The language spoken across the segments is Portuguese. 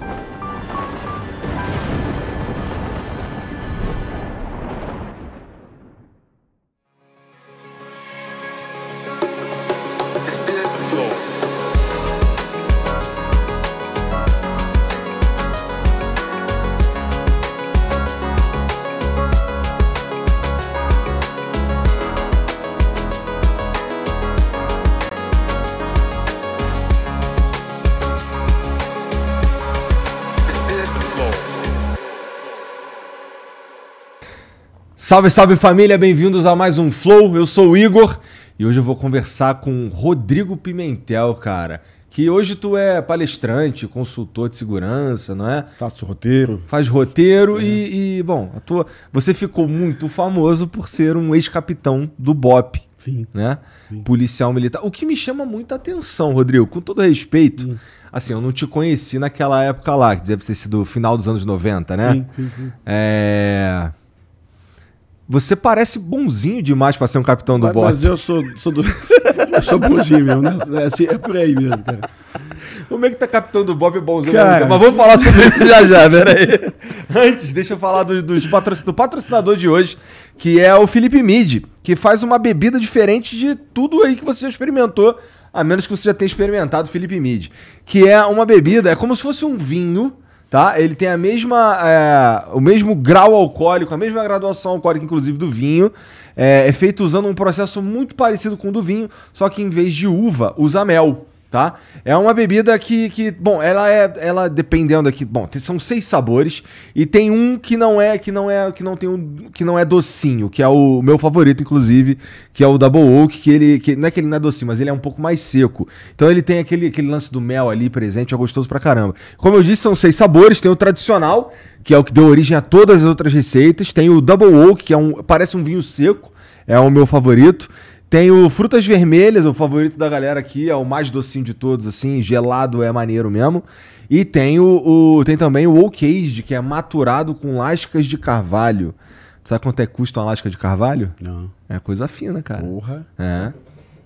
you Salve, salve família, bem-vindos a mais um Flow. Eu sou o Igor e hoje eu vou conversar com Rodrigo Pimentel, cara. Que hoje tu é palestrante, consultor de segurança, não é? Faço roteiro. Faz roteiro é. e, e, bom, a tua, você ficou muito famoso por ser um ex-capitão do BOP. Sim. Né? Sim. Policial militar. O que me chama muita atenção, Rodrigo, com todo respeito. Sim. Assim, eu não te conheci naquela época lá, que deve ter sido final dos anos 90, né? Sim, sim, sim. É. Você parece bonzinho demais para ser um capitão do Bob. bote. Mas eu sou, sou, do... eu sou bonzinho mesmo, né? É, assim, é por aí mesmo, cara. Como é que tá capitão do Bob bonzinho? Cara... Mas vamos falar sobre isso já já, né? peraí. Antes, deixa eu falar do, do patrocinador de hoje, que é o Felipe Mid, que faz uma bebida diferente de tudo aí que você já experimentou, a menos que você já tenha experimentado o Felipe Mid. Que é uma bebida, é como se fosse um vinho tá? Ele tem a mesma, é, o mesmo grau alcoólico, a mesma graduação alcoólica, inclusive, do vinho. É, é feito usando um processo muito parecido com o do vinho, só que em vez de uva, usa mel tá? É uma bebida que, que bom, ela é, ela dependendo aqui, bom, são seis sabores e tem um que não é, que não é, que não tem um, que não é docinho, que é o meu favorito, inclusive, que é o Double Oak, que ele, que não é que ele não é docinho, mas ele é um pouco mais seco. Então ele tem aquele, aquele lance do mel ali presente, é gostoso pra caramba. Como eu disse, são seis sabores, tem o tradicional, que é o que deu origem a todas as outras receitas, tem o Double Oak, que é um, parece um vinho seco, é o meu favorito. Tem o Frutas Vermelhas, o favorito da galera aqui, é o mais docinho de todos, assim, gelado é maneiro mesmo. E tem o, o tem também o Old que é maturado com lascas de carvalho. Sabe quanto é custa uma lasca de carvalho? Não. É coisa fina, cara. Porra. É.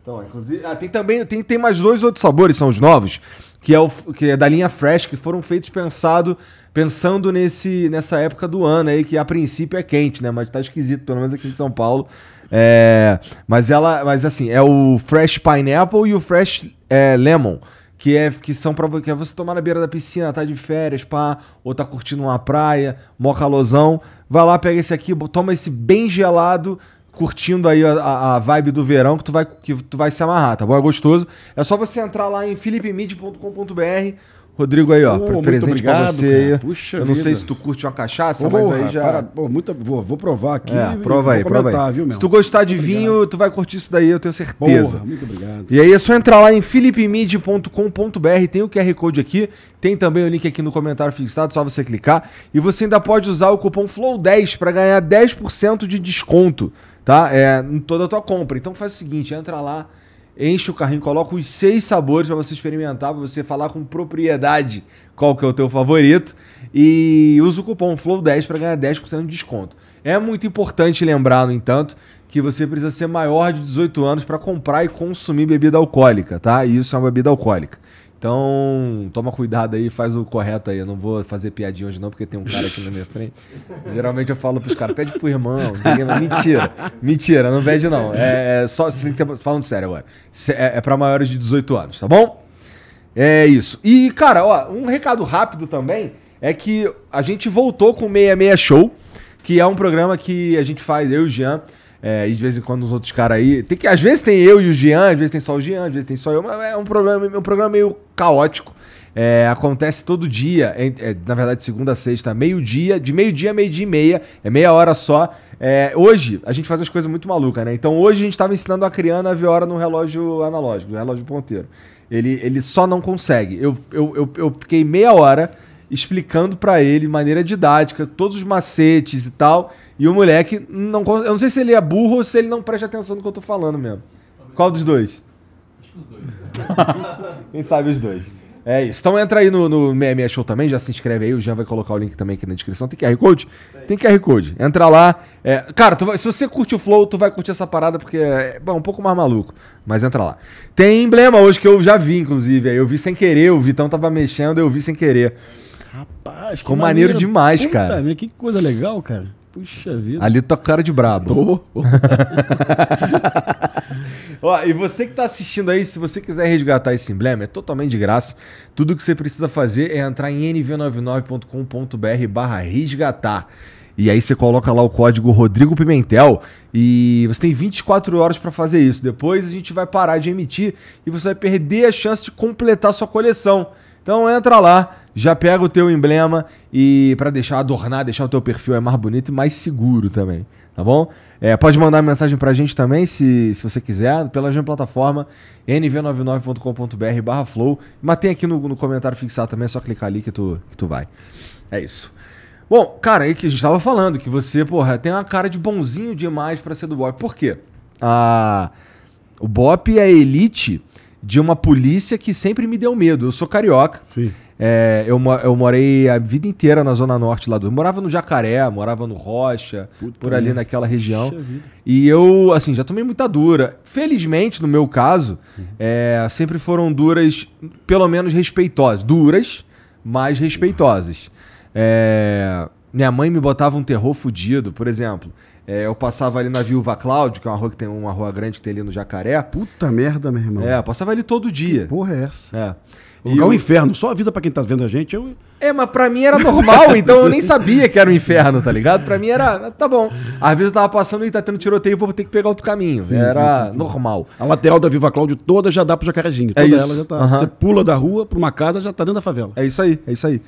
Então, inclusive, ah, tem também tem, tem mais dois outros sabores, são os novos, que é o que é da linha Fresh, que foram feitos pensado pensando nesse nessa época do ano aí, que a princípio é quente, né, mas tá esquisito, pelo menos aqui em São Paulo. É, mas ela, mas assim, é o Fresh Pineapple e o Fresh é, Lemon. Que, é, que são pra que é você tomar na beira da piscina, tá de férias, pá, ou tá curtindo uma praia, mó calosão. Vai lá, pega esse aqui, toma esse bem gelado, curtindo aí a, a, vibe do verão que tu, vai, que tu vai se amarrar, tá bom? É gostoso. É só você entrar lá em philipmid.com.br Rodrigo aí, ó, oh, presente obrigado, pra você cara. Puxa eu não vida. sei se tu curte uma cachaça, mas aí já. Para, vou, vou provar aqui. É, prova aí, prova aí. Viu, se tu gostar de vinho, tu vai curtir isso daí, eu tenho certeza. Porra, muito obrigado. E aí é só entrar lá em philipmid.com.br. tem o QR Code aqui, tem também o link aqui no comentário fixado, só você clicar. E você ainda pode usar o cupom FLOW10 para ganhar 10% de desconto, tá? É, em toda a tua compra. Então faz o seguinte, entra lá enche o carrinho, coloca os seis sabores para você experimentar, para você falar com propriedade qual que é o teu favorito e usa o cupom FLOW10 para ganhar 10% de desconto. É muito importante lembrar, no entanto, que você precisa ser maior de 18 anos para comprar e consumir bebida alcoólica, tá? E isso é uma bebida alcoólica. Então, toma cuidado aí, faz o correto aí. Eu não vou fazer piadinha hoje não, porque tem um cara aqui na minha frente. Geralmente eu falo pros caras, pede pro irmão. Mentira, mentira, não pede não. É, é só, você tem que ter, falando sério agora, é, é para maiores de 18 anos, tá bom? É isso. E, cara, ó, um recado rápido também é que a gente voltou com o 66 Show, que é um programa que a gente faz, eu e o Jean, é, e de vez em quando os outros caras aí. Tem que, às vezes tem eu e o Jean, às vezes tem só o Jean, às vezes tem só eu, mas é um programa, é um programa meio caótico. É, acontece todo dia, é, é, na verdade, segunda a sexta, meio-dia, de meio-dia a meio-dia e meia, é meia hora só. É, hoje, a gente faz as coisas muito malucas, né? Então, hoje a gente estava ensinando a criança a ver hora no relógio analógico, no relógio ponteiro. Ele, ele só não consegue. Eu, eu, eu, eu fiquei meia hora explicando para ele, de maneira didática, todos os macetes e tal. E o moleque, não, eu não sei se ele é burro ou se ele não presta atenção no que eu tô falando mesmo. Qual dos dois? Acho que os dois. Quem sabe os dois. É isso. Então entra aí no, no MMA Show também, já se inscreve aí. O Jean vai colocar o link também aqui na descrição. Tem QR Code? Tem, QR Code. Entra lá. É, cara, vai, se você curte o Flow, tu vai curtir essa parada, porque é bom, um pouco mais maluco. Mas entra lá. Tem emblema hoje que eu já vi, inclusive. Eu vi sem querer, o Vitão tava mexendo, eu vi sem querer. Rapaz, que maneiro, maneiro demais, Puta, cara. Minha, que coisa legal, cara. Puxa vida. Ali tá cara de brabo. Tô. Ó, e você que tá assistindo aí, se você quiser resgatar esse emblema, é totalmente de graça. Tudo que você precisa fazer é entrar em nv99.com.br barra resgatar. E aí você coloca lá o código Rodrigo Pimentel e você tem 24 horas para fazer isso. Depois a gente vai parar de emitir e você vai perder a chance de completar sua coleção. Então entra lá, já pega o teu emblema e para deixar adornar, deixar o teu perfil é mais bonito e mais seguro também, tá bom? É, pode mandar mensagem pra gente também, se, se você quiser, pela minha plataforma nv99.com.br barra flow, mas tem aqui no, no comentário fixado também, é só clicar ali que tu, que tu vai. É isso. Bom, cara, aí que a gente tava falando, que você, porra, tem uma cara de bonzinho demais para ser do BOP. Por quê? A, o BOP é a elite de uma polícia que sempre me deu medo. Eu sou carioca. Sim. É, eu, eu morei a vida inteira na Zona Norte lá do Rio. Morava no Jacaré, morava no Rocha, Puta por ali naquela região. E eu, assim, já tomei muita dura. Felizmente, no meu caso, uhum. é, sempre foram duras, pelo menos respeitosas. Duras, mas respeitosas. É, minha mãe me botava um terror fudido, por exemplo. É, eu passava ali na Viúva Cláudio, que é uma rua que tem uma rua grande que tem ali no Jacaré. Puta merda, meu irmão. É, eu passava ali todo dia. Que porra é essa? É. O lugar é um inferno, só avisa para quem tá vendo a gente. Eu... É, mas pra mim era normal, então eu nem sabia que era um inferno, tá ligado? Pra mim era, tá bom. Às vezes eu tava passando e tá tendo tiroteio, vou ter que pegar outro caminho. Sim, era sim, sim, normal. A lateral da Viva Cláudio toda já dá pro Jacarezinho. Toda é isso. ela já tá. Você pula da rua pra uma casa, já tá dentro da favela. É isso aí, é isso aí.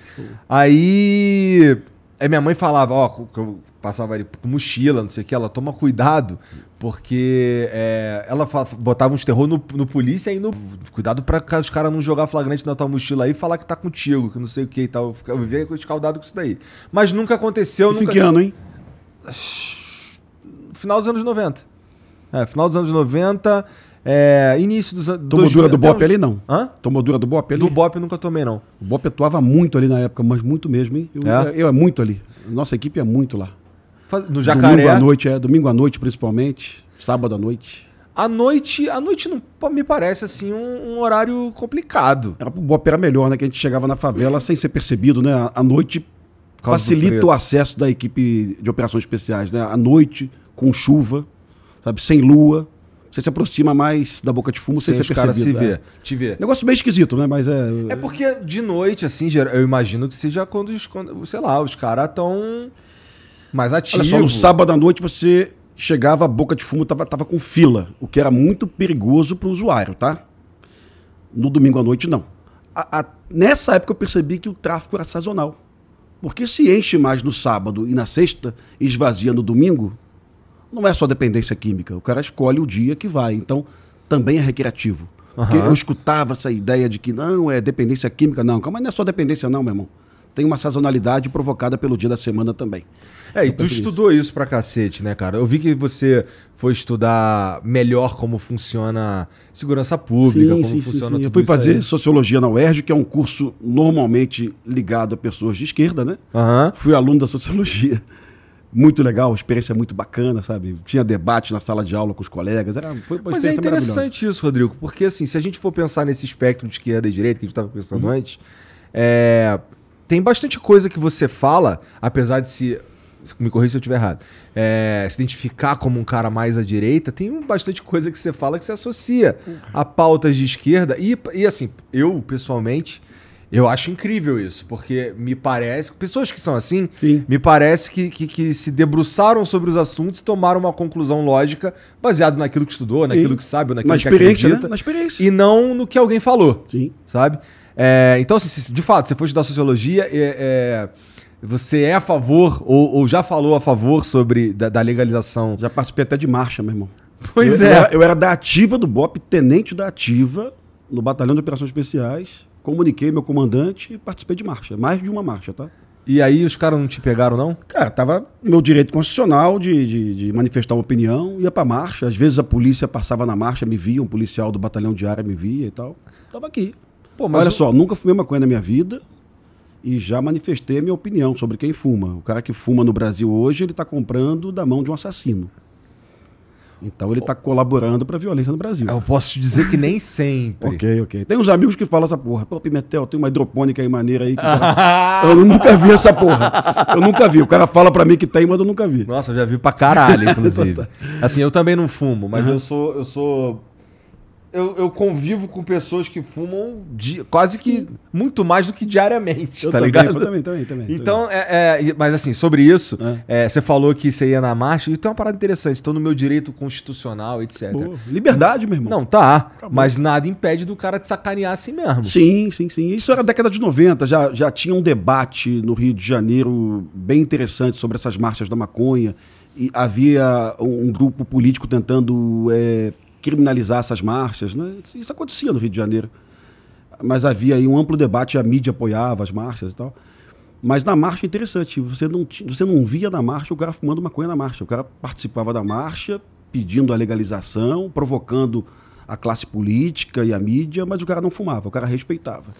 Aí. Aí minha mãe falava, ó, passava ali com mochila, não sei o que, ela toma cuidado, porque é, ela botava uns terror no, no polícia e no. Cuidado pra os caras não jogar flagrante na tua mochila aí e falar que tá contigo, que não sei o que e tal. Eu, ficava, eu vivia escaldado com isso daí. Mas nunca aconteceu. Isso nunca... em que ano, hein? Final dos anos 90. É, final dos anos 90. É, início dos anos. Tomou dura do Bop uns... ali, não? Hã? Tomou dura do Bop ali? Do Bop nunca tomei, não. O Bop atuava muito ali na época, mas muito mesmo, hein? Eu, é? eu, eu é muito ali. Nossa equipe é muito lá. No jacaré. Domingo à noite, é. Domingo à noite, principalmente. Sábado à noite. À noite, à noite não me parece assim um, um horário complicado. Era, era melhor, né? Que a gente chegava na favela sem ser percebido, né? À noite facilita o acesso da equipe de operações especiais, né? À noite, com chuva, sabe, sem lua. Você se aproxima mais da boca de fumo sem, sem ser percebido. Se vê, é. te vê. Negócio meio esquisito, né? Mas é. É porque de noite, assim, eu imagino que seja quando, quando sei lá, os caras estão mais ativo. Olha só, no sábado à noite você chegava, a boca de fumo tava, tava com fila, o que era muito perigoso para o usuário, tá? No domingo à noite, não. A, a, nessa época eu percebi que o tráfego era sazonal. Porque se enche mais no sábado e na sexta, e esvazia no domingo, não é só dependência química. O cara escolhe o dia que vai. Então, também é recreativo. Uhum. eu escutava essa ideia de que não é dependência química, não. Mas não é só dependência, não, meu irmão. Tem uma sazonalidade provocada pelo dia da semana também. É, e tu estudou isso. pra cacete, né, cara? Eu vi que você foi estudar melhor como funciona segurança pública, sim, como sim, funciona sim, tudo Eu fui fazer aí. sociologia na UERJ, que é um curso normalmente ligado a pessoas de esquerda, né? Uhum. Fui aluno da sociologia muito legal, experiência muito bacana, sabe? Tinha debate na sala de aula com os colegas, era foi uma Mas é interessante isso, Rodrigo, porque assim, se a gente for pensar nesse espectro de esquerda e direita que a gente estava pensando uhum. antes, é, tem bastante coisa que você fala, apesar de se me corrija se eu estiver errado, é, se identificar como um cara mais à direita, tem bastante coisa que você fala que se associa uhum. a pautas de esquerda. E, e assim, eu pessoalmente. Eu acho incrível isso, porque me parece. Pessoas que são assim, Sim. me parece que, que, que, se debruçaram sobre os assuntos e tomaram uma conclusão lógica baseado naquilo que estudou, naquilo Sim. que sabe, naquilo Na que experiência, acredita. Né? Na experiência. E não no que alguém falou. Sim. Sabe? É, então, assim, se, de fato, você for estudar sociologia, é, é você é a favor ou, ou já falou a favor sobre da, da, legalização? Já participei até de marcha, meu irmão. Pois eu, é. Eu era, eu era da ativa do BOP, tenente da ativa, no Batalhão de Operações Especiais. Comuniquei meu comandante e participei de marcha. Mais de uma marcha, tá? E aí os caras não te pegaram, não? Cara, tava meu direito constitucional de, de, de, manifestar uma opinião, ia pra marcha. Às vezes a polícia passava na marcha, me via, um policial do batalhão de área me via e tal. Tava aqui. Pô, mas Olha eu... só, nunca fumei maconha na minha vida e já manifestei minha opinião sobre quem fuma. O cara que fuma no Brasil hoje, ele está comprando da mão de um assassino. Então ele está colaborando para a violência no Brasil. Eu posso te dizer que nem sempre. ok, ok. Tem uns amigos que falam essa porra. Pô, Pimentel, tem uma hidropônica aí maneira aí. Que eu nunca vi essa porra. Eu nunca vi. O cara fala para mim que tem, mas eu nunca vi. Nossa, eu já vi pra caralho, inclusive. assim, eu também não fumo, mas uhum. eu sou eu sou eu, eu convivo com pessoas que fumam di... quase que muito mais do que diariamente, eu tá ligado? Eu também, também, também. Então, É, é, mas assim, sobre isso, é. é. você falou que você ia na marcha, e tem uma parada interessante, estou no meu direito constitucional, etc. liberdade, meu irmão. Não, tá, Acabou. mas nada impede do cara de sacanear assim mesmo. Sim, sim, sim. Isso era década de 90, já, já tinha um debate no Rio de Janeiro bem interessante sobre essas marchas da maconha, e havia um, um grupo político tentando... É, criminalizar essas marchas. Né? Isso acontecia no Rio de Janeiro. Mas havia aí um amplo debate, a mídia apoiava as marchas e tal. Mas na marcha, interessante, você não, você não via na marcha o cara fumando maconha na marcha. O cara participava da marcha, pedindo a legalização, provocando a classe política e a mídia, mas o cara não fumava, o cara respeitava.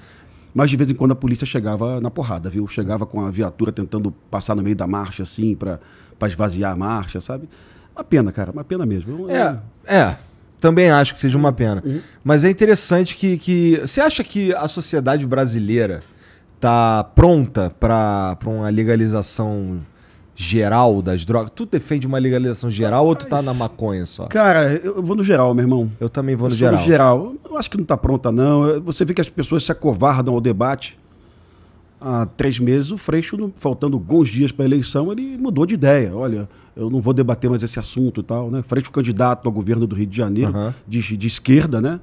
Mas de vez em quando a polícia chegava na porrada, viu? Chegava com a viatura tentando passar no meio da marcha, assim, para esvaziar a marcha, sabe? Uma pena, cara, uma pena mesmo. É, é. Também acho que seja uma pena. Uhum. Mas é interessante que, que. Você acha que a sociedade brasileira tá pronta para uma legalização geral das drogas? Tu defende uma legalização geral Mas, ou tu tá na maconha só? Cara, eu vou no geral, meu irmão. Eu também vou no geral. No geral. Eu acho que não tá pronta, não. Você vê que as pessoas se acovardam ao debate há três meses, o Freixo, faltando alguns dias para a eleição, ele mudou de ideia. Olha, eu não vou debater mais esse assunto e tal, né? Freixo, candidato ao governo do Rio de Janeiro, uhum. de, de esquerda, né?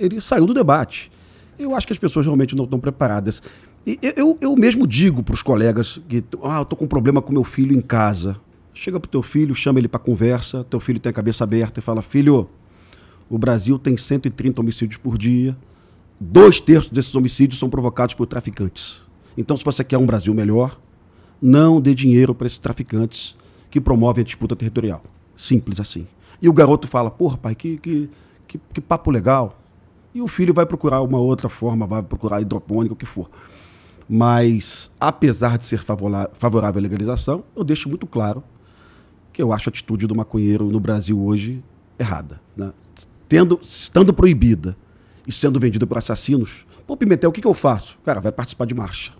Ele saiu do debate. Eu acho que as pessoas realmente não estão preparadas. E eu, eu mesmo digo para os colegas que, ah, eu tô com um problema com meu filho em casa. Chega pro teu filho, chama ele para conversa, teu filho tem a cabeça aberta e fala, filho, o Brasil tem 130 homicídios por dia, dois terços desses homicídios são provocados por traficantes. Então, se você quer um Brasil melhor, não dê dinheiro para esses traficantes que promovem a disputa territorial. Simples assim. E o garoto fala: porra, pai, que, que, que, que papo legal. E o filho vai procurar uma outra forma, vai procurar hidropônica, o que for. Mas, apesar de ser favorável à legalização, eu deixo muito claro que eu acho a atitude do maconheiro no Brasil hoje errada. Né? Tendo, estando proibida e sendo vendida por assassinos, pô, Pimentel, o que, que eu faço? Cara, vai participar de marcha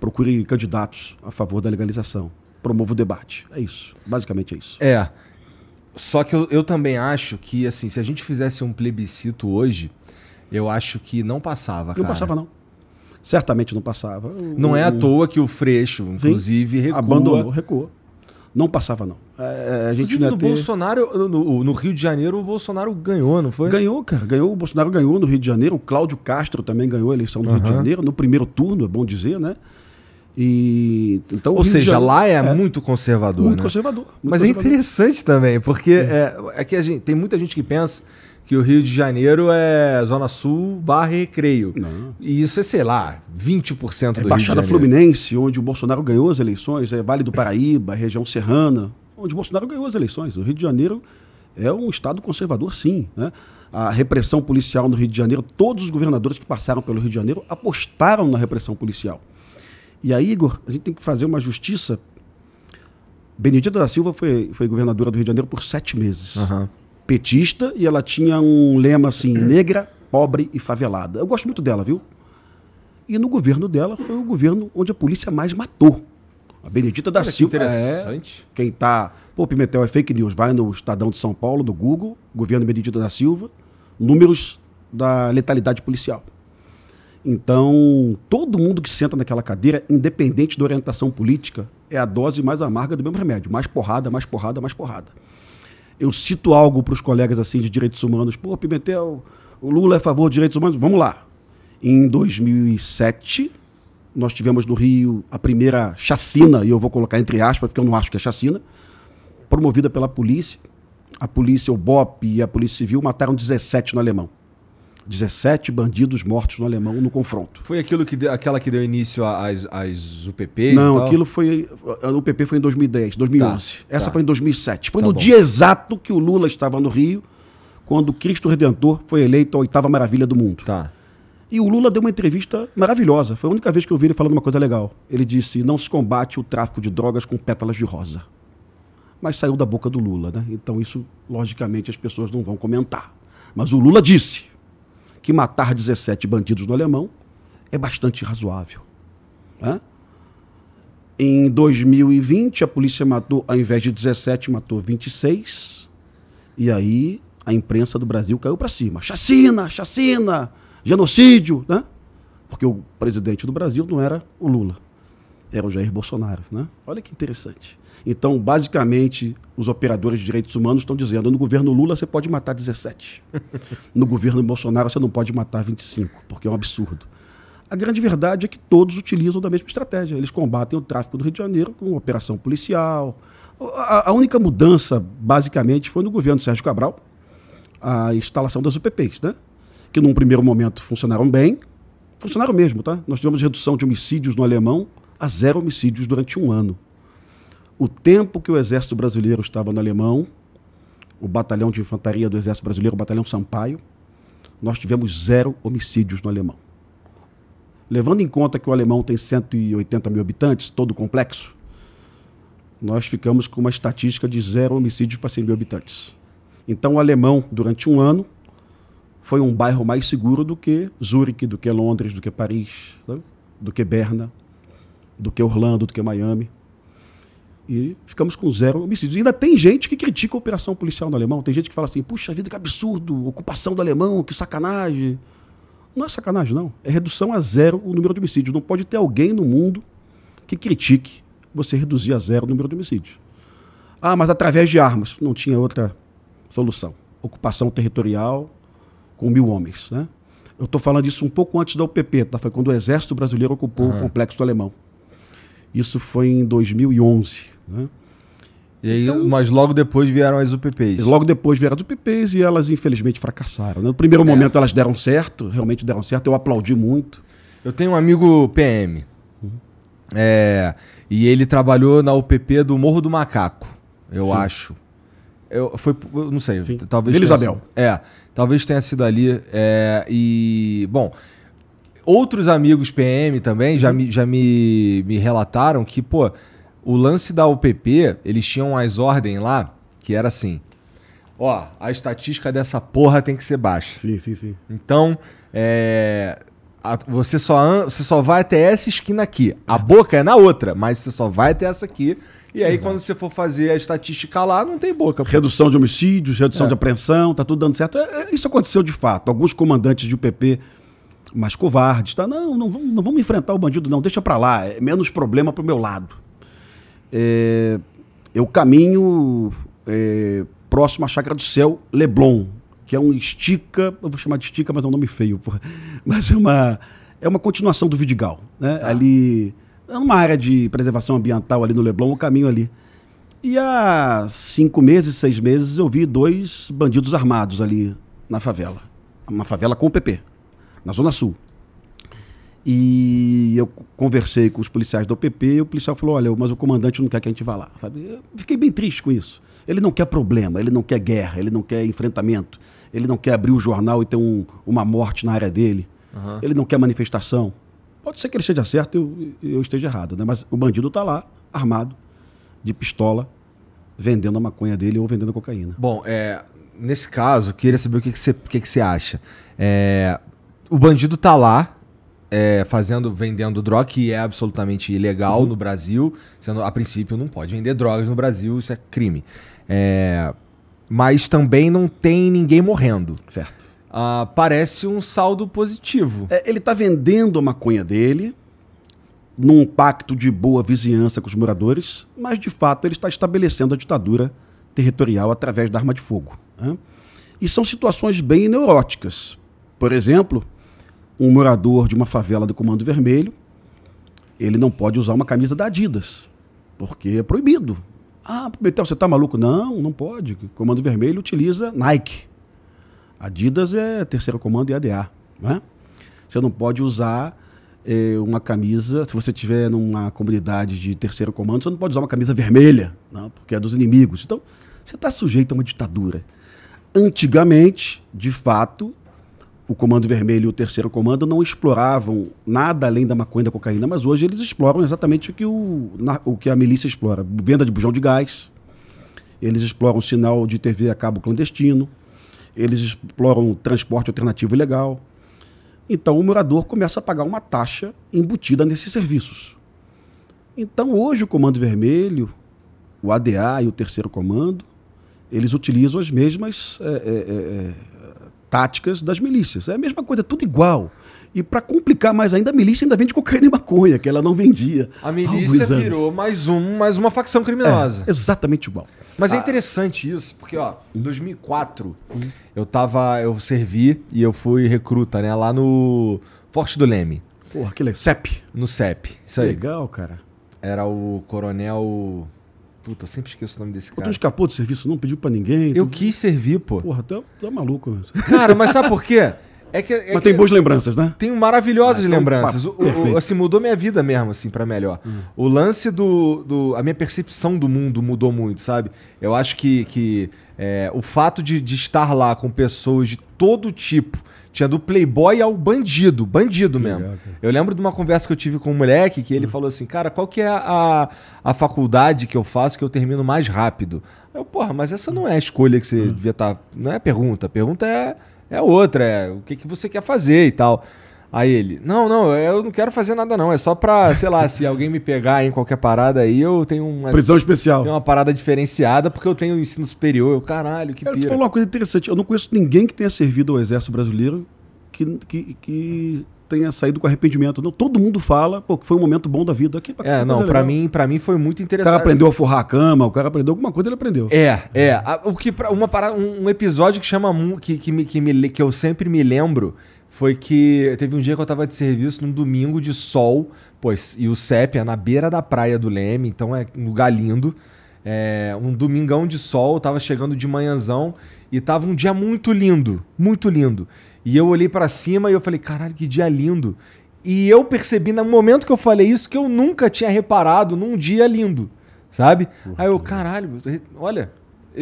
procure candidatos a favor da legalização. Promova o debate. É isso. Basicamente é isso. É. Só que eu, eu também acho que, assim, se a gente fizesse um plebiscito hoje, eu acho que não passava. Não passava, não. Certamente não passava. Não o... é à toa que o Freixo, inclusive, Sim, recua. Abandonou, recuou. Não passava, não. É, é a gente não no ter... Bolsonaro, no, no, Rio de Janeiro, o Bolsonaro ganhou, não foi? Ganhou, cara. Ganhou, o Bolsonaro ganhou no Rio de Janeiro. O Cláudio Castro também ganhou a eleição no uhum. Rio de Janeiro, no primeiro turno, é bom dizer, né? E, então, Ou seja, Janeiro, lá é, é, muito conservador. Muito né? conservador. Muito Mas é conservador. é interessante também, porque é, é que gente, tem muita gente que pensa que o Rio de Janeiro é Zona Sul barra Recreio. Não. E isso é, sei lá, 20% do é Baixada Rio Baixada Fluminense, onde o Bolsonaro ganhou as eleições, é Vale do Paraíba, é região serrana, onde o Bolsonaro ganhou as eleições. O Rio de Janeiro é um estado conservador, sim. Né? A repressão policial no Rio de Janeiro, todos os governadores que passaram pelo Rio de Janeiro apostaram na repressão policial. E aí, Igor, a gente tem que fazer uma justiça. Benedita da Silva foi, foi governadora do Rio de Janeiro por sete meses. Uhum. Petista, e ela tinha um lema assim: uhum. negra, pobre e favelada. Eu gosto muito dela, viu? E no governo dela foi o governo onde a polícia mais matou. A Benedita da Olha, Silva. Que interessante. É, quem tá. Pô, Pimentel é fake news. Vai no Estadão de São Paulo, do Google, governo Benedita da Silva, números da letalidade policial. Então, todo mundo que senta naquela cadeira, independente da orientação política, é a dose mais amarga do mesmo remédio. Mais porrada, mais porrada, mais porrada. Eu cito algo para os colegas assim de direitos humanos. Pô, Pimentel, o Lula é a favor de direitos humanos? Vamos lá. Em 2007, nós tivemos no Rio a primeira chacina, e eu vou colocar entre aspas, porque eu não acho que é chacina, promovida pela polícia. A polícia, o BOP e a Polícia Civil mataram 17 no alemão. 17 bandidos mortos no alemão no confronto. Foi aquilo que deu, aquela que deu início às, às UPPs? Não, aquilo foi. A UPP foi em 2010, 2011. Tá, Essa tá. foi em 2007. Foi tá no bom. dia exato que o Lula estava no Rio, quando Cristo Redentor foi eleito a oitava maravilha do mundo. Tá. E o Lula deu uma entrevista maravilhosa. Foi a única vez que eu vi ele falando uma coisa legal. Ele disse: não se combate o tráfico de drogas com pétalas de rosa. Mas saiu da boca do Lula, né? Então, isso, logicamente, as pessoas não vão comentar. Mas o Lula disse que matar 17 bandidos no alemão é bastante razoável. Né? Em 2020, a polícia matou, ao invés de 17, matou 26. E aí a imprensa do Brasil caiu para cima. Chacina, chacina, genocídio, né? Porque o presidente do Brasil não era o Lula, era o Jair Bolsonaro, né? Olha que interessante. Então, basicamente, os operadores de direitos humanos estão dizendo: no governo Lula você pode matar 17. No governo Bolsonaro você não pode matar 25, porque é um absurdo. A grande verdade é que todos utilizam da mesma estratégia. Eles combatem o tráfico do Rio de Janeiro com operação policial. A, a única mudança, basicamente, foi no governo Sérgio Cabral, a instalação das UPPs, né? que num primeiro momento funcionaram bem, funcionaram mesmo, tá? Nós tivemos redução de homicídios no alemão a zero homicídios durante um ano o tempo que o Exército Brasileiro estava no Alemão, o Batalhão de Infantaria do Exército Brasileiro, o Batalhão Sampaio, nós tivemos zero homicídios no Alemão. Levando em conta que o Alemão tem 180 mil habitantes, todo o complexo, nós ficamos com uma estatística de zero homicídios para 100 mil habitantes. Então, o Alemão, durante um ano, foi um bairro mais seguro do que Zurique, do que Londres, do que Paris, sabe? do que Berna, do que Orlando, do que Miami e ficamos com zero homicídios. E ainda tem gente que critica a operação policial no alemão. Tem gente que fala assim: puxa vida, que absurdo, ocupação do alemão, que sacanagem. Não é sacanagem, não. É redução a zero o número de homicídios. Não pode ter alguém no mundo que critique você reduzir a zero o número de homicídios. Ah, mas através de armas. Não tinha outra solução. Ocupação territorial com mil homens. Né? Eu estou falando isso um pouco antes da UPP, tá? foi quando o Exército Brasileiro ocupou uhum. o complexo alemão. Isso foi em 2011. Né? E aí, então, mas logo depois vieram as UPPs. Logo depois vieram as UPPs e elas infelizmente fracassaram. Né? No primeiro é. momento elas deram certo, realmente deram certo, eu aplaudi muito. Eu tenho um amigo PM. Uhum. É, e ele trabalhou na UPP do Morro do Macaco, eu Sim. acho. Eu, foi, eu não sei, Sim. talvez. Vila Isabel. é, talvez tenha sido ali. É, e, bom, Outros amigos PM também já, uhum. me, já me, me relataram que, pô, o lance da UPP, eles tinham as ordens lá, que era assim, ó, a estatística dessa porra tem que ser baixa. Sim, sim, sim. Então, é, a, você, só você só vai até essa esquina aqui. A é. boca é na outra, mas você só vai até essa aqui. E aí, uhum. quando você for fazer a estatística lá, não tem boca. Pô. Redução de homicídios, redução é. de apreensão, tá tudo dando certo. É, é, isso aconteceu de fato. Alguns comandantes de UPP mais covardes, tá? Não, não vamos, não vamos enfrentar o bandido, não, deixa para lá, é menos problema para o meu lado. É, eu caminho é, próximo à chácara do céu, Leblon, que é um estica, eu vou chamar de estica, mas é um nome feio, porra. mas é uma, é uma continuação do Vidigal, né? Tá. Ali, é uma área de preservação ambiental ali no Leblon, o caminho ali. E há cinco meses, seis meses, eu vi dois bandidos armados ali na favela. Uma favela com o PP na Zona Sul. E eu conversei com os policiais do OPP e o policial falou: olha, mas o comandante não quer que a gente vá lá. Sabe? Eu fiquei bem triste com isso. Ele não quer problema, ele não quer guerra, ele não quer enfrentamento, ele não quer abrir o jornal e ter um, uma morte na área dele, uhum. ele não quer manifestação. Pode ser que ele esteja certo e eu, eu esteja errado, né? mas o bandido está lá, armado, de pistola, vendendo a maconha dele ou vendendo a cocaína. Bom, é, nesse caso, queria saber o que, você, o que, que você acha. É, o bandido tá lá, é, fazendo, vendendo droga, que é absolutamente ilegal uhum. no Brasil. Sendo, a princípio, não pode vender drogas no Brasil, isso é crime. É, mas também não tem ninguém morrendo. Certo. Ah, parece um saldo positivo. É, ele está vendendo a maconha dele num pacto de boa vizinhança com os moradores, mas de fato ele está estabelecendo a ditadura territorial através da arma de fogo. Né? E são situações bem neuróticas. Por exemplo, um morador de uma favela do Comando Vermelho, ele não pode usar uma camisa da Adidas, porque é proibido. Ah, Betel, você está maluco? Não, não pode. O Comando Vermelho utiliza Nike. Adidas é terceiro comando e ADA. Né? Você não pode usar é, uma camisa, se você estiver numa comunidade de terceiro comando, você não pode usar uma camisa vermelha, não, porque é dos inimigos. Então, você está sujeito a uma ditadura. Antigamente, de fato, o Comando Vermelho e o Terceiro Comando não exploravam nada além da maconha e da cocaína, mas hoje eles exploram exatamente o que, o, na, o que a milícia explora: venda de bujão de gás, eles exploram sinal de TV a cabo clandestino, eles exploram transporte alternativo ilegal. Então o morador começa a pagar uma taxa embutida nesses serviços. Então hoje o Comando Vermelho, o ADA e o Terceiro Comando, eles utilizam as mesmas. É, é, é, táticas das milícias. É a mesma coisa, tudo igual. E para complicar mais ainda, a milícia ainda vende cocaína e maconha, que ela não vendia. A milícia virou mais, um, mais uma facção criminosa. É, exatamente igual. Mas é ah. é interessante isso, porque ó, em 2004 uhum. eu tava, eu servi e eu fui recruta, né, lá no Forte do Leme. Porra, que legal. CEP. No CEP. Isso aí. Legal, cara. Era o coronel Puta, eu sempre esqueço o nome desse cara. Tu escapou do serviço, não pediu para ninguém? Eu tu... quis servir, pô. Porra, tu é, é maluco. Mesmo. Cara, mas sabe por quê? É que, é mas tem boas lembranças, né? Tenho maravilhosas ah, lembranças. Então, o, o, assim, mudou minha vida mesmo, assim, para melhor. Hum. O lance do, do. A minha percepção do mundo mudou muito, sabe? Eu acho que, que é, o fato de, de estar lá com pessoas de todo tipo tinha do playboy ao bandido, bandido mesmo. Legal, eu lembro de uma conversa que eu tive com um moleque que ele uhum. falou assim, cara, qual que é a, a faculdade que eu faço que eu termino mais rápido? Eu, porra, mas essa não é a escolha que você uhum. devia estar... Tá, não é a pergunta, a pergunta é, é outra, é o que, que você quer fazer e tal. Aí ele, não, não, eu não quero fazer nada não, é só pra, sei lá, se alguém me pegar em qualquer parada aí, eu tenho uma... Prisão especial. Tenho uma parada diferenciada, porque eu tenho ensino superior, eu, caralho, que eu pira. Eu te falar uma coisa interessante, eu não conheço ninguém que tenha servido ao exército brasileiro que, que, que tenha saído com arrependimento. Não, todo mundo fala, pô, que foi um momento bom da vida. aqui para é, não, para mim, para mim foi muito interessante. O cara aprendeu a forrar a cama, o cara aprendeu alguma coisa, ele aprendeu. É, é, o que uma parada, um episódio que chama que que me, que, me, que eu sempre me lembro foi que teve um dia que eu tava de serviço num domingo de sol, pois, e o CEP é na beira da praia do Leme, então é um lugar lindo. É, um domingão de sol, eu tava chegando de manhãzão e tava um dia muito lindo, muito lindo. E eu olhei para cima e eu falei, caralho, que dia lindo. E eu percebi no momento que eu falei isso que eu nunca tinha reparado num dia lindo, sabe? Porra, Aí eu, caralho, olha,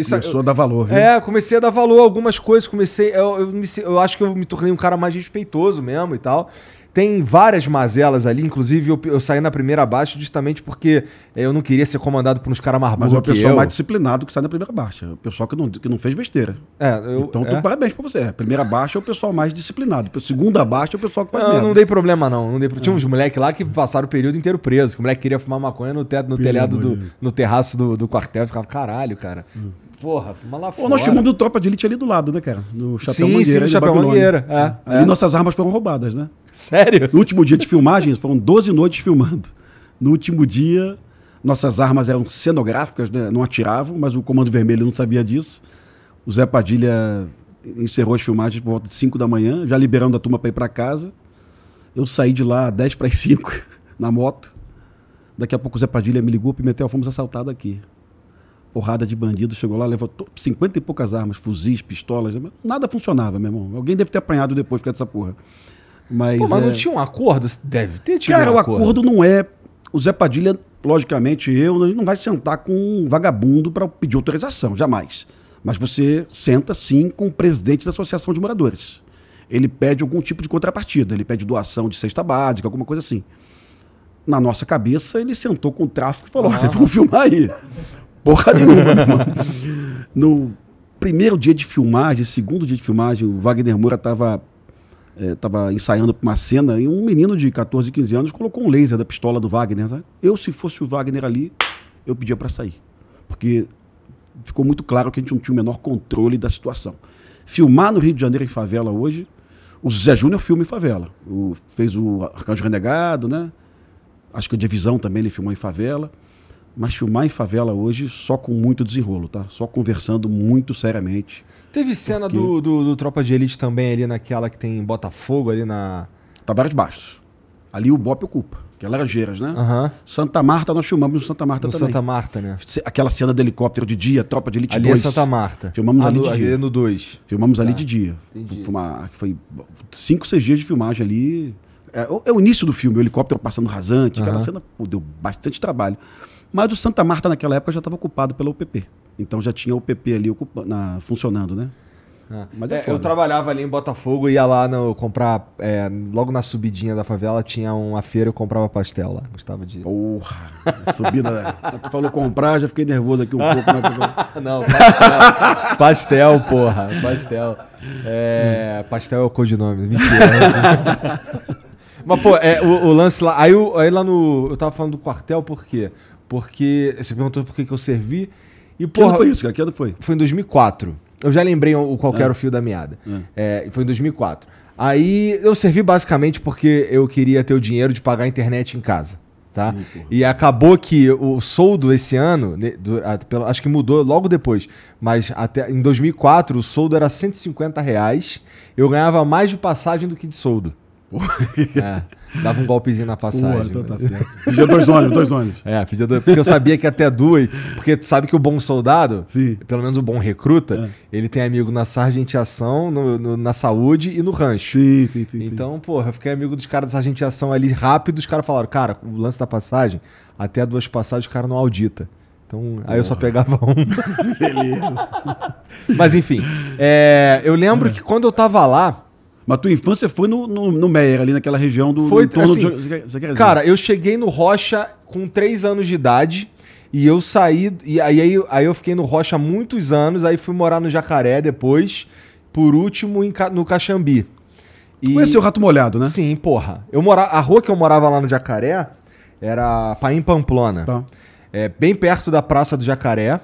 Começou a dar valor, viu? É, comecei a dar valor a algumas coisas, comecei. Eu, eu, me, eu acho que eu me tornei um cara mais respeitoso mesmo e tal. Tem várias mazelas ali, inclusive eu, eu saí na primeira baixa justamente porque eu não queria ser comandado por uns caras mais burros. Mas é o pessoal mais disciplinado que sai na primeira baixa. O pessoal que não, que não fez besteira. É, eu, então, é? parabéns pra você. É, primeira baixa é o pessoal mais disciplinado. Segunda baixa é o pessoal que faz não, merda. Não dei problema, não. não dei pro... Tinha é. uns moleques lá que passaram o período inteiro preso. Que o moleque queria fumar maconha no, teto, no telhado, do, no terraço do, do quartel. Eu ficava, caralho, cara. Hum. Porra, fuma lá fora. nós tínhamos do Tropa de Elite ali do lado, né, cara? No Chapéu sim, Mangueira. Sim, Chapéu Mangueira. É. é, ali é. nossas armas foram roubadas, né? Sério? No último dia de filmagens, foram 12 noites filmando. No último dia, nossas armas eram cenográficas, né? não atiravam, mas o Comando Vermelho não sabia disso. O Zé Padilha encerrou as filmagens por volta de 5 da manhã, já liberando a turma para ir para casa. Eu saí de lá 10 para as 5, na moto. Daqui a pouco o Zé Padilha me ligou, Pimentel, fomos assaltados aqui porrada de bandido, chegou lá, levou 50 e poucas armas, fuzis, pistolas, nada funcionava, meu irmão. Alguém deve ter apanhado depois por causa dessa porra. Mas, Pô, mas é... não tinha um acordo? Deve ter tido Cara, um acordo. o acordo não é... O Zé Padilha, logicamente, eu, não vai sentar com um vagabundo para pedir autorização, jamais. Mas você senta, sim, com o presidente da Associação de Moradores. Ele pede algum tipo de contrapartida, ele pede doação de cesta básica, alguma coisa assim na nossa cabeça, ele sentou com o tráfico e falou: ah. olha, vamos filmar aí porra nenhuma, né, mano? No primeiro dia de filmagem, segundo dia de filmagem, o Wagner Moura estava é, eh, tava ensaiando uma cena e um menino de 14, 15 anos colocou um laser da pistola do Wagner. Sabe? Né? Eu, se fosse o Wagner ali, eu pedia para sair. Porque ficou muito claro que a gente não tinha o menor controle da situação. Filmar no Rio de Janeiro em favela hoje, o Zé Júnior filma em favela. O, fez o Arcanjo Renegado, né? Acho que a Divisão também ele filmou em favela. Mas filmar em favela hoje só com muito desenrolo, tá? Só conversando muito seriamente. Teve cena porque... do, do, do, Tropa de Elite também ali naquela que tem Botafogo ali na. de Baixos. Ali o Bop ocupa, que é Laranjeiras, né? Uhum. Santa Marta, nós filmamos no Santa Marta no também. Santa Marta, né? Aquela cena do helicóptero de dia, Tropa de Elite ali 2. Ali é Santa Marta. Filmamos ah, ali no, de dia. É ali no 2. Filmamos tá. ali de dia. Entendi. foi 5, 6 dias de filmagem ali. É, é, o início do filme, o helicóptero passando rasante, uhum. aquela cena pô, deu bastante trabalho. Mas o Santa Marta, naquela época, já estava ocupado pela UPP. Então já tinha a UPP ali ocupa, na, funcionando, né? Ah. Mas é, é eu trabalhava ali em Botafogo, ia lá no, comprar. É, logo na subidinha da favela tinha uma feira, eu comprava pastel lá. Gostava de. Porra! Subida. Né? tu falou comprar, já fiquei nervoso aqui um pouco. Né? Não, pastel. pastel, porra. Pastel. É, pastel é o codinome. Mentira. mas, pô, é, o, o, lance lá. Aí, aí lá no. Eu tava falando do quartel, por quê? Porque você perguntou por que, que eu servi. E, porra, que ano foi isso, A Que ano foi? Foi em 2004. Eu já lembrei o, qual é. era o fio da meada. É. É, foi em 2004. Aí eu servi basicamente porque eu queria ter o dinheiro de pagar a internet em casa. Tá? Sim, e acabou que o soldo esse ano, né, acho que mudou logo depois, mas até em 2004 o soldo era 150 reais. Eu ganhava mais de passagem do que de soldo. é, dava um golpezinho na passagem. Pua, então tá certo. Pedia dois ônibus, dois ônibus. É, pedia dois, porque eu sabia que até duas. Porque tu sabe que o bom soldado, Sim. pelo menos o bom recruta, é. ele tem amigo na sargentiação, no, no, na saúde e no rancho. Sim, sim, sim. Então, sim. porra, eu fiquei amigo dos caras da sargentiação ali rápido. Os caras falaram, cara, o lance da passagem, até duas passagens o cara não audita. Então, aí eu só pegava um. Beleza. Mas enfim, é, eu lembro é. que quando eu tava lá, mas tua infância foi no, no, no Meyer, ali naquela região do. Foi, assim, do assim, de... Cara, eu cheguei no Rocha com 3 anos de idade. E eu saí. E aí, aí eu fiquei no Rocha muitos anos. Aí fui morar no Jacaré depois. Por último, em, no Caxambi. E... Conheceu o Rato Molhado, né? Sim, porra. Eu mora... A rua que eu morava lá no Jacaré era Paim Pamplona. Tá. É, bem perto da Praça do Jacaré.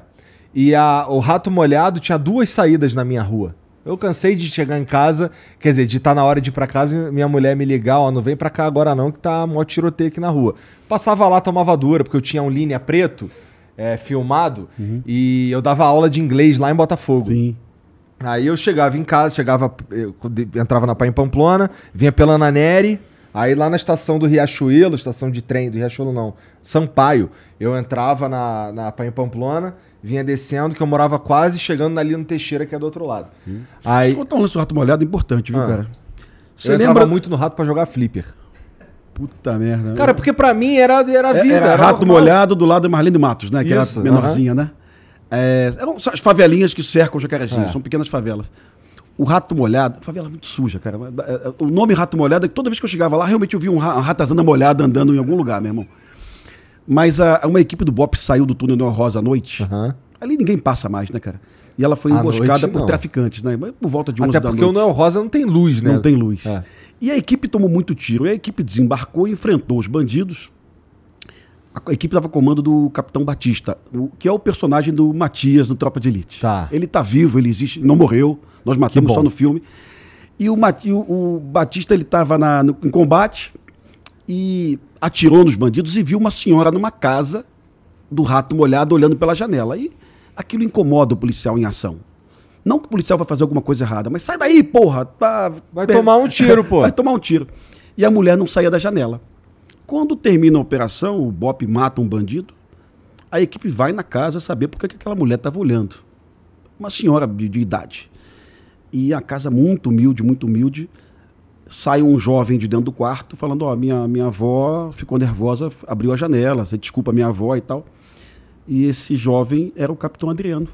E a... o Rato Molhado tinha duas saídas na minha rua. Eu cansei de chegar em casa, quer dizer, de estar tá na hora de ir pra casa e minha mulher me ligar, ó, não vem pra cá agora não, que tá mó tiroteio aqui na rua. Passava lá, tomava dura, porque eu tinha um linha preto é, filmado uhum. e eu dava aula de inglês lá em Botafogo. Sim. Aí eu chegava em casa, chegava, entrava na Pai em Pamplona, vinha pela Naneri, aí lá na estação do Riachuelo, estação de trem do Riachuelo não, Sampaio, eu entrava na, na Pai em Pamplona vinha descendo, que eu morava quase chegando ali no Teixeira, que é do outro lado. Hum. Aí... Deixa eu contar um lance do rato molhado importante, viu, ah. cara? Você eu lembra muito no rato para jogar flipper. Puta merda. Cara, porque para mim era, era é, vida. Era, era rato normal. molhado do lado de Marlene Matos, né? Que Isso, era menorzinha, né? É, eram as favelinhas que cercam Jacarezinho, é. são pequenas favelas. O rato molhado, favela muito suja, cara. É, é, o nome rato molhado, toda vez que eu chegava lá, realmente eu via um uma ratazana molhada andando em algum lugar, meu irmão. Mas a, uma equipe do BOP saiu do túnel Neo Rosa à noite. Uhum. Ali ninguém passa mais, né, cara? E ela foi emboscada noite, por traficantes, né? Por volta de 11 Até da noite. porque o Neo é Rosa não tem luz, né? Não tem luz. É. E a equipe tomou muito tiro. E a equipe desembarcou e enfrentou os bandidos. A equipe estava comando do Capitão Batista, que é o personagem do Matias no Tropa de Elite. Tá. Ele está vivo, ele existe, não morreu. Nós matamos só no filme. E o, Mat... o Batista ele estava na... em combate e atirou nos bandidos e viu uma senhora numa casa do rato molhado olhando pela janela. E aquilo incomoda o policial em ação. Não que o policial vai fazer alguma coisa errada, mas sai daí, porra! Tá... Vai tomar um tiro, pô. vai tomar um tiro. E a mulher não saía da janela. Quando termina a operação, o BOP mata um bandido, a equipe vai na casa saber por que aquela mulher estava olhando. Uma senhora de idade. E a casa muito humilde, muito humilde sai um jovem de dentro do quarto falando: Ó, oh, minha, minha avó ficou nervosa, abriu a janela, você desculpa minha avó e tal. E esse jovem era o capitão Adriano,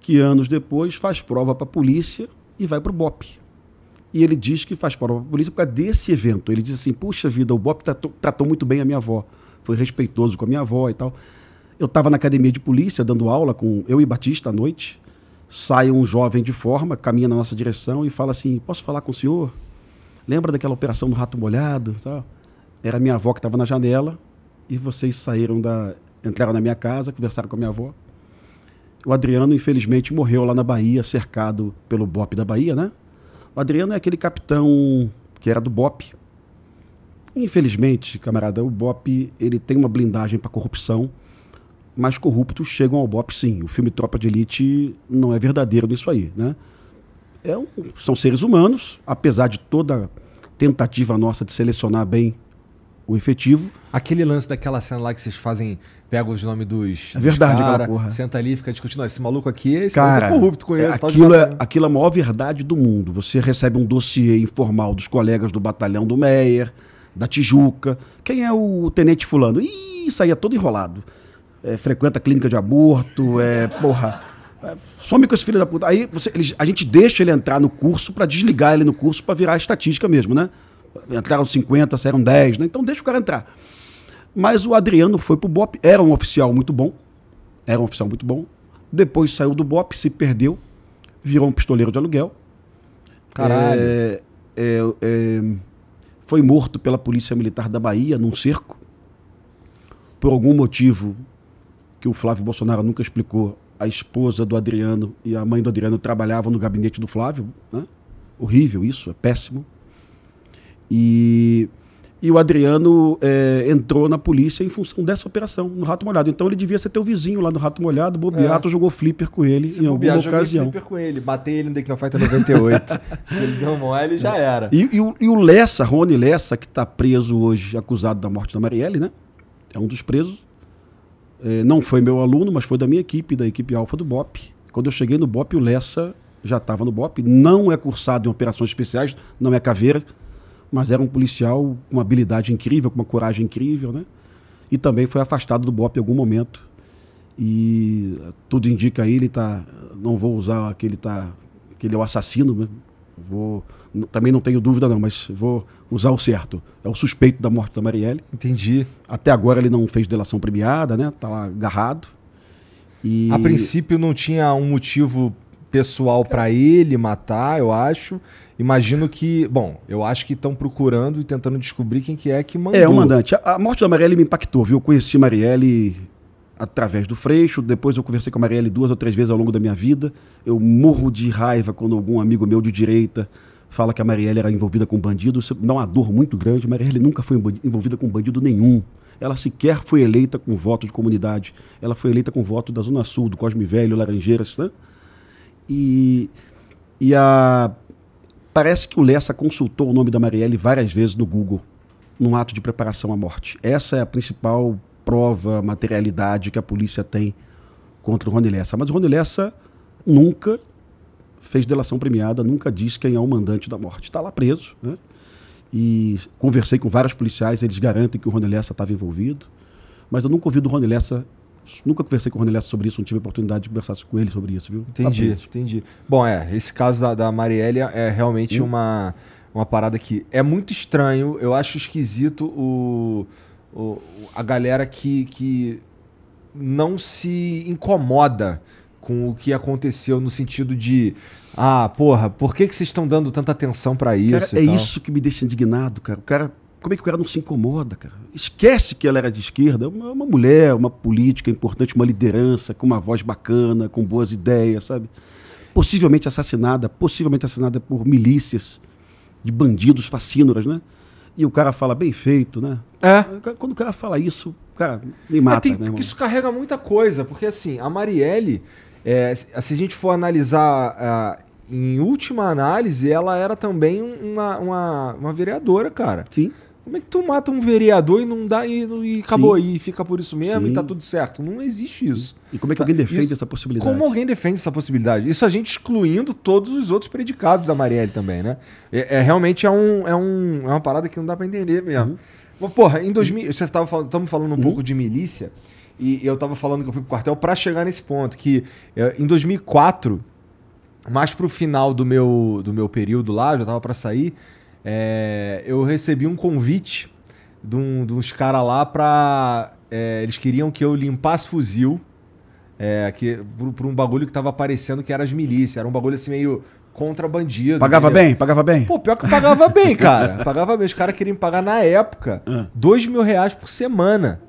que anos depois faz prova para a polícia e vai para o BOP. E ele diz que faz prova para a polícia por causa desse evento. Ele diz assim: Puxa vida, o BOP tratou, tratou muito bem a minha avó, foi respeitoso com a minha avó e tal. Eu estava na academia de polícia dando aula com eu e Batista à noite. Sai um jovem de forma, caminha na nossa direção e fala assim: Posso falar com o senhor? Lembra daquela operação do rato molhado? Tal? Era minha avó que estava na janela e vocês saíram da. entraram na minha casa, conversaram com a minha avó. O Adriano, infelizmente, morreu lá na Bahia, cercado pelo BOP da Bahia, né? O Adriano é aquele capitão que era do BOP. Infelizmente, camarada, o BOP ele tem uma blindagem para corrupção, mas corruptos chegam ao BOP sim. O filme Tropa de Elite não é verdadeiro nisso aí, né? é um, são seres humanos, apesar de toda tentativa nossa de selecionar bem o efetivo. Aquele lance daquela cena lá que vocês fazem, pegam os nomes dos. É verdade, dos cara, porra. Senta ali e fica discutindo. Esse maluco aqui esse cara, maluco é corrupto, conhece. É, tal, aquilo, é, aquilo é a maior verdade do mundo. Você recebe um dossiê informal dos colegas do batalhão do Meyer, da Tijuca. Quem é o tenente fulano? Ih, isso aí é todo enrolado. É, frequenta clínica de aborto, é, porra. É, some com esse filho da puta. Aí você, ele, a gente deixa ele entrar no curso para desligar ele no curso para virar estatística mesmo, né? Entraram 50, saíram 10, né? Então deixa o cara entrar. Mas o Adriano foi pro BOP, era um oficial muito bom, era um oficial muito bom. Depois saiu do BOP, se perdeu, virou um pistoleiro de aluguel. Caralho. É, é, é, foi morto pela Polícia Militar da Bahia num cerco. Por algum motivo que o Flávio Bolsonaro nunca explicou, a esposa do Adriano e a mãe do Adriano trabalhavam no gabinete do Flávio. Né? Horrível isso, é péssimo. E, e o Adriano é, entrou na polícia em função dessa operação, no Rato Molhado. Então ele devia ser teu vizinho lá no Rato Molhado, bobeato, é. jogou flipper com ele Se em bobear, jogou ocasião. flipper com ele, bateu ele no Deck of Fighter 98. Se ele deu mole, já é. era. E, e, o, e o Lessa, Rony Lessa, que está preso hoje, acusado da morte da Marielle, né? É um dos presos é, não foi meu aluno, mas foi da minha equipe, da equipe Alfa do BOP. Quando eu cheguei no BOP, o Lessa já estava no BOP, não é cursado em operações especiais, não é caveira, mas era um policial com uma habilidade incrível, com uma coragem incrível, né? E também foi afastado do BOP em algum momento. E tudo indica aí, ele tá. Não vou usar que ele tá. que ele é o assassino, né? Vou, também não tenho dúvida, não, mas vou usar o certo. É o suspeito da morte da Marielle. Entendi. Até agora ele não fez delação premiada, né? Tá lá agarrado. E... A princípio não tinha um motivo pessoal para ele matar, eu acho. Imagino que, bom, eu acho que estão procurando e tentando descobrir quem que é que mandou. É, o mandante. A, a morte da Marielle me impactou, viu? Eu conheci Marielle através do Freixo, depois eu conversei com a Marielle duas ou três vezes ao longo da minha vida. Eu morro de raiva quando algum amigo meu de direita fala que a Marielle era envolvida com bandido dá uma dor muito grande. Marielle nunca foi envolvida com bandido nenhum. Ela sequer foi eleita com voto de comunidade. Ela foi eleita com voto da Zona Sul, do Cosme Velho, Laranjeiras. Né? E, e a... parece que o Lessa consultou o nome da Marielle várias vezes no Google, num ato de preparação à morte. Essa é a principal prova, materialidade que a polícia tem contra o Rony Lessa. Mas o Rony Lessa nunca fez delação premiada, nunca disse quem é o mandante da morte. Está lá preso, né? E conversei com vários policiais, eles garantem que o Rony Lessa estava envolvido. Mas eu nunca ouvi do Rony Lessa, nunca conversei com o Rony Lessa sobre isso, não tive oportunidade de conversar com ele sobre isso, viu? Tá entendi, tá entendi. Bom, é, esse caso da, da Marielle é realmente hum? uma, uma parada que é muito estranho, eu acho esquisito o, o a galera que, que não se incomoda com o que aconteceu no sentido de ah, porra, por que, que vocês estão dando tanta atenção para isso? Cara, é tal? isso que me deixa indignado, cara. O cara. Como é que o cara não se incomoda, cara? Esquece que ela era de esquerda. É uma, é uma mulher, uma política importante, uma liderança, com uma voz bacana, com boas ideias, sabe? Possivelmente assassinada, possivelmente assassinada por milícias de bandidos facínoras, né? E o cara fala bem feito, né? É. Quando o cara fala isso, cara, me mata. É, tem, né, isso carrega muita coisa, porque assim, a Marielle é, se a gente for analisar é, em última análise, ela era também uma, uma, uma, vereadora, cara. Sim. Como é que tu mata um vereador e não dá e, e acabou aí, fica por isso mesmo Sim. e tá tudo certo? Não existe isso. E como é que alguém tá, defende isso, essa possibilidade? Como alguém defende essa possibilidade? Isso a gente excluindo todos os outros predicados da Marielle também, né? É, é realmente é, um, é, um, é uma parada que não dá para entender mesmo. Uhum. Mas, porra, em 2000, uhum. você tava falando, estamos falando um uhum. pouco de milícia. E eu tava falando que eu fui pro quartel para chegar nesse ponto, que é, em 2004, mais pro final do meu, do meu período lá, eu já tava para sair, é, eu recebi um convite de, um, de uns caras lá pra... É, eles queriam que eu limpasse fuzil é, que, por, por um bagulho que tava aparecendo que era as milícias. Era um bagulho assim meio contrabandido. Pagava entendeu? bem? Pagava bem? Pô, pior que pagava bem, cara. Pagava bem. Os caras queriam pagar na época ah. dois mil reais por semana.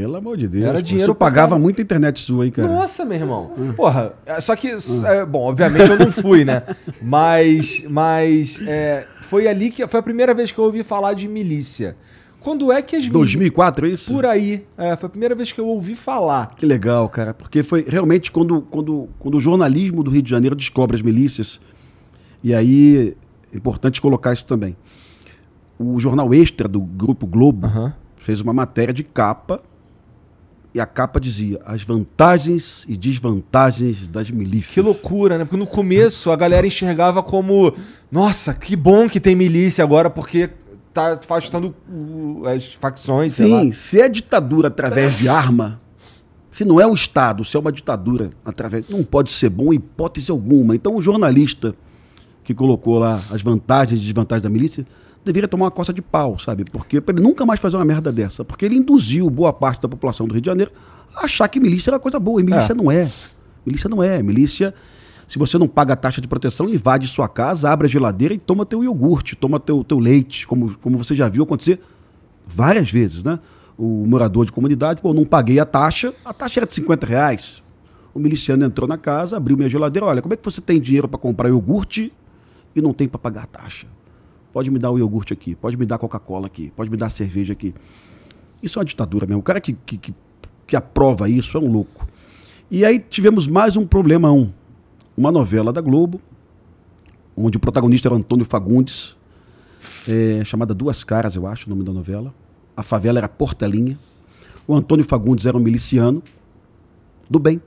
Pelo amor de Deus. Era dinheiro. Você tá pagava muita internet sua, hein, cara? Nossa, meu irmão. Hum. Porra, é, só que. Hum. É, bom, obviamente eu não fui, né? mas. Mas. É, foi ali que. Foi a primeira vez que eu ouvi falar de milícia. Quando é que as 2004, é isso? Por aí. É, foi a primeira vez que eu ouvi falar. Que legal, cara. Porque foi realmente quando, quando, quando o jornalismo do Rio de Janeiro descobre as milícias. E aí, é importante colocar isso também. O jornal Extra do Grupo Globo uhum. fez uma matéria de capa e a capa dizia as vantagens e desvantagens das milícias. Que loucura, né? Porque no começo a galera enxergava como, nossa, que bom que tem milícia agora, porque tá afastando as facções. Sim, se é ditadura através é. de arma, se não é o Estado, se é uma ditadura através. Não pode ser bom, hipótese alguma. Então o jornalista que colocou lá as vantagens e desvantagens da milícia, deveria tomar uma costa de pau, sabe? Porque para ele nunca mais fazer uma merda dessa. Porque ele induziu boa parte da população do Rio de Janeiro a achar que milícia era coisa boa. E milícia é. não é. Milícia não é. Milícia, se você não paga a taxa de proteção, invade sua casa, abre a geladeira e toma teu iogurte, toma teu, teu leite, como, como você já viu acontecer várias vezes, né? O morador de comunidade, pô, não paguei a taxa, a taxa era de 50 reais. O miliciano entrou na casa, abriu minha geladeira, olha, como é que você tem dinheiro para comprar iogurte e não tem para pagar a taxa. Pode me dar o iogurte aqui, pode me dar Coca-Cola aqui, pode me dar cerveja aqui. Isso é uma ditadura mesmo. O cara que, que, que, que aprova isso é um louco. E aí tivemos mais um problema um. Uma novela da Globo, onde o protagonista era Antônio Fagundes, é, chamada Duas Caras, eu acho, o nome da novela. A favela era Portelinha. O Antônio Fagundes era um miliciano do bem,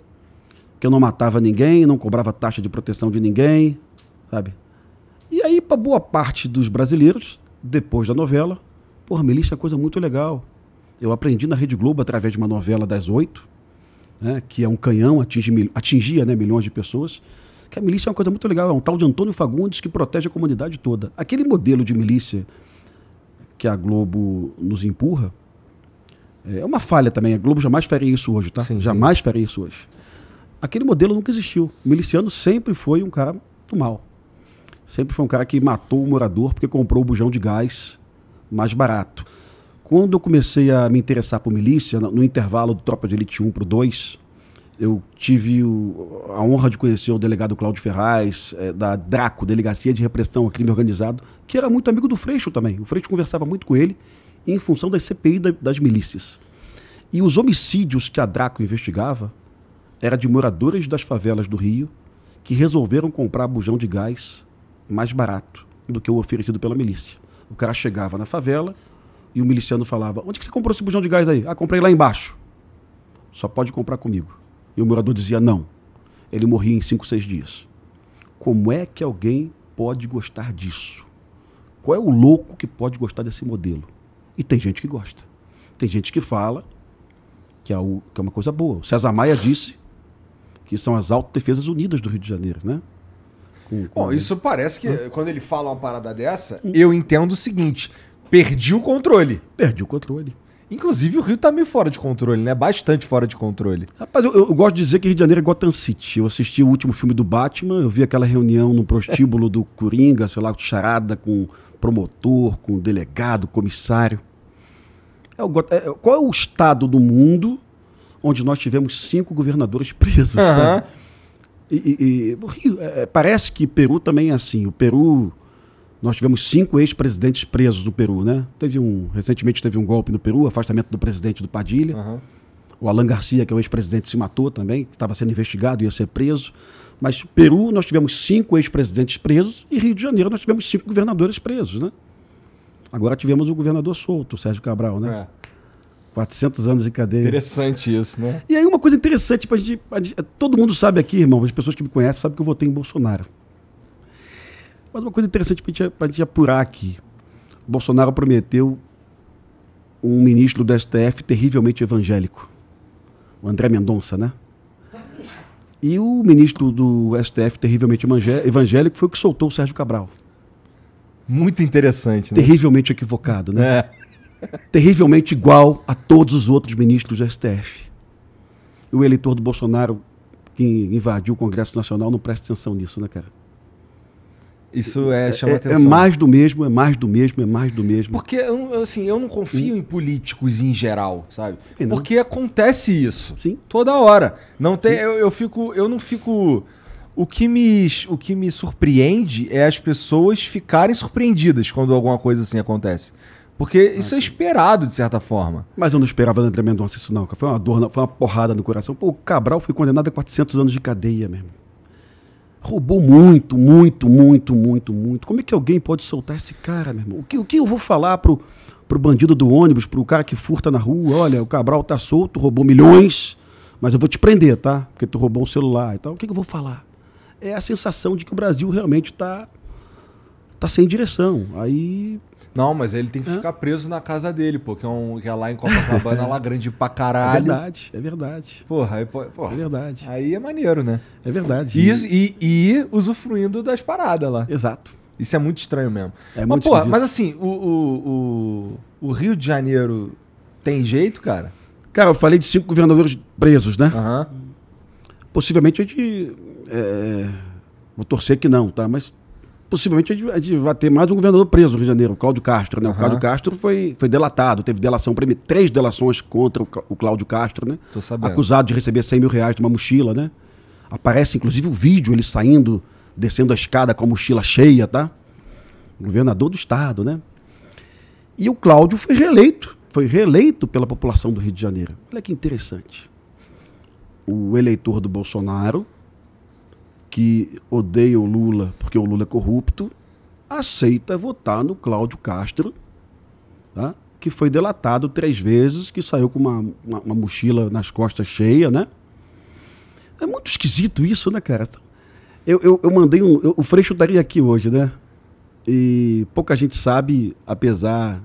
que não matava ninguém, não cobrava taxa de proteção de ninguém, sabe? para boa parte dos brasileiros, depois da novela, porra, milícia é coisa muito legal. Eu aprendi na Rede Globo através de uma novela das oito, né, que é um canhão, atinge, atingia né, milhões de pessoas, que a milícia é uma coisa muito legal, é um tal de Antônio Fagundes que protege a comunidade toda. Aquele modelo de milícia que a Globo nos empurra, é uma falha também, a Globo jamais faria isso hoje, tá? Sim, jamais sim. faria isso hoje. Aquele modelo nunca existiu. O miliciano sempre foi um cara do mal. Sempre foi um cara que matou o morador porque comprou o bujão de gás mais barato. Quando eu comecei a me interessar por milícia, no intervalo do Tropa de Elite 1 para o 2, eu tive o, a honra de conhecer o delegado Cláudio Ferraz, é, da DRACO, Delegacia de Repressão ao Crime Organizado, que era muito amigo do Freixo também. O Freixo conversava muito com ele em função da CPI da, das milícias. E os homicídios que a DRACO investigava era de moradores das favelas do Rio que resolveram comprar bujão de gás mais barato do que o oferecido pela milícia. O cara chegava na favela e o miliciano falava: Onde que você comprou esse bujão de gás aí? Ah, comprei lá embaixo. Só pode comprar comigo. E o morador dizia: Não. Ele morria em cinco, seis dias. Como é que alguém pode gostar disso? Qual é o louco que pode gostar desse modelo? E tem gente que gosta. Tem gente que fala que é, que é uma coisa boa. O César Maia disse que são as autodefesas unidas do Rio de Janeiro, né? Com, com Bom, isso parece que hum? quando ele fala uma parada dessa, eu entendo o seguinte: perdi o controle. Perdi o controle. Inclusive, o Rio tá meio fora de controle, né? Bastante fora de controle. Rapaz, eu, eu, gosto de dizer que Rio de Janeiro é Gotham City. Eu assisti o último filme do Batman, eu vi aquela reunião no prostíbulo do Coringa, sei lá, charada com promotor, com delegado, comissário. É o é, qual é o estado do mundo onde nós tivemos cinco governadores presos, uhum. sabe? E, e, Rio, é, é, parece que Peru também é assim. O Peru, nós tivemos cinco ex-presidentes presos do Peru, né? Teve um, recentemente teve um golpe no Peru, afastamento do presidente do Padilha. Uhum. O Alan Garcia, que é o ex-presidente, se matou também, estava sendo investigado, ia ser preso. Mas Peru, nós tivemos cinco ex-presidentes presos e Rio de Janeiro, nós tivemos cinco governadores presos, né? Agora tivemos o governador solto, o Sérgio Cabral, né? É. 400 anos de cadeia. Interessante isso, né? E aí uma coisa interessante, tipo, a gente, a gente, todo mundo sabe aqui, irmão, as pessoas que me conhecem sabem que eu votei em Bolsonaro. Mas uma coisa interessante para gente, a gente apurar aqui. O Bolsonaro prometeu um ministro do STF terrivelmente evangélico. O André Mendonça, né? E o ministro do STF, terrivelmente evangélico, foi o que soltou o Sérgio Cabral. Muito interessante, né? Terrivelmente equivocado, né? É terrivelmente igual a todos os outros ministros do STF. o eleitor do Bolsonaro, que invadiu o Congresso Nacional, não presta atenção nisso, né, cara? Isso é, é chama é, atenção. É mais do mesmo, é mais do mesmo, é mais do mesmo. Porque, assim, eu não confio Sim. em políticos em geral, sabe? Né? Porque acontece isso. Sim. Toda hora. Não tem, eu, eu, fico, eu não fico... O que, me, o que me surpreende é as pessoas ficarem surpreendidas quando alguma coisa assim acontece. Porque isso é esperado, de certa forma. Mas eu não esperava André Mendonça assim, isso, não. Foi uma dor, foi uma porrada no coração. Pô, o Cabral foi condenado a 400 anos de cadeia mesmo. Roubou muito, muito, muito, muito, muito. Como é que alguém pode soltar esse cara, meu irmão? O que, o que eu vou falar pro, pro bandido do ônibus, pro cara que furta na rua? Olha, o Cabral tá solto, roubou milhões, mas eu vou te prender, tá? Porque tu roubou um celular e tal. O que, que eu vou falar? É a sensação de que o Brasil realmente tá, tá sem direção. Aí não, mas ele tem que Hã? ficar preso na casa dele, pô, que é, um, que é lá em Copacabana, lá grande pra caralho. É verdade, é verdade. Porra, aí, porra, é verdade. Aí é maneiro, né? É verdade. e, e usufruindo das paradas lá. Exato. Isso é muito estranho mesmo. É mas, muito porra, mas assim, o, o, o, o, Rio de Janeiro tem jeito, cara? Cara, eu falei de cinco governadores presos, né? Uhum. Possivelmente a gente. É, vou torcer que não, tá? Mas possivelmente a gente vai ter mais um governador preso no Rio de Janeiro, o Cláudio Castro, né? Uhum. O Cláudio Castro foi, foi delatado, teve delação, três delações contra o Cláudio Castro, né? Tô sabendo. Acusado de receber 100 mil reais de uma mochila, né? Aparece inclusive o vídeo ele saindo, descendo a escada com a mochila cheia, tá? Governador do estado, né? E o Cláudio foi reeleito, foi reeleito pela população do Rio de Janeiro. Olha que interessante. O eleitor do Bolsonaro que odeia o Lula porque o Lula é corrupto, aceita votar no Cláudio Castro, tá? que foi delatado três vezes, que saiu com uma, uma, uma, mochila nas costas cheia, né? É muito esquisito isso, né, cara? Eu, eu, eu mandei um. Eu, o Freixo estaria aqui hoje, né? E pouca gente sabe, apesar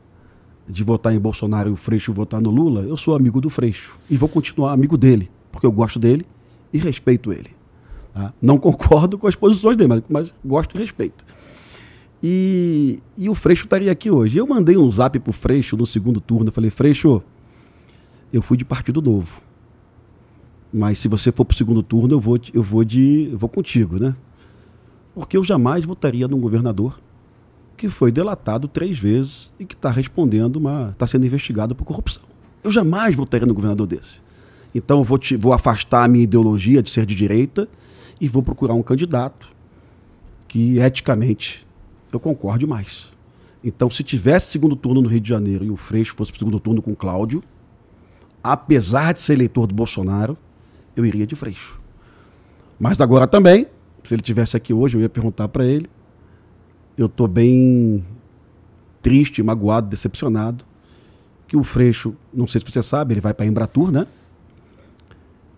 de votar em Bolsonaro e o Freixo votar no Lula, eu sou amigo do Freixo. E vou continuar amigo dele, porque eu gosto dele e respeito ele. Tá? Não concordo com as posições dele, mas, mas gosto e respeito. E, e, o Freixo estaria aqui hoje. Eu mandei um zap pro Freixo no segundo turno. Eu falei, Freixo, eu fui de Partido Novo. Mas se você for pro segundo turno, eu vou, eu vou de. Eu vou contigo, né? Porque eu jamais votaria num governador que foi delatado três vezes e que está respondendo está sendo investigado por corrupção. Eu jamais votaria num governador desse. Então eu vou, te, vou afastar a minha ideologia de ser de direita e vou procurar um candidato que eticamente eu concorde mais. Então, se tivesse segundo turno no Rio de Janeiro e o Freixo fosse para o segundo turno com Cláudio, apesar de ser eleitor do Bolsonaro, eu iria de Freixo. Mas agora também, se ele tivesse aqui hoje, eu ia perguntar para ele. Eu estou bem triste, magoado, decepcionado que o Freixo, não sei se você sabe, ele vai para Embratur, né?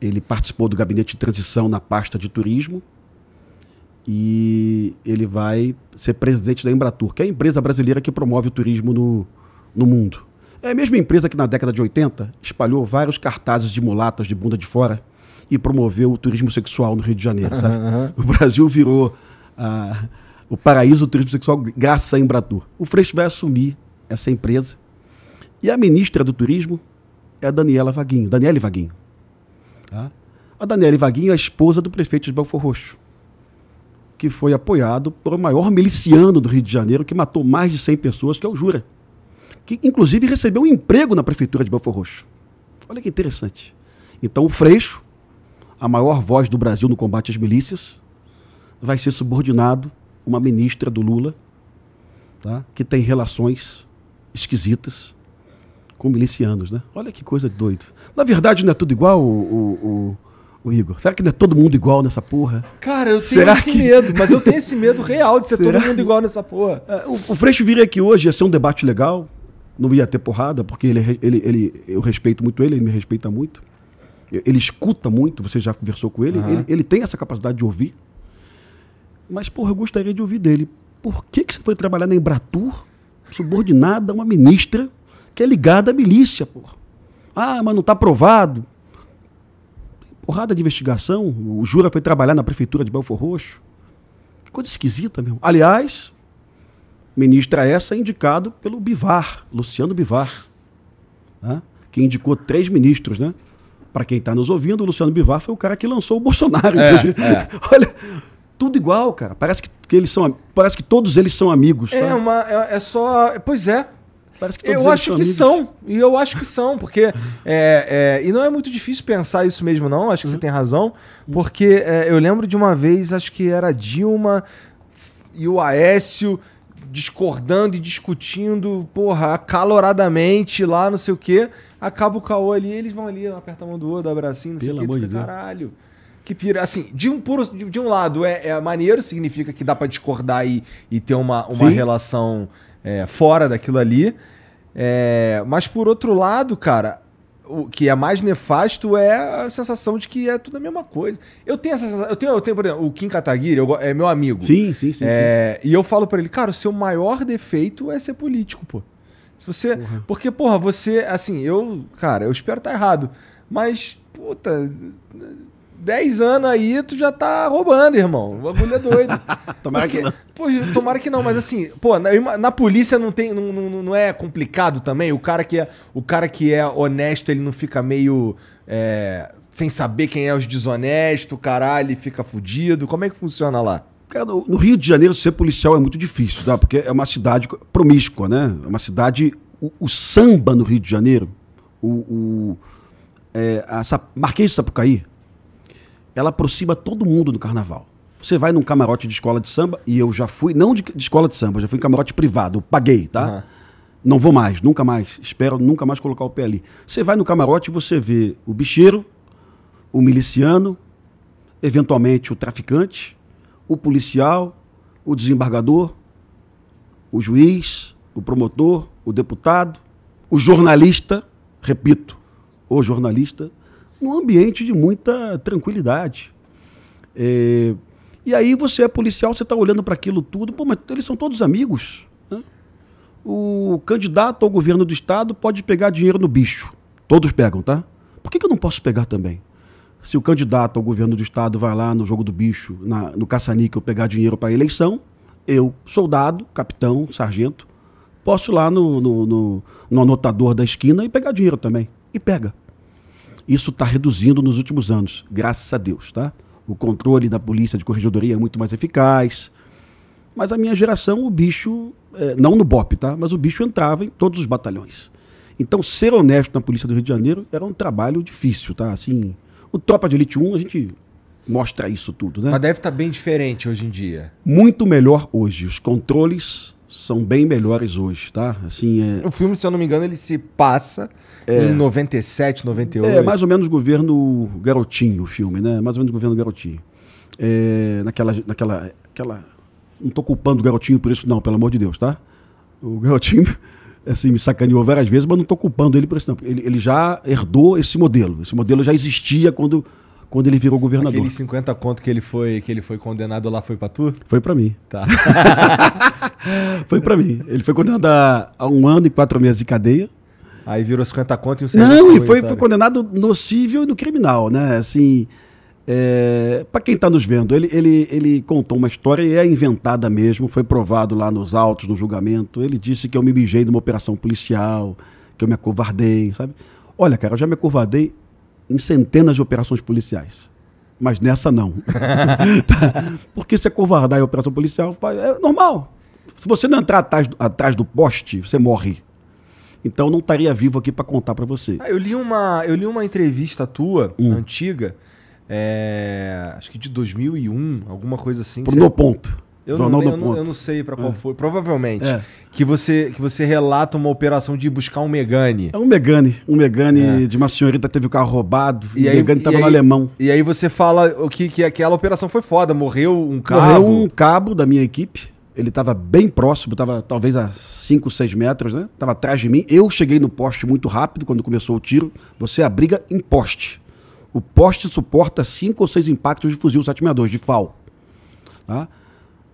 ele participou do gabinete de transição na pasta de turismo e ele vai ser presidente da Embratur, que é a empresa brasileira que promove o turismo no, no mundo. É a mesma empresa que na década de 80 espalhou vários cartazes de mulatas de bunda de fora e promoveu o turismo sexual no Rio de Janeiro. Uhum. O Brasil virou ah, o paraíso do turismo sexual graças à Embratur. O Freixo vai assumir essa empresa e a ministra do turismo é a Daniela Vaguinho, Daniele Vaguinho. Tá? A Daniele Vaguinho é a esposa do prefeito de Belfor Roxo, que foi apoiado pelo maior miliciano do Rio de Janeiro, que matou mais de 100 pessoas, que é o Jura, que inclusive recebeu um emprego na prefeitura de Belfor Roxo. Olha que interessante. Então o Freixo, a maior voz do Brasil no combate às milícias, vai ser subordinado a uma ministra do Lula, tá? que tem relações esquisitas com milicianos, né? Olha que coisa doida. Na verdade, não é tudo igual, o, o, o, Igor? Será que não é todo mundo igual nessa porra? Cara, eu tenho Será esse que... medo, mas eu tenho esse medo real de ser Será? todo mundo igual nessa porra. É, o, o Freixo viria aqui hoje, ia ser um debate legal, não ia ter porrada, porque ele, é ele, ele, eu respeito muito ele, ele me respeita muito. Ele escuta muito, você já conversou com ele, uhum. ele, ele tem essa capacidade de ouvir. Mas, porra, eu gostaria de ouvir dele. Por que, que você foi trabalhar na Embratur, subordinada a uma ministra que é ligada à milícia, porra. Ah, mas não está provado. Porrada de investigação. O Jura foi trabalhar na prefeitura de Belfor Roxo. Que coisa esquisita mesmo. Aliás, ministra essa é indicado pelo Bivar, Luciano Bivar, né? que indicou três ministros, né? Para quem está nos ouvindo, o Luciano Bivar foi o cara que lançou o Bolsonaro. É, é. Olha, tudo igual, cara. Parece que, que, eles são, parece que todos eles são amigos. É sabe? uma, é, é só, pois é. Parece que Eu acho que amigos. são. E eu acho que são, porque. é, é, e não é muito difícil pensar isso mesmo, não. Acho que uhum. você tem razão. Uhum. Porque é, eu lembro de uma vez, acho que era Dilma e o Aécio discordando e discutindo, porra, caloradamente lá, não sei o quê. Acaba o caô ali, eles vão ali, apertam a mão do outro, abracinho, não Pelo sei o quê. De caralho que pira. Assim, de um, puro, de, de um lado é, é maneiro, significa que dá para discordar e, e ter uma, uma Sim. relação é, fora daquilo ali. É, mas por outro lado, cara, o que é mais nefasto é a sensação de que é tudo a mesma coisa. Eu tenho essa sensação, eu tenho, eu tenho por exemplo, o Kim Kataguiri eu, é meu amigo. Sim, sim, sim, é, sim. E eu falo para ele, cara, o seu maior defeito é ser político, pô. Se você, porque porra, você, assim, eu, cara, eu espero estar tá errado, mas puta, 10 anos aí, tu já tá roubando, irmão. O bagulho é doido. tomara Porque, que não. Pô, tomara que não, mas assim, pô, na, na polícia não tem. Não, não, não, é complicado também? O cara, que é, o cara que é honesto, ele não fica meio. É, sem saber quem é os desonestos, caralho, ele fica fudido. Como é que funciona lá? Cara, no Rio de Janeiro ser policial é muito difícil, tá? Porque é uma cidade promíscua, né? É uma cidade. O, o samba no Rio de Janeiro, o. o é, a Marquês de Sapucaí, ela aproxima todo mundo do carnaval. Você vai num camarote de escola de samba, e eu já fui, não de, de escola de samba, já fui em camarote privado, eu paguei, tá? Uhum. Não vou mais, nunca mais, espero nunca mais colocar o pé ali. Você vai no camarote e você vê o bicheiro, o miliciano, eventualmente o traficante, o policial, o desembargador, o juiz, o promotor, o deputado, o jornalista, repito, o jornalista, num ambiente de muita tranquilidade. É, e aí você é policial, você está olhando para aquilo tudo, pô, mas eles são todos amigos. Né? O candidato ao governo do estado pode pegar dinheiro no bicho. Todos pegam, tá? Por que, que eu não posso pegar também? Se o candidato ao governo do estado vai lá no jogo do bicho, na, no caça-níquel, pegar dinheiro para eleição, eu, soldado, capitão, sargento, posso ir lá no, no, no, no anotador da esquina e pegar dinheiro também. E pega. Isso está reduzindo nos últimos anos, graças a Deus, tá? O controle da polícia de corregedoria é muito mais eficaz. Mas a minha geração, o bicho, é, não no BOP, tá? Mas o bicho entrava em todos os batalhões. Então, ser honesto na Polícia do Rio de Janeiro era um trabalho difícil, tá? Assim, o Tropa de Elite 1, a gente mostra isso tudo, né? Mas deve estar tá bem diferente hoje em dia. Muito melhor hoje. Os controles são bem melhores hoje, tá? Assim, é... O filme, se eu não me engano, ele se passa é... em 97, 98. É, mais ou menos governo garotinho o filme, né? Mais ou menos governo garotinho. É... Naquela, naquela, aquela... Não tô culpando o garotinho por isso não, pelo amor de Deus, tá? O garotinho, assim, me sacaneou várias vezes, mas não tô culpando ele por isso não. Ele, ele já herdou esse modelo. Esse modelo já existia quando quando ele virou governador. Aqueles 50 conto que ele foi, que ele foi condenado lá foi para tu? Foi para mim. Tá. foi para mim. Ele foi condenado a, a um ano e quatro meses de cadeia. Aí virou 50 conto e o Não, e foi, foi, condenado no civil e no criminal, né? Assim, é, para quem está nos vendo, ele, ele, ele contou uma história e é inventada mesmo, foi provado lá nos autos, no julgamento. Ele disse que eu me mijei numa operação policial, que eu me acovardei, sabe? Olha, cara, eu já me acovardei em centenas de operações policiais. Mas nessa não. Tá? Porque se é covardar em operação policial, é normal. Se você não entrar atrás, atrás do poste, você morre. Então não estaria vivo aqui para contar para você. Ah, eu li uma, eu li uma entrevista tua hum. antiga, é, acho que de 2001, alguma coisa assim. Pro meu é... ponto. Eu não, do eu, Ponto. Não, eu não sei para qual é. foi. Provavelmente. É. Que, você, que você relata uma operação de buscar um Megane. É um Megane. Um Megane é. de uma senhorita teve o carro roubado. E o aí, Megane tava aí, no alemão. E aí você fala o que, que aquela operação foi foda. Morreu um cabo. Morreu um cabo da minha equipe. Ele estava bem próximo, estava talvez a 5, 6 metros, né? Estava atrás de mim. Eu cheguei no poste muito rápido quando começou o tiro. Você abriga em poste. O poste suporta 5 ou 6 impactos de fuzil 762, de FAL. Tá?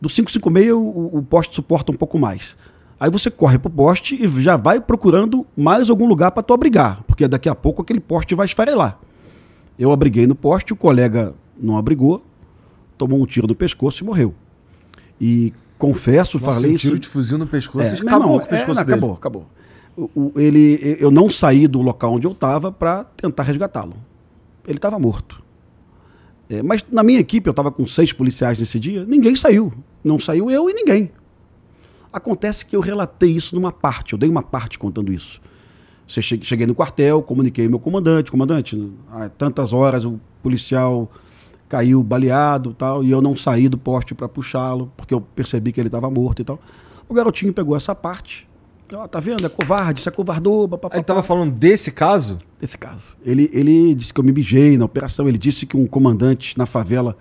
Do 556 o, o poste suporta um pouco mais. Aí você corre pro poste e já vai procurando mais algum lugar para tu abrigar, porque daqui a pouco aquele poste vai esfarelar. Eu abriguei no poste, o colega não abrigou, tomou um tiro no pescoço e morreu. E confesso, Nossa, falei um tiro de fuzil no pescoço, é, acabou irmão, com o pescoço é, não, Acabou, acabou. o, ele, eu não saí do local onde eu estava para tentar resgatá-lo. Ele estava morto. É, mas na minha equipe, eu estava com seis policiais nesse dia, ninguém saiu. Não saiu eu e ninguém. Acontece que eu relatei isso numa parte, eu dei uma parte contando isso. Cheguei no quartel, comuniquei ao meu comandante, comandante, há tantas horas o policial caiu baleado tal, e eu não saí do poste para puxá-lo, porque eu percebi que ele estava morto e tal. O garotinho pegou essa parte, Ó, tá vendo? É covarde, se acovardou. É Papapá. Ele tava falando desse caso? Desse caso. Ele, ele disse que eu me bijei na operação. Ele disse que um comandante na favela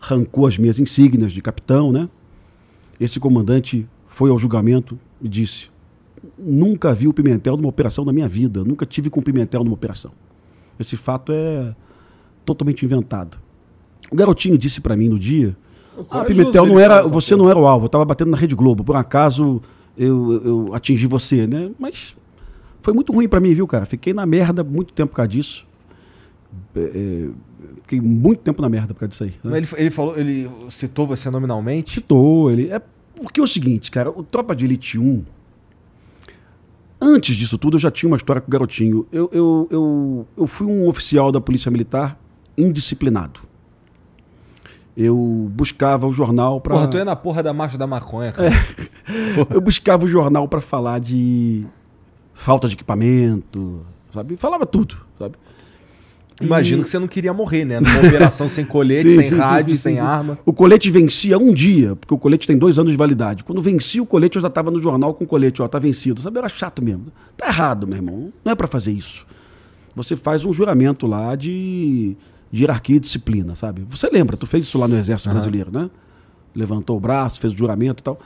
arrancou as minhas insígnias de capitão, né? Esse comandante foi ao julgamento e disse: Nunca vi o Pimentel numa operação na minha vida. Nunca tive com o Pimentel numa operação. Esse fato é totalmente inventado. O garotinho disse para mim no dia. Ah, é Pimentel não era. Você não era o alvo, eu tava batendo na Rede Globo. Por acaso eu, eu atingi você, né? Mas foi muito ruim para mim, viu, cara? Fiquei na merda muito tempo por causa disso. É, é fiquei muito tempo na merda por causa disso aí. Né? Ele, ele, falou, ele citou você nominalmente? Citou, ele. É porque é o seguinte, cara, o Tropa de Elite 1. Antes disso tudo, eu já tinha uma história com o garotinho. Eu, eu, eu, eu fui um oficial da Polícia Militar indisciplinado. Eu buscava o jornal para. Porra, tu é na porra da marcha da maconha, cara. É. Eu buscava o jornal para falar de falta de equipamento, sabe? Falava tudo, sabe? Imagino e... que você não queria morrer, né? Numa operação sem colete, sim, sem sim, rádio, sim, sem arma. O colete vencia um dia, porque o colete tem dois anos de validade. Quando vencia o colete, eu já estava no jornal com o colete, ó, tá vencido. Sabe, era chato mesmo. Tá errado, meu irmão. Não é para fazer isso. Você faz um juramento lá de de hierarquia e disciplina, sabe? Você lembra, tu fez isso lá no Exército uhum. Brasileiro, né? Levantou o braço, fez o juramento e tal.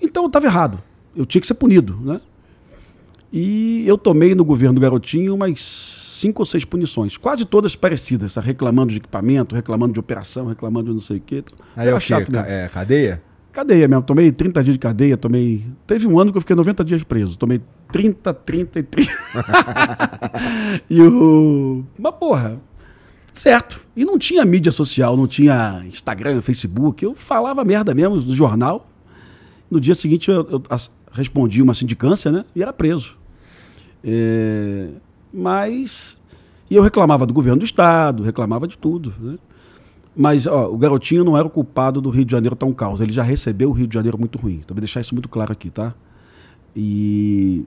Então eu estava errado. Eu tinha que ser punido, né? E eu tomei no governo do Garotinho umas cinco ou seis punições, quase todas parecidas, reclamando de equipamento, reclamando de operação, reclamando de não sei o quê. Aí Era é o chato quê? É, cadeia? Cadeia mesmo. Tomei 30 dias de cadeia, tomei. Teve um ano que eu fiquei 90 dias preso. Tomei 30, 30 e 30. e o. Mas, porra, Certo. E não tinha mídia social, não tinha Instagram, Facebook. Eu falava merda mesmo no jornal. No dia seguinte eu, eu respondi uma sindicância, né? E era preso. É, mas. E eu reclamava do governo do Estado, reclamava de tudo. Né? Mas ó, o garotinho não era o culpado do Rio de Janeiro tão tá um caos. Ele já recebeu o Rio de Janeiro muito ruim. Então, vou deixar isso muito claro aqui, tá? E,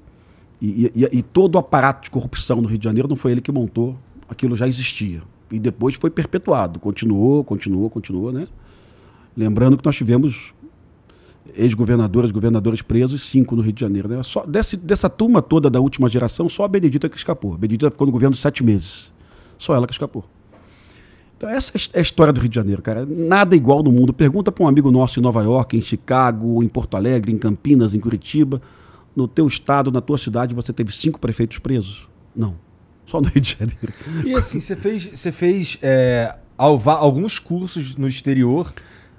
e, e, e todo o aparato de corrupção no Rio de Janeiro não foi ele que montou. Aquilo já existia e depois foi perpetuado. Continuou, continuou, continuou, né? Lembrando que nós tivemos ex-governadoras, governadores presos, cinco no Rio de Janeiro. Né? Só desse, dessa turma toda da última geração, só a Benedita que escapou. A Benedita ficou no governo sete meses. Só ela que escapou. Então, essa é a é história do Rio de Janeiro, cara. Nada igual no mundo. Pergunta para um amigo nosso em Nova York, em Chicago, em Porto Alegre, em Campinas, em Curitiba. No teu estado, na tua cidade, você teve cinco prefeitos presos? Não. Só no Rio de Janeiro. E assim, você fez, você fez é, alguns cursos no exterior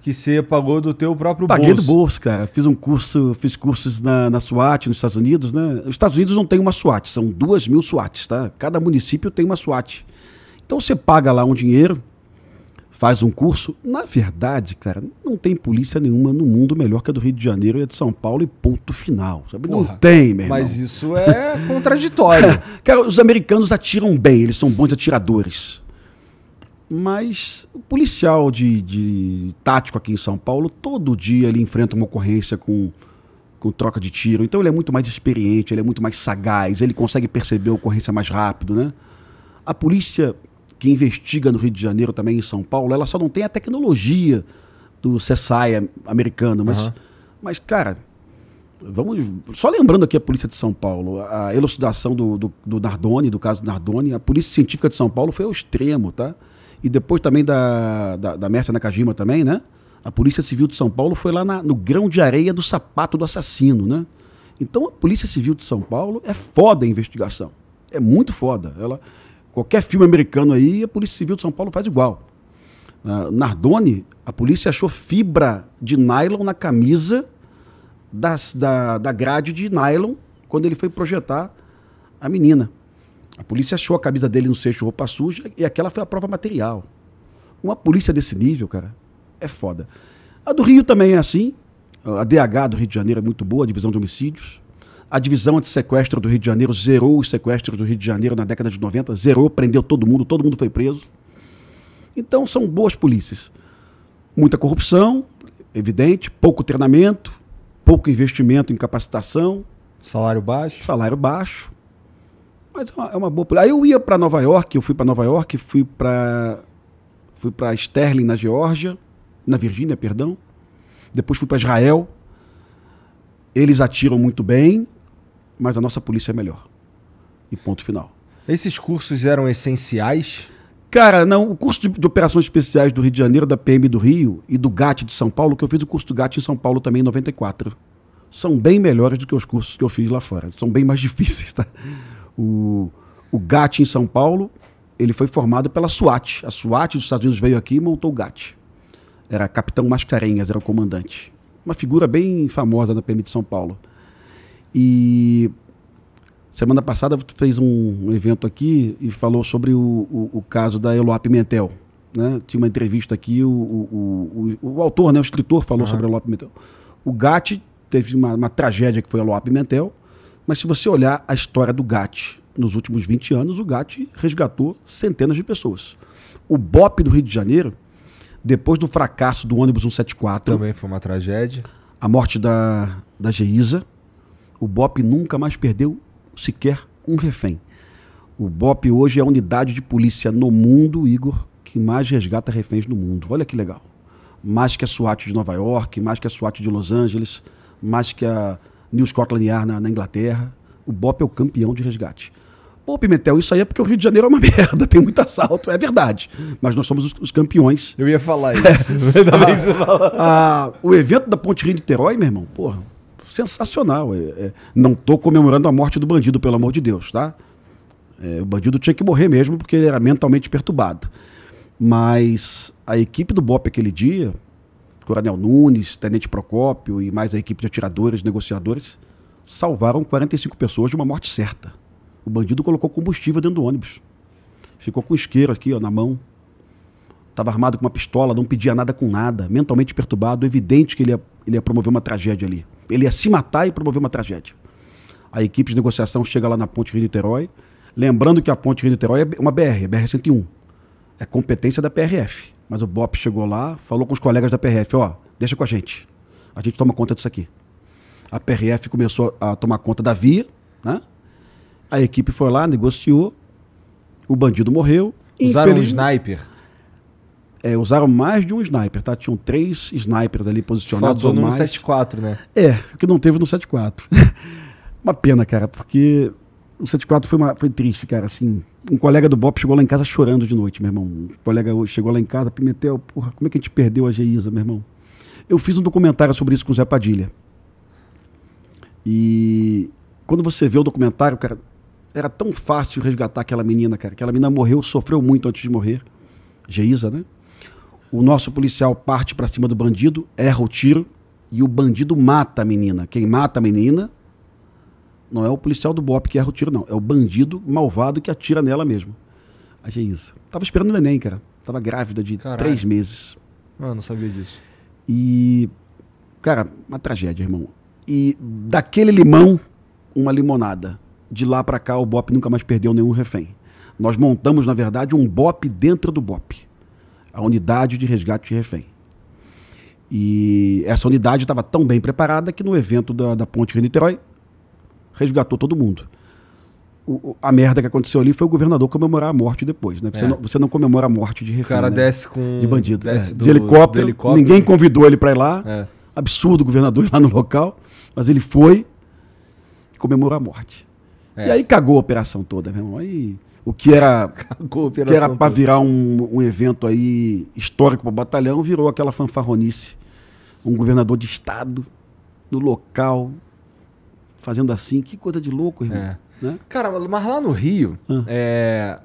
que você pagou do teu próprio Paguei bolso. Paguei do bolso, cara. Fiz um curso, fiz cursos na, na SWAT, nos Estados Unidos, né? Os Estados Unidos não tem uma SWAT, são duas mil SWATs, tá? Cada município tem uma SWAT. Então você paga lá um dinheiro faz um curso. Na verdade, cara, não tem polícia nenhuma no mundo melhor que a do Rio de Janeiro e a de São Paulo e ponto final. Sabe? Porra, não tem, meu irmão. Mas isso é contraditório. cara, os americanos atiram bem, eles são bons atiradores. Mas o policial de, de tático aqui em São Paulo, todo dia ele enfrenta uma ocorrência com com troca de tiro. Então ele é muito mais experiente, ele é muito mais sagaz, ele consegue perceber a ocorrência mais rápido, né? A polícia que investiga no Rio de Janeiro, também em São Paulo, ela só não tem a tecnologia do CSI americano, mas, uhum. mas cara, vamos só lembrando aqui a polícia de São Paulo, a elucidação do, do, do, Nardoni, do caso do Nardoni, a polícia científica de São Paulo foi ao extremo, tá? E depois também da da, da Mércia Nakajima também, né? A polícia civil de São Paulo foi lá na, no grão de areia do sapato do assassino, né? Então a polícia civil de São Paulo é foda a investigação, é muito foda, ela Qualquer filme americano aí, a Polícia Civil de São Paulo faz igual. Uh, Nardone, a polícia achou fibra de nylon na camisa das, da, da grade de nylon quando ele foi projetar a menina. A polícia achou a camisa dele no seixo roupa suja e aquela foi a prova material. Uma polícia desse nível, cara, é foda. A do Rio também é assim. A DH do Rio de Janeiro é muito boa, a divisão de homicídios. A divisão anti-sequestro do Rio de Janeiro zerou os sequestros do Rio de Janeiro na década de 90, zerou, prendeu todo mundo, todo mundo foi preso. Então são boas polícias. Muita corrupção, evidente, pouco treinamento, pouco investimento em capacitação. Salário baixo. Salário baixo. Mas é uma, é uma boa polícia. Aí eu ia para Nova York, eu fui para Nova York, fui para fui para Sterling na Geórgia, na Virgínia, perdão. Depois fui para Israel. Eles atiram muito bem, mas a nossa polícia é melhor. E ponto final. Esses cursos eram essenciais? Cara, não. O curso de, de, operações especiais do Rio de Janeiro, da PM do Rio e do GAT de São Paulo, que eu fiz o curso do GAT em São Paulo também em 94, são bem melhores do que os cursos que eu fiz lá fora. São bem mais difíceis, tá? O, o GAT em São Paulo, ele foi formado pela SWAT. A SWAT dos Estados Unidos veio aqui e montou o GAT. Era capitão Mascarenhas, era o comandante. Uma figura bem famosa da PM de São Paulo. E semana passada tu fez um evento aqui e falou sobre o, o, o caso da Eloá Pimentel. Né? Tinha uma entrevista aqui, o, o, o, o autor, né, o escritor falou uhum. sobre a Eloá Pimentel. O Gatti teve uma, uma tragédia que foi a Eloá Pimentel, mas se você olhar a história do Gatti nos últimos 20 anos, o Gatti resgatou centenas de pessoas. O BOP do Rio de Janeiro, depois do fracasso do ônibus 174... Também foi uma tragédia. A morte da, da Geisa, o BOP nunca mais perdeu sequer um refém. O BOP hoje é a unidade de polícia no mundo, Igor, que mais resgata reféns no mundo. Olha que legal. Mais que a SWAT de Nova York, mais que a SWAT de Los Angeles, mais que a New Scotland Yard na, na Inglaterra. O BOP é o campeão de resgate. Pô, Pimentel, isso aí é porque o Rio de Janeiro é uma merda, tem muito assalto, é verdade. Mas nós somos os, os campeões. Eu ia falar isso. Ainda bem que o evento da Ponte Rio Niterói, meu irmão, porra, sensacional. É, é, não estou comemorando a morte do bandido, pelo amor de Deus, tá? É, o bandido tinha que morrer mesmo porque ele era mentalmente perturbado. Mas a equipe do BOP aquele dia, Coronel Nunes, Tenente Procópio e mais a equipe de atiradores, negociadores, salvaram 45 pessoas de uma morte certa. O bandido colocou combustível dentro do ônibus. Ficou com o isqueiro aqui ó, na mão. Estava armado com uma pistola, não pedia nada com nada. Mentalmente perturbado, evidente que ele ia, ele ia promover uma tragédia ali ele ia se matar e promover uma tragédia. A equipe de negociação chega lá na Ponte Rio-Niterói, lembrando que a Ponte Rio-Niterói é uma BR, é BR-101. É competência da PRF. Mas o BOP chegou lá, falou com os colegas da PRF, ó, deixa com a gente. A gente toma conta disso aqui. A PRF começou a tomar conta da via, né? A equipe foi lá, negociou, o bandido morreu. Usaram infeliz... um sniper é, usaram mais de um sniper, tá? Tinham três snipers ali posicionados Faltou ou mais. no 74, né? É, o que não teve no 74. uma pena, cara, porque o 74 foi, uma, foi triste, cara, assim. Um colega do Bop chegou lá em casa chorando de noite, meu irmão. Um colega chegou lá em casa, Pimentel, porra, como é que a gente perdeu a Geisa, meu irmão? Eu fiz um documentário sobre isso com o Zé Padilha. E quando você vê o documentário, cara, era tão fácil resgatar aquela menina, cara. Aquela menina morreu, sofreu muito antes de morrer. Geisa, né? O nosso policial parte para cima do bandido, erra o tiro e o bandido mata a menina. Quem mata a menina não é o policial do BOP que erra o tiro, não. É o bandido malvado que atira nela mesmo. Achei é isso. Tava esperando o neném, cara. Tava grávida de Caralho. três meses. Ah, não sabia disso. E. Cara, uma tragédia, irmão. E daquele limão, uma limonada. De lá para cá, o BOP nunca mais perdeu nenhum refém. Nós montamos, na verdade, um BOP dentro do BOP a unidade de resgate de refém. E essa unidade estava tão bem preparada que no evento da, da Ponte Rio-Niterói, resgatou todo mundo. O, a merda que aconteceu ali foi o governador comemorar a morte depois, né? Você, é. não, você não, comemora a morte de refém. O cara né? desce com... De bandido. Desce é. do, de helicóptero, helicóptero, Ninguém convidou ele para ir lá. É. Absurdo o governador ir lá no local. Mas ele foi e comemorou a morte. É. E aí cagou a operação toda, meu irmão. Aí o que era que era para virar um, um, evento aí histórico para o batalhão virou aquela fanfarronice um governador de estado no local fazendo assim que coisa de louco irmão é. né? cara mas lá no Rio ah. é,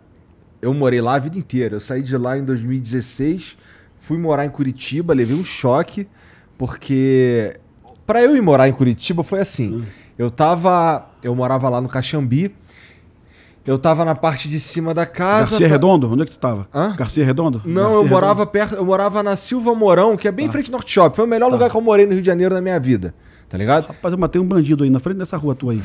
eu morei lá a vida inteira eu saí de lá em 2016 fui morar em Curitiba levei um choque porque para eu ir morar em Curitiba foi assim ah. eu tava eu morava lá no Caxambi eu tava na parte de cima da casa. Garcia tá? Redondo? Onde é que tu tava? Hã? Garcia Redondo? Não, Garcia eu morava Redondo. perto. Eu morava na Silva Mourão, que é bem tá. em frente ao Norte Shop. Foi o melhor tá. lugar que eu morei no Rio de Janeiro na minha vida. Tá ligado? Rapaz, eu matei um bandido aí na frente dessa rua tua aí.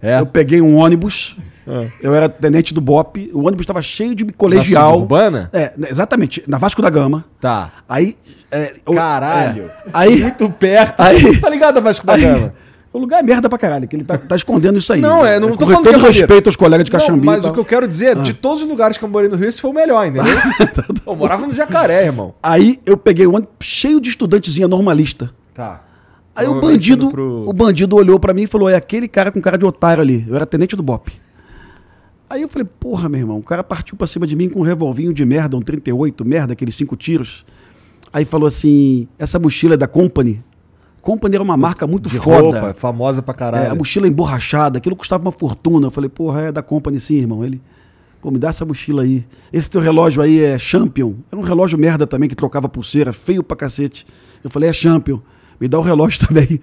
É. Eu peguei um ônibus. É. Eu era tenente do BOP, o ônibus estava cheio de colegial. Na urbana? É, né, exatamente, na Vasco da Gama. Tá. Aí. É, Caralho! É, aí, Muito perto. Aí, tá ligado a Vasco da aí, Gama? O lugar é merda pra caralho, que ele tá, tá escondendo isso aí. Não, é, não é, tô Com falando todo que é respeito aos colegas de Caxambi. Não, mas o que eu quero dizer, é, ah. de todos os lugares que eu morei no Rio, esse foi o melhor, entendeu? Tá, tá, tá, eu morava no Jacaré, irmão. Aí eu peguei um cheio de estudantezinha normalista. Tá. Aí o bandido, pro... o bandido olhou para mim e falou: "É aquele cara com cara de otário ali". Eu era tenente do BOP. Aí eu falei: "Porra, meu irmão, o cara partiu para cima de mim com um revolvinho de merda, um 38, merda, aqueles cinco tiros". Aí falou assim: "Essa mochila é da Company?" Company era uma marca muito de foda. Roupa, é famosa pra caralho. É, a mochila emborrachada, aquilo custava uma fortuna. Eu falei, porra, é da Company sim, irmão. Ele, pô, me dá essa mochila aí. Esse teu relógio aí é Champion. Era um relógio merda também que trocava pulseira, feio pra cacete. Eu falei, é Champion. Me dá o relógio também.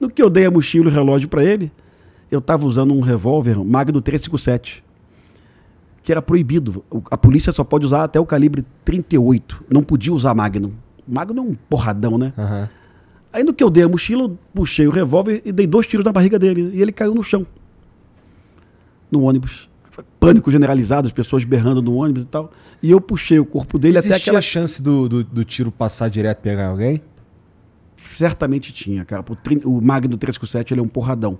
No que eu dei a mochila e o relógio para ele, eu tava usando um revólver Magno 357 que era proibido. A polícia só pode usar até o calibre 38. Não podia usar Magnum. Magnum é um porradão, né? Uhum. Aí no que eu dei a mochila, puxei o revólver e dei dois tiros na barriga dele. E ele caiu no chão. No ônibus. Pânico generalizado, as pessoas berrando no ônibus e tal. E eu puxei o corpo dele Existia até aquela. chance do, do, do tiro passar direto e pegar alguém? Certamente tinha, cara. O, tri... o Magno 357 ele é um porradão.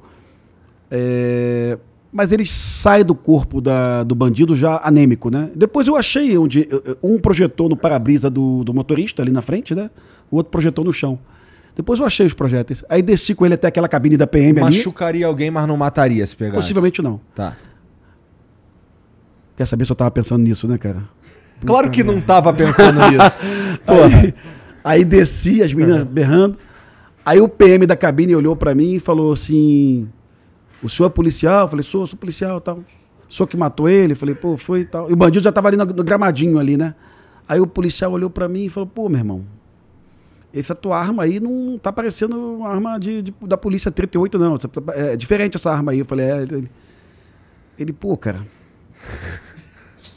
É... Mas ele sai do corpo da... do bandido já anêmico, né? Depois eu achei onde um projetou no para-brisa do... do motorista ali na frente, né? O outro projetou no chão. Depois eu achei os projéteis. Aí desci com ele até aquela cabine da PM Machucaria ali. Machucaria alguém, mas não mataria se pegasse. Possivelmente não. Tá. Quer saber se eu tava pensando nisso, né, cara? claro Puta que não tava pensando nisso. aí, aí, desci, as meninas uhum. berrando. Aí o PM da cabine olhou para mim e falou assim: O senhor é policial? Eu falei: Sou, sou policial tal. Sou que matou ele? Eu falei: Pô, foi e tal. E o bandido já tava ali no, no gramadinho ali, né? Aí o policial olhou para mim e falou: Pô, meu irmão, essa tua arma aí não tá parecendo uma arma de, de da polícia 38, não. É diferente essa arma aí. Eu falei, é. Ele, ele pô, cara.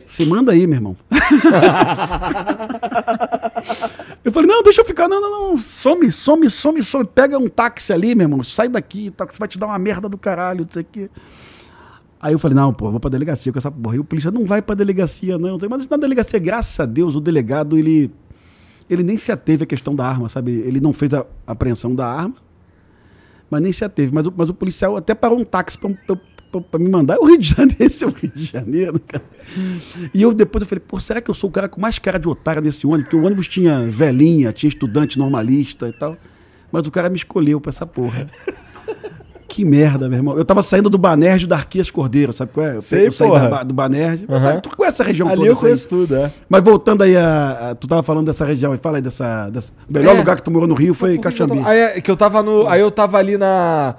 se manda aí, meu irmão. eu falei, não, deixa eu ficar. Não, não, não. Some, some, some, some. Pega um táxi ali, meu irmão. Sai daqui, tá, você vai te dar uma merda do caralho, isso aqui. Aí eu falei, não, pô, vou pra delegacia com essa porra. E o polícia não vai pra delegacia, não. Mas na delegacia, graças a Deus, o delegado, ele ele nem se ateve à questão da arma, sabe? Ele não fez a apreensão da arma, mas nem se ateve. Mas, mas o policial até parou um táxi para me mandar. O Rio de Janeiro, esse é o Rio de Janeiro, cara. E eu depois eu falei, pô, será que eu sou o cara com mais cara de otário nesse ônibus? Porque o ônibus tinha velhinha, tinha estudante normalista e tal. Mas o cara me escolheu para essa porra. Que merda, meu irmão. Eu tava saindo do Banerj da Arquias Cordeiro, sabe qual é? Eu, Sei, eu saí da, do Banerj. Uhum. tu conhece essa região Ali toda? Ali eu conheço tudo, é. Mas voltando aí, a, a, tu tava falando dessa região, e fala aí dessa... dessa o melhor é. lugar que tu morou no Rio foi Caxambi. Aí, é, que eu tava no, aí eu tava ali na...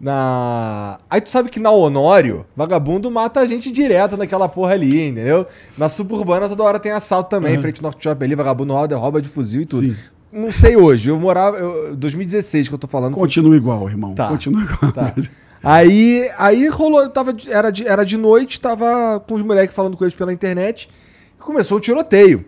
Na. Aí tu sabe que na Honório, vagabundo mata a gente direto naquela porra ali, entendeu? Na suburbana toda hora tem assalto também, uhum. frente norte shopping ali, vagabundo roda, rouba de fuzil e tudo. Sim não sei hoje. Eu morava. Eu, 2016 que eu tô falando. Continua foi... igual, irmão. Tá. Continua igual. Tá. Aí, aí rolou, tava, era, de, era de noite, tava com os moleques falando com eles pela internet. começou o tiroteio.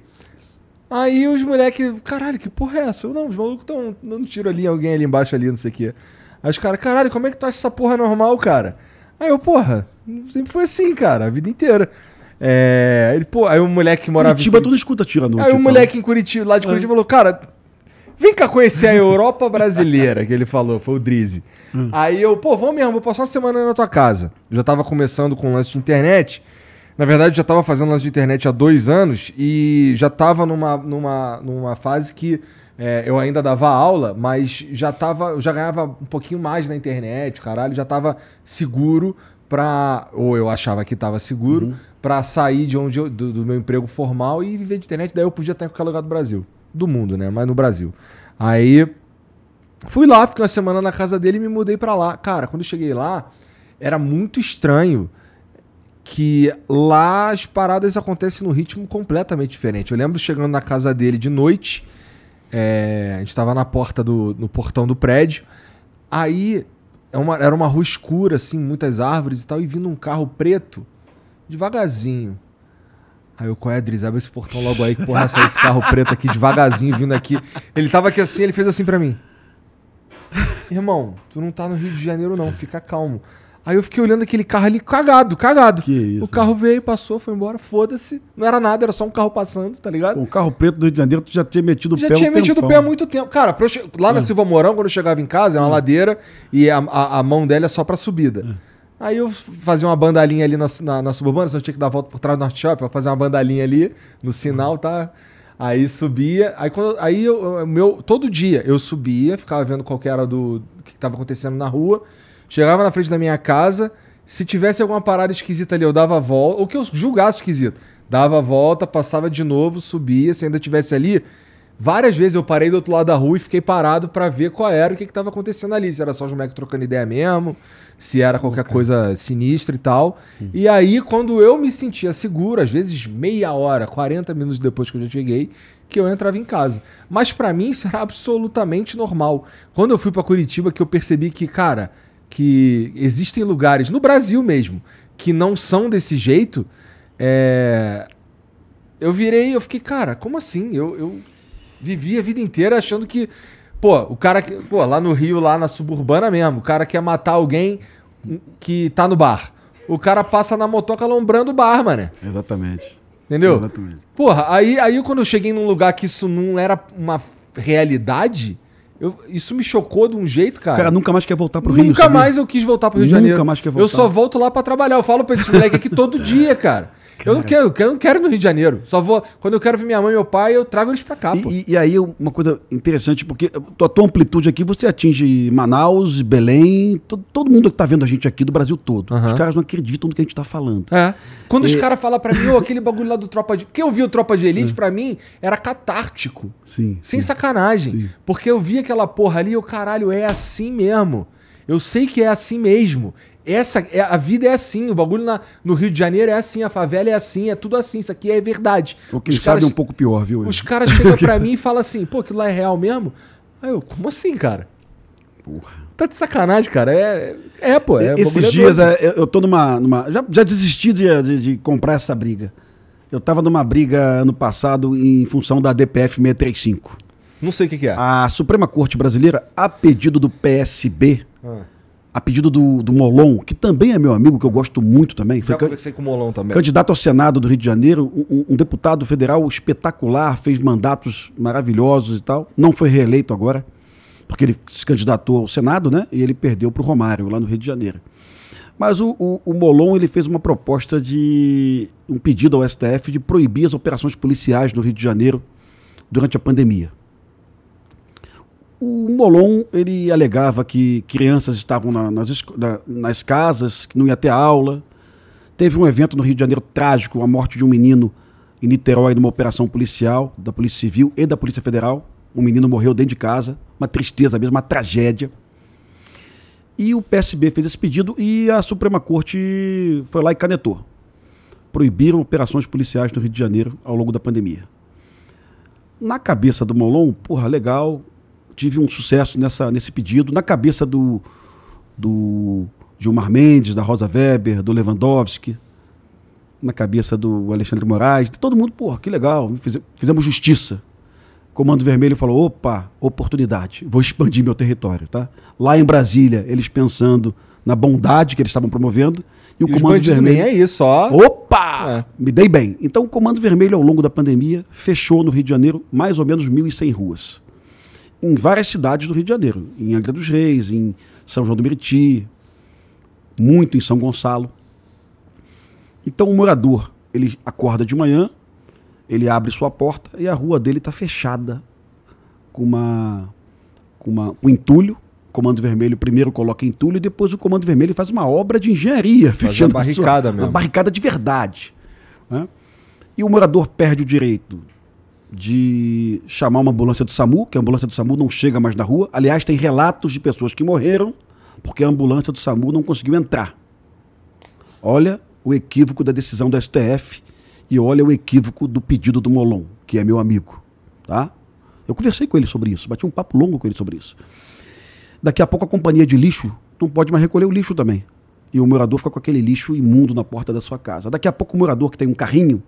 Aí os moleques, caralho, que porra é essa? Eu, não, os malucos estão dando tiro ali, alguém ali embaixo ali, não sei o quê. Aí os caras, caralho, como é que tu acha essa porra normal, cara? Aí eu, porra, sempre foi assim, cara, a vida inteira. É, ele, pô, aí o moleque que morava Curitiba, em Curitiba. tudo escuta tiro à noite. Aí o então. moleque em Curitiba, lá de é. Curitiba, é. falou, cara, Vem cá conhecer a Europa brasileira, que ele falou, foi o Drizzy. Hum. Aí eu, pô, vamos mesmo, vou passar uma semana na tua casa. Eu já tava começando com lance de internet. Na verdade, já tava fazendo lance de internet há dois anos e já tava numa, numa, numa fase que é, eu ainda dava aula, mas já tava, eu já ganhava um pouquinho mais na internet, caralho, já tava seguro pra. Ou eu achava que tava seguro, uhum. pra sair de onde eu, do, do meu emprego formal e viver de internet, daí eu podia estar em qualquer lugar do Brasil do mundo, né? Mas no Brasil. Aí fui lá, fiquei uma semana na casa dele e me mudei para lá. Cara, quando cheguei lá, era muito estranho que lá as paradas acontecem num ritmo completamente diferente. Eu lembro chegando na casa dele de noite, é, a gente estava na porta do, no portão do prédio, aí é uma, era uma rua escura, assim, muitas árvores e tal, e vindo um carro preto, devagarzinho, Aí eu, qual Abre esse portão logo aí, que porra, é sai esse carro preto aqui devagarzinho vindo aqui. Ele tava aqui assim, ele fez assim para mim. Irmão, tu não tá no Rio de Janeiro não, fica calmo. Aí eu fiquei olhando aquele carro ali cagado, cagado. Que isso, o carro né? veio, passou, foi embora, foda-se. Não era nada, era só um carro passando, tá ligado? O carro preto do Rio de Janeiro, tu já tinha metido o pé Já tinha um metido o pé há muito tempo. Cara, lá na é. Silva Mourão, quando eu chegava em casa, é uma é. ladeira e a, a, a, mão dela é só pra subida. É. Aí eu fazia uma bandalinha ali na, na, na suburbana, só tinha que dar a volta por trás do Norte Shopping, fazer uma bandalinha ali no sinal, tá? Aí subia, aí quando aí eu, meu todo dia eu subia, ficava vendo qual era do que estava acontecendo na rua, chegava na frente da minha casa, se tivesse alguma parada esquisita ali, eu dava a volta, ou que eu julgasse esquisito, dava a volta, passava de novo, subia, se ainda tivesse ali, várias vezes eu parei do outro lado da rua e fiquei parado para ver qual era o que estava acontecendo ali, se era só os moleques trocando ideia mesmo, se era qualquer okay. coisa sinistra e tal. Hum. E aí, quando eu me sentia seguro, às vezes meia hora, 40 minutos depois que eu já cheguei, que eu entrava em casa. Mas para mim isso era absolutamente normal. Quando eu fui para Curitiba, que eu percebi que, cara, que existem lugares no Brasil mesmo que não são desse jeito, é... eu virei, eu fiquei, cara, como assim? Eu, eu vivi a vida inteira achando que Pô, o cara que. Pô, lá no Rio, lá na suburbana mesmo, o cara quer matar alguém que tá no bar. O cara passa na motoca lombrando o bar, mano. Exatamente. Entendeu? Exatamente. Porra, aí, aí quando eu cheguei num lugar que isso não era uma realidade, eu, isso me chocou de um jeito, cara. Cara, nunca mais quer voltar pro nunca Rio. Nunca mais sabia? eu quis voltar pro Rio de Janeiro. Nunca mais quer voltar. Eu só volto lá para trabalhar. Eu falo pra esse moleque aqui todo dia, cara. Cara. Eu não quero, eu não quero no Rio de Janeiro. Só vou. Quando eu quero ver minha mãe e meu pai, eu trago eles pra cá. E, e, aí, uma coisa interessante, porque a tua amplitude aqui, você atinge Manaus, Belém, todo, todo mundo que tá vendo a gente aqui do Brasil todo. Uhum. Os caras não acreditam no que a gente tá falando. É. Quando e... os caras falam pra mim, oh, aquele bagulho lá do Tropa de. Porque eu vi o Tropa de Elite, é. pra mim, era catártico. Sim. Sem sim, sacanagem. Sim. Porque eu vi aquela porra ali e eu, caralho, é assim mesmo. Eu sei que é assim mesmo. Essa é, a vida é assim, o bagulho na, no Rio de Janeiro é assim, a favela é assim, é tudo assim, isso aqui é verdade. O que os sabe caras, é um pouco pior, viu? Os caras chegam para mim e falam assim, pô, aquilo lá é real mesmo? Aí eu, como assim, cara? Porra. Tá de sacanagem, cara. É, é pô. É, Esses é dias é, eu tô numa. numa já, já desisti de, de, de comprar essa briga. Eu tava numa briga ano passado em função da DPF 635. Não sei o que, que é. A Suprema Corte Brasileira, a pedido do PSB. Ah a pedido do, do Molon, que também é meu amigo, que eu gosto muito também. Já foi conversei com o Molon também. Candidato ao Senado do Rio de Janeiro, um, um, deputado federal espetacular, fez mandatos maravilhosos e tal. Não foi reeleito agora, porque ele se candidatou ao Senado, né? E ele perdeu para o Romário, lá no Rio de Janeiro. Mas o, o, o, Molon ele fez uma proposta de um pedido ao STF de proibir as operações policiais no Rio de Janeiro durante a pandemia o Molon ele alegava que crianças estavam na, nas, na, nas casas, que não ia ter aula. Teve um evento no Rio de Janeiro trágico, a morte de um menino em Niterói numa operação policial, da Polícia Civil e da Polícia Federal. Um menino morreu dentro de casa, uma tristeza mesmo, uma tragédia. E o PSB fez esse pedido e a Suprema Corte foi lá e canetou. Proibiram operações policiais no Rio de Janeiro ao longo da pandemia. Na cabeça do Molon, porra, legal, tive um sucesso nessa, nesse pedido, na cabeça do, do Gilmar Mendes, da Rosa Weber, do Lewandowski, na cabeça do Alexandre Moraes, todo mundo, porra, que legal, fizemos justiça. Comando Vermelho falou: opa, oportunidade, vou expandir meu território, tá? Lá em Brasília, eles pensando na bondade que eles estavam promovendo, e o e Comando Vermelho. é isso, ó. Opa! É. Me dei bem. Então, o Comando Vermelho, ao longo da pandemia, fechou no Rio de Janeiro mais ou menos 1.100 ruas em várias cidades do Rio de Janeiro, em Angra dos Reis, em São João do Meriti, muito em São Gonçalo. Então o morador, ele acorda de manhã, ele abre sua porta e a rua dele está fechada com uma com uma com entulho. comando vermelho primeiro coloca entulho e depois o comando vermelho faz uma obra de engenharia, faz fechando uma barricada sua, mesmo. Uma barricada de verdade, né? E o morador perde o direito de chamar uma ambulância do SAMU, que a ambulância do SAMU não chega mais na rua. Aliás, tem relatos de pessoas que morreram porque a ambulância do SAMU não conseguiu entrar. Olha o equívoco da decisão do STF e olha o equívoco do pedido do Molon, que é meu amigo, tá? Eu conversei com ele sobre isso, bati um papo longo com ele sobre isso. Daqui a pouco a companhia de lixo não pode mais recolher o lixo também. E o morador fica com aquele lixo imundo na porta da sua casa. Daqui a pouco o morador que tem um carrinho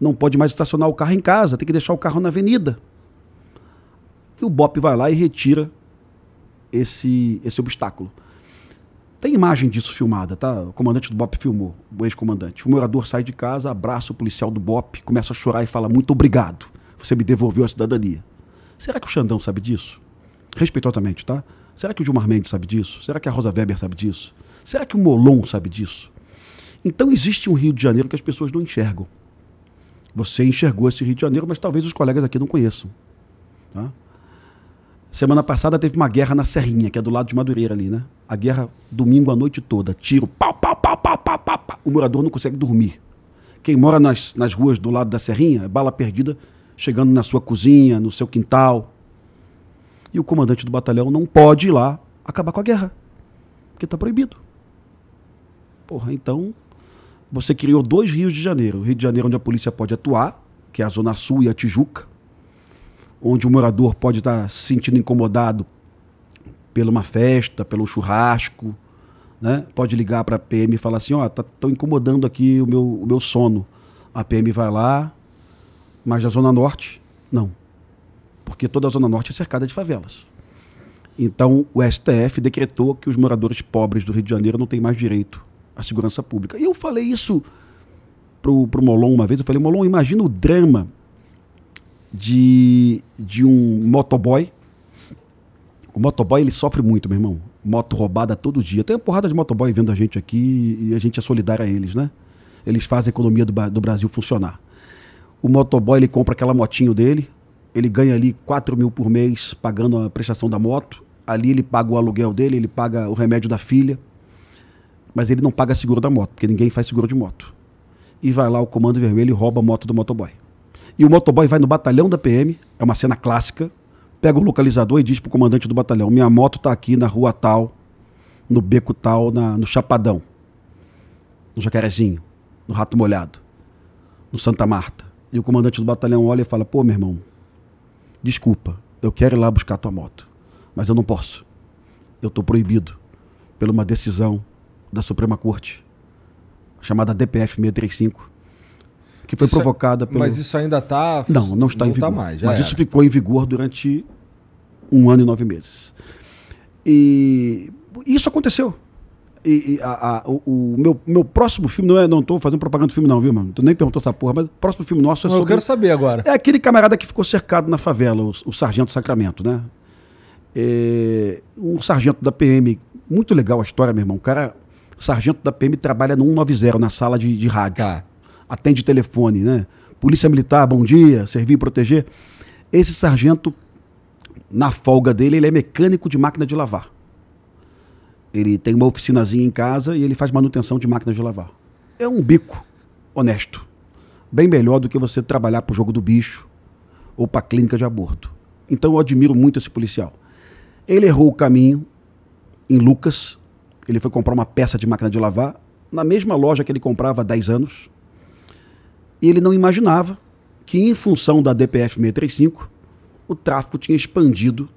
não pode mais estacionar o carro em casa, tem que deixar o carro na avenida. E o BOP vai lá e retira esse, esse obstáculo. Tem imagem disso filmada, tá? O comandante do BOP filmou, o ex-comandante. O morador sai de casa, abraça o policial do BOP, começa a chorar e fala: Muito obrigado, você me devolveu a cidadania. Será que o Xandão sabe disso? Respeitosamente, tá? Será que o Gilmar Mendes sabe disso? Será que a Rosa Weber sabe disso? Será que o Molon sabe disso? Então existe um Rio de Janeiro que as pessoas não enxergam. Você enxergou esse Rio de Janeiro, mas talvez os colegas aqui não conheçam. Tá? Semana passada teve uma guerra na Serrinha, que é do lado de Madureira ali, né? A guerra domingo a noite toda. Tiro, pau, pau, pau, pau, pau, pau, pau. O morador não consegue dormir. Quem mora nas, nas ruas do lado da Serrinha, bala perdida, chegando na sua cozinha, no seu quintal. E o comandante do batalhão não pode ir lá acabar com a guerra, porque está proibido. Porra, então você criou dois Rios de Janeiro. O Rio de Janeiro, onde a polícia pode atuar, que é a Zona Sul e a Tijuca, onde o morador pode estar se sentindo incomodado pela uma festa, pelo churrasco, né? Pode ligar para a PM e falar assim, ó, oh, tá, tão incomodando aqui o meu, o meu sono. A PM vai lá, mas na Zona Norte, não. Porque toda a Zona Norte é cercada de favelas. Então, o STF decretou que os moradores pobres do Rio de Janeiro não têm mais direito a segurança pública. E eu falei isso pro, pro Molon uma vez, eu falei, Molon, imagina o drama de, de um motoboy. O motoboy, ele sofre muito, meu irmão. Moto roubada todo dia. Tem uma porrada de motoboy vendo a gente aqui e a gente é solidário a eles, né? Eles fazem a economia do, do Brasil funcionar. O motoboy, ele compra aquela motinho dele, ele ganha ali 4 mil por mês pagando a prestação da moto. Ali ele paga o aluguel dele, ele paga o remédio da filha, mas ele não paga seguro da moto, porque ninguém faz seguro de moto. E vai lá o Comando Vermelho e rouba a moto do motoboy. E o motoboy vai no batalhão da PM, é uma cena clássica, pega o localizador e diz pro comandante do batalhão: Minha moto tá aqui na rua tal, no beco tal, na, no Chapadão, no Jacarezinho, no Rato Molhado, no Santa Marta. E o comandante do batalhão olha e fala: Pô, meu irmão, desculpa, eu quero ir lá buscar tua moto, mas eu não posso. Eu tô proibido pela uma decisão da Suprema Corte, chamada DPF 635, que foi isso é- provocada pelo. Mas isso ainda está. Não, não está não em tá vigor. Tá mais, mas era. isso ficou em vigor durante um ano e nove meses. E isso aconteceu. E, e a, a, o, o, meu, meu próximo filme, não é, não fazendo propaganda do filme, não, viu, mano? Tu nem perguntou essa porra, mas o próximo filme nosso é sobre. Eu quero saber agora. É aquele camarada que ficou cercado na favela, o, o Sargento Sacramento, né? É, um sargento da PM, muito legal a história, meu irmão. Um cara sargento da PM trabalha no 190, na sala de, de rádio. Tá. Atende telefone, né? Polícia Militar, bom dia, servir e proteger. Esse sargento, na folga dele, ele é mecânico de máquina de lavar. Ele tem uma oficinazinha em casa e ele faz manutenção de máquinas de lavar. É um bico honesto. Bem melhor do que você trabalhar para o jogo do bicho ou para a clínica de aborto. Então eu admiro muito esse policial. Ele errou o caminho em Lucas, ele foi comprar uma peça de máquina de lavar na mesma loja que ele comprava há 10 anos. E ele não imaginava que, em função da DPF 635, o tráfico tinha expandido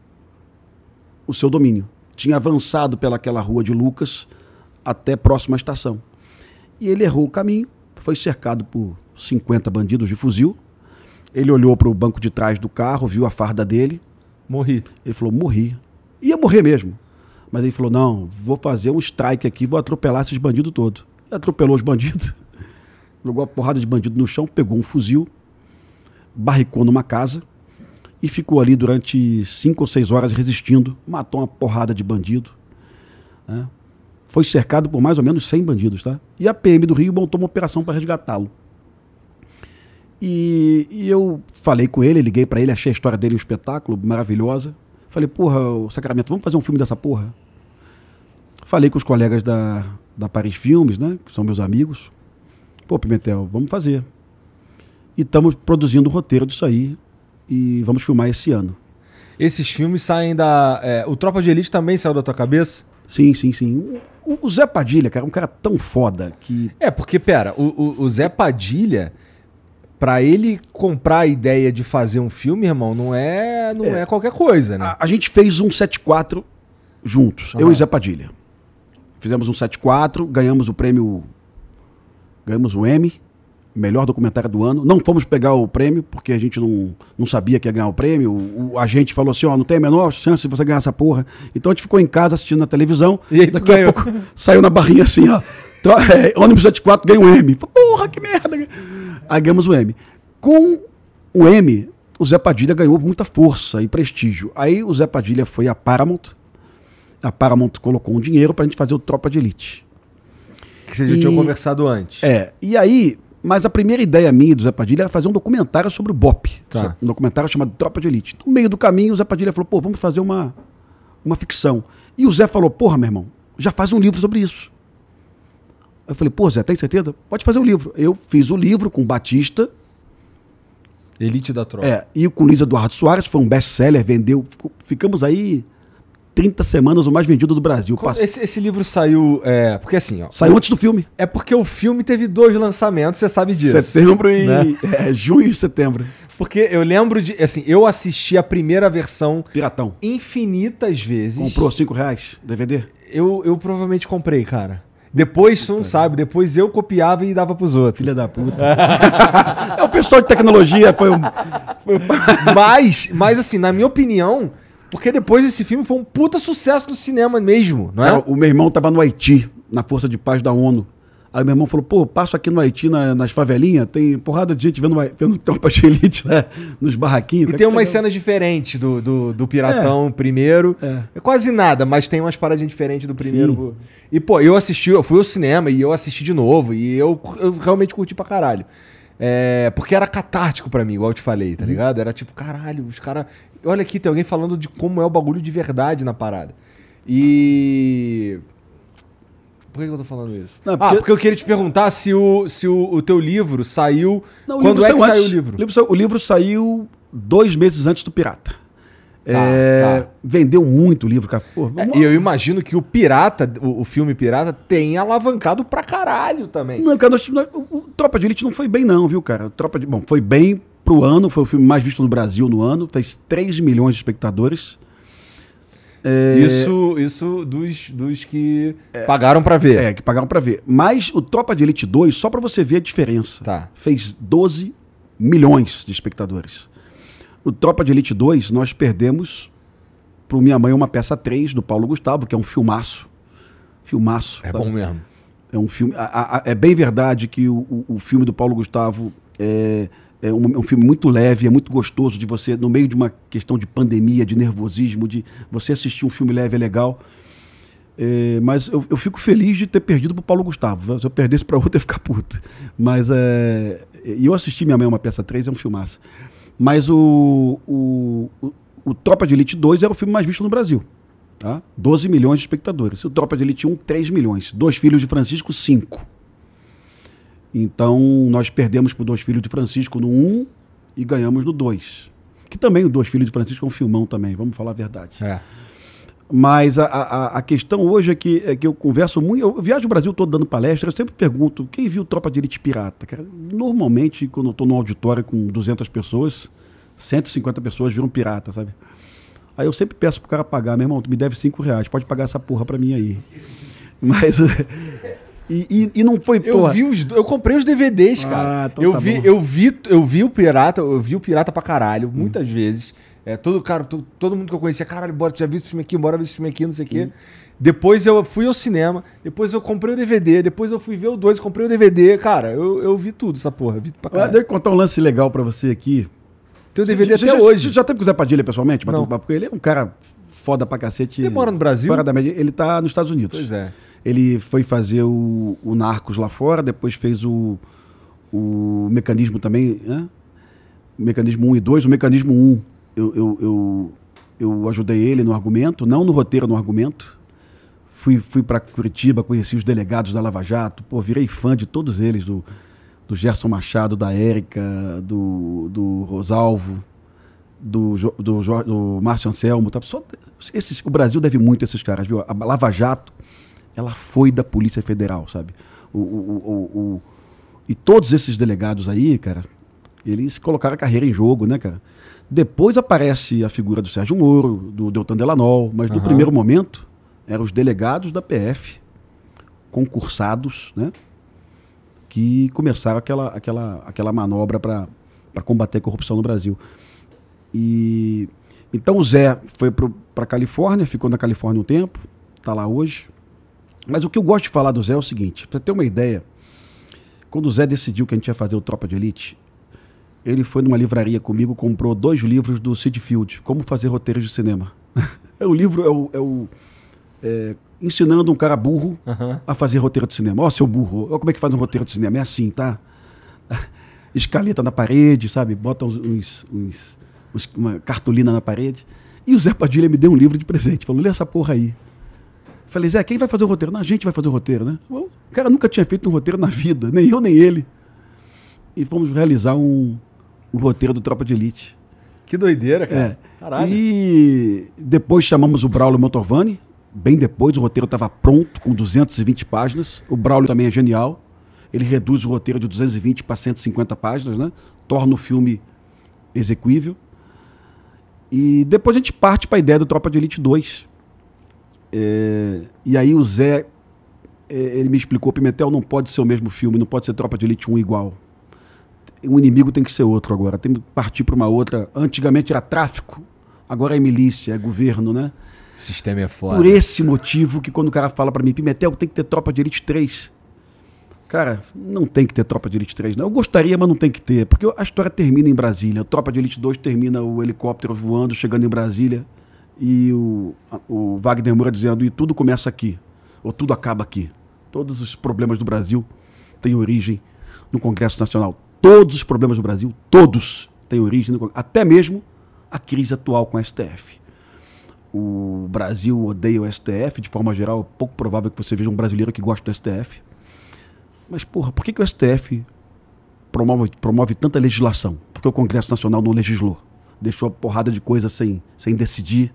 o seu domínio. Tinha avançado pelaquela rua de Lucas até próxima estação. E ele errou o caminho, foi cercado por 50 bandidos de fuzil. Ele olhou para o banco de trás do carro, viu a farda dele. Morri. Ele falou: morri. Ia morrer mesmo. Mas ele falou: não, vou fazer um strike aqui, vou atropelar esses bandidos todos. Atropelou os bandidos, jogou uma porrada de bandido no chão, pegou um fuzil, barricou numa casa e ficou ali durante cinco ou seis horas resistindo. Matou uma porrada de bandido. Né? Foi cercado por mais ou menos 100 bandidos. Tá? E a PM do Rio montou uma operação para resgatá-lo. E, e, eu falei com ele, liguei para ele, achei a história dele um espetáculo, maravilhosa. Falei, porra, o Sacramento, vamos fazer um filme dessa porra? Falei com os colegas da, da Paris Filmes, né? Que são meus amigos. Pô, Pimentel, vamos fazer. E estamos produzindo o roteiro disso aí. E vamos filmar esse ano. Esses filmes saem da. É, o Tropa de Elite também saiu da tua cabeça? Sim, sim, sim. O, o Zé Padilha, cara, é um cara tão foda que. É, porque, pera, o, o, o Zé Padilha para ele comprar a ideia de fazer um filme, irmão, não é, não é, é qualquer coisa, né? A, a, gente fez um 74 juntos, uhum. eu e Zé Padilha. Fizemos um 74, ganhamos o prêmio ganhamos o M, melhor documentário do ano. Não fomos pegar o prêmio, porque a gente não, não sabia que ia ganhar o prêmio. O, o falou assim: ó, não tem a menor chance de você ganhar essa porra. Então a gente ficou em casa assistindo na televisão. E aí, daqui a pouco saiu na barrinha assim, ó. Então, é, ônibus 74 ganhou um M. Porra, que merda! Aí o M. Com o M, o Zé Padilha ganhou muita força e prestígio. Aí o Zé Padilha foi à Paramount. A Paramount colocou um dinheiro para a gente fazer o Tropa de Elite. Que vocês já tinham conversado antes. É. E aí, mas a primeira ideia minha do Zé Padilha era fazer um documentário sobre o BOP. Tá. Um documentário chamado Tropa de Elite. No meio do caminho, o Zé Padilha falou, pô, vamos fazer uma, uma ficção. E o Zé falou, porra, meu irmão, já faz um livro sobre isso. Eu falei, pô, Zé, tem certeza? Pode fazer o livro. Eu fiz o livro com Batista. Elite da Tropa. É, e com Luiz Eduardo Soares, foi um best-seller, vendeu. Ficou, ficamos aí 30 semanas o mais vendido do Brasil. Esse, esse livro saiu. É, porque assim, ó. Saiu antes do filme. É porque o filme teve dois lançamentos, você sabe disso. Setembro e. Né? É, junho e setembro. Porque eu lembro de. Assim, eu assisti a primeira versão. Piratão. Infinitas vezes. Comprou 5 reais DVD? Eu, eu provavelmente comprei, cara. Depois, tu não sabe, depois eu copiava e dava pros outros. Filha da puta. é o pessoal de tecnologia, foi um. mas, mas, assim, na minha opinião, porque depois esse filme foi um puta sucesso no cinema mesmo, não é? é o meu irmão tava no Haiti, na Força de Paz da ONU. Aí meu irmão falou, pô, passo aqui no Haiti, na, nas favelinhas, tem porrada de gente vendo, vendo tropa de elite né? nos barraquinhos. E é tem umas cenas diferentes do, do, do Piratão é. primeiro. É. é. quase nada, mas tem umas paradas diferentes do primeiro. Sim. E, pô, eu assisti, eu fui ao cinema e eu assisti de novo. E eu, eu realmente curti pra caralho. É, porque era catártico para mim, igual eu te falei, tá uhum. ligado? Era tipo, caralho, os caras. Olha aqui, tem alguém falando de como é o bagulho de verdade na parada. E. Por que eu tô falando isso? Não, é ah, porque... Ah, porque eu queria te perguntar se o, se o, o teu livro saiu. Não, quando livro é que saiu o livro? O livro saiu, o livro saiu dois meses antes do Pirata. Tá, é, tá. Vendeu muito o livro, cara. Pô, é, eu imagino que o Pirata, o, o, filme Pirata, tenha alavancado pra caralho também. Não, cara, nós, nós, o Tropa de Elite não foi bem, não, viu, cara? O Tropa de. Bom, foi bem pro ano, foi o filme mais visto no Brasil no ano, fez 3 milhões de espectadores. É... Isso, isso dos, dos que é, pagaram para ver. É, que pagaram para ver. Mas o Tropa de Elite 2, só para você ver a diferença, tá. fez 12 milhões de espectadores. O Tropa de Elite 2, nós perdemos pro Minha Mãe Uma Peça 3, do Paulo Gustavo, que é um filmaço. Filmaço. É tá? bom mesmo. É um filme. A, a, é bem verdade que o, o, o filme do Paulo Gustavo é é um, é um, filme muito leve, é muito gostoso de você, no meio de uma questão de pandemia, de nervosismo, de você assistir um filme leve é legal. É, mas eu, eu, fico feliz de ter perdido para o Paulo Gustavo. Se eu perdesse para outro, eu ia ficar puto. Mas é, eu assisti Minha Mãe é Uma Peça 3, é um filmaço. Mas o, o, o, o Tropa de Elite 2 era é o filme mais visto no Brasil. Tá? 12 milhões de espectadores. O Tropa de Elite 1, 3 milhões. Dois Filhos de Francisco, 5. Então, nós perdemos para Dois Filhos de Francisco no 1 um, e ganhamos no 2. Que também o Dois Filhos de Francisco é um filmão também, vamos falar a verdade. É. Mas a, a, a, questão hoje é que, é que eu converso muito. Eu viajo o Brasil todo dando palestra, eu sempre pergunto: quem viu Tropa de Elite Pirata? Cara, normalmente, quando eu estou num auditório com 200 pessoas, 150 pessoas viram pirata, sabe? Aí eu sempre peço pro cara pagar: meu irmão, tu me deve 5 reais, pode pagar essa porra para mim aí. Mas. E, e, e, não foi, eu porra. Eu vi os, eu comprei os DVDs, ah, cara. Ah, então eu tá vi, bom. eu vi, eu vi o pirata, eu vi o pirata pra caralho, hum. muitas vezes. É, todo cara, todo, todo mundo que eu conhecia, caralho, bora, já viu esse filme aqui, bora ver esse filme aqui, não sei o hum. quê. Depois eu fui ao cinema, depois eu comprei o DVD, depois eu fui ver o 2, comprei o DVD. Cara, eu, eu vi tudo essa porra, vi pra ah, caralho. Devo contar um lance legal para você aqui. Teu DVD você, é até já, hoje. já teve com o Zé Padilha pessoalmente? Não. Porque ele é um cara foda pra cacete. Ele mora no Brasil? Fora da média. Ele tá nos Estados Unidos. Pois é. Ele foi fazer o, o Narcos lá fora, depois fez o, o Mecanismo também, né? mecanismo 1 e 2. O Mecanismo 1, eu, eu, eu, eu ajudei ele no argumento, não no roteiro, no argumento. Fui, fui para Curitiba, conheci os delegados da Lava Jato, pô, virei fã de todos eles, do, do Gerson Machado, da Érica, do, do Rosalvo, do, do, do Márcio Anselmo. Tá? Só, esses, o Brasil deve muito a esses caras, viu? A Lava Jato ela foi da Polícia Federal, sabe? O, o, o, o, e todos esses delegados aí, cara, eles colocaram a carreira em jogo, né, cara? Depois aparece a figura do Sérgio Moro, do Deltan Delanol, mas no primeiro momento eram os delegados da PF, concursados, né? Que começaram aquela, aquela, aquela manobra para combater a corrupção no Brasil. E então o Zé foi para a Califórnia, ficou na Califórnia um tempo, está lá hoje. Mas o que eu gosto de falar do Zé é o seguinte, para ter uma ideia, quando o Zé decidiu que a gente ia fazer o Tropa de Elite, ele foi numa livraria comigo, comprou dois livros do Sid Field, Como Fazer Roteiros de Cinema. é o livro, é o, é o é, ensinando um cara burro uhum. a fazer roteiro de cinema. Ó, oh, seu burro, ó, como é que faz um roteiro de cinema? É assim, tá? Escaleta na parede, sabe? Bota uns, uns, uns, uma cartolina na parede. E o Zé Padilha me deu um livro de presente. Falou, lê essa porra aí. Falei, Zé, quem vai fazer o roteiro? Não, a gente vai fazer o roteiro, né? Bom, o cara nunca tinha feito um roteiro na vida, nem eu, nem ele. E fomos realizar um, um roteiro do Tropa de Elite. Que doideira, cara. É. Caralho. E depois chamamos o Braulio Motorvani, bem depois, o roteiro estava pronto, com 220 páginas. O Braulio também é genial. Ele reduz o roteiro de 220 para 150 páginas, né? Torna o filme exequível. E depois a gente parte para a ideia do Tropa de Elite 2. É, e aí o Zé, é, ele me explicou, Pimentel não pode ser o mesmo filme, não pode ser Tropa de Elite 1 igual. Um inimigo tem que ser outro agora, tem que partir para uma outra. Antigamente era tráfico, agora é milícia, é governo, né? O sistema é foda. Por esse motivo que quando o cara fala para mim, Pimentel, tem que ter Tropa de Elite 3. Cara, não tem que ter Tropa de Elite 3, não. Eu gostaria, mas não tem que ter, porque a história termina em Brasília. A Tropa de Elite 2 termina o helicóptero voando, chegando em Brasília. E o, o Wagner Moura dizendo: e tudo começa aqui, ou tudo acaba aqui. Todos os problemas do Brasil têm origem no Congresso Nacional. Todos os problemas do Brasil, todos têm origem no Congresso. Até mesmo a crise atual com o STF. O Brasil odeia o STF, de forma geral, é pouco provável que você veja um brasileiro que gosta do STF. Mas, porra, por que, que o STF promove, promove tanta legislação? Porque o Congresso Nacional não legislou. Deixou a porrada de coisa sem, sem decidir,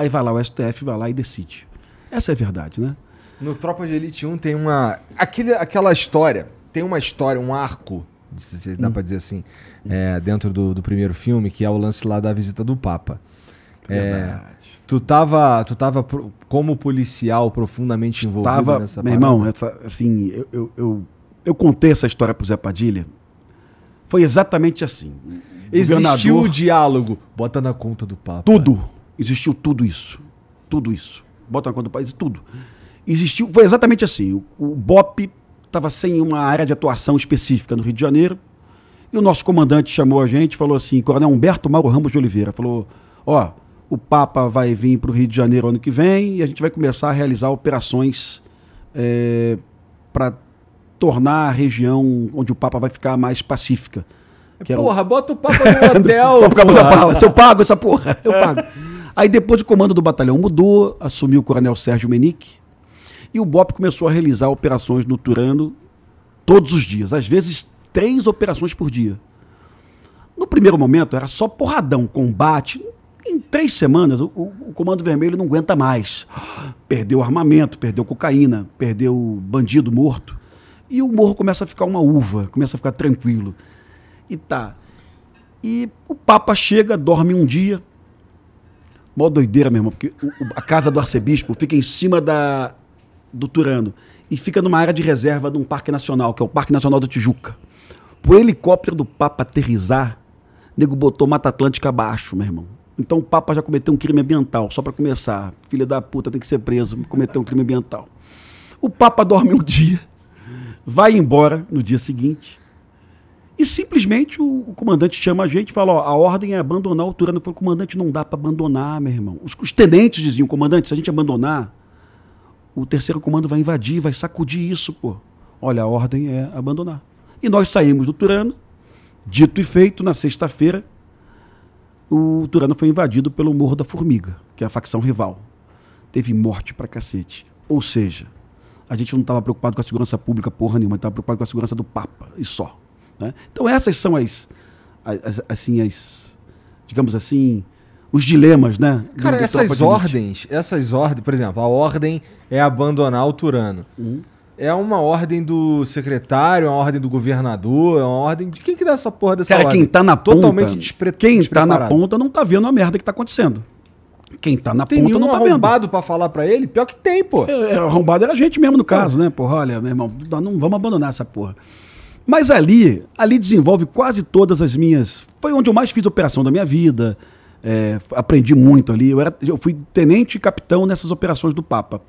Aí vai lá o STF, vai lá e decide. Essa é a verdade, né? No Tropa de Elite 1 tem uma. Aquele, aquela história, tem uma história, um arco, se dá hum. pra dizer assim, é, dentro do, do primeiro filme, que é o lance lá da visita do Papa. É, tu tava, tu tava como policial profundamente envolvido tava, nessa Meu irmão, essa, assim, eu, eu, eu, eu, contei essa história pro Zé Padilha. Foi exatamente assim. Existiu o diálogo. Bota na conta do Papa. Tudo. Existiu tudo isso. Tudo isso. Bota na conta do país, tudo. Existiu, foi exatamente assim. O, o BOP estava sem uma área de atuação específica no Rio de Janeiro. E o nosso comandante chamou a gente falou assim, Coronel Humberto Mauro Ramos de Oliveira, falou, ó, o Papa vai vir para o Rio de Janeiro ano que vem e a gente vai começar a realizar operações é, eh, para tornar a região onde o Papa vai ficar mais pacífica. Que porra, era... bota o Papa no hotel. porra. Eu pago essa porra, eu pago. Aí depois o comando do batalhão mudou, assumiu o coronel Sérgio Menique, e o BOP começou a realizar operações no Turano todos os dias, às vezes três operações por dia. No primeiro momento era só porradão, combate. Em três semanas o, o Comando Vermelho não aguenta mais. Perdeu armamento, perdeu cocaína, perdeu bandido morto. E o morro começa a ficar uma uva, começa a ficar tranquilo. E tá. E o Papa chega, dorme um dia, Mó doideira, meu irmão, porque o, a casa do arcebispo fica em cima da, do Turano e fica numa área de reserva de um parque nacional, que é o Parque Nacional da Tijuca. Pro helicóptero do Papa aterrizar, o nego botou Mata Atlântica abaixo, meu irmão. Então o Papa já cometeu um crime ambiental, só para começar. Filha da puta tem que ser preso, cometeu um crime ambiental. O Papa dorme um dia, vai embora no dia seguinte, e simplesmente o, o, comandante chama a gente e fala: ó, a ordem é abandonar o Turano. Eu falei, comandante, não dá para abandonar, meu irmão. Os, os tenentes diziam: comandante, se a gente abandonar, o terceiro comando vai invadir, vai sacudir isso, pô. Olha, a ordem é abandonar. E nós saímos do Turano, dito e feito, na sexta-feira, o Turano foi invadido pelo Morro da Formiga, que é a facção rival. Teve morte pra cacete. Ou seja, a gente não estava preocupado com a segurança pública porra nenhuma, estava preocupado com a segurança do Papa e só. Né? Então essas são as, as, assim as, digamos assim, os dilemas, né? Cara, do, do essas ordens, essas ordens, por exemplo, a ordem é abandonar o Turano. Uhum. É uma ordem do secretário, é uma ordem do governador, é uma ordem de quem que dá essa porra dessa Cara, ordem? Tá quem tá na Totalmente ponta, quem tá na ponta não tá vendo a merda que tá acontecendo. Quem tá na tem ponta não tá vendo. Tem arrombado pra falar pra ele? Pior que tem, pô. É, é, arrombado era é a gente mesmo no caso, né? Porra, olha, meu irmão, não vamos abandonar essa porra. Mas ali, ali desenvolve quase todas as minhas. Foi onde eu mais fiz operação da minha vida. É, aprendi muito ali. Eu, era, eu fui tenente e capitão nessas operações do Papa.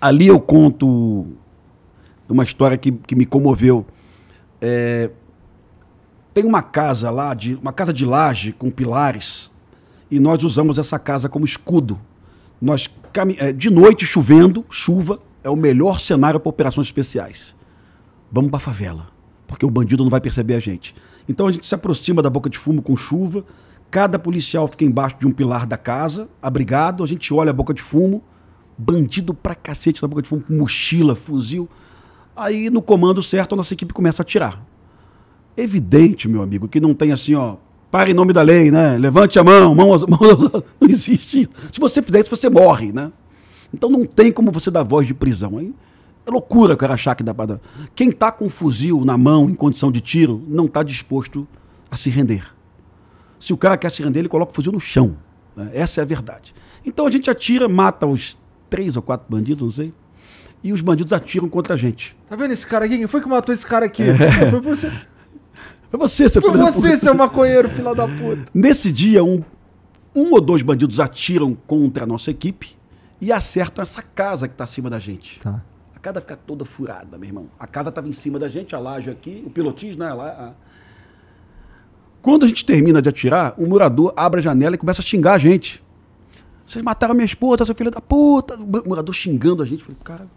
Ali eu conto uma história que, que me comoveu. É, tem uma casa lá, de, uma casa de laje com pilares, e nós usamos essa casa como escudo. Nós, é, de noite chovendo, chuva, é o melhor cenário para operações especiais. Vamos para a favela, porque o bandido não vai perceber a gente. Então a gente se aproxima da boca de fumo com chuva, cada policial fica embaixo de um pilar da casa, abrigado, a gente olha a boca de fumo, bandido pra cacete na boca de fumo, com mochila, fuzil. Aí no comando certo a nossa equipe começa a atirar. Evidente, meu amigo, que não tem assim, ó, para em nome da lei, né? Levante a mão, mão, mão, não existe. Se você fizer isso, você morre, né? Então não tem como você dar voz de prisão. Aí é loucura o cara achar que dá para dar. Quem está com um fuzil na mão, em condição de tiro, não está disposto a se render. Se o cara quer se render, ele coloca o fuzil no chão. Né? Essa é a verdade. Então a gente atira, mata os três ou quatro bandidos, não sei. E os bandidos atiram contra a gente. Tá vendo esse cara aqui? Quem foi que matou esse cara aqui? É. Foi você. Foi você, seu Foi você, seu maconheiro, filho da puta. Nesse dia, um, um ou dois bandidos atiram contra a nossa equipe e acertam essa casa que está acima da gente. Tá casa ficar toda furada, meu irmão. A casa estava em cima da gente, a laje aqui, o pilotis, né? Lá, Quando a gente termina de atirar, o morador abre a janela e começa a xingar a gente. Vocês mataram minha esposa, seu filho da puta. O morador xingando a gente. Falei, cara,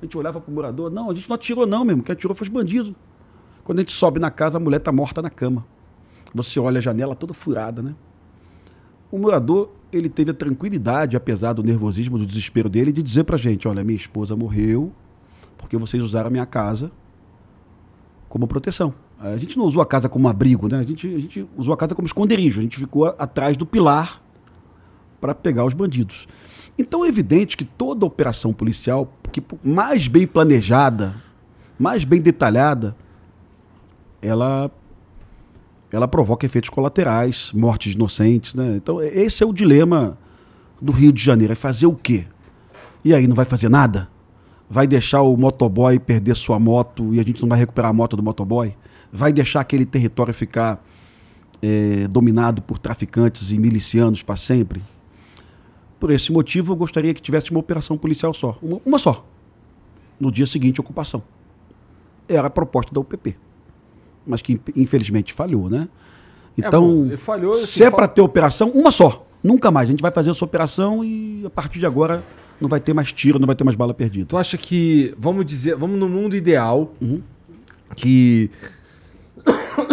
a gente olhava pro morador. Não, a gente não atirou, não, mesmo. Quem atirou foi os bandidos. Quando a gente sobe na casa, a mulher tá morta na cama. Você olha a janela toda furada, né? O morador, ele teve a tranquilidade, apesar do nervosismo, do desespero dele, de dizer pra gente: olha, minha esposa morreu, porque vocês usaram a minha casa como proteção. A gente não usou a casa como abrigo, né? A gente, a gente usou a casa como esconderijo. A gente ficou atrás do pilar para pegar os bandidos. Então é evidente que toda operação policial, que mais bem planejada, mais bem detalhada, ela ela provoca efeitos colaterais, mortes inocentes, né? Então esse é o dilema do Rio de Janeiro, é fazer o quê? E aí não vai fazer nada? Vai deixar o motoboy perder sua moto e a gente não vai recuperar a moto do motoboy? Vai deixar aquele território ficar é, dominado por traficantes e milicianos para sempre? Por esse motivo, eu gostaria que tivesse uma operação policial só. Uma, uma só. No dia seguinte, ocupação. Era a proposta da UPP. Mas que, infelizmente, falhou, né? É, então, é, falhou, assim, se é para ter operação, uma só. Nunca mais. A gente vai fazer essa operação e, a partir de agora, não vai ter mais tiro, não vai ter mais bala perdida. Tu acha que, vamos dizer, vamos no mundo ideal, uhum. que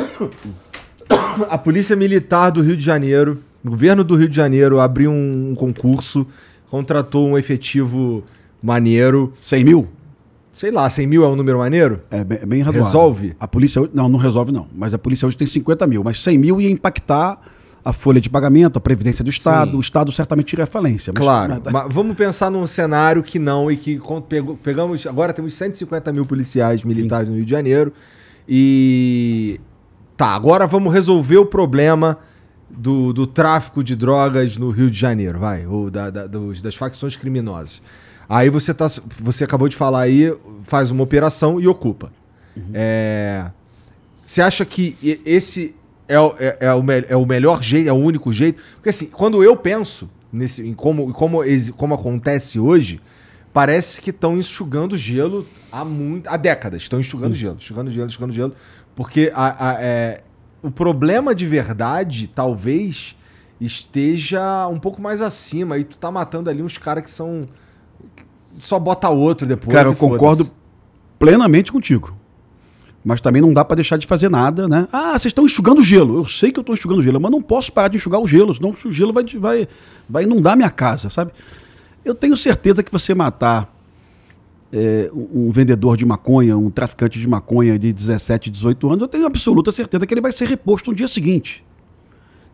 a Polícia Militar do Rio de Janeiro, o governo do Rio de Janeiro abriu um concurso, contratou um efetivo maneiro. 100 mil? Sei lá, 100 mil é um número maneiro? É bem, é bem razoável. Resolve? A polícia não, não resolve não. Mas a polícia hoje tem 50 mil. Mas 100 mil ia impactar a folha de pagamento, a previdência do Estado. Sim. O Estado certamente tira falência. Mas, claro. mas vamos pensar num cenário que não e que pegamos. Agora temos 150 mil policiais militares Sim. no Rio de Janeiro. E. Tá, agora vamos resolver o problema do, do tráfico de drogas no Rio de Janeiro, vai. Ou da, da, dos, das facções criminosas. Aí você, tá, você acabou de falar aí, faz uma operação e ocupa. Uhum. É. Você acha que esse é, é, é, o, é o melhor jeito, é o único jeito. Porque assim, quando eu penso nesse, em como, como, como acontece hoje, parece que estão enxugando gelo há, muito, há décadas. Estão enxugando gelo, enxugando gelo, enxugando gelo. Porque a, a, é, o problema de verdade, talvez, esteja um pouco mais acima. E tu tá matando ali uns caras que são. só bota outro depois. Cara, eu concordo plenamente contigo mas também não dá para deixar de fazer nada, né? Ah, vocês estão enxugando gelo. Eu sei que eu estou enxugando gelo, mas não posso parar de enxugar o gelo, senão o gelo vai, vai, vai inundar minha casa, sabe? Eu tenho certeza que você matar é, um vendedor de maconha, um traficante de maconha de 17, 18 anos, eu tenho absoluta certeza que ele vai ser reposto no dia seguinte.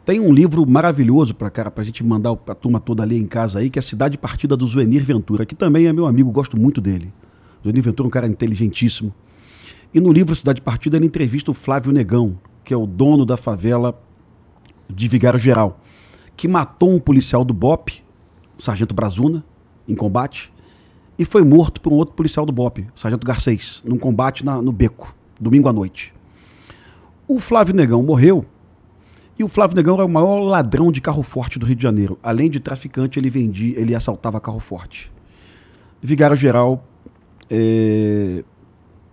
Tem um livro maravilhoso para cara, para a gente mandar a turma toda ali em casa aí, que é a Cidade Partida do Zuenir Ventura, que também é meu amigo, gosto muito dele. Zuenir Ventura é um cara inteligentíssimo e no livro Cidade Partida ele entrevista o Flávio Negão, que é o dono da favela de Vigário Geral, que matou um policial do BOP, Sargento Brazuna, em combate, e foi morto por um outro policial do BOP, Sargento Garcês, num combate na, no Beco, domingo à noite. O Flávio Negão morreu e o Flávio Negão era é o maior ladrão de carro forte do Rio de Janeiro. Além de traficante, ele vendia, ele assaltava carro forte. Vigário Geral é,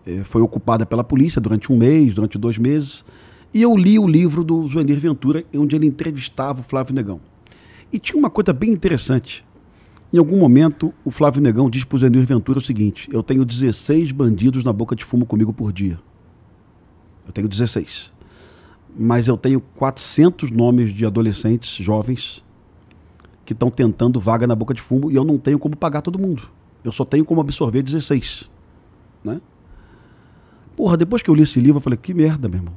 é, foi ocupada pela polícia durante um mês, durante dois meses. E eu li o livro do Zuenir Ventura, onde ele entrevistava o Flávio Negão. E tinha uma coisa bem interessante. Em algum momento, o Flávio Negão diz para o Zuenir Ventura o seguinte: Eu tenho 16 bandidos na boca de fumo comigo por dia. Eu tenho 16. Mas eu tenho 400 nomes de adolescentes jovens que estão tentando vaga na boca de fumo e eu não tenho como pagar todo mundo. Eu só tenho como absorver 16. Né? Porra, depois que eu li esse livro, eu falei, que merda, meu irmão.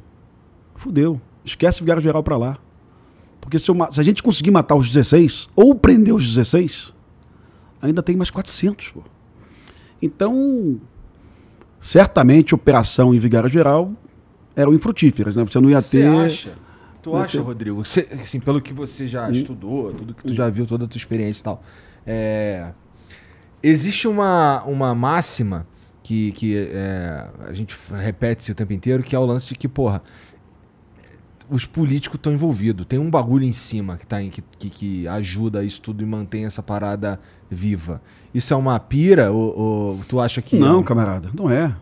Fudeu. Esquece Vigário Geral para lá. Porque se, eu, se, a gente conseguir matar os 16, ou prender os 16, ainda tem mais 400, pô. Então, certamente, operação em Vigário Geral eram infrutíferas, né? Você não ia ter... Acha? Tu acha, ter... Rodrigo, você, assim, pelo que você já hum. estudou, tudo que tu já viu, toda a tua experiência e tal, é... existe uma, uma máxima que, que é, a gente repete-se o tempo inteiro, que é o lance de que, porra, os políticos estão envolvidos. Tem um bagulho em cima que, tá em, que, que, que, ajuda isso tudo e mantém essa parada viva. Isso é uma pira ou, ou tu acha que. Não, é camarada, não é.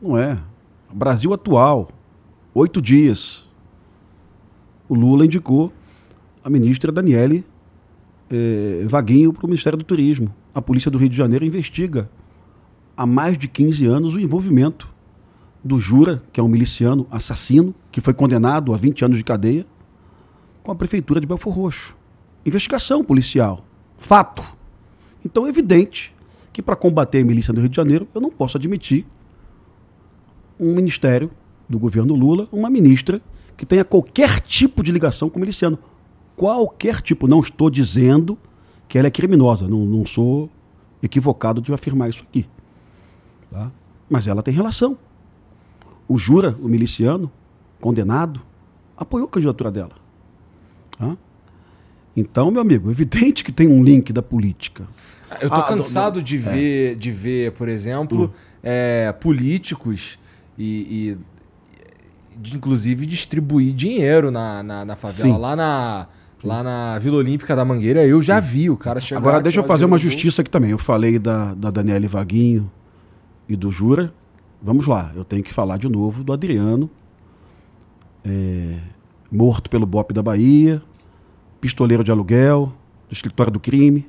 Não é. Brasil atual, oito dias. O Lula indicou a ministra Daniele eh, Vaguinho para o Ministério do Turismo. A polícia do Rio de Janeiro investiga há mais de 15 anos o envolvimento do Jura, que é um miliciano assassino, que foi condenado a 20 anos de cadeia, com a prefeitura de Belfor Roxo. Investigação policial. Fato. Então é evidente que para combater a milícia do Rio de Janeiro, eu não posso admitir um ministério do governo Lula, uma ministra que tenha qualquer tipo de ligação com o miliciano. Qualquer tipo. Não estou dizendo que ela é criminosa. Não, não sou equivocado de afirmar isso aqui. Tá? Mas ela tem relação. O Jura, o miliciano, condenado, apoiou a candidatura dela. Tá? Então, meu amigo, é evidente que tem um link da política. Eu estou ah, cansado de, é. ver, de ver, por exemplo, hum. é, políticos e, e de, inclusive distribuir dinheiro na, na, na favela. Lá na, lá na Vila Olímpica da Mangueira, eu já Sim. vi o cara chegar. Agora, deixa eu fazer uma justiça aqui também. Eu falei da, da Daniele Vaguinho, e do Jura, vamos lá, eu tenho que falar de novo do Adriano, é, morto pelo BOP da Bahia, pistoleiro de aluguel, do escritório do crime,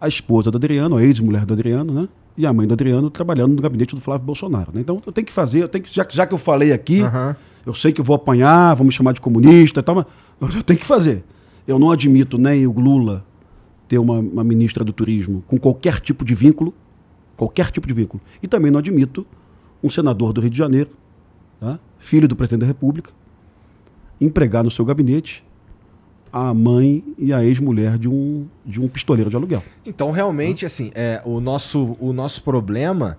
a esposa do Adriano, a ex-mulher do Adriano, né? E a mãe do Adriano trabalhando no gabinete do Flávio Bolsonaro. Né? Então eu tenho que fazer, eu tenho que, já, já que eu falei aqui, uhum. eu sei que eu vou apanhar, vamos me chamar de comunista e tal, mas eu tenho que fazer. Eu não admito nem o Lula ter uma, uma ministra do turismo com qualquer tipo de vínculo qualquer tipo de veículo. E também não admito um senador do Rio de Janeiro, tá? filho do presidente da República, empregar no seu gabinete a mãe e a ex-mulher de um, de um pistoleiro de aluguel. Então, realmente, tá? assim, é, o, nosso, o nosso problema.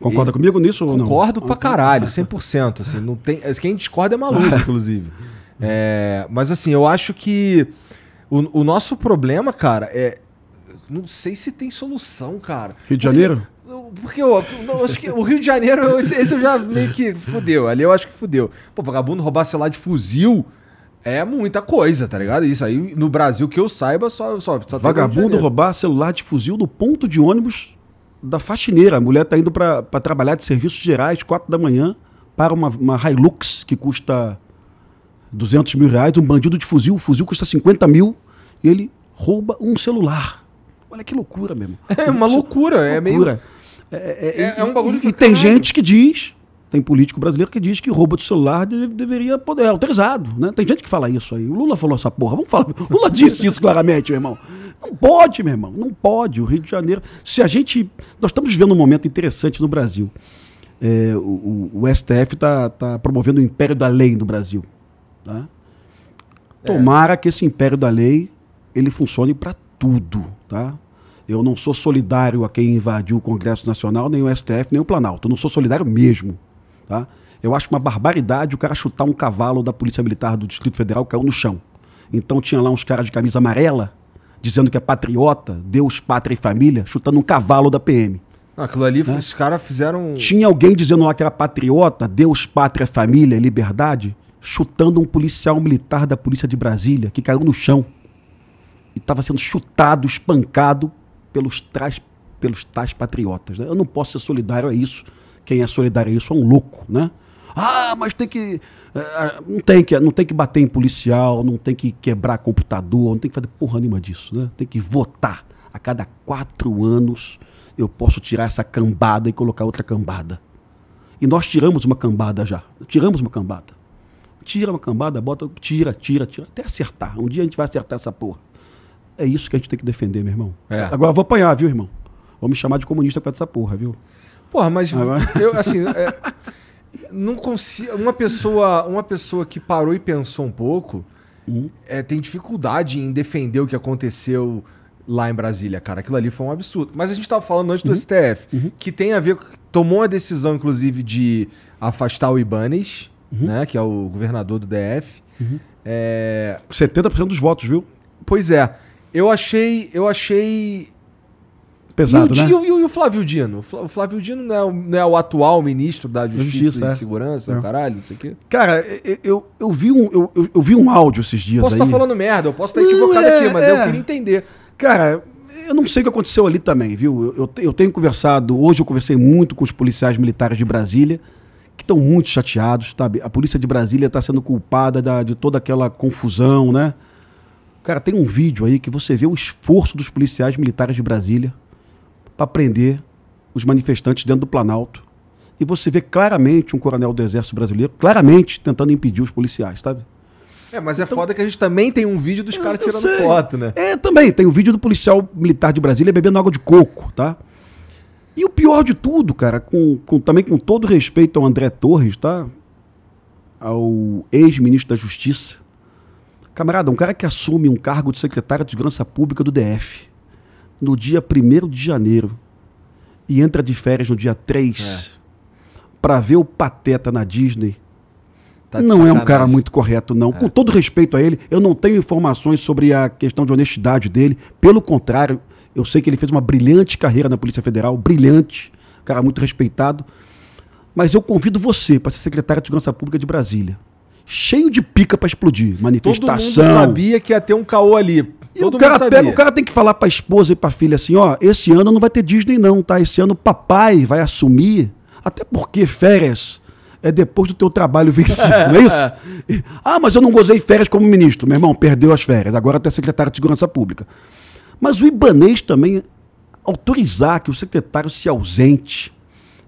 Concorda e... comigo nisso Concordo ou não? Concordo pra uhum. caralho, 100%. Assim, não tem, quem discorda é maluco, inclusive. É, mas assim, eu acho que o, o nosso problema, cara, é. Não sei se tem solução, cara. Rio de Janeiro? Porque eu, eu, acho que o Rio de Janeiro, esse, esse, eu já meio que fudeu. Ali eu acho que fudeu. Pô, vagabundo roubar celular de fuzil é muita coisa, tá ligado? Isso aí, no Brasil, que eu saiba, só. só, só vagabundo roubar celular de fuzil no ponto de ônibus da faxineira. A mulher tá indo para trabalhar de serviços gerais, 4 da manhã, para uma, uma Hilux que custa 200 mil reais. Um bandido de fuzil, o fuzil custa 50 mil. E ele rouba um celular. Olha que loucura mesmo. É uma loucura, loucura. é meio. É, é, é, é um bagulho E, e tem gente que diz, tem político brasileiro que diz que roubo de celular deveria poder, é autorizado, né? Tem gente que fala isso aí. O Lula falou essa porra, vamos falar. O Lula disse isso claramente, meu irmão. Não pode, meu irmão, não pode. O Rio de Janeiro. Se a gente. Nós estamos vivendo um momento interessante no Brasil. É, o, o, STF está tá promovendo o império da lei no Brasil. Tá? Tomara é. que esse império da lei ele funcione para tudo, tá? Eu não sou solidário a quem invadiu o Congresso Nacional, nem o STF, nem o Planalto. Eu não sou solidário mesmo. Tá? Eu acho uma barbaridade o cara chutar um cavalo da Polícia Militar do Distrito Federal que caiu no chão. Então tinha lá uns caras de camisa amarela dizendo que é patriota, Deus, pátria e família, chutando um cavalo da PM. Ah, aquilo ali, né? os caras fizeram. Tinha alguém dizendo lá que era patriota, Deus, pátria, família, liberdade, chutando um policial militar da Polícia de Brasília que caiu no chão e estava sendo chutado, espancado pelos, trais, pelos tais patriotas. Né? Eu não posso ser solidário a isso. Quem é solidário a isso é um louco, né? Ah, mas tem que, eh, ah, não tem que. Não tem que bater em policial, não tem que quebrar computador, não tem que fazer porra nenhuma disso, né? Tem que votar. A cada quatro anos eu posso tirar essa cambada e colocar outra cambada. E nós tiramos uma cambada já. Tiramos uma cambada. Tira uma cambada, bota, tira, tira, tira, até acertar. Um dia a gente vai acertar essa porra. É isso que a gente tem que defender, meu irmão. É. Agora vou apanhar, viu, irmão? Vou me chamar de comunista pra essa porra, viu? Porra, mas ah, eu, assim, é, não consigo. Uma pessoa, uma pessoa que parou e pensou um pouco hum. é, tem dificuldade em defender o que aconteceu lá em Brasília, cara. Aquilo ali foi um absurdo. Mas a gente estava falando antes do uhum. STF, uhum. que tem a ver. Tomou a decisão, inclusive, de afastar o Ibanez, uhum. né? Que é o governador do DF. Uhum. É... 70% dos votos, viu? Pois é. Eu achei. Eu achei. Pesado, e o, né? E o, e, o, Flávio Dino? O Flávio Dino não é, o, não é o atual ministro da Justiça, Justiça e é. Segurança, é. caralho, não sei o quê. Cara, eu, eu, vi um, eu, eu vi um áudio esses dias. Posso estar tá falando merda, eu posso estar tá equivocado é, aqui, mas eu é. queria entender. Cara, eu não sei o que aconteceu ali também, viu? Eu, eu, eu tenho conversado, hoje eu conversei muito com os policiais militares de Brasília, que estão muito chateados, sabe? A polícia de Brasília está sendo culpada da, de toda aquela confusão, né? Cara, tem um vídeo aí que você vê o esforço dos policiais militares de Brasília para prender os manifestantes dentro do Planalto. E você vê claramente um coronel do Exército Brasileiro, claramente tentando impedir os policiais, sabe? É, mas é então, é foda que a gente também tem um vídeo dos caras tirando sei. foto, né? É, também. Tem um vídeo do policial militar de Brasília bebendo água de coco, tá? E o pior de tudo, cara, com, com também com todo respeito ao André Torres, tá? Ao ex-ministro da Justiça, Camarada, um cara que assume um cargo de secretário de Segurança Pública do DF no dia 1 de janeiro e entra de férias no dia 3 é. para ver o Pateta na Disney. Tá não sacanagem. é um cara muito correto, não. É. Com todo respeito a ele, eu não tenho informações sobre a questão de honestidade dele. Pelo contrário, eu sei que ele fez uma brilhante carreira na Polícia Federal, brilhante, cara muito respeitado. Mas eu convido você para ser secretário de Segurança Pública de Brasília cheio de pica para explodir. Manifestação. Todo mundo sabia que ia ter um caô ali. E Todo o cara pega, o cara tem que falar para a esposa e para a filha assim, ó, esse ano não vai ter Disney não, tá? Esse ano o papai vai assumir, até porque férias é depois do teu trabalho vencido, não é isso? ah, mas eu não gozei férias como ministro. Meu irmão, perdeu as férias, agora até secretário de Segurança Pública. Mas o ibanês também autorizar que o secretário se ausente.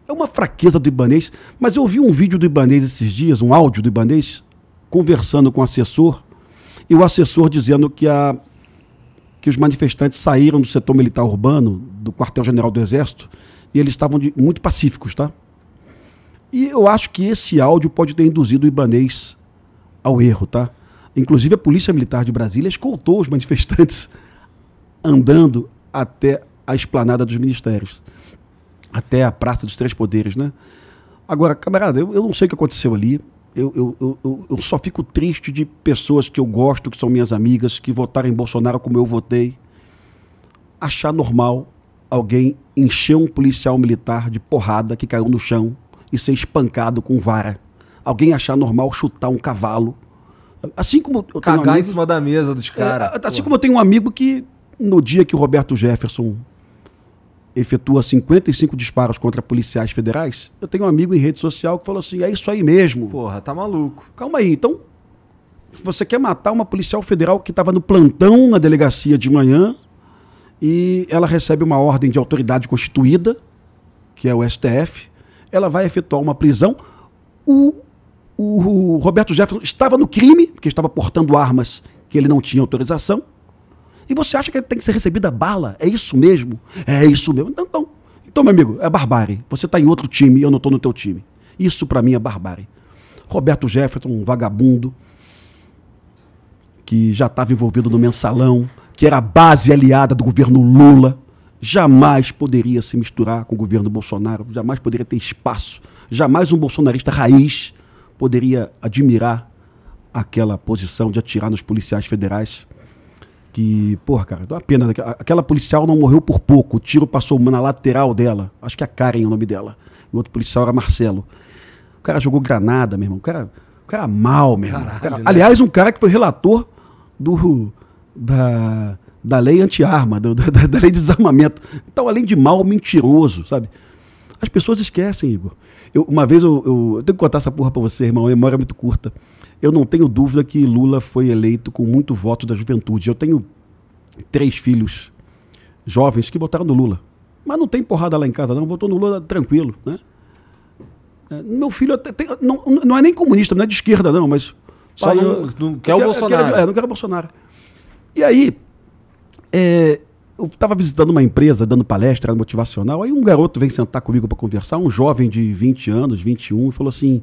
É uma fraqueza do ibanês, mas eu vi um vídeo do ibanês esses dias, um áudio do ibanês, conversando com o assessor e o assessor dizendo que, a, que os manifestantes saíram do setor militar urbano, do quartel-general do Exército, e eles estavam de, muito pacíficos, tá? E eu acho que esse áudio pode ter induzido o ibanês ao erro, tá? Inclusive a Polícia Militar de Brasília escoltou os manifestantes andando até a esplanada dos ministérios, até a Praça dos Três Poderes, né? Agora, camarada, eu, eu não sei o que aconteceu ali, eu, eu, eu, eu, só fico triste de pessoas que eu gosto, que são minhas amigas, que votaram em Bolsonaro como eu votei. Achar normal alguém encher um policial militar de porrada que caiu no chão e ser espancado com vara. Alguém achar normal chutar um cavalo. Assim como. Eu Cagar um amigo, em cima da mesa dos caras. É, assim como eu tenho um amigo que, no dia que o Roberto Jefferson efetua 55 disparos contra policiais federais, eu tenho um amigo em rede social que falou assim: é isso aí mesmo. Porra, tá maluco. Calma aí, então. Você quer matar uma policial federal que estava no plantão na delegacia de manhã e ela recebe uma ordem de autoridade constituída, que é o STF, ela vai efetuar uma prisão. O, o Roberto Jefferson estava no crime, porque estava portando armas que ele não tinha autorização e você acha que tem que ser recebida bala? É isso mesmo? É isso mesmo? Então, então, então meu amigo, é barbárie. Você está em outro time e eu não estou no teu time. Isso para mim é barbárie. Roberto Jefferson, um vagabundo, que já estava envolvido no mensalão, que era base aliada do governo Lula, jamais poderia se misturar com o governo Bolsonaro, jamais poderia ter espaço, jamais um bolsonarista raiz poderia admirar aquela posição de atirar nos policiais federais que, porra, cara, dá uma pena. Aquela policial não morreu por pouco. O tiro passou na lateral dela. Acho que é a Karen é o nome dela. O outro policial era Marcelo. O cara jogou granada, meu irmão. O cara, o cara é mal, meu irmão. Caralho, cara, né? Aliás, um cara que foi relator do, da, da lei anti-arma, da, da, da lei de desarmamento. Então, além de mal, mentiroso, sabe? As pessoas esquecem, Igor. Eu, uma vez eu, eu, eu, tenho que contar essa porra pra você, irmão. A memória é muito curta. Eu não tenho dúvida que Lula foi eleito com muito voto da juventude. Eu tenho três filhos jovens que votaram no Lula. Mas não tem porrada lá em casa, não. Votou no Lula tranquilo, né? É, meu filho até tem, não, não é nem comunista, não é de esquerda, não, mas. Só pai, não, não, quer o Bolsonaro. é, não quero o Bolsonaro. E aí, é, eu estava visitando uma empresa, dando palestra motivacional, aí um garoto vem sentar comigo para conversar, um jovem de 20 anos, 21, e falou assim: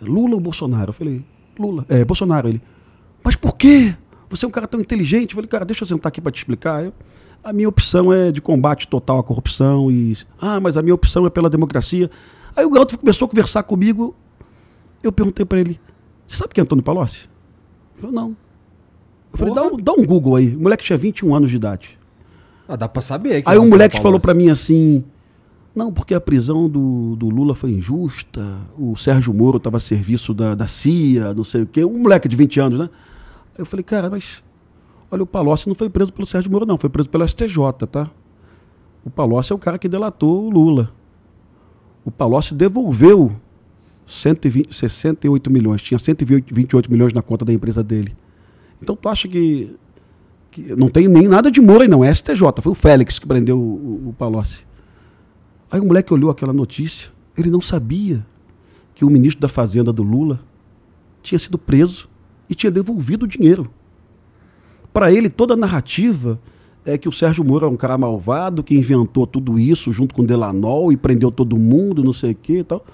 Lula ou Bolsonaro? Eu falei: Lula, é, Bolsonaro. Ele, mas por quê? Você é um cara tão inteligente. Eu falei, cara, deixa eu sentar aqui para te explicar. Eu, a minha opção é de combate total à corrupção e. Ah, mas a minha opção é pela democracia. Aí o garoto começou a conversar comigo. Eu perguntei para ele: Você sabe quem é Antônio Palocci? Ele falou: Não. Eu falei: dá um, dá um Google aí. O moleque tinha 21 anos de idade. Ah, dá pra saber. Aí um moleque falou para mim assim: não, porque a prisão do, do Lula foi injusta, o Sérgio Moro estava a serviço da, da CIA, não sei o quê. Um moleque de 20 anos, né? Eu falei, cara, mas olha, o Palocci não foi preso pelo Sérgio Moro, não, foi preso pelo STJ, tá? O Palocci é o cara que delatou o Lula. O Palocci devolveu 120, 68 milhões, tinha 128 milhões na conta da empresa dele. Então tu acha que que não tem nem nada de Moura aí, não. É STJ. Foi o Félix que prendeu o, o Palocci. Aí o moleque olhou aquela notícia. Ele não sabia que o ministro da Fazenda do Lula tinha sido preso e tinha devolvido o dinheiro. Para ele, toda a narrativa é que o Sérgio Moro é um cara malvado, que inventou tudo isso junto com Delanol e prendeu todo mundo, não sei o que e tal.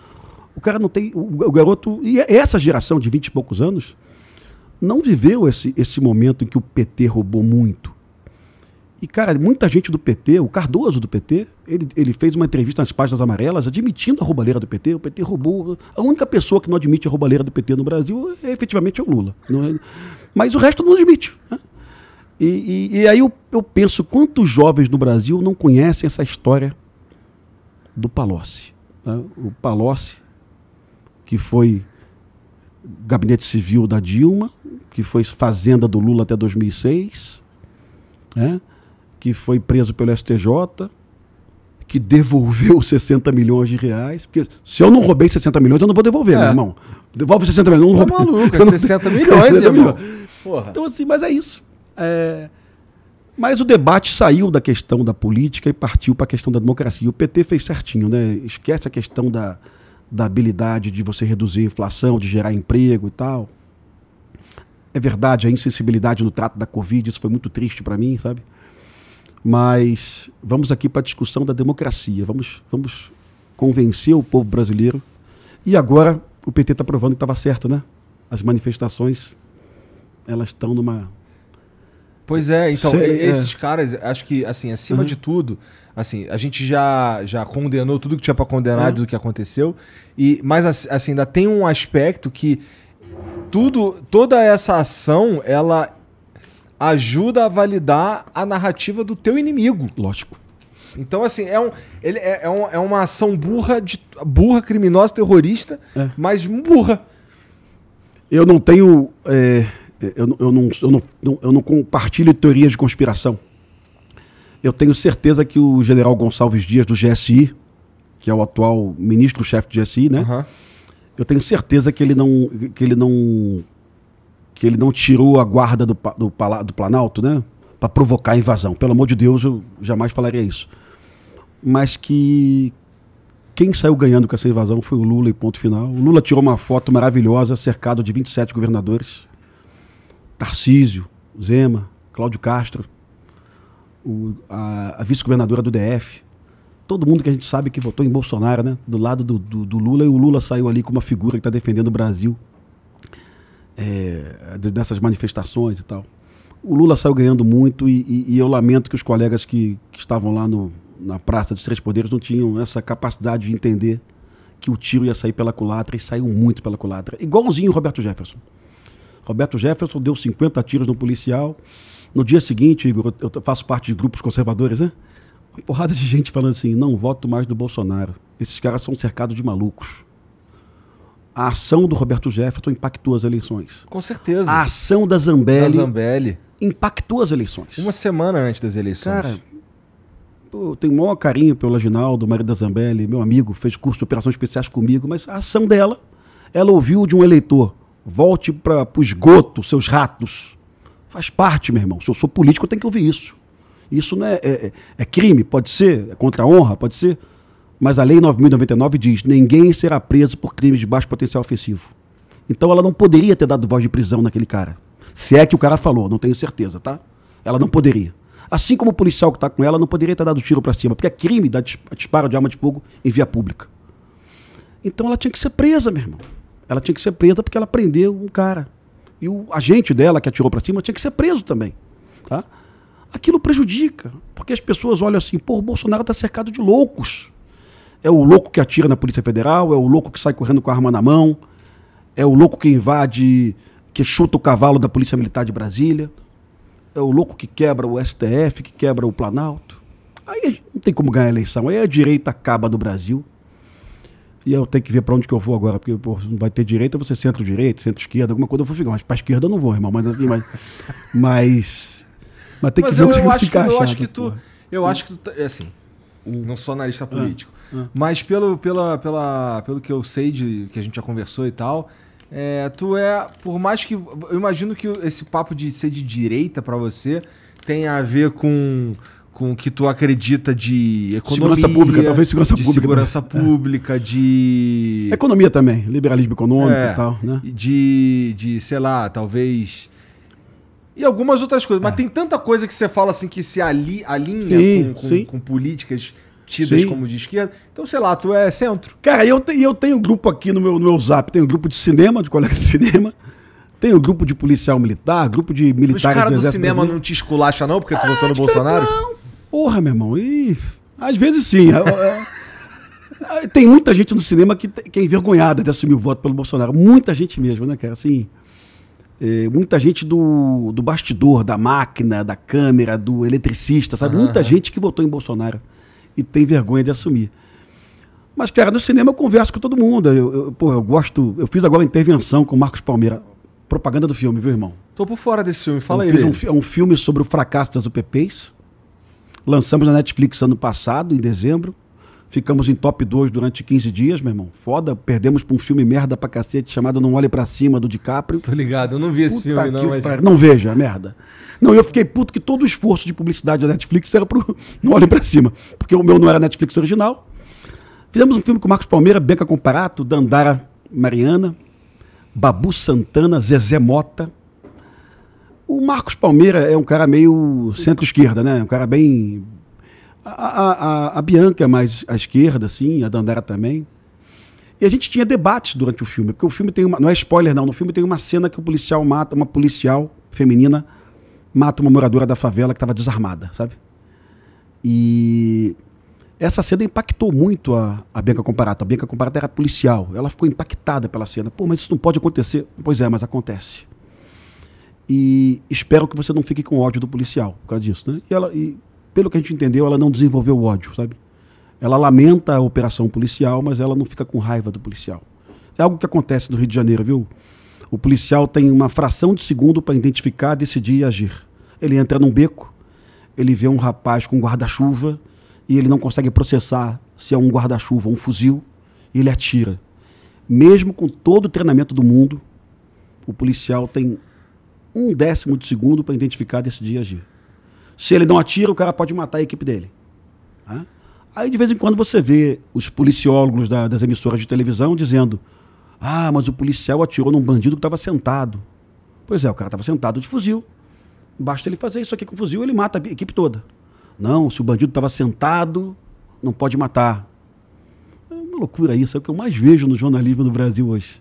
O cara não tem. O, o garoto. E é essa geração de vinte e poucos anos não viveu esse, esse momento em que o PT roubou muito. E, cara, muita gente do PT, o Cardoso do PT, ele, ele fez uma entrevista nas páginas amarelas admitindo a roubalheira do PT. O PT roubou. A única pessoa que não admite a roubalheira do PT no Brasil é, efetivamente é o Lula. É? Mas o resto não admite. Né? E, e, e, aí eu, eu penso quantos jovens no Brasil não conhecem essa história do Palocci. Né? O Palocci, que foi gabinete civil da Dilma, que foi fazenda do Lula até 2006, né? que foi preso pelo STJ, que devolveu 60 milhões de reais. Porque se eu não roubei 60 milhões, eu não vou devolver, é. meu irmão. Devolve 60 milhões, não roubei. maluco, é 60 milhões, 60 irmão. Então, assim, mas é isso. É... Mas o debate saiu da questão da política e partiu para a questão da democracia. O PT fez certinho, né? Esquece a questão da, da habilidade de você reduzir a inflação, de gerar emprego e tal. É verdade, a insensibilidade no trato da Covid, isso foi muito triste para mim, sabe? Mas vamos aqui para a discussão da democracia. Vamos, vamos convencer o povo brasileiro. E agora o PT está provando que estava certo, né? As manifestações, elas estão numa. Pois é, então, Cê, é. esses é... caras, acho que, assim, acima uhum. de tudo, assim, a gente já, já condenou tudo que tinha para condenar uhum. do que aconteceu. e Mas, assim, ainda tem um aspecto que tudo, toda essa ação, ela ajuda a validar a narrativa do teu inimigo. Lógico. Então, assim, é, um, ele, é, é, um, é uma ação burra, de, burra, criminosa, terrorista, é. mas burra. Eu não tenho. É, eu, eu, não, eu, não, eu não compartilho teorias de conspiração. Eu tenho certeza que o general Gonçalves Dias, do GSI, que é o atual ministro-chefe do GSI, né? Uhum eu tenho certeza que ele não que ele não que ele não tirou a guarda do, do, do Planalto, né? Para provocar a invasão. Pelo amor de Deus, eu jamais falaria isso. Mas que quem saiu ganhando com essa invasão foi o Lula e ponto final. O Lula tirou uma foto maravilhosa, cercado de 27 governadores. Tarcísio, Zema, Cláudio Castro, o, a, a vice-governadora do DF, todo mundo que a gente sabe que votou em Bolsonaro, né? Do lado do, do, do Lula, e o Lula saiu ali com uma figura que está defendendo o Brasil é, dessas manifestações e tal. O Lula saiu ganhando muito e, e, e eu lamento que os colegas que, que estavam lá no, na Praça dos Três Poderes não tinham essa capacidade de entender que o tiro ia sair pela culatra e saiu muito pela culatra. Igualzinho o Roberto Jefferson. Roberto Jefferson deu 50 tiros no policial. No dia seguinte, Igor, eu faço parte de grupos conservadores, né? Uma porrada de gente falando assim: não voto mais do Bolsonaro. Esses caras são cercados de malucos. A ação do Roberto Jefferson impactou as eleições. Com certeza. A ação da Zambelli, da Zambelli. impactou as eleições. Uma semana antes das eleições. Cara, eu tenho o maior carinho pelo Aginaldo, marido da Zambelli, meu amigo, fez curso de operações especiais comigo, mas a ação dela, ela ouviu de um eleitor: volte para o esgoto, seus ratos. Faz parte, meu irmão. Se eu sou político, eu tenho que ouvir isso. Isso não é, é, é, é crime, pode ser, é contra a honra, pode ser. Mas a Lei 9.099 diz: ninguém será preso por crimes de baixo potencial ofensivo. Então ela não poderia ter dado voz de prisão naquele cara. Se é que o cara falou, não tenho certeza, tá? Ela não poderia. Assim como o policial que está com ela não poderia ter dado tiro para cima, porque é crime dar disparo de arma de fogo em via pública. Então ela tinha que ser presa, meu irmão. Ela tinha que ser presa porque ela prendeu um cara. E o agente dela que atirou para cima tinha que ser preso também, tá? aquilo prejudica. Porque as pessoas olham assim, pô, o Bolsonaro está cercado de loucos. É o louco que atira na Polícia Federal, é o louco que sai correndo com a arma na mão, é o louco que invade, que chuta o cavalo da Polícia Militar de Brasília, é o louco que quebra o STF, que quebra o Planalto. Aí não tem como ganhar a eleição, aí a direita acaba no Brasil. E eu tenho que ver para onde que eu vou agora, porque pô, vai ter direita, você centro-direita, centro-esquerda, alguma coisa eu vou ficar. Mas para esquerda eu não vou, irmão. Mas, assim, mas, mas mas tem que mas ver eu, onde eu acho se encaixa. Eu acho que tu. Porra. Eu hum. acho que tu. É assim. Não sou analista ah, político. Ah, ah. Mas pelo, pela, pela, pelo que eu sei de que a gente já conversou e tal. É, tu é, por mais que. Eu imagino que esse papo de ser de direita para você tem a ver com com o que tu acredita de economia. Segurança pública, talvez segurança de pública. Segurança também. É. pública, é. de. Economia também, liberalismo econômico é, e tal, né? De, de, sei lá, talvez e algumas outras coisas. Mas é. tem tanta coisa que você fala assim que se ali, alinha sim, com, com, com políticas tidas Sim. como de esquerda. Então, sei lá, tu é centro. Cara, eu, te, eu tenho grupo aqui no meu, no meu zap, tenho grupo de cinema, de colega de cinema, tenho grupo de policial militar, grupo de militar. Os caras do cinema não te esculacha, não, porque tu ah, votou no Bolsonaro? Não. Porra, meu irmão, e às vezes sim. É, é. Tem muita gente no cinema que, que é envergonhada de assumir o voto pelo Bolsonaro. Muita gente mesmo, né, cara? Assim, é, muita gente do, do bastidor, da máquina, da câmera, do eletricista, sabe? Uhum. Muita gente que votou em Bolsonaro e tem vergonha de assumir. Mas, cara, no cinema eu converso com todo mundo. Eu, eu, pô, eu gosto. Eu fiz agora intervenção com o Marcos Palmeira. Propaganda do filme, viu, irmão? Tô por fora desse filme, fala eu aí. Fiz um, um, filme sobre o fracasso das UPPs. Lançamos na Netflix ano passado, em dezembro. Ficamos em top 2 durante 15 dias, meu irmão. Foda, perdemos pra um filme merda pra cacete chamado Não Olhe para Cima, do DiCaprio. Tô ligado, eu não vi esse Puta filme, não, mas... Não veja, é merda. Não, eu fiquei puto que todo o esforço de publicidade da Netflix era pro Não Olhe para Cima, porque o meu não era Netflix original. Fizemos um filme com Marcos Palmeira, Beca Comparato, Dandara Mariana, Babu Santana, Zezé Mota. O Marcos Palmeira é um cara meio centro-esquerda, né? Um cara bem a, a, a Bianca é mais à esquerda, assim, a Dandara também. E a gente tinha debates durante o filme, porque o filme tem uma. Não é spoiler, não. No filme tem uma cena que o policial mata, uma policial feminina mata uma moradora da favela que estava desarmada, sabe? E essa cena impactou muito a, a Bianca Comparato. A Bianca Comparato era policial. Ela ficou impactada pela cena. Pô, mas isso não pode acontecer. Pois é, mas acontece. E espero que você não fique com ódio do policial por causa disso, né? E ela, e pelo que a gente entendeu, ela não desenvolveu ódio, sabe? Ela lamenta a operação policial, mas ela não fica com raiva do policial. É algo que acontece no Rio de Janeiro, viu? O policial tem uma fração de segundo para identificar, decidir e agir. Ele entra num beco, ele vê um rapaz com guarda-chuva e ele não consegue processar se é um guarda-chuva ou um fuzil, e ele atira. Mesmo com todo o treinamento do mundo, o policial tem um décimo de segundo para identificar, decidir e agir. Se ele não atira, o cara pode matar a equipe dele. Né? Aí de vez em quando você vê os policiólogos da, das emissoras de televisão dizendo: Ah, mas o policial atirou num bandido que estava sentado. Pois é, o cara estava sentado de fuzil. Basta ele fazer isso aqui com fuzil, ele mata a equipe toda. Não, se o bandido estava sentado, não pode matar. É uma loucura isso, é o que eu mais vejo no jornalismo do Brasil hoje.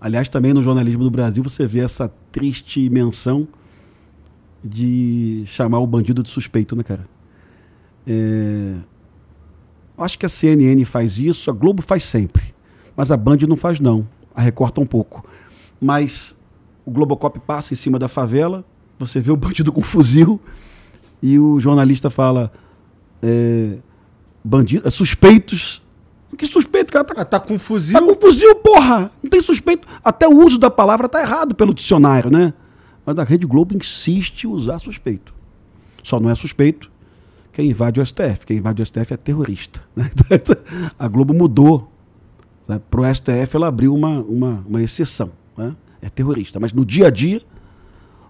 Aliás, também no jornalismo do Brasil você vê essa triste menção de chamar o bandido de suspeito, né, cara? É... Acho que a CNN faz isso, a Globo faz sempre. Mas a Band não faz, não. A recorta um pouco. Mas o Globocop passa em cima da favela, você vê o bandido com fuzil e o jornalista fala: é, bandido, é, suspeitos. Que suspeito, cara? Tá, ah, tá com fuzil? Tá com fuzil, porra! Não tem suspeito. Até o uso da palavra tá errado pelo dicionário, né? Mas a Rede Globo insiste em usar suspeito. Só não é suspeito quem invade o STF. Quem invade o STF é terrorista. Né? a Globo mudou. Né? Para o STF ela abriu uma, uma, uma exceção. Né? É terrorista. Mas no dia a dia,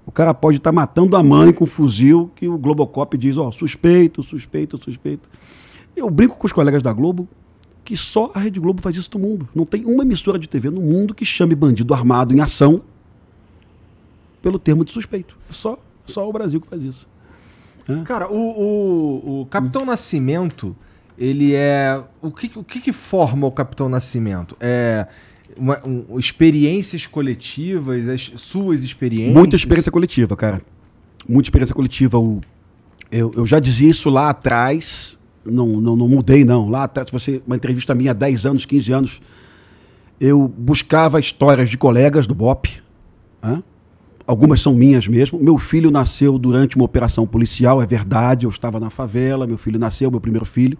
o cara pode estar tá matando a mãe com um fuzil que o Globocop diz, ó, oh, suspeito, suspeito, suspeito. Eu brinco com os colegas da Globo que só a Rede Globo faz isso no mundo. Não tem uma emissora de TV no mundo que chame bandido armado em ação pelo termo de suspeito. É só, só o Brasil que faz isso. É. Cara, o, o, o Capitão hum. Nascimento, ele é. O que, o que, que forma o Capitão Nascimento? É. Uma, um, experiências coletivas, as suas experiências? Muita experiência coletiva, cara. Muita experiência coletiva. O, eu, eu já dizia isso lá atrás, não, não, não mudei, não. Lá atrás, você, uma entrevista minha há 10 anos, 15 anos, eu buscava histórias de colegas do BOP, hein? Algumas são minhas mesmo. Meu filho nasceu durante uma operação policial, é verdade. Eu estava na favela, meu filho nasceu, meu primeiro filho.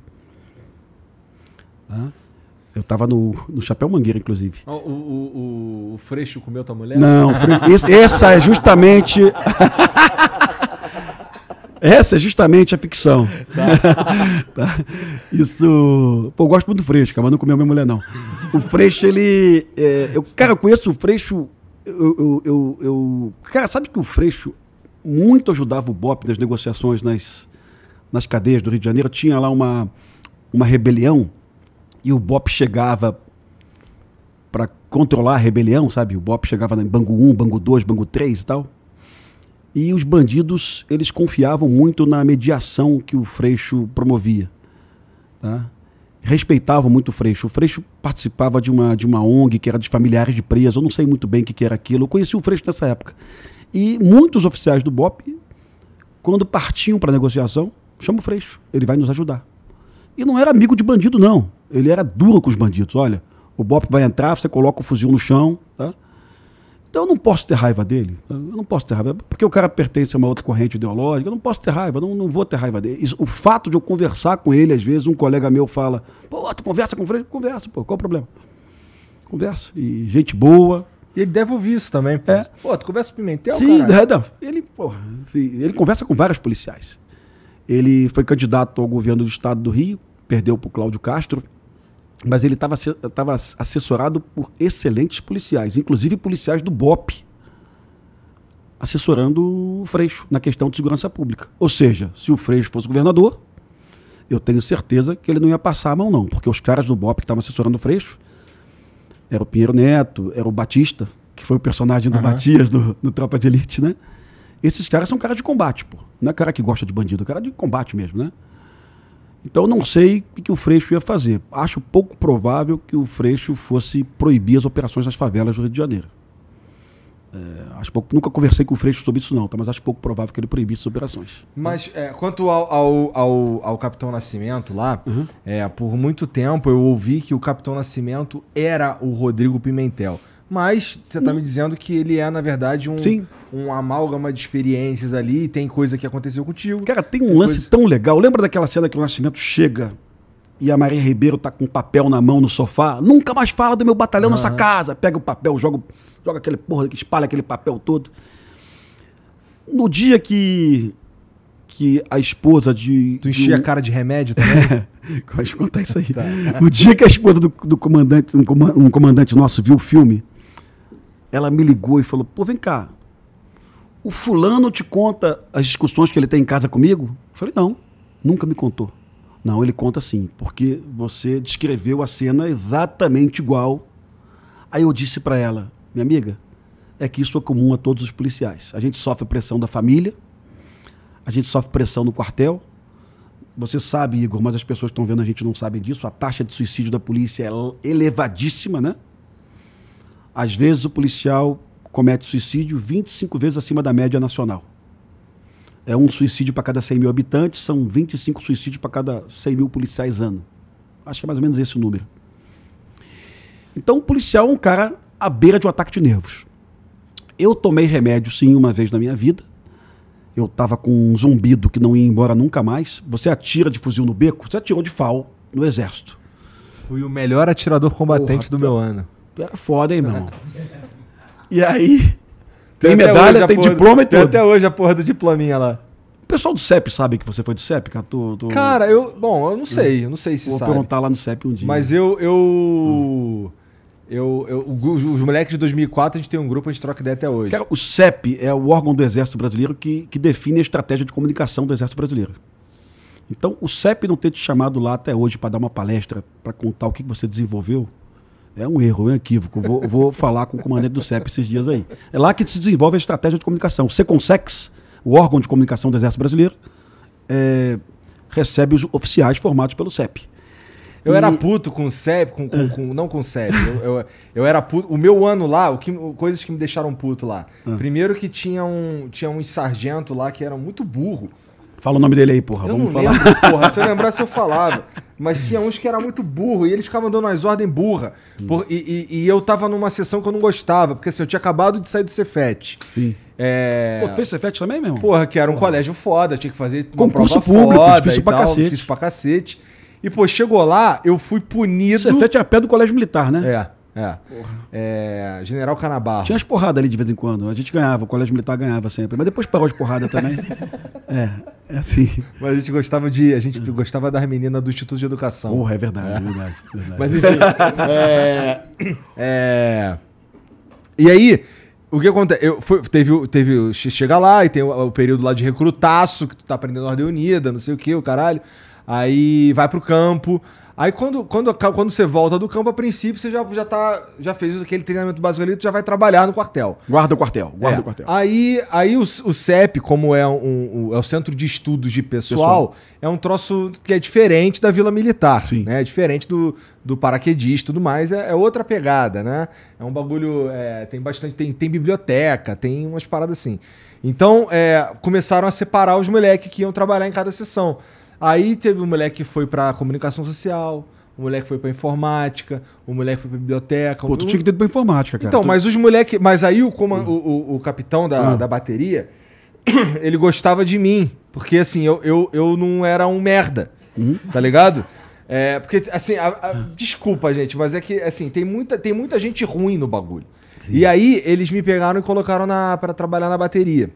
Eu estava no, no Chapéu Mangueira, inclusive. O, o, o, o Freixo comeu tua mulher? Não, esse, essa é justamente. essa é justamente a ficção. Tá. tá. Isso. Pô, eu gosto muito do Freixo, cara, mas não comeu minha mulher, não. O Freixo, ele. É... eu, cara, eu conheço o Freixo eu, eu, eu, eu, Cara, sabe que o Freixo muito ajudava o BOP nas negociações nas, nas cadeias do Rio de Janeiro? Tinha lá uma, uma rebelião e o BOP chegava para controlar a rebelião, sabe? O BOP chegava em Bangu 1, Bangu 2, Bangu 3 e tal. E os bandidos, eles confiavam muito na mediação que o Freixo promovia. Tá? respeitavam muito o Freixo. O Freixo participava de uma, de uma ONG que era de familiares de presos, eu não sei muito bem o que, que era aquilo. Eu conheci o Freixo nessa época. E muitos oficiais do BOP, quando partiam para a negociação, chamam o Freixo, ele vai nos ajudar. E não era amigo de bandido, não. Ele era duro com os bandidos. Olha, o BOP vai entrar, você coloca o fuzil no chão, tá? Então eu não posso ter raiva dele. Eu não posso ter raiva. Porque o cara pertence a uma outra corrente ideológica. Eu não posso ter raiva. Não, não vou ter raiva dele. Isso, o fato de eu conversar com ele, às vezes, um colega meu fala: pô, tu conversa com o Conversa, pô, qual o problema? Conversa. E gente boa. E ele deve ouvir isso também. Pô, é. pô tu conversa com o Pimentel? Sim, é, ele, pô ele conversa com vários policiais. Ele foi candidato ao governo do estado do Rio, perdeu para o Cláudio Castro, mas ele estava assessorado por excelentes policiais, inclusive policiais do BOP, assessorando o Freixo na questão de segurança pública. Ou seja, se o Freixo fosse governador, eu tenho certeza que ele não ia passar a mão, não, porque os caras do BOP que estavam assessorando o Freixo era o Pinheiro Neto, era o Batista, que foi o personagem do uhum. Matias no, no Tropa de Elite, né? Esses caras são caras de combate, pô. Não é cara que gosta de bandido, é cara de combate mesmo, né? Então não sei o que o Freixo ia fazer. Acho pouco provável que o Freixo fosse proibir as operações nas favelas do Rio de Janeiro. É, acho pouco, nunca conversei com o Freixo sobre isso não, tá? mas acho pouco provável que ele proibisse as operações. Mas é, quanto ao, ao, ao, ao, Capitão Nascimento lá, uhum. é, por muito tempo eu ouvi que o Capitão Nascimento era o Rodrigo Pimentel. Mas você está me dizendo que ele é, na verdade, um, Sim. um amálgama de experiências ali, tem coisa que aconteceu contigo. Cara, tem um tem lance coisa... tão legal. Lembra daquela cena que o Nascimento chega e a Maria Ribeiro tá com papel na mão no sofá? Nunca mais fala do meu batalhão uhum. nessa casa. Pega o papel, joga, joga aquele porra que espalha aquele papel todo. No dia que que a esposa de. Tu enchia a cara de remédio também? Pode contar isso aí. tá. O dia que a esposa do, do comandante, um, comandante nosso, viu o filme, ela me ligou e falou: pô, vem cá, o fulano te conta as discussões que ele tem em casa comigo? Eu falei: não, nunca me contou. Não, ele conta sim, porque você descreveu a cena exatamente igual. Aí eu disse para ela: minha amiga, é que isso é comum a todos os policiais. A gente sofre pressão da família, a gente sofre pressão no quartel. Você sabe, Igor, mas as pessoas que estão vendo a gente não sabem disso. A taxa de suicídio da polícia é elevadíssima, né? Às vezes o policial comete suicídio 25 vezes acima da média nacional. É um suicídio para cada 100 mil habitantes, são 25 suicídios para cada 100 mil policiais ano. Acho que é mais ou menos esse o número. Então, o policial é um cara à beira de um ataque de nervos. Eu tomei remédio, sim, uma vez na minha vida. Eu estava com um zumbido que não ia embora nunca mais. Você atira de fuzil no beco? Você atirou de fal no exército. Fui o melhor atirador combatente Porra, do meu tá. ano. Tu era foda, hein, meu uhum. irmão? E aí. Tem, tem medalha, tem diploma e tudo. Tem até hoje a porra do diplominha lá. O pessoal do CEP sabe que você foi do CEP, cara? Tu, tu... Cara, eu. Bom, eu não sei, eu não sei se Vou sabe. Vou perguntar lá no CEP um dia. Mas eu. Eu, hum. eu, eu os, os, moleques de 2004, a gente tem um grupo, a gente troca ideia até hoje. o CEP é o órgão do Exército Brasileiro que, que define a estratégia de comunicação do Exército Brasileiro. Então, o CEP não ter te chamado lá até hoje para dar uma palestra, para contar o que você desenvolveu, é um erro, é um equívoco. Vou, vou falar com o comandante do CEP esses dias aí. É lá que se desenvolve a estratégia de comunicação. O Seconsex, o órgão de comunicação do Exército Brasileiro, é, recebe os oficiais formados pelo CEP. Eu e... era puto com o CEP, com, com, é. com não com o CEP. Eu, eu, eu, era puto. O meu ano lá, o que, coisas que me deixaram puto lá. Ah. Primeiro que tinha um, tinha um sargento lá que era muito burro. Fala o nome dele aí, porra. Eu Vamos não falar. lembro, porra. Se eu lembrasse, eu falava. Mas tinha uns que era muito burro e eles ficavam dando as ordens burra. Hum. Por, e, e, e, eu tava numa sessão que eu não gostava, porque assim, eu tinha acabado de sair do Cefet. Sim. É... Pô, tu fez Cefet também, meu irmão? Porra, que era um porra. colégio foda, tinha que fazer uma Concurso prova público, foda difícil pra tal, cacete. Difícil pra cacete. E, pô, chegou lá, eu fui punido... Cefet é a pé do colégio militar, né? É, é. Porra. É, General Canabarro. Tinha as porradas ali de vez em quando. A gente ganhava, o colégio militar ganhava sempre. Mas depois parou de porrada também. é, é assim. Mas a gente gostava de. A gente gostava das meninas do Instituto de Educação. Porra, é verdade, é, verdade, verdade, Mas enfim. é, é e aí, o que acontece? Eu, teve, teve. Chega lá e tem o, o, período lá de recrutaço, que tu tá aprendendo ordem unida, não sei o que, o caralho. Aí vai pro campo. Aí quando, quando, quando você volta do campo, a princípio, você já, já, tá, já fez aquele treinamento básico ali, você já vai trabalhar no quartel. Guarda o quartel, guarda é. o quartel. Aí, aí o, o CEP, como é, um, um, é o Centro de Estudos de pessoal, pessoal, é um troço que é diferente da Vila Militar, Sim. né? É diferente do, do paraquedista e tudo mais, é, é, outra pegada, né? É um bagulho, é, tem bastante, tem, tem biblioteca, tem umas paradas assim. Então, é, começaram a separar os moleques que iam trabalhar em cada sessão. Aí teve um moleque que foi pra comunicação social, o moleque foi pra informática, o moleque foi pra biblioteca. Pô, tu um... tinha que ter ido pra informática, cara. Então, tu... mas os moleques. Mas aí o, uhum. o, o, o, capitão da, uhum. da bateria, ele gostava de mim. Porque assim, eu, eu, eu não era um merda. Uhum. Tá ligado? É, porque, assim, a, a, desculpa, gente, mas é que, assim, tem muita, tem muita gente ruim no bagulho. Sim. E aí, eles me pegaram e colocaram na para trabalhar na bateria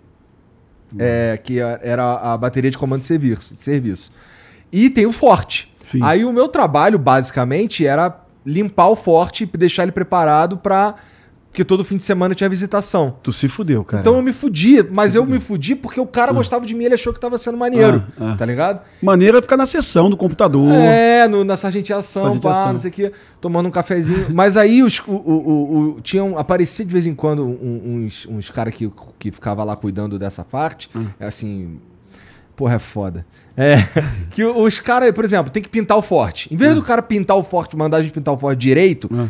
é, que era a bateria de comando de serviço. De serviço. E tem o forte. Sim. Aí o meu trabalho, basicamente, era limpar o forte e deixar ele preparado para que todo fim de semana tinha visitação. Tu se fudeu, cara. Então eu me fudi, mas eu me fudi porque o cara ah. gostava de mim, ele achou que tava sendo maneiro, ah, ah. tá ligado? Maneiro é ficar na sessão do computador. É, no, na sargenteação, pá, não sei o quê, tomando um cafezinho. mas aí os, o, o, o, tinham, aparecido de vez em quando uns, uns caras que, que ficava lá cuidando dessa parte, ah. É assim, porra, é foda. É, que os caras, por exemplo, tem que pintar o forte. Em vez ah. do cara pintar o forte, mandar a gente pintar o forte direito, ah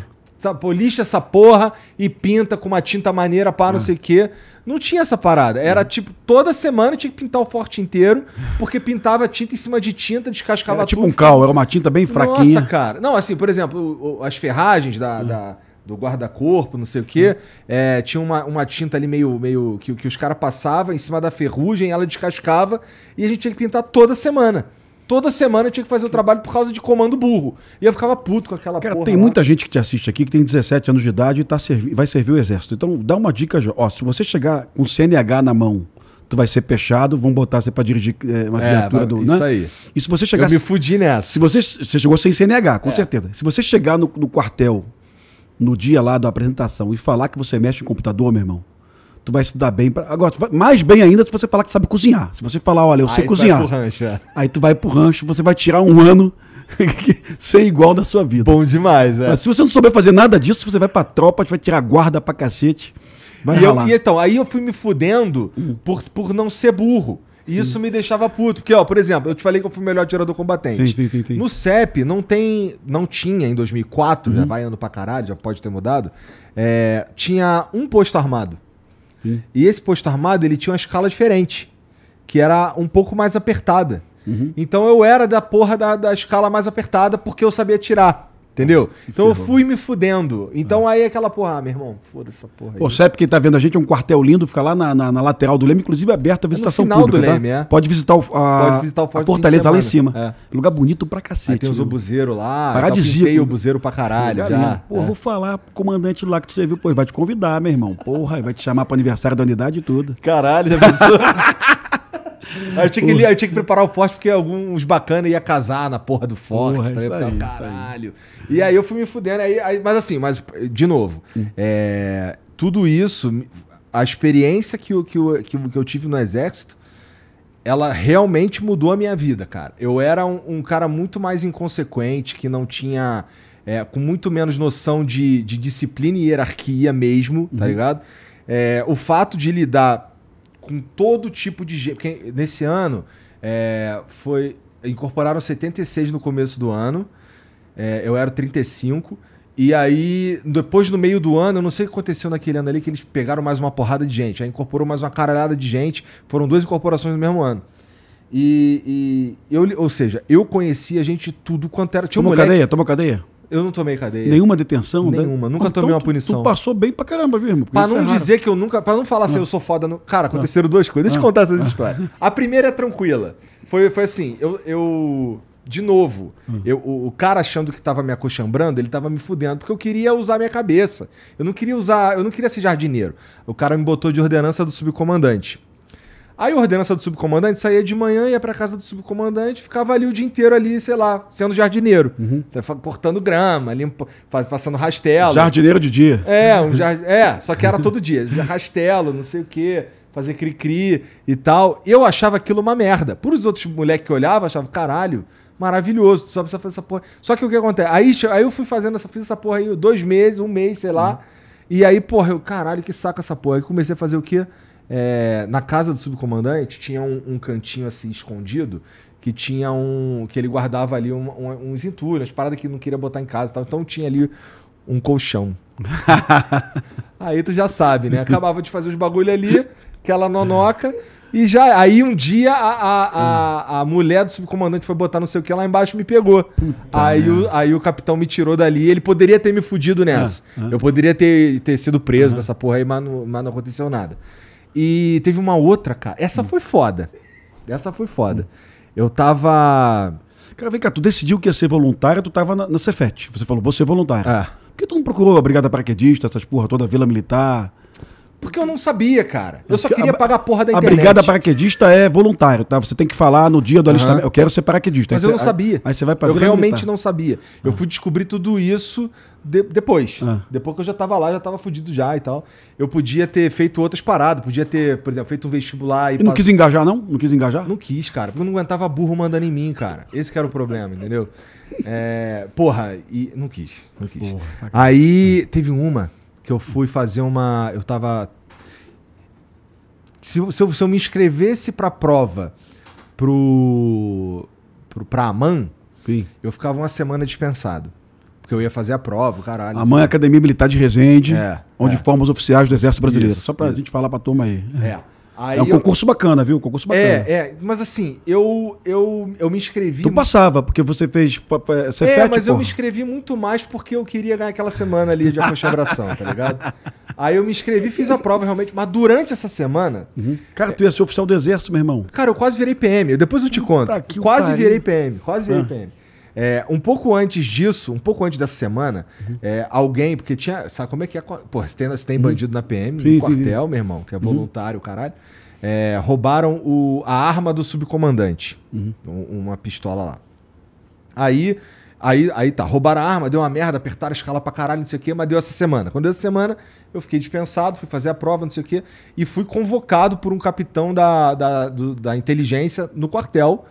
pô, lixa essa porra e pinta com uma tinta maneira para não ah. sei o quê. Não tinha essa parada. Era uhum. tipo, toda semana tinha que pintar o forte inteiro, porque pintava tinta em cima de tinta, descascava era tipo tudo. Tipo um cal, era uma tinta bem fraquinha. Nossa, cara. Não, assim, por exemplo, as ferragens da, uhum. da do guarda-corpo, não sei o quê. Uhum. É, tinha uma, uma tinta ali meio, meio que, que os caras passavam em cima da ferrugem, ela descascava e a gente tinha que pintar toda semana toda semana eu tinha que fazer o trabalho por causa de comando burro. E eu ficava puto com aquela Cara, porra. Tem lá. muita gente que te assiste aqui que tem 17 anos de idade e tá servi vai servir o exército. Então dá uma dica, ó, se você chegar com CNH na mão, tu vai ser fechado, vão botar você para dirigir é, uma é, criatura do. Né? Isso né? aí. E se você chegar. Eu me fudi nessa. Se você, você chegou sem CNH, com é. certeza. Se você chegar no, no quartel no dia lá da apresentação e falar que você mexe em computador, meu irmão, tu vai se dar bem. Pra... Agora, mais bem ainda se você falar que sabe cozinhar. Se você falar, olha, eu aí sei cozinhar. É. Aí tu vai pro rancho, você vai tirar um ano ser igual da sua vida. Bom demais, é. Mas se você não souber fazer nada disso, você vai pra tropa, vai tirar guarda pra cacete. Vai e, eu, e então, aí eu fui me fudendo por, por não ser burro. E isso hum. me deixava puto. Porque, ó, por exemplo, eu te falei que eu fui o melhor tirador combatente. Sim, sim, sim, sim. No CEP não tem. Não tinha em 2004, hum. já uhum. vai ano pra caralho, já pode ter mudado. É, tinha um posto armado. Uhum. E esse posto armado, ele tinha uma escala diferente, que era um pouco mais apertada. Uhum. Então eu era da porra da, da escala mais apertada porque eu sabia tirar. Entendeu? Se então ferrou. eu fui me fudendo. Então é. aí é aquela porra, ah, meu irmão, foda essa porra. Aí. Pô, sabe quem tá vendo a gente, é um quartel lindo, fica lá na, na, na lateral do Leme, inclusive aberta a visitação é no final pública. Do tá? Leme, tá? é. Pode visitar o, a, Pode visitar o Forte a Fortaleza lá em cima. É. Lugar bonito pra cacete. Aí tem os obuzeiros lá. Paradisíaco. Eu o buzeiro pra caralho. já. Pô, é. vou falar pro comandante lá que você viu Pô, vai te convidar, meu irmão. Porra, vai te chamar pro aniversário da unidade e tudo. Caralho, já pensou? Aí eu tinha que, eu tinha que preparar o poste porque alguns bacanas ia casar na porra do forte. Porra, tá aí, caralho. Aí. E aí eu fui me fudendo. Aí, aí mas assim, mas, de novo, é, tudo isso, a experiência que, eu, que, que, eu tive no exército, ela realmente mudou a minha vida, cara. Eu era um, um cara muito mais inconsequente, que não tinha. É, com muito menos noção de, de disciplina e hierarquia mesmo, tá uhum. tá ligado? É, o fato de lidar com todo tipo de gente. Porque nesse ano é, foi incorporaram 76 no começo do ano. É, eu era 35. E aí, depois no meio do ano, eu não sei o que aconteceu naquele ano ali, que eles pegaram mais uma porrada de gente. Aí incorporou mais uma caralhada de gente. Foram duas incorporações no mesmo ano. E, e eu, ou seja, eu conhecia gente de tudo quanto era. Tinha tomou Toma moleque... cadeia? Tomou cadeia? Eu não tomei cadeia. Nenhuma detenção? Né? Nenhuma. Né? Nunca então tomei uma punição. Tu, tu, passou bem pra caramba mesmo. Pra não é dizer que eu nunca. Pra não falar assim, ah. eu sou foda. No... Cara, aconteceram ah. duas coisas. Deixa eu ah. contar essas histórias. A primeira é tranquila. Foi, foi assim, eu. eu de novo, hum. eu, o, o, cara achando que tava me acochambrando, ele tava me fudendo, porque eu queria usar minha cabeça. Eu não queria usar. Eu não queria ser jardineiro. O cara me botou de ordenança do subcomandante. Aí a ordenança do subcomandante saía de manhã, ia para casa do subcomandante, ficava ali o dia inteiro ali, sei lá, sendo jardineiro. Uhum. Então, cortando grama, limpo, faz, passando rastelo. Jardineiro de dia. É, um é, só que era todo dia. Rastelo, não sei o quê, fazer cri-cri e tal. Eu achava aquilo uma merda. Por os outros moleques que olhavam, achava, caralho, maravilhoso, tu só precisa fazer essa porra. Só que o que acontece? Aí, aí eu fui fazendo essa, fiz essa porra aí dois meses, um mês, sei lá. Uhum. E aí, porra, eu, caralho, que saco essa porra. Aí comecei a fazer o quê? é, na casa do subcomandante tinha um, um, cantinho assim escondido que tinha um que ele guardava ali um, um, uns entulhos, parada que não queria botar em casa, tal. Então tinha ali um colchão. aí tu já sabe, né? Acabava de fazer os bagulho ali, aquela nonoca. E já aí um dia a, a, a, a, mulher do subcomandante foi botar não sei o que lá embaixo me pegou. Puta aí, o, aí o capitão me tirou dali. Ele poderia ter me fudido nessa. Ah, ah. Eu poderia ter, ter sido preso nessa porra aí, mas não, mas não aconteceu nada. E teve uma outra, cara. Essa foi foda. Essa foi foda. Eu tava. Cara, vem cá, tu decidiu que ia ser voluntário tu tava na, na Cefet. Você falou, vou ser voluntário. É. Por que tu não procurou a Brigada Paraquedista, essas porra toda, Vila Militar? Porque eu não sabia, cara. Eu só queria pagar a porra da internet. A brigada paraquedista é voluntário, tá? Você tem que falar no dia do alistamento. Uhum. Eu quero ser paraquedista. Mas aí eu não sabia. Aí, você vai pra Eu realmente militar. não sabia. Eu ah. fui descobrir tudo isso de, depois. Ah. Depois que eu já tava lá, já tava fudido já e tal. Eu podia ter feito outras paradas, podia ter, por exemplo, feito um vestibular e. e não pass... quis engajar, não? Não quis engajar? Não quis, cara. Porque eu não aguentava burro mandando em mim, cara. Esse era o problema, entendeu? É, porra, e não quis, não quis. Porra, tá aí teve uma que eu fui fazer uma. Eu tava. Se, se, eu, se eu me inscrevesse pra prova pro. pro pra Aman, Sim. eu ficava uma semana dispensado. Porque eu ia fazer a prova, caralho. A mãe é, é a Academia Militar de Resende, é, onde é. formam os oficiais do Exército Brasileiro. Isso, Só pra isso. gente falar pra turma aí. É. Aí é um eu... concurso bacana, viu? Um concurso é, bacana. É, é, mas assim, eu, eu, eu me inscrevi. Tu passava, porque você fez. Você é, é, fete, mas porra. eu me inscrevi muito mais porque eu queria ganhar aquela semana ali de aconchebração, tá ligado? Aí eu me inscrevi, fiz a prova realmente, mas durante essa semana. Uhum. Cara, tu ia ser oficial do exército, meu irmão. Cara, eu quase virei PM. Depois eu te conto. Tá, quase pariu. virei PM, quase virei ah. PM. É, um pouco antes disso, um pouco antes dessa semana, uhum. é, alguém, porque tinha. Sabe como é que é? Pô, você tem, tem uhum. bandido uhum. na PM, sim, no quartel, sim. meu irmão, que é uhum. voluntário, uhum. caralho. É, roubaram o, a arma do subcomandante. Uhum. Uma pistola lá. Aí. Aí, aí tá, roubaram a arma, deu uma merda, apertaram a escala pra caralho, não sei o quê, mas deu essa semana. Quando deu essa semana, eu fiquei dispensado, fui fazer a prova, não sei o quê, e fui convocado por um capitão da, da, do, da inteligência no quartel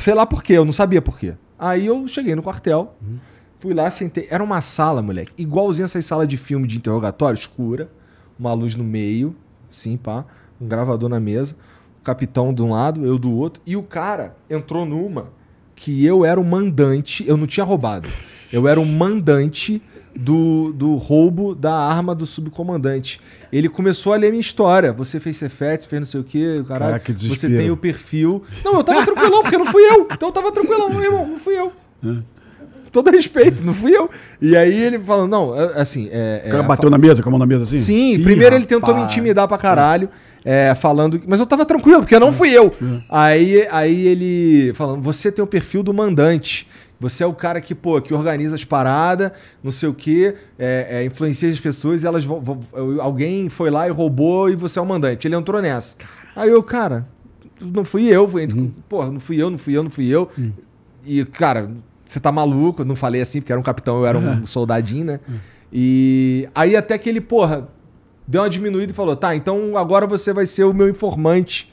sei lá por quê, eu não sabia por quê. Aí eu cheguei no quartel, uhum. fui lá, sentei. Era uma sala, moleque, igualzinha essas salas de filme de interrogatório, escura, uma luz no meio, sim, pá, um gravador na mesa, o capitão de um lado, eu do outro, e o cara entrou numa que eu era o mandante, eu não tinha roubado. Eu era o mandante do, do roubo da arma do subcomandante. Ele começou a ler minha história. Você fez Cefet, fez não sei o quê, caralho. Caraca, que você tem o perfil. Não, eu tava tranquilão, porque não fui eu. Então eu tava tranquilão, meu irmão, não fui eu. Todo respeito, não fui eu. E aí ele falando, não, é, é assim. É, o é, cara bateu na mesa, com a mão na mesa assim? Sim, Ih, primeiro rapaz. ele tentou me intimidar pra caralho. É, falando. Mas eu tava tranquilo, porque não fui eu. Aí, aí ele falando: você tem o perfil do mandante. Você é o cara que, pô, que organiza as paradas, não sei o quê, é, é, influencia as pessoas e elas vão, vão, Alguém foi lá e roubou e você é o mandante. Ele entrou nessa. Aí eu, cara, não fui eu. Fui, uhum. Porra, não fui eu, não fui eu, não fui eu. Uhum. E, cara, você tá maluco. não falei assim, porque era um capitão, eu era um soldadinho, né? Uhum. E aí até que ele, porra, deu uma diminuída e falou: tá, então agora você vai ser o meu informante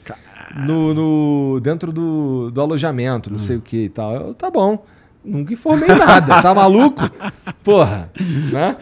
no, no dentro do, do alojamento, não hum. sei o que e tal. Eu, tá bom. Nunca informei nada, tá maluco? Porra, né?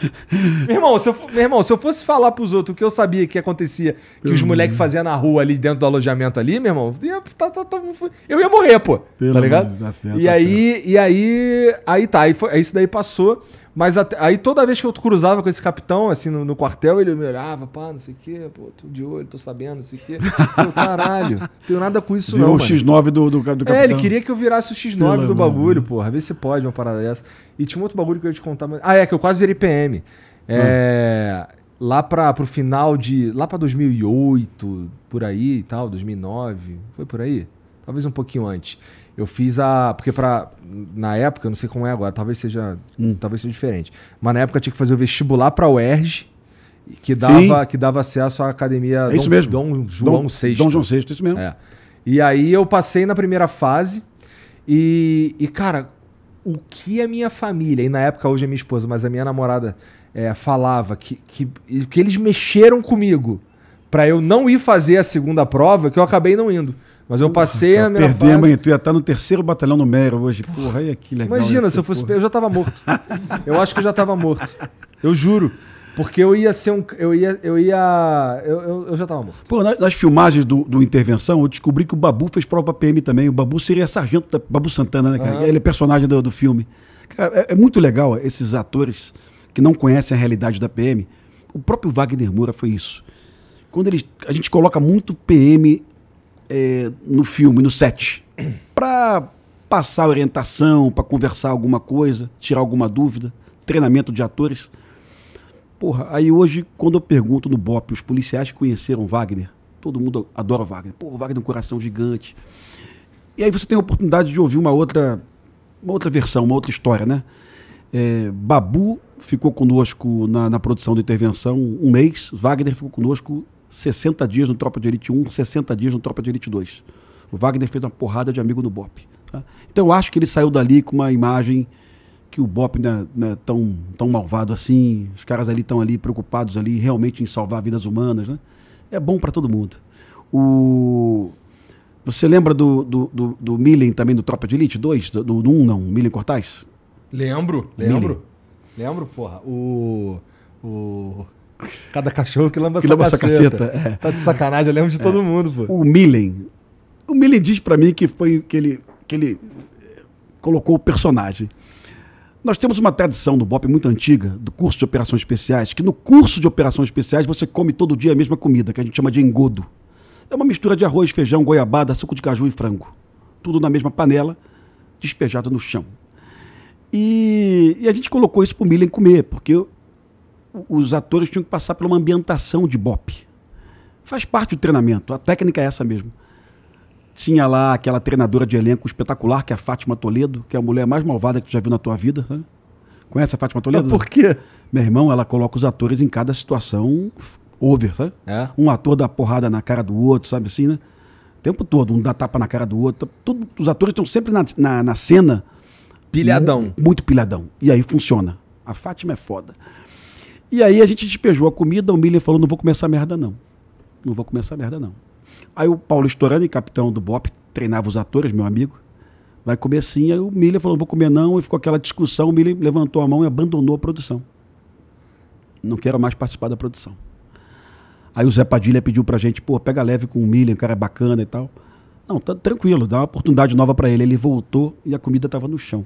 Meu irmão, se eu, meu irmão, se eu fosse falar pros outros o que eu sabia que acontecia, que os uhum. moleques faziam na rua ali dentro do alojamento ali, meu irmão, eu ia, tá, tá, tá, eu ia morrer, pô. Pelo tá ligado? Certo, e, aí, e aí, aí tá, aí foi, aí isso daí passou. Mas até, aí toda vez que eu cruzava com esse capitão, assim, no, no quartel, ele me olhava, pá, não sei o quê, pô, tô de olho, tô sabendo, não sei o quê. Pô, caralho, não tenho nada com isso Virou não, o mano. X9 do, do, do capitão. É, ele queria que eu virasse o X9 Pela do bagulho, mano. porra. Vê se pode uma parada dessa. E tinha um outro bagulho que eu ia te contar. Mas... Ah, é, que eu quase virei PM. É... Hum. Lá pra, pro final de... Lá pra 2008, por aí e tal, 2009. Foi por aí? Talvez um pouquinho antes. Eu fiz a. Porque pra, na época, eu não sei como é agora, talvez seja, hum. talvez seja diferente. Mas na época eu tinha que fazer o vestibular para a UERJ, que dava, que dava acesso à academia é isso Dom, mesmo. Dom João Dom, VI. Dom João VI, isso mesmo. É. E aí eu passei na primeira fase e, e, cara, o que a minha família, e na época hoje é minha esposa, mas a minha namorada é, falava, que, que, que eles mexeram comigo para eu não ir fazer a segunda prova, que eu acabei não indo. Mas eu passei Pô, na minha Perdemos, fase... hein? Tu ia estar tá no terceiro batalhão no mero hoje. Porra, olha que legal. Né? Imagina, se eu fosse... Porra. Eu já estava morto. eu acho que eu já estava morto. Eu juro. Porque eu ia ser um. Eu ia. Eu, ia, eu, eu, eu já estava morto. Pô, nas, nas filmagens do, do, Intervenção, eu descobri que o Babu fez prova PM também. O Babu seria sargento da Babu Santana, né, cara? Ah. Ele é personagem do, do filme. Cara, é, é, muito legal esses atores que não conhecem a realidade da PM. O próprio Wagner Moura foi isso. Quando ele, a gente coloca muito PM é, no filme, no set, para passar orientação, para conversar alguma coisa, tirar alguma dúvida, treinamento de atores. Porra, aí hoje, quando eu pergunto no BOP, os policiais conheceram Wagner, todo mundo adora Wagner. Pô, Wagner é um coração gigante. E aí você tem a oportunidade de ouvir uma outra, uma outra versão, uma outra história, né? É, Babu ficou conosco na, na produção de intervenção um mês, Wagner ficou conosco 60 dias no Tropa de Elite 1, 60 dias no Tropa de Elite 2. O Wagner fez uma porrada de amigo do Bop. Tá? Então eu acho que ele saiu dali com uma imagem que o Bop não é, não é tão, tão malvado assim, os caras ali estão ali preocupados ali realmente em salvar vidas humanas. Né? É bom para todo mundo. O... Você lembra do, do, do, do Millen também, do Tropa de Elite 2? Do 1 um, não, Millen Cortais? Lembro, lembro. Millen. Lembro, porra. O... o... Cada cachorro que lamba, que sua, lamba sua caceta. É. Tá de sacanagem, eu lembro de é. todo mundo, pô. O Millen. O Millen diz para mim que foi que ele, que ele eh, colocou o personagem. Nós temos uma tradição do BOP muito antiga, do curso de operações especiais, que no curso de operações especiais você come todo dia a mesma comida, que a gente chama de engodo. É uma mistura de arroz, feijão, goiabada, suco de caju e frango. Tudo na mesma panela, despejado no chão. E, e a gente colocou isso pro Millen comer, porque os atores tinham que passar por uma ambientação de bop. Faz parte do treinamento, a técnica é essa mesmo. Tinha lá aquela treinadora de elenco espetacular, que é a Fátima Toledo, que é a mulher mais malvada que tu já viu na tua vida. Né? Conhece a Fátima Toledo? Mas por quê? Meu irmão, ela coloca os atores em cada situação over, sabe? É? Um ator dá porrada na cara do outro, sabe assim, né? O tempo todo, um dá tapa na cara do outro. Tudo, os atores estão sempre na, na, na cena. Pilhadão. Muito, muito pilhadão. E aí funciona. A Fátima é foda. E aí a gente despejou a comida, o Miller falou, não vou começar merda não. Não vou começar merda não. Aí o Paulo Estorani, capitão do BOP, treinava os atores, meu amigo, vai comer sim. Aí o Miller falou, não vou comer não, e ficou aquela discussão, o Miller levantou a mão e abandonou a produção. Não quero mais participar da produção. Aí o Zé Padilha pediu pra gente, pô, pega leve com o Miller, o cara é bacana e tal. Não, tá tranquilo, dá uma oportunidade nova para ele. Ele voltou e a comida estava no chão.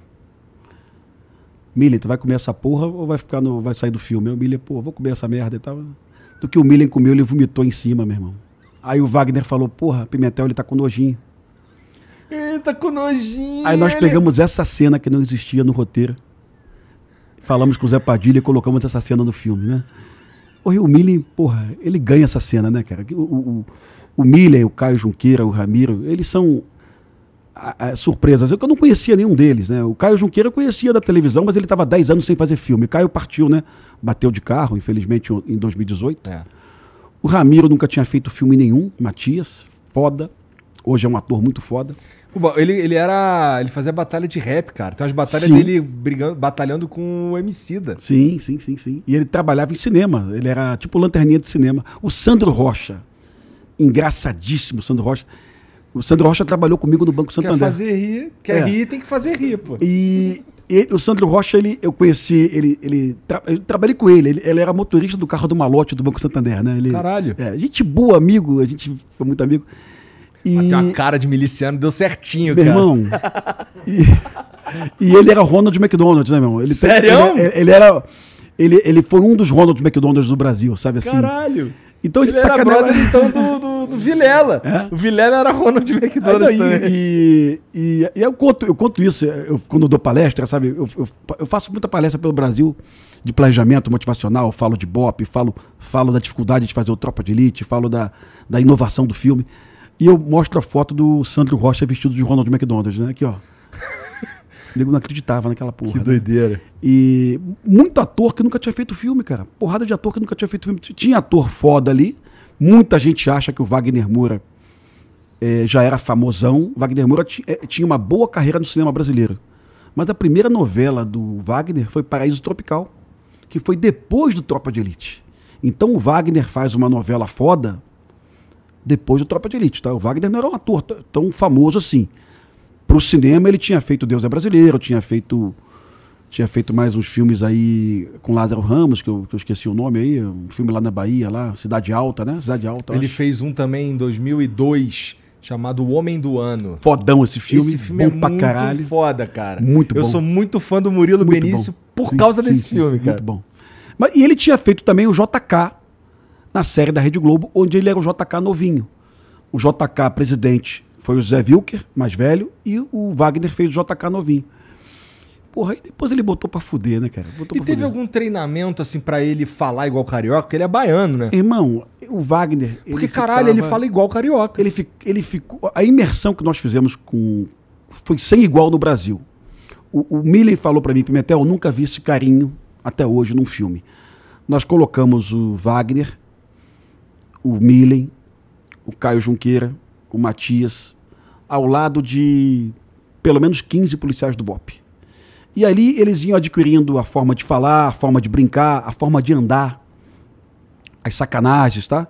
Millen, tu vai comer essa porra ou vai ficar no, vai sair do filme? o Millen, pô, vou comer essa merda e tal. Do que o Millen comeu, ele vomitou em cima, meu irmão. Aí o Wagner falou, porra, Pimentel, ele tá com nojinho. Ele tá com nojinho. Aí nós é pegamos ele... essa cena que não existia no roteiro. Falamos com o Zé Padilha e colocamos essa cena no filme, né? o Millen, porra, ele ganha essa cena, né, cara? O, o, o o Caio Junqueira, o Ramiro, eles são a, a, surpresas. Eu não conhecia nenhum deles, né? O Caio Junqueira eu conhecia da televisão, mas ele estava 10 anos sem fazer filme. Caio partiu, né? Bateu de carro, infelizmente, em 2018. É. O Ramiro nunca tinha feito filme nenhum. Matias, foda. Hoje é um ator muito foda. Ele, ele era. Ele fazia batalha de rap, cara. Então as batalhas sim. dele brigando, batalhando com o Emicida. Sim, sim, sim, sim. E ele trabalhava em cinema. Ele era tipo lanterninha de cinema. O Sandro Rocha. Engraçadíssimo, Sandro Rocha. O Sandro Rocha trabalhou comigo no Banco Santander. Quer fazer rir, quer é. rir, tem que fazer rir, pô. E, e, o Sandro Rocha, ele, eu conheci, ele, ele tra, eu trabalhei com ele, ele, ele, era motorista do carro do Malote do Banco Santander, né? Ele, Caralho. É, gente boa, amigo, a gente foi muito amigo. E... tem uma cara de miliciano, deu certinho, meu cara. irmão. e, e, ele era Ronald McDonald, né, meu irmão? Ele, Sério? Ele, ele, era. Ele, ele foi um dos Ronald McDonalds do Brasil, sabe assim? Caralho! Então ele a era brother, então, do, do, do Vilela. É? O Vilela era Ronald McDonald ah, então, E, e, e eu, conto, eu conto isso eu, quando eu dou palestra, sabe? Eu, eu, eu, faço muita palestra pelo Brasil de planejamento motivacional, falo de BOP, falo, falo da dificuldade de fazer o Tropa de Elite, falo da, da inovação do filme. E eu mostro a foto do Sandro Rocha vestido de Ronald McDonald, né? Aqui, ó. O nego não acreditava naquela porra. Que né? doideira. E muito ator que nunca tinha feito filme, cara. Porrada de ator que nunca tinha feito filme. Tinha ator foda ali. Muita gente acha que o Wagner Moura é, já era famosão. Wagner Moura é, tinha uma boa carreira no cinema brasileiro. Mas a primeira novela do Wagner foi Paraíso Tropical, que foi depois do Tropa de Elite. Então o Wagner faz uma novela foda depois do Tropa de Elite, tá? O Wagner não era um ator tão famoso assim para o cinema ele tinha feito Deus é Brasileiro, tinha feito tinha feito mais uns filmes aí com Lázaro Ramos, que eu, que eu, esqueci o nome aí, um filme lá na Bahia, lá, Cidade Alta, né? Cidade Alta. Ele acho. fez um também em 2002 chamado O Homem do Ano. Fodão esse filme, esse filme bom é pra muito caralho. foda, cara. Muito bom. Eu sou muito fã do Murilo muito Benício bom. por sim, causa sim, desse sim, filme, cara. Muito bom. Mas, e ele tinha feito também o JK na série da Rede Globo, onde ele era o JK novinho. O JK presidente foi o Zé Wilker, mais velho, e o Wagner fez o JK novinho. Porra, e depois ele botou pra fuder, né, cara? Botou e teve fuder. algum treinamento, assim, para ele falar igual carioca? Porque ele é baiano, né? Irmão, o Wagner. Porque, ele caralho, ficava... ele fala igual carioca. Ele, fi... ele ficou. A imersão que nós fizemos com. Foi sem igual no Brasil. O, o Millen falou para mim, Pimentel, eu nunca vi esse carinho até hoje num filme. Nós colocamos o Wagner, o Millen, o Caio Junqueira, o Matias, ao lado de pelo menos 15 policiais do BOP. E ali eles iam adquirindo a forma de falar, a forma de brincar, a forma de andar, as sacanagens, tá?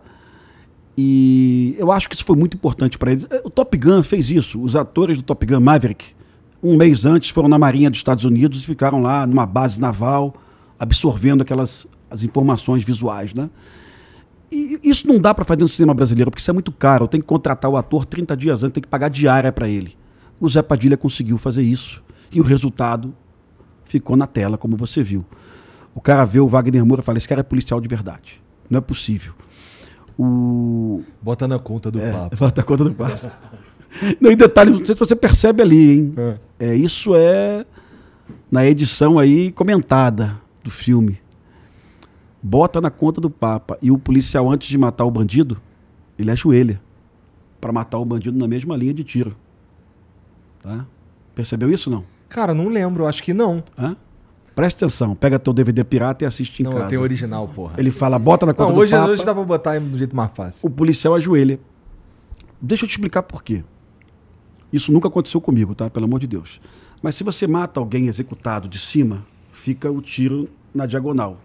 E eu acho que isso foi muito importante para eles. O Top Gun fez isso. Os atores do Top Gun Maverick, um mês antes, foram na Marinha dos Estados Unidos e ficaram lá numa base naval, absorvendo aquelas as informações visuais, né? E isso não dá para fazer no cinema brasileiro, porque isso é muito caro. Tem que contratar o ator 30 dias antes, tem que pagar diária para ele. O Zé Padilha conseguiu fazer isso. E o resultado ficou na tela, como você viu. O cara vê o Wagner Moura e fala: esse cara é policial de verdade. Não é possível. O... Bota na conta do é, papo. Bota na conta do papo. não, detalhe, não sei se você percebe ali, hein? É. é. isso é na edição aí comentada do filme bota na conta do Papa. E o policial, antes de matar o bandido, ele ajoelha é para matar o bandido na mesma linha de tiro. Tá? Percebeu isso não? Cara, não lembro, acho que não. Hã? Presta atenção, pega teu DVD pirata e assiste em não, casa. Não, tem original, porra. Ele fala, bota na conta não, hoje, do Papa. Hoje dá pra botar do jeito mais fácil. O policial ajoelha. Deixa eu te explicar por quê. Isso nunca aconteceu comigo, tá? Pelo amor de Deus. Mas se você mata alguém executado de cima, fica o tiro na diagonal.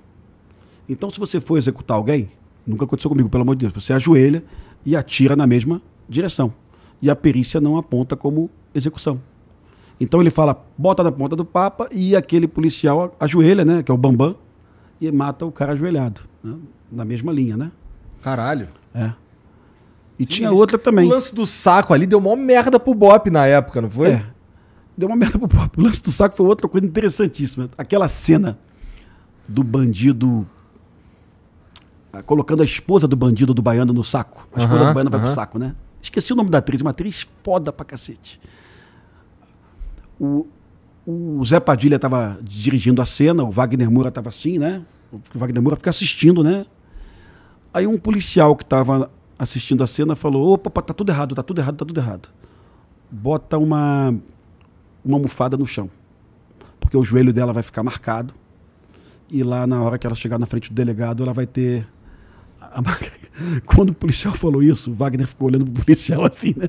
Então, se você for executar alguém, nunca aconteceu comigo, pelo amor de Deus, você ajoelha e atira na mesma direção. E a perícia não aponta como execução. Então ele fala, bota na ponta do papa e aquele policial ajoelha, né? Que é o Bambam, e mata o cara ajoelhado. Né, na mesma linha, né? Caralho. É. E Sim, tinha outra também. O lance do saco ali deu uma merda pro Bop na época, não foi? É. Deu uma merda pro Bop. O lance do saco foi outra coisa interessantíssima. Aquela cena do bandido ah, colocando a esposa do bandido do baiano no saco. A esposa uhum, do baiano vai uhum. pro saco, né? Esqueci o nome da atriz, uma atriz foda pra cacete. O, o Zé Padilha tava dirigindo a cena, o Wagner Moura tava assim, né? O Wagner Moura fica assistindo, né? Aí um policial que tava assistindo a cena falou: opa, tá tudo errado, tá tudo errado, tá tudo errado. Bota uma, uma almofada no chão. Porque o joelho dela vai ficar marcado. E lá na hora que ela chegar na frente do delegado, ela vai ter Quando o policial falou isso, o Wagner ficou olhando pro policial assim, né?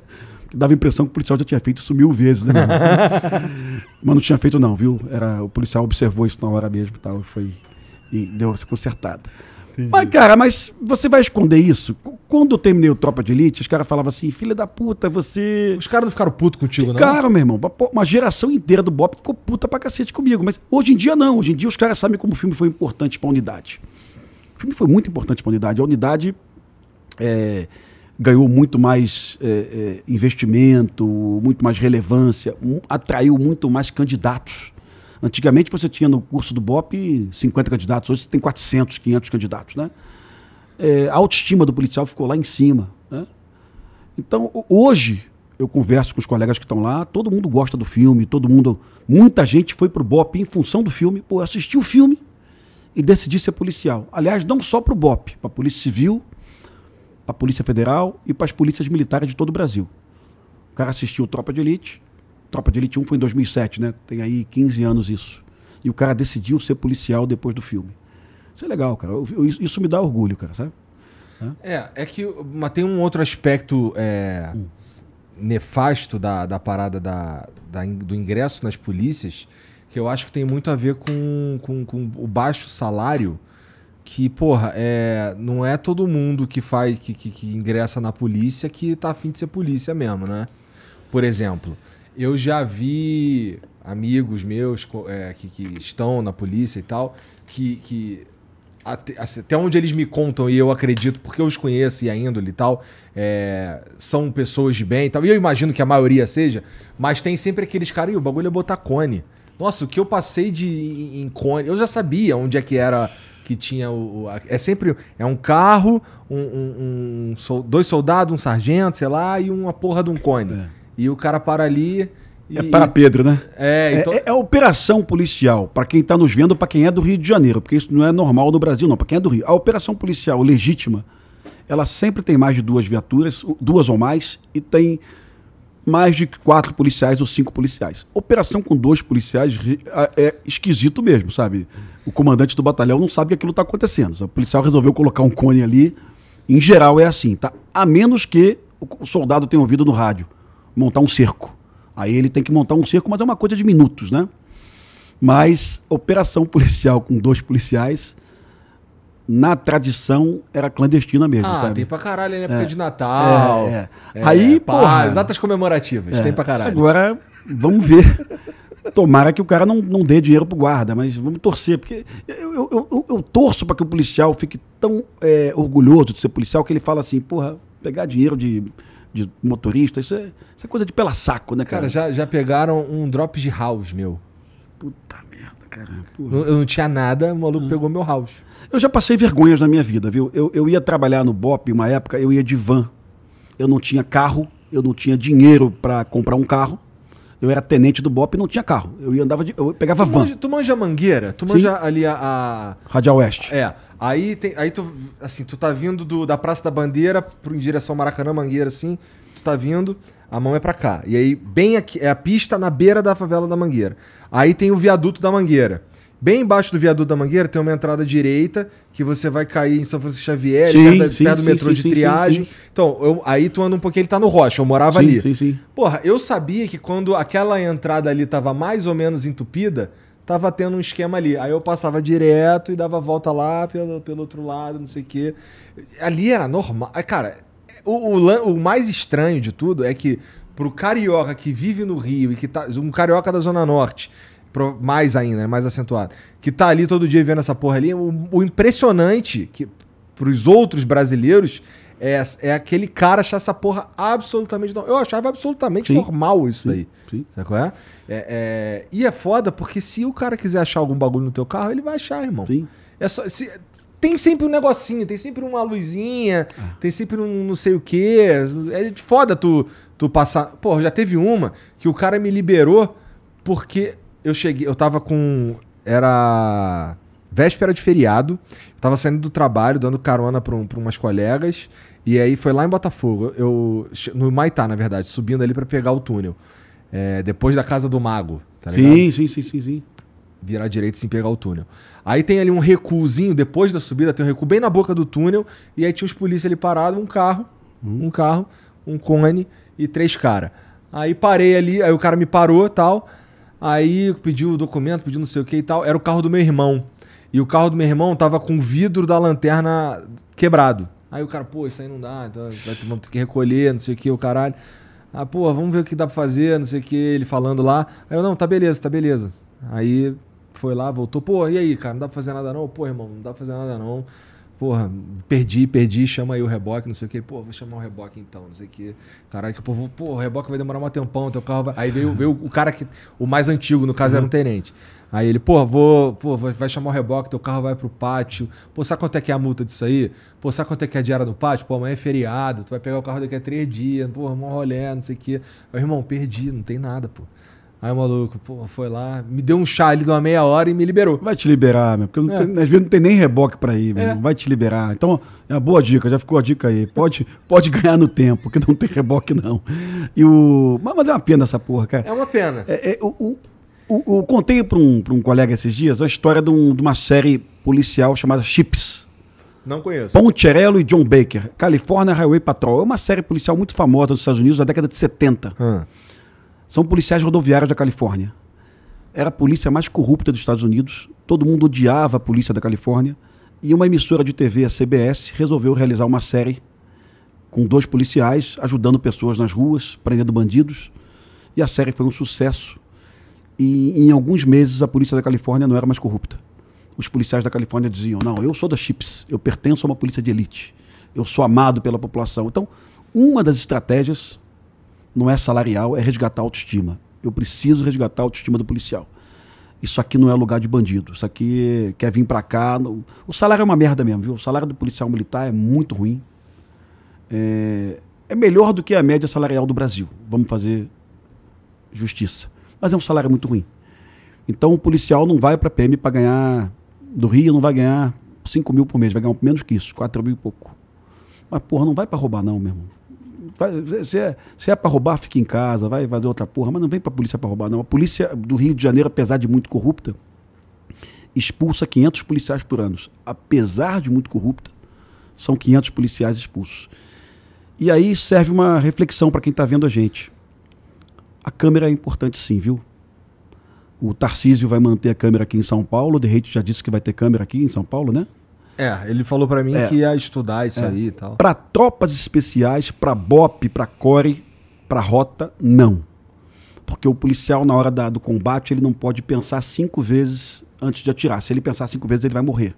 Dava a impressão que o policial já tinha feito isso mil vezes, né? Mas não tinha feito, não, viu? Era, o policial observou isso na hora mesmo tal, foi, e deu essa consertada. Entendi. Mas, cara, mas você vai esconder isso? Quando eu terminei o Tropa de Elite, os caras falavam assim, filha da puta, você... Os caras não ficaram putos contigo, ficaram, não? Ficaram, meu irmão. Uma geração inteira do Bop ficou puta pra cacete comigo. Mas hoje em dia, não. Hoje em dia, os caras sabem como o filme foi importante pra unidade. O filme foi muito importante para a unidade. A unidade é, ganhou muito mais é, é, investimento, muito mais relevância, um, atraiu muito mais candidatos. Antigamente você tinha no curso do BOP 50 candidatos, hoje você tem 400, 500 candidatos. Né? É, a autoestima do policial ficou lá em cima. Né? Então, hoje, eu converso com os colegas que estão lá, todo mundo gosta do filme, todo mundo. Muita gente foi pro BOP em função do filme, pô, assisti o filme, e decidi ser policial. Aliás, não só para o BOP, para a Polícia Civil, para a Polícia Federal e para as polícias militares de todo o Brasil. O cara assistiu Tropa de Elite. Tropa de Elite 1 foi em 2007, né? Tem aí 15 anos isso. E o cara decidiu ser policial depois do filme. Isso é legal, cara. Eu, isso me dá orgulho, cara, sabe? É, é que. Mas tem um outro aspecto é, hum. nefasto da, da parada da, da, do ingresso nas polícias que eu acho que tem muito a ver com, com, com o baixo salário, que, porra, é, não é todo mundo que faz que, que, que ingressa na polícia que tá afim de ser polícia mesmo, né? Por exemplo, eu já vi amigos meus é, que, que estão na polícia e tal, que, que até, até, onde eles me contam, e eu acredito, porque eu os conheço e a índole e tal, é, são pessoas de bem e tal. E eu imagino que a maioria seja, mas tem sempre aqueles caras, e o bagulho é botar cone. Nossa, o que eu passei de encontro. Eu já sabia onde é que era que tinha o. o é sempre. É um carro, um, um, um, dois soldados, um sargento, sei lá, e uma porra de um cone. É. E o cara para ali. E, é para Pedro, né? É, é então... é, é, operação policial, para quem está nos vendo, para quem é do Rio de Janeiro, porque isso não é normal no Brasil, não, para quem é do Rio. A operação policial legítima, ela sempre tem mais de duas viaturas, duas ou mais, e tem mais de quatro policiais ou cinco policiais. Operação com dois policiais é esquisito mesmo, sabe? O comandante do batalhão não sabe que aquilo está acontecendo. O policial resolveu colocar um cone ali. Em geral é assim, tá? A menos que o soldado tenha ouvido no rádio montar um cerco. Aí ele tem que montar um cerco, mas é uma coisa de minutos, né? Mas operação policial com dois policiais na tradição era clandestina mesmo. Ah, sabe? tem pra caralho, né? É. Época é. de Natal. É, é. Aí, pô, é, porra, datas comemorativas, é. tem pra caralho. Agora, vamos ver. Tomara que o cara não, não dê dinheiro pro guarda, mas vamos torcer, porque eu, eu, eu, eu torço para que o policial fique tão orgulhoso de ser policial que ele fala assim, porra, pegar dinheiro de de motorista, isso é, isso é coisa de pela saco, né, cara? Cara, já, já pegaram um drop de house, meu. Puta eu não tinha nada, o maluco ah. pegou meu house. Eu já passei vergonhas na minha vida, viu? Eu, eu ia trabalhar no BOP, uma época, eu ia de van. Eu não tinha carro, eu não tinha dinheiro para comprar um carro. Eu era tenente do BOP e não tinha carro. Eu ia andava de, eu pegava tu van. Manja, tu manja mangueira? Tu manja Sim. ali a, a. Radial Oeste. É. Aí, tem, aí tu, assim, tu tá vindo do, da Praça da Bandeira pro, em direção ao Maracanã, Mangueira, assim tu tá vindo, a mão é para cá. E aí, bem aqui, é a pista na beira da favela da Mangueira. Aí tem o viaduto da Mangueira. Bem embaixo do viaduto da Mangueira tem uma entrada direita que você vai cair em São Francisco Xavier, sim, perto, sim, perto do sim, metrô de triagem. Então, eu, aí tu anda um pouquinho, ele tá no Rocha, eu morava ali. Sim, sim. Porra, eu sabia que quando aquela entrada ali tava mais ou menos entupida, tava tendo um esquema ali. Aí eu passava direto e dava volta lá pelo, pelo outro lado, não sei o quê. Ali era normal. Cara, o, o, o mais estranho de tudo é que pro carioca que vive no Rio e que tá. Um carioca da Zona Norte, mais ainda, né, mais acentuado, que tá ali todo dia vendo essa porra ali, o, o impressionante que pros outros brasileiros é, é aquele cara achar essa porra absolutamente normal. Eu achava absolutamente sim, normal isso sim, daí. Sim. Sabe qual é? É, é? E é foda porque se o cara quiser achar algum bagulho no teu carro, ele vai achar, irmão. Sim. É só, se, tem sempre um negocinho, tem sempre uma luzinha, ah. tem sempre um não sei o quê. É foda tu, tu passar. Pô, já teve uma que o cara me liberou porque eu cheguei, eu tava com. Era véspera de feriado, eu tava saindo do trabalho, dando carona pra, um, pra umas colegas, e aí foi lá em Botafogo, eu no Maitá, na verdade, subindo ali para pegar o túnel. É, depois da casa do mago, tá ligado? Sim, sim, sim, sim, sim. Virar direito sem pegar o túnel. Aí tem ali um recuozinho, depois da subida, tem um recuo bem na boca do túnel, e aí tinha os policiais ali parados, um carro, hum. um carro, um cone e três caras. Aí parei ali, aí o cara me parou tal. Aí pediu o documento, pediu não sei o que e tal. Era o carro do meu irmão. E o carro do meu irmão tava com o vidro da lanterna quebrado. Aí o cara, pô, isso aí não dá, então vamos ter que recolher, não sei o que, o caralho. Ah, pô, vamos ver o que dá pra fazer, não sei o que, ele falando lá. Aí eu, não, tá beleza, tá beleza. Aí foi lá, voltou, pô, e aí, cara, não dá pra fazer nada não? Pô, irmão, não dá pra fazer nada não. Porra, perdi, perdi, chama aí o reboque, não sei o que. Pô, vou chamar o reboque então, não sei o que. Caralho, que pô, o reboque vai demorar um tempão, teu carro vai... Aí veio, veio o cara que, o mais antigo, no caso uhum. era um uhum. tenente. Aí ele, pô, vou, pô, vai chamar o reboque, teu carro vai pro pátio. Pô, sabe quanto é que é a multa disso aí? Pô, sabe quanto é que é a diária no pátio? Pô, amanhã é feriado, tu vai pegar o carro daqui a três dias, pô, mó rolé, não sei o quê. Aí, irmão, perdi, não tem nada, pô. Aí o maluco, pô, foi lá, me deu um chá ali de uma meia hora e me liberou. Vai te liberar, meu, porque é. tem, às vezes não tem nem reboque para ir, é. vai te liberar. Então, é uma boa dica, já ficou a dica aí. Pode, pode ganhar no tempo, porque não tem reboque não. E o... Mas, mas é uma pena essa porra, cara. É uma pena. É, é o, o, o, eu contei para um, pra um colega esses dias a história de, um, de uma série policial chamada Chips. Não conheço. Poncherello e John Baker, California Highway Patrol. É uma série policial muito famosa dos Estados Unidos da década de 70. Hum. Ah. São policiais rodoviários da Califórnia. Era a polícia mais corrupta dos Estados Unidos. Todo mundo odiava a polícia da Califórnia. E uma emissora de TV, a CBS, resolveu realizar uma série com dois policiais ajudando pessoas nas ruas, prendendo bandidos. E a série foi um sucesso. E em alguns meses a polícia da Califórnia não era mais corrupta. Os policiais da Califórnia diziam: não, eu sou da Chips, eu pertenço a uma polícia de elite, eu sou amado pela população. Então, uma das estratégias não é salarial, é resgatar a autoestima. Eu preciso resgatar a autoestima do policial. Isso aqui não é lugar de bandido. Isso aqui quer vir para cá. Não... O salário é uma merda mesmo, viu? O salário do policial militar é muito ruim. É, é melhor do que a média salarial do Brasil. Vamos fazer justiça. Mas é um salário muito ruim. Então o policial não vai para a PM para ganhar do Rio, não vai ganhar 5 mil por mês, vai ganhar menos que isso, 4 mil e pouco. Mas, porra, não vai para roubar, não, meu irmão. Se é, é pra roubar, fica em casa, vai fazer outra porra. Mas não vem pra polícia pra roubar, não. A polícia do Rio de Janeiro, apesar de muito corrupta, expulsa 500 policiais por ano. Apesar de muito corrupta, são 500 policiais expulsos. E aí serve uma reflexão para quem está vendo a gente. A câmera é importante sim, viu? O Tarcísio vai manter a câmera aqui em São Paulo, o Derrete já disse que vai ter câmera aqui em São Paulo, né? É, ele falou para mim é. que ia estudar isso é. aí e tal. Para tropas especiais, para BOP, para CORE, para Rota, não. Porque o policial, na hora da, do combate, ele não pode pensar cinco vezes antes de atirar. Se ele pensar cinco vezes, ele vai morrer.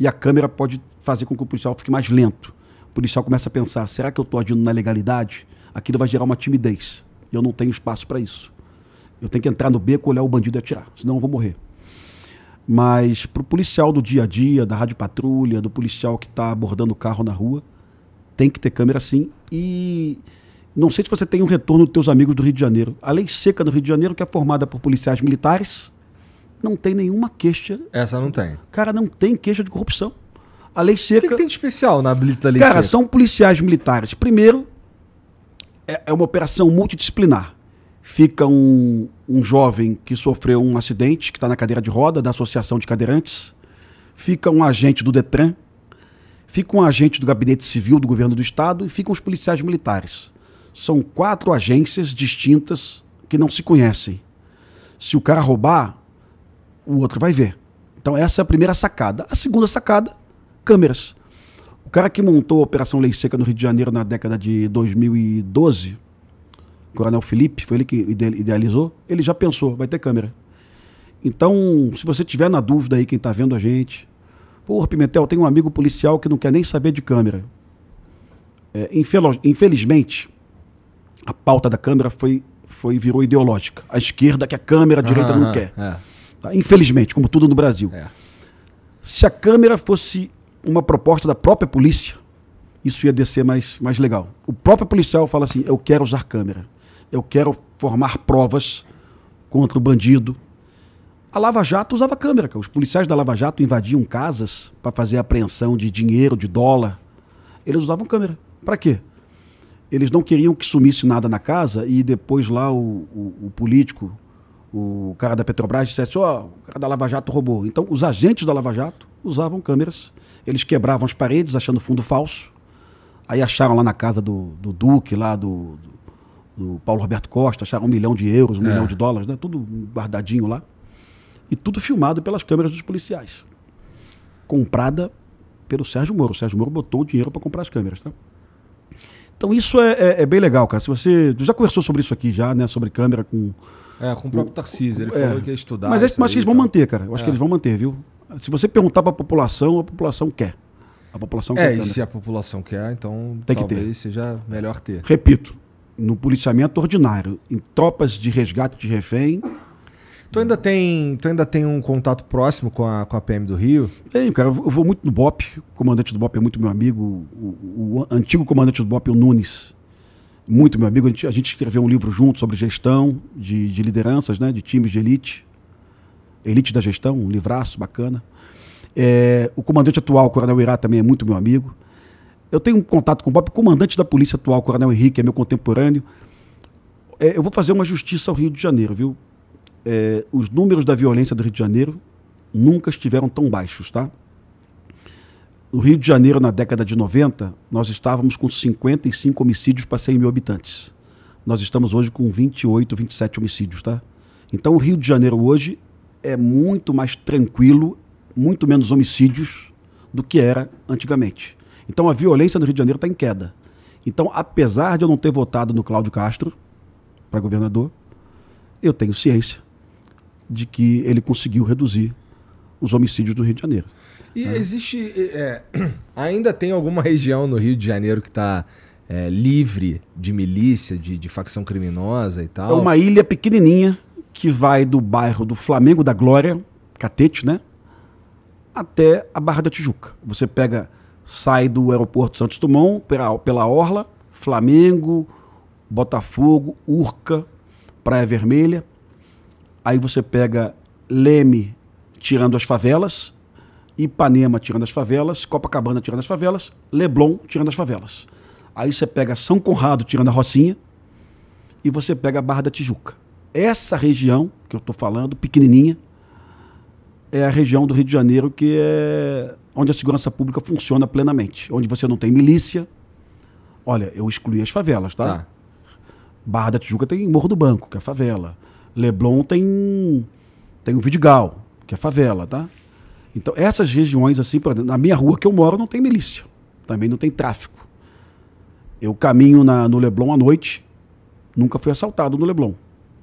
E a câmera pode fazer com que o policial fique mais lento. O policial começa a pensar: será que eu estou agindo na legalidade? Aquilo vai gerar uma timidez. E eu não tenho espaço para isso. Eu tenho que entrar no beco, olhar o bandido e atirar, senão eu vou morrer. Mas para o policial do dia a dia, da rádio patrulha, do policial que está abordando o carro na rua, tem que ter câmera sim. E não sei se você tem um retorno dos teus amigos do Rio de Janeiro. A lei seca do Rio de Janeiro, que é formada por policiais militares, não tem nenhuma queixa. Essa não tem. Cara, não tem queixa de corrupção. A lei seca. O que, que tem de especial na blitz da lei Cara, seca? são policiais militares. Primeiro, é, é uma operação multidisciplinar fica um, um jovem que sofreu um acidente, que está na cadeira de roda da Associação de Cadeirantes, fica um agente do Detran, fica um agente do Gabinete Civil do Governo do Estado e ficam os policiais militares. São quatro agências distintas que não se conhecem. Se o cara roubar, o outro vai ver. Então essa é a primeira sacada. A segunda sacada, câmeras. O cara que montou a Operação Lei Seca no Rio de Janeiro na década de 2012 Coronel Felipe, foi ele que idealizou, ele já pensou, vai ter câmera. Então, se você tiver na dúvida aí, quem está vendo a gente, porra, Pimentel, tem um amigo policial que não quer nem saber de câmera. É, infelizmente, a pauta da câmera foi, foi virou ideológica. A esquerda quer câmera, a direita não ah, quer. É. Tá? Infelizmente, como tudo no Brasil. É. Se a câmera fosse uma proposta da própria polícia, isso ia descer mais, mais legal. O próprio policial fala assim: eu quero usar câmera eu quero formar provas contra o bandido. A Lava Jato usava câmera, os policiais da Lava Jato invadiam casas para fazer apreensão de dinheiro, de dólar. Eles usavam câmera. Para quê? Eles não queriam que sumisse nada na casa e depois lá o, o, o político, o cara da Petrobras, dissesse: Ó, oh, o cara da Lava Jato roubou. Então, os agentes da Lava Jato usavam câmeras. Eles quebravam as paredes achando fundo falso. Aí acharam lá na casa do, do Duque, lá do, do do Paulo Roberto Costa, acharam um milhão de euros, um é. milhão de dólares, né? tudo guardadinho lá. E tudo filmado pelas câmeras dos policiais. Comprada pelo Sérgio Moro. O Sérgio Moro botou o dinheiro para comprar as câmeras. Tá? Então isso é, é, é, bem legal, cara. Se você já conversou sobre isso aqui já, né? Sobre câmera com é com o próprio Tarcísio. Ele é, falou que ia estudar. Mas, mas acho que eles vão manter, cara. Eu acho que é. eles vão manter, viu? Se você perguntar para a população, a população quer. A população é, quer. É e se a população quer, então tem que ter. seja melhor ter. Repito, no policiamento ordinário, em tropas de resgate de refém. Tu ainda tem, tu ainda tem um contato próximo com a, com a PM do Rio? cara. Eu vou muito no BOP. O comandante do BOP é muito meu amigo. O, o, o antigo comandante do BOP, é o Nunes, muito meu amigo. A gente, a gente, escreveu um livro junto sobre gestão de, de lideranças, né? De times de elite. Elite da gestão, um livraço bacana. É, o comandante atual, o Coronel Irá, também é muito meu amigo. Eu tenho um contato com o Bob, comandante da polícia atual, Coronel Henrique, é meu contemporâneo. É, eu vou fazer uma justiça ao Rio de Janeiro, viu? É, os números da violência do Rio de Janeiro nunca estiveram tão baixos, tá? No Rio de Janeiro, na década de 90, nós estávamos com 55 homicídios para 100 mil habitantes. Nós estamos hoje com 28, 27 homicídios, tá? Então, o Rio de Janeiro hoje é muito mais tranquilo, muito menos homicídios do que era antigamente. Então a violência no Rio de Janeiro está em queda. Então, apesar de eu não ter votado no Cláudio Castro para governador, eu tenho ciência de que ele conseguiu reduzir os homicídios do Rio de Janeiro. E né? é. existe. É, ainda tem alguma região no Rio de Janeiro que está é, livre de milícia, de, de facção criminosa e tal? É uma ilha pequenininha que vai do bairro do Flamengo da Glória, Catete, né? Até a Barra da Tijuca. Você pega sai do aeroporto Santos Dumont pela, pela Orla, Flamengo, Botafogo, Urca, Praia Vermelha. Aí você pega Leme tirando as favelas, Ipanema tirando as favelas, Copacabana tirando as favelas, Leblon tirando as favelas. Aí você pega São Conrado tirando a Rocinha e você pega a Barra da Tijuca. Essa região que eu estou falando, pequenininha, é a região do Rio de Janeiro que é onde a segurança pública funciona plenamente, onde você não tem milícia. Olha, eu excluí as favelas, tá? tá. Barra da Tijuca tem Morro do Banco, que é favela. Leblon tem tem o Vidigal, que é favela, tá? Então, essas regiões, assim, por exemplo, na minha rua que eu moro, não tem milícia. Também não tem tráfico. Eu caminho na, no Leblon à noite, nunca fui assaltado no Leblon,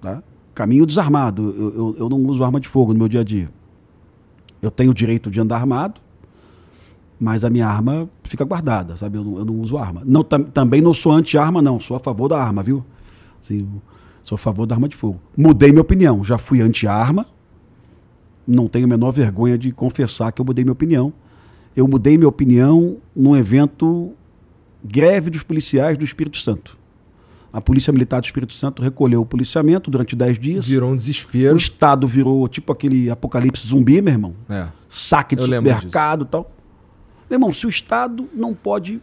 tá? Caminho desarmado, eu, eu, eu não uso arma de fogo no meu dia a dia. Eu tenho o direito de andar armado, mas a minha arma fica guardada, sabe? Eu não, eu não uso arma. Não, tam, também não sou anti-arma, não. Sou a favor da arma, viu? Assim, sou a favor da arma de fogo. Mudei minha opinião. Já fui anti-arma. Não tenho a menor vergonha de confessar que eu mudei minha opinião. Eu mudei minha opinião num evento greve dos policiais do Espírito Santo. A Polícia Militar do Espírito Santo recolheu o policiamento durante 10 dias. Virou um desespero. O Estado virou tipo aquele apocalipse zumbi, meu irmão. É. Saque de Eu supermercado e tal. Meu irmão, se o Estado não pode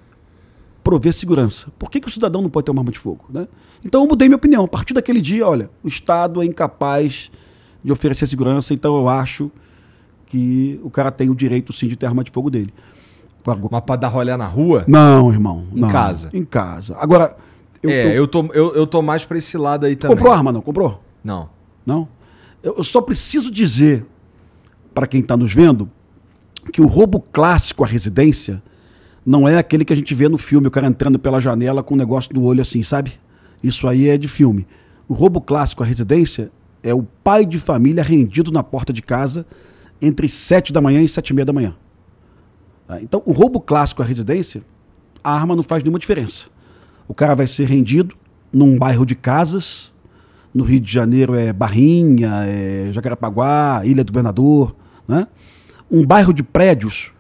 prover segurança, por que, que o cidadão não pode ter uma arma de fogo? Né? Então eu mudei minha opinião. A partir daquele dia, olha, o Estado é incapaz de oferecer segurança, então eu acho que o cara tem o direito sim de ter arma de fogo dele. Mas para dar rolê na rua? Não, irmão. Em não. casa? Em casa. Agora. Eu, é, eu, tô, eu, eu tô mais para esse lado aí também. Comprou arma, não? Comprou? Não. Não? Eu, eu só preciso dizer para quem está nos vendo que o roubo clássico à residência não é aquele que a gente vê no filme, o cara entrando pela janela com o um negócio do olho assim, sabe? Isso aí é de filme. O roubo clássico à residência é o pai de família rendido na porta de casa entre 7 da manhã e 7 e meia da manhã. Ah, então, o roubo clássico à residência, a arma não faz nenhuma diferença. O cara vai ser rendido num bairro de casas, no Rio de Janeiro é Barrinha, é Jacarapaguá, Ilha do Governador, né? um bairro de prédios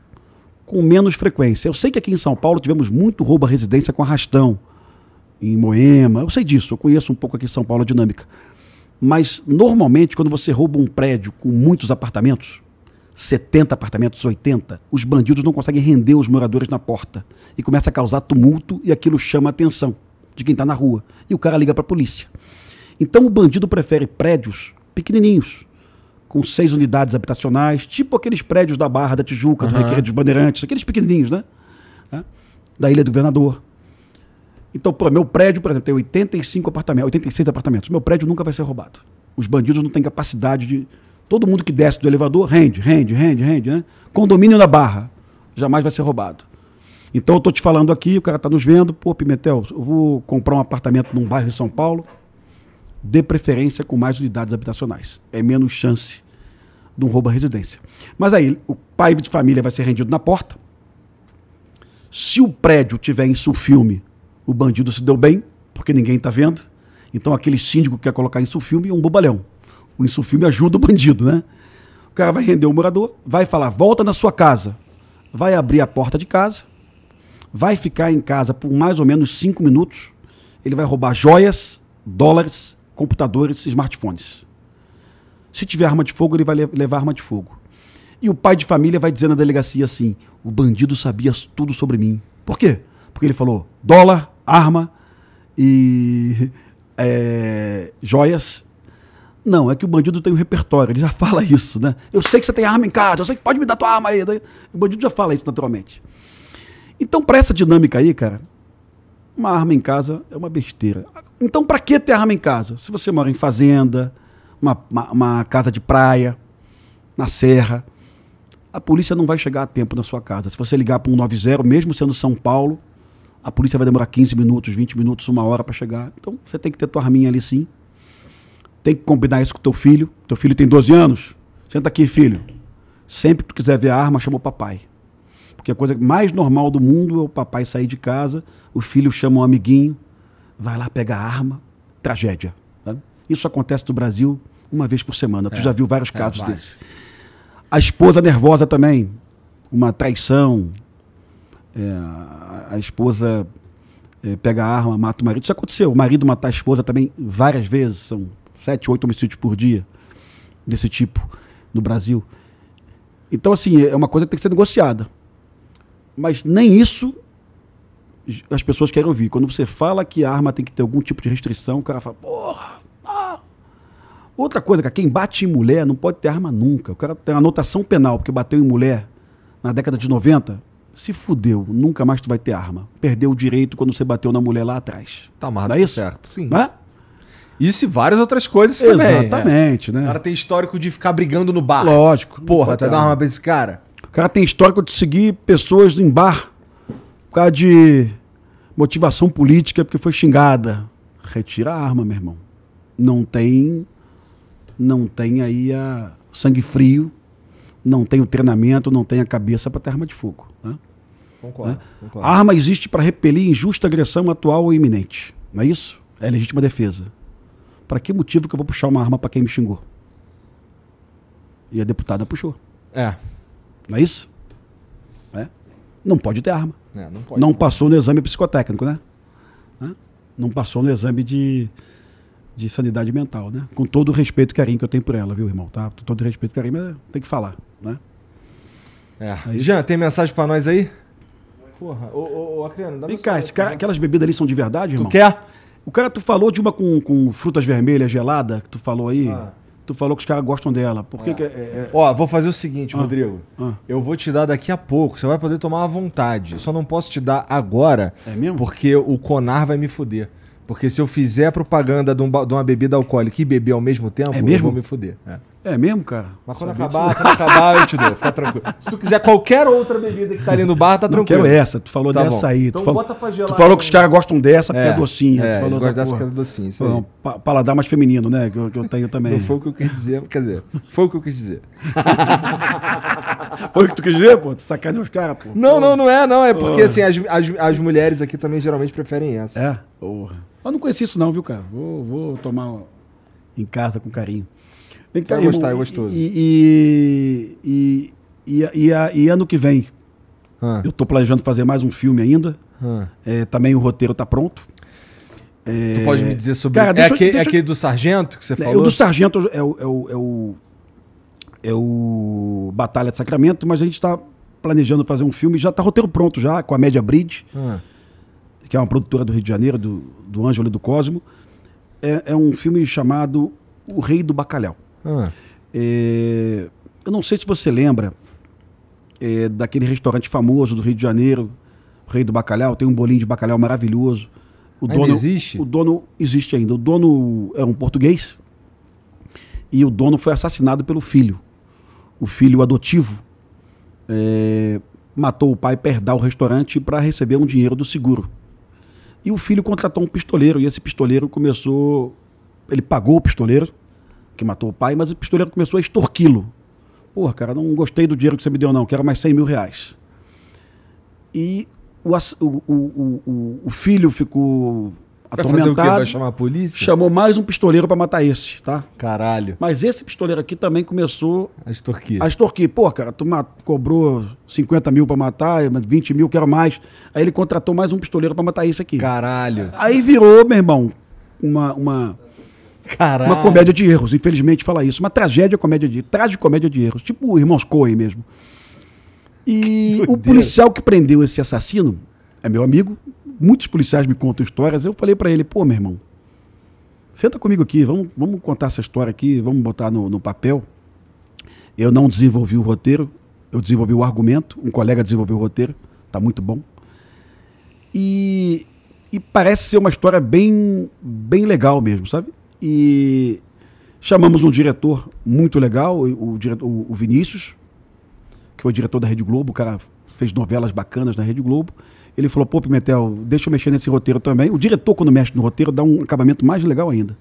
com menos frequência. Eu sei que aqui em São Paulo tivemos muito roubo à residência com arrastão, em Moema, eu sei disso, eu conheço um pouco aqui em São Paulo a dinâmica. Mas, normalmente, quando você rouba um prédio com muitos apartamentos, 70 apartamentos, 80, os bandidos não conseguem render os moradores na porta. E começa a causar tumulto e aquilo chama a atenção de quem está na rua. E o cara liga para a polícia. Então, o bandido prefere prédios pequenininhos, com seis unidades habitacionais, tipo aqueles prédios da Barra, da Tijuca, uhum. do Requeiro dos Bandeirantes, aqueles pequenininhos, né? né? Da Ilha do Governador. Então, pô, meu prédio, por exemplo, tem 85 apartamentos, 86 apartamentos. Meu prédio nunca vai ser roubado. Os bandidos não têm capacidade de. Todo mundo que desce do elevador rende, rende, rende, rende, né? Condomínio na barra. Jamais vai ser roubado. Então eu estou te falando aqui, o cara está nos vendo, pô, Pimentel, eu vou comprar um apartamento num bairro de São Paulo, dê preferência com mais unidades habitacionais. É menos chance de um roubo à residência. Mas aí o pai de família vai ser rendido na porta. Se o prédio tiver em o bandido se deu bem, porque ninguém está vendo. Então aquele síndico que quer colocar em é um bobalhão. O insulfilme ajuda o bandido, né? O cara vai render o morador, vai falar, volta na sua casa. Vai abrir a porta de casa, vai ficar em casa por mais ou menos cinco minutos. Ele vai roubar joias, dólares, computadores, smartphones. Se tiver arma de fogo, ele vai levar arma de fogo. E o pai de família vai dizer na delegacia assim: o bandido sabia tudo sobre mim. Por quê? Porque ele falou dólar, arma e é, joias. Não, é que o bandido tem um repertório, ele já fala isso, né? Eu sei que você tem arma em casa, eu sei que pode me dar tua arma aí. O bandido já fala isso naturalmente. Então, para essa dinâmica aí, cara, uma arma em casa é uma besteira. Então, para que ter arma em casa? Se você mora em fazenda, uma, uma, uma casa de praia, na serra. A polícia não vai chegar a tempo na sua casa. Se você ligar para um 90, mesmo sendo São Paulo, a polícia vai demorar 15 minutos, 20 minutos, uma hora para chegar. Então você tem que ter tua arminha ali sim. Tem que combinar isso com teu filho. Teu filho tem 12 anos. Senta aqui, filho. Sempre que tu quiser ver a arma, chama o papai. Porque a coisa mais normal do mundo é o papai sair de casa, o filho chama um amiguinho, vai lá, pega a arma, tragédia. Isso acontece no Brasil uma vez por semana. Tu é. já viu vários é, casos desses. A esposa nervosa também, uma traição. É, a esposa pega a arma, mata o marido. Isso aconteceu. O marido matar a esposa também várias vezes. São sete, oito homicídios por dia desse tipo no Brasil. Então, assim, é uma coisa que tem que ser negociada. Mas nem isso as pessoas querem ouvir. Quando você fala que a arma tem que ter algum tipo de restrição, o cara fala, porra, Outra coisa, cara, quem bate em mulher não pode ter arma nunca. O cara tem anotação penal porque bateu em mulher na década de 90. Se fudeu, nunca mais tu vai ter arma. Perdeu o direito quando você bateu na mulher lá atrás. Tá amarrado. é tá isso? Certo, sim. Isso e várias outras coisas Exatamente, também. Né? Exatamente, né? O cara tem histórico de ficar brigando no bar. Lógico. Porra, tu vai dar arma pra esse cara? O cara tem histórico de seguir pessoas em bar por causa de motivação política porque foi xingada. Retira a arma, meu irmão. Não tem não tem aí a sangue frio, não tem o treinamento, não tem a cabeça para ter arma de fogo. Né? Concordo, né? concordo. A arma existe para repelir injusta agressão atual ou iminente. Não é isso? É legítima defesa. Para que motivo que eu vou puxar uma arma para quem me xingou? E a deputada puxou. É. Não é isso? É. Não pode ter arma. É, não, pode, não, não passou no exame psicotécnico, né? Não passou no exame de de sanidade mental, né? Com todo o respeito e carinho que eu tenho por ela, viu, irmão? Tá? Com todo o respeito e carinho, mas tem que falar, né? É. é Jean, tem mensagem para nós aí? Porra, ô, ô, Acriano, dá Vem cá, esse cara, aquelas bebidas ali são de verdade, irmão? Tu quer? O cara, tu falou de uma com, com frutas vermelhas gelada, que tu falou aí. Ah. Tu falou que os caras gostam dela. Por que, ah. é. que é, é... Ó, vou fazer o seguinte, ah. Rodrigo. Ah. Eu vou te dar daqui a pouco. Você vai poder tomar à vontade. Eu só não posso te dar agora. É mesmo? Porque o Conar vai me fuder. Porque se eu fizer propaganda de, um, de uma bebida alcoólica e beber ao mesmo tempo, é mesmo? eu vou me fuder. É. é mesmo, cara? Mas quando acabar, quando acabar, eu te dou, fica tranquilo. Se tu quiser qualquer outra bebida que tá ali no bar, tá tranquilo. Não quero essa, tu falou tá dessa bom. aí. Então tu, bota pra gelar tu falou que os caras gostam dessa porque é, é docinha. É, tu falou dessa porque é docinha. Isso paladar mais feminino, né? Que eu, que eu tenho também. Não foi o que eu quis dizer, quer dizer, foi o que eu quis dizer. foi o que tu quis dizer, pô? Tu sacaneou os caras, pô. Não, não, não é, não. É porque, assim, as, as, as mulheres aqui também geralmente preferem essa. É? Porra. Eu não conheci isso não, viu, cara? Vou, vou tomar em casa com carinho. Vem cá, Vai gostar, é gostoso. E, e, e, e, ano que vem, ah. eu tô planejando fazer mais um filme ainda. Ah. É, também o roteiro tá pronto. É, tu pode me dizer sobre... Cara, é, é, aquele, do Sargento que você falou? O do Sargento é o... É o, é o Batalha de Sacramento, mas a gente está planejando fazer um filme, já está roteiro pronto já, com a Média Bridge, ah. que é uma produtora do Rio de Janeiro, do, do Ângelo e do Cosmo, é, é um filme chamado O Rei do Bacalhau. Ah. É, eu não sei se você lembra é, daquele restaurante famoso do Rio de Janeiro, o Rei do Bacalhau, tem um bolinho de bacalhau maravilhoso. O ainda dono, existe? O dono existe ainda. O dono é um português e o dono foi assassinado pelo filho. O filho adotivo é, matou o pai, perdeu o restaurante para receber um dinheiro do seguro. E o filho contratou um pistoleiro, e esse pistoleiro começou. Ele pagou o pistoleiro, que matou o pai, mas o pistoleiro começou a extorquilo. Porra, cara, não gostei do dinheiro que você me deu, não, quero mais 100 mil reais. E o, o, o, o filho ficou Vai fazer o quê? Vai chamar a polícia? Chamou mais um pistoleiro para matar esse, tá? Caralho. Mas esse pistoleiro aqui também começou... A extorquir. A extorquir. Pô, cara, tu cobrou 50 mil para matar, 20 eh, mil, quero mais. Aí ele contratou mais um pistoleiro para matar esse aqui. Caralho. Aí virou, meu irmão, uma... uma Caralho. Uma comédia de erros, infelizmente fala isso. Uma tragédia comédia de erros. comédia de erros. Tipo o Irmãos Coen mesmo. E o policial que prendeu esse assassino é meu amigo, muitos policiais me contam histórias. Eu falei para ele, pô, meu irmão, senta comigo aqui, vamos, vamos contar essa história aqui, vamos botar no, no papel. Eu não desenvolvi o roteiro, eu desenvolvi o argumento, um colega desenvolveu o roteiro, tá muito bom. E, e parece ser uma história bem, bem legal mesmo, sabe? E chamamos um diretor muito legal, o, o, o Vinícius, que foi diretor da Rede Globo, o cara fez novelas bacanas na Rede Globo. Ele falou, pô, Pimentel, deixa eu mexer nesse roteiro também. O diretor, quando mexe no roteiro, dá um acabamento mais legal ainda.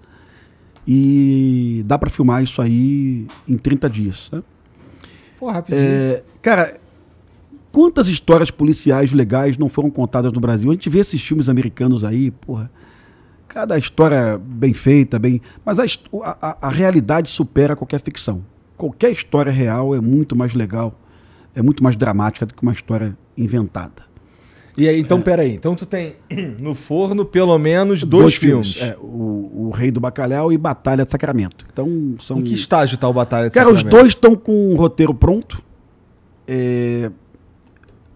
E dá para filmar isso aí em 30 dias. Né? Pô, rapidinho. É, cara, quantas histórias policiais legais não foram contadas no Brasil? A gente vê esses filmes americanos aí, porra. Cada história bem feita, bem. Mas a, a, a realidade supera qualquer ficção. Qualquer história real é muito mais legal, é muito mais dramática do que uma história inventada. E aí, então, é. peraí. Então tu tem no forno pelo menos dois, dois filmes. filmes. É, o, o, Rei do Bacalhau e Batalha de Sacramento. Então são. Em que estágio está o Batalha de Cara, Sacramento? Cara, os dois estão com o um roteiro pronto. É...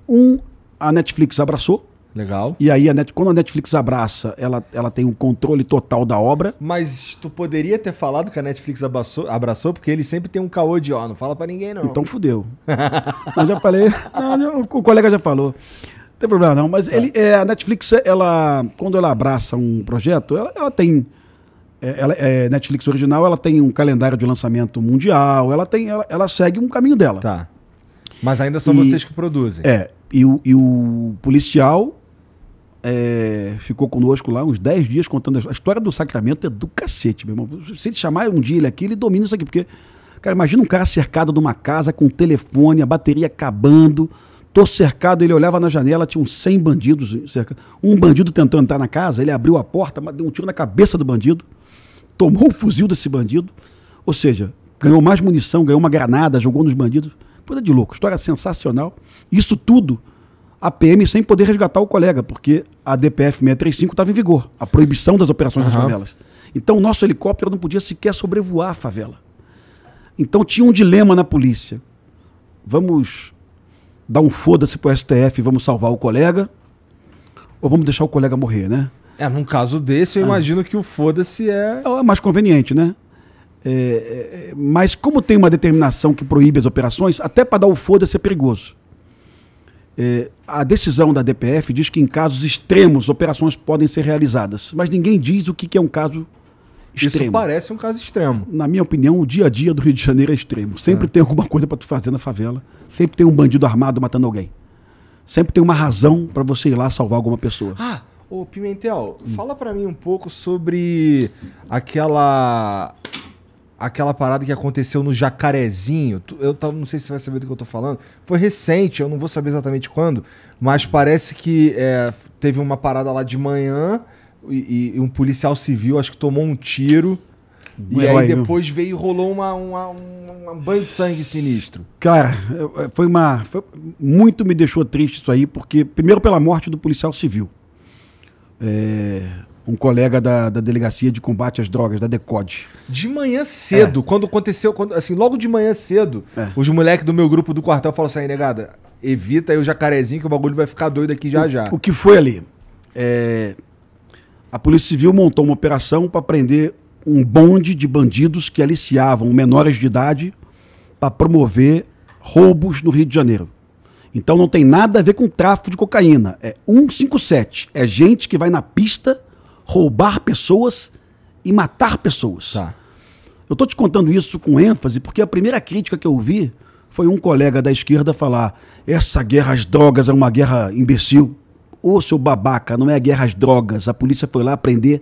Um, a Netflix abraçou. Legal. E aí, a Net... quando a Netflix abraça, ela, ela tem um controle total da obra. Mas tu poderia ter falado que a Netflix abraçou, abraçou porque ele sempre tem um caô de ó, não fala para ninguém não. Então fudeu. Eu já falei, não, o colega já falou. Não tem problema não, mas tá. ele, é, a Netflix, ela, quando ela abraça um projeto, ela, ela tem... É, ela, é, Netflix original, ela tem um calendário de lançamento mundial, ela, tem, ela, ela segue um caminho dela. Tá. Mas ainda são e, vocês que produzem. É, e o, e o policial é, ficou conosco lá uns 10 dias contando a história do sacramento é do cacete, meu irmão. Se ele chamar um dia ele aqui, ele domina isso aqui, porque... Cara, imagina um cara cercado de uma casa com um telefone, a bateria acabando... Estou cercado, ele olhava na janela, tinham 100 bandidos cercados. Um bandido tentou entrar na casa, ele abriu a porta, deu um tiro na cabeça do bandido, tomou o fuzil desse bandido, ou seja, ganhou mais munição, ganhou uma granada, jogou nos bandidos. Coisa de louco, história sensacional. Isso tudo a PM sem poder resgatar o colega, porque a DPF 635 estava em vigor, a proibição das operações uhum. nas favelas. Então, o nosso helicóptero não podia sequer sobrevoar a favela. Então, tinha um dilema na polícia. Vamos dar um foda-se pro STF e vamos salvar o colega? Ou vamos deixar o colega morrer, né? É, num caso desse, eu ah. imagino que o foda-se é. É mais conveniente, né? É, é, mas como tem uma determinação que proíbe as operações, até para dar o foda-se é perigoso. É, a decisão da DPF diz que em casos extremos operações podem ser realizadas, mas ninguém diz o que, que é um caso extremo. Isso parece um caso extremo. Na minha opinião, o dia a dia do Rio de Janeiro é extremo. Sempre é. tem alguma coisa para tu fazer na favela. Sempre tem um bandido armado matando alguém. Sempre tem uma razão para você ir lá salvar alguma pessoa. Ah, ô Pimentel, hum. fala para mim um pouco sobre aquela aquela parada que aconteceu no Jacarezinho. Eu não sei se você vai saber do que eu tô falando. Foi recente, eu não vou saber exatamente quando, mas parece que é, teve uma parada lá de manhã e, e um policial civil, acho que tomou um tiro. E, e aí, aí depois veio e rolou uma, uma, uma, banho de sangue sinistro. Cara, é, é, foi uma. Foi, muito me deixou triste isso aí, porque, primeiro, pela morte do policial civil. É, um colega da, da, Delegacia de Combate às Drogas, da DECOD. De manhã cedo, é. quando aconteceu, quando, assim, logo de manhã cedo, é. os moleques do meu grupo do quartel falaram assim, negada, evita aí o jacarezinho que o bagulho vai ficar doido aqui já o, já. O que foi ali? É, a Polícia Civil montou uma operação para prender um bonde de bandidos que aliciavam menores de idade para promover roubos no Rio de Janeiro. Então não tem nada a ver com tráfico de cocaína. É 157. É gente que vai na pista roubar pessoas e matar pessoas. Tá. Eu estou te contando isso com ênfase porque a primeira crítica que eu vi foi um colega da esquerda falar: essa guerra às drogas é uma guerra imbecil. Ô, seu babaca, não é a guerra às drogas. A polícia foi lá prender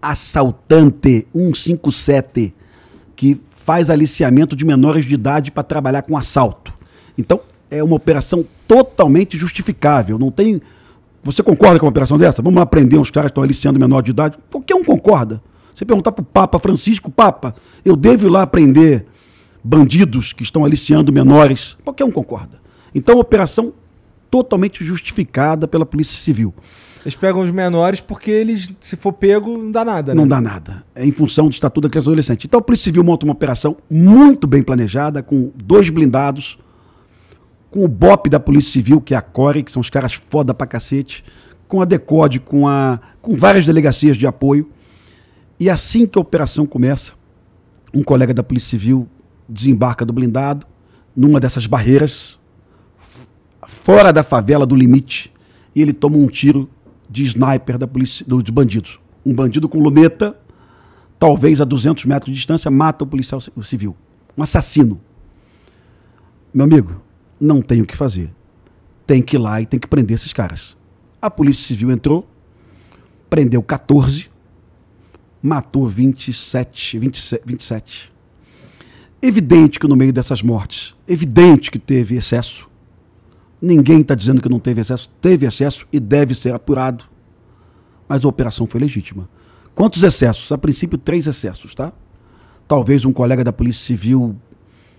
assaltante 157, que faz aliciamento de menores de idade para trabalhar com assalto. Então, é uma operação totalmente justificável. Não tem. Você concorda com uma operação dessa? Vamos prender uns caras que estão aliciando menor de idade? Qualquer um concorda. Você perguntar para o Papa Francisco, Papa, eu devo ir lá prender bandidos que estão aliciando menores? Qualquer um concorda. Então, operação totalmente justificada pela Polícia Civil. Eles pegam os menores porque eles, se for pego, não dá nada, né? Não dá nada. É em função do Estatuto da Criança e Adolescente. Então a Polícia Civil monta uma operação muito bem planejada, com dois blindados, com o BOP da Polícia Civil, que é a CORE, que são os caras foda pra cacete, com a DECODE, com, a, com várias delegacias de apoio. E assim que a operação começa, um colega da Polícia Civil desembarca do blindado numa dessas barreiras fora da favela do limite e ele toma um tiro de sniper da polícia, dos bandidos. Um bandido com luneta, talvez a 200 metros de distância, mata o policial civil. Um assassino. Meu amigo, não tem o que fazer. Tem que ir lá e tem que prender esses caras. A polícia civil entrou, prendeu 14, matou 27, 27, 27. Evidente que no meio dessas mortes, evidente que teve excesso, Ninguém está dizendo que não teve excesso. Teve excesso e deve ser apurado. Mas a operação foi legítima. Quantos excessos? A princípio, três excessos, tá? Talvez um colega da Polícia Civil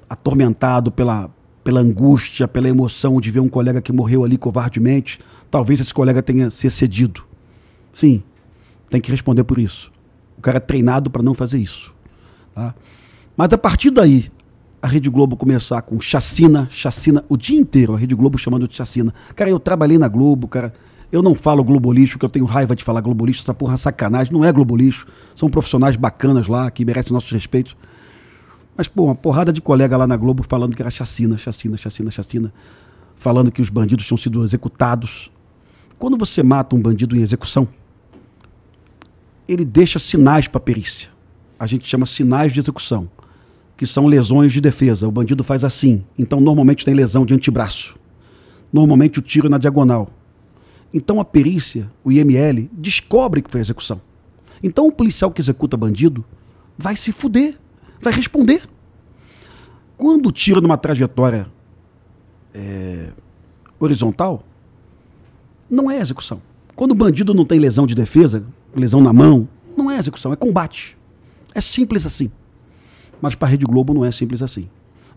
atormentado pela, pela angústia, pela emoção de ver um colega que morreu ali covardemente, talvez esse colega tenha se excedido. Sim, tem que responder por isso. O cara é treinado para não fazer isso. Tá? Mas a partir daí, a Rede Globo começar com chacina, chacina, o dia inteiro, a Rede Globo chamando de chacina. Cara, eu trabalhei na Globo, cara. Eu não falo globolixo, que eu tenho raiva de falar globolixo, essa porra é sacanagem, não é globolixo. São profissionais bacanas lá, que merecem nossos respeitos. Mas, pô, uma porrada de colega lá na Globo falando que era chacina, chacina, chacina, chacina. Falando que os bandidos tinham sido executados. Quando você mata um bandido em execução, ele deixa sinais para perícia. A gente chama sinais de execução que são lesões de defesa. O bandido faz assim. Então, normalmente tem lesão de antebraço. Normalmente o tiro é na diagonal. Então, a perícia, o IML, descobre que foi a execução. Então, o policial que executa bandido vai se fuder, vai responder. Quando tira numa trajetória é, horizontal, não é execução. Quando o bandido não tem lesão de defesa, lesão na mão, não é execução, é combate. É simples assim. Mas para a Rede Globo não é simples assim.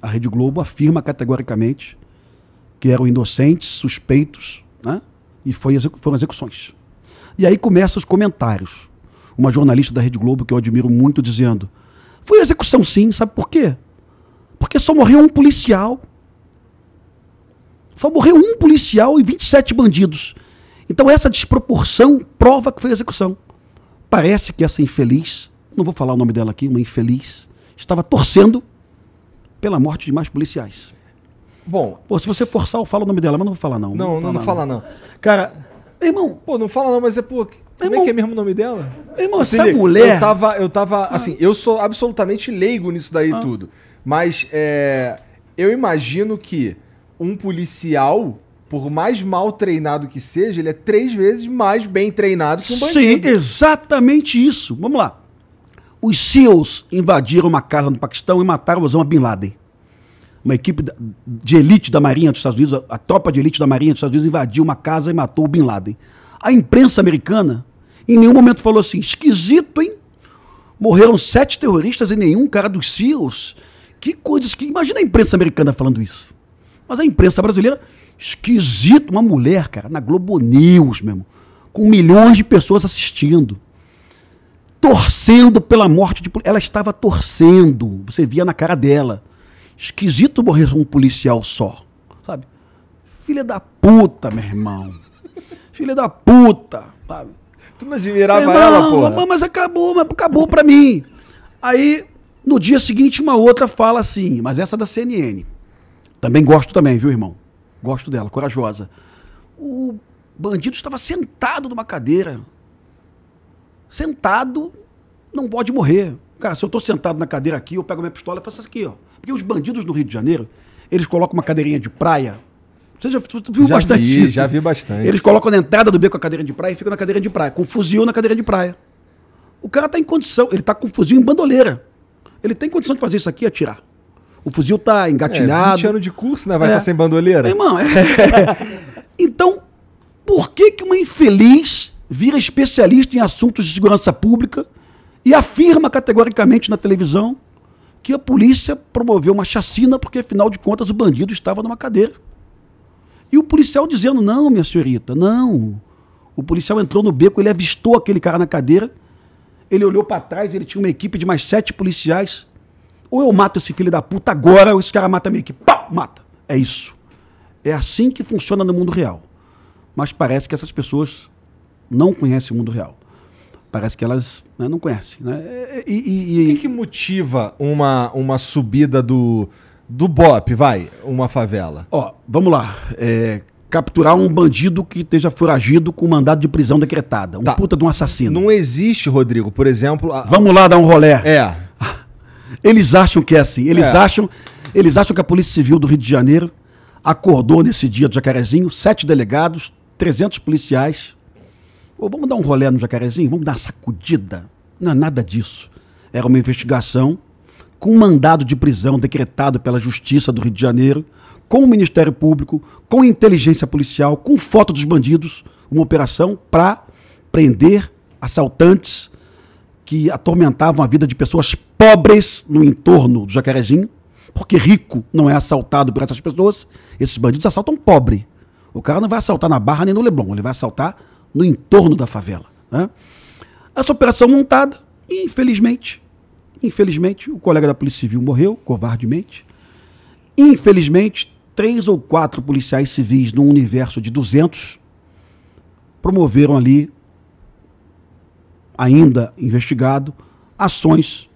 A Rede Globo afirma categoricamente que eram inocentes, suspeitos, né? e foi, foram execuções. E aí começam os comentários. Uma jornalista da Rede Globo, que eu admiro muito, dizendo: Foi execução sim, sabe por quê? Porque só morreu um policial. Só morreu um policial e 27 bandidos. Então essa desproporção prova que foi execução. Parece que essa infeliz, não vou falar o nome dela aqui, uma infeliz, estava torcendo pela morte de mais policiais. Bom. Pô, se você forçar, eu falo o nome dela, mas não vou falar, não. Não, não, não, fala, não. Cara, meu irmão. Pô, não fala, não, mas é, por. Como irmão, é que é mesmo o nome dela? Irmão, essa mulher. Eu tava, eu tava, ah. assim, eu sou absolutamente leigo nisso daí ah. tudo. Mas é, eu imagino que um policial, por mais mal treinado que seja, ele é três vezes mais bem treinado que um bandido. Sim, exatamente isso. Vamos lá. Os SEALs invadiram uma casa no Paquistão e mataram Osama Bin Laden. Uma equipe de elite da Marinha dos Estados Unidos, a tropa de elite da Marinha dos Estados Unidos invadiu uma casa e matou o Bin Laden. A imprensa americana em nenhum momento falou assim: esquisito, hein? Morreram sete terroristas e nenhum cara dos SEALs. Que coisas que. Imagina a imprensa americana falando isso. Mas a imprensa brasileira, esquisito, uma mulher, cara, na Globo News mesmo, com milhões de pessoas assistindo torcendo pela morte de Ela estava torcendo. Você via na cara dela. Esquisito morrer um policial só. Sabe? Filha da puta, meu irmão. Filha da puta. Sabe? Tu não admirava irmão, ela, porra? Mas acabou, mas acabou pra mim. Aí, no dia seguinte, uma outra fala assim, mas essa é da CNN. Também gosto também, viu, irmão? Gosto dela, corajosa. O bandido estava sentado numa cadeira, Sentado não pode morrer. Cara, se eu estou sentado na cadeira aqui, eu pego minha pistola e faço isso assim, aqui, ó. Porque os bandidos no Rio de Janeiro, eles colocam uma cadeirinha de praia. Você já viu já bastante vi, isso? Já vi bastante. Eles colocam na entrada do beco a cadeira de praia e ficam na cadeira de praia, com o fuzil na cadeira de praia. O cara está em condição, ele está com fuzil em bandoleira. Ele tem condição de fazer isso aqui e atirar. O fuzil está é, engatilhado. É, 20 anos de curso, né? Vai estar é. tá sem bandoleira. Meu irmão, é. então, por que, que uma infeliz vira especialista em assuntos de segurança pública e afirma categoricamente na televisão que a polícia promoveu uma chacina porque, afinal de contas, o bandido estava numa cadeira. E o policial dizendo: não, minha senhorita, não. O policial entrou no beco, ele avistou aquele cara na cadeira, ele olhou para trás, ele tinha uma equipe de mais sete policiais. Ou eu mato esse filho da puta agora, ou esse cara mata a minha equipe. Pá, mata. É isso. É assim que funciona no mundo real. Mas parece que essas pessoas não conhece o mundo real. Parece que elas né, não conhecem. Né? E, e, e... O que, que motiva uma, uma subida do, do BOP, vai, uma favela? Ó, vamos lá. É, capturar um bandido que esteja foragido com mandado de prisão decretada. Um tá. puta de um assassino. Não existe, Rodrigo, por exemplo. A... Vamos lá dar um rolé. É. Eles acham que é assim. Eles, é. Acham, eles acham que a Polícia Civil do Rio de Janeiro acordou nesse dia de Jacarezinho sete delegados, 300 policiais, Pô, vamos dar um rolê no Jacarezinho? Vamos dar uma sacudida? Não é nada disso. Era uma investigação com um mandado de prisão decretado pela Justiça do Rio de Janeiro, com o Ministério Público, com inteligência policial, com foto dos bandidos, uma operação para prender assaltantes que atormentavam a vida de pessoas pobres no entorno do Jacarezinho, porque rico não é assaltado por essas pessoas, esses bandidos assaltam pobre. O cara não vai assaltar na Barra nem no Leblon, ele vai assaltar no entorno da favela. Né? Essa operação montada, infelizmente, infelizmente, o colega da Polícia Civil morreu, covardemente. Infelizmente, três ou quatro policiais civis num universo de 200 promoveram ali, ainda investigado, ações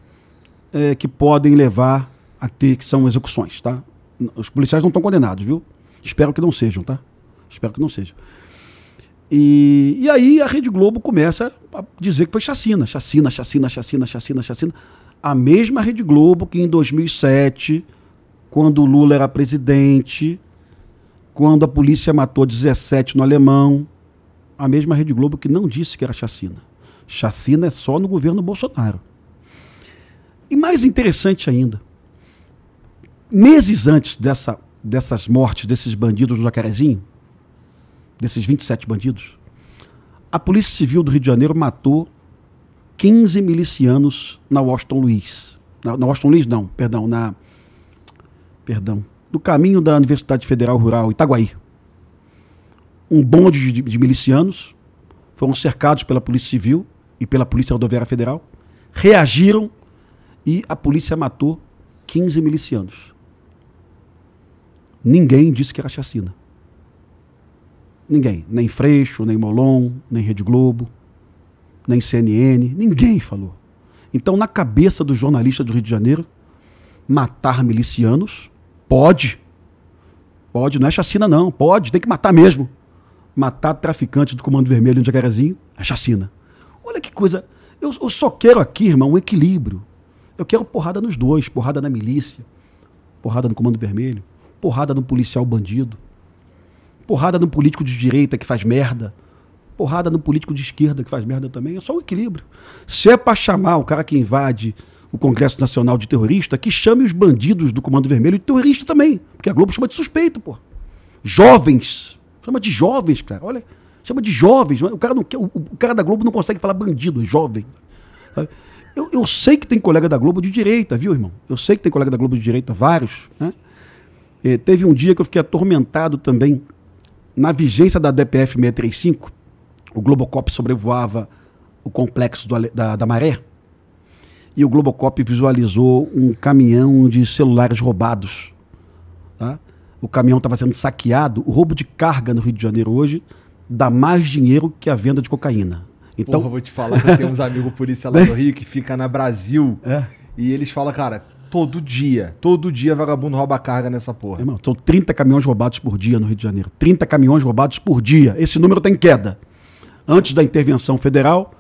é, que podem levar a ter, que são execuções, tá? Os policiais não estão condenados, viu? Espero que não sejam, tá? Espero que não sejam. E, e aí a Rede Globo começa a dizer que foi chacina, chacina, chacina, chacina, chacina, chacina. A mesma Rede Globo que em 2007, quando o Lula era presidente, quando a polícia matou 17 no Alemão, a mesma Rede Globo que não disse que era chacina. Chacina é só no governo Bolsonaro. E mais interessante ainda, meses antes dessa, dessas mortes desses bandidos no Jacarezinho, desses 27 bandidos, a Polícia Civil do Rio de Janeiro matou 15 milicianos na Washington Luiz. Na, na Washington Luiz, não, perdão, na. Perdão. No caminho da Universidade Federal Rural Itaguaí. Um bonde de, de milicianos foram cercados pela Polícia Civil e pela Polícia Rodoviária Federal, reagiram e a polícia matou 15 milicianos. Ninguém disse que era chacina. Ninguém. Nem Freixo, nem Molon, nem Rede Globo, nem CNN. Ninguém falou. Então, na cabeça do jornalista do Rio de Janeiro, matar milicianos pode. Pode, não é chacina, não. Pode, tem que matar mesmo. Matar traficante do Comando Vermelho em Jacarezinho é chacina. Olha que coisa. Eu, eu só quero aqui, irmão, um equilíbrio. Eu quero porrada nos dois: porrada na milícia, porrada no Comando Vermelho, porrada no policial bandido porrada no político de direita que faz merda, porrada no político de esquerda que faz merda também. É só um equilíbrio. Se é para chamar o cara que invade o Congresso Nacional de terrorista, que chame os bandidos do Comando Vermelho de terrorista também. Porque a Globo chama de suspeito, pô. Jovens. Chama de jovens, cara. Olha, chama de jovens. O cara, não quer, o, o cara da Globo não consegue falar bandido, é jovem. Eu, eu, sei que tem colega da Globo de direita, viu, irmão? Eu sei que tem colega da Globo de direita, vários. Né? E eh, teve um dia que eu fiquei atormentado também na vigência da DPF 635, o Globocop sobrevoava o complexo do, da, da Maré e o Globocop visualizou um caminhão de celulares roubados. Tá? O caminhão estava sendo saqueado. O roubo de carga no Rio de Janeiro hoje dá mais dinheiro que a venda de cocaína. Então, Porra, vou te falar que uns amigos polícia lá no Rio que fica na Brasil é. e eles falam, cara, Todo dia. Todo dia vagabundo rouba carga nessa porra. Irmão, são 30 caminhões roubados por dia no Rio de Janeiro. 30 caminhões roubados por dia. Esse número tem queda. Antes da intervenção federal,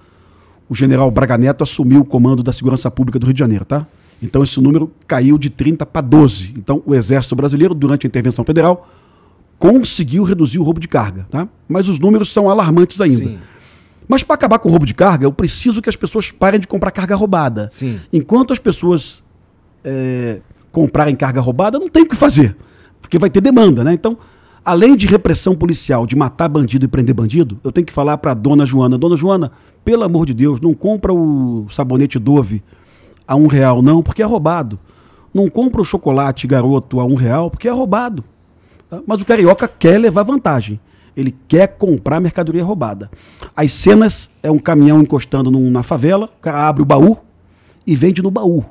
o general Braga Neto assumiu o comando da segurança pública do Rio de Janeiro, tá? Então esse número caiu de 30 para 12. Então o Exército Brasileiro, durante a intervenção federal, conseguiu reduzir o roubo de carga, tá? Mas os números são alarmantes ainda. Sim. Mas para acabar com o roubo de carga, eu preciso que as pessoas parem de comprar carga roubada. Sim. Enquanto as pessoas é, comprar em carga roubada, não tem o que fazer, porque vai ter demanda, né? Então, além de repressão policial, de matar bandido e prender bandido, eu tenho que falar para dona Joana, dona Joana, pelo amor de Deus, não compra o sabonete Dove a um real não, porque é roubado. Não compra o chocolate garoto a um real, porque é roubado. Tá? Mas o carioca quer levar vantagem. Ele quer comprar mercadoria roubada. As cenas é um caminhão encostando num, na favela, o cara abre o baú e vende no baú.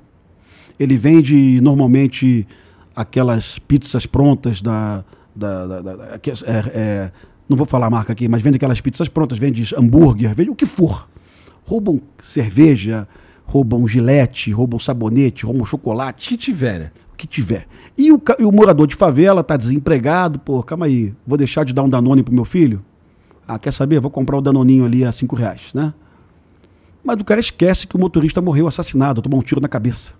Ele vende normalmente aquelas pizzas prontas da. da, da, da, da é, é, não vou falar a marca aqui, mas vende aquelas pizzas prontas, vende hambúrguer, vende o que for. Roubam cerveja, roubam gilete, roubam sabonete, roubam chocolate. O que tiver, né? O que tiver. E o, e o morador de favela tá desempregado, pô, calma aí, vou deixar de dar um Danone pro meu filho? Ah, quer saber? Vou comprar o Danoninho ali a cinco reais, né? Mas o cara esquece que o motorista morreu assassinado, tomou um tiro na cabeça.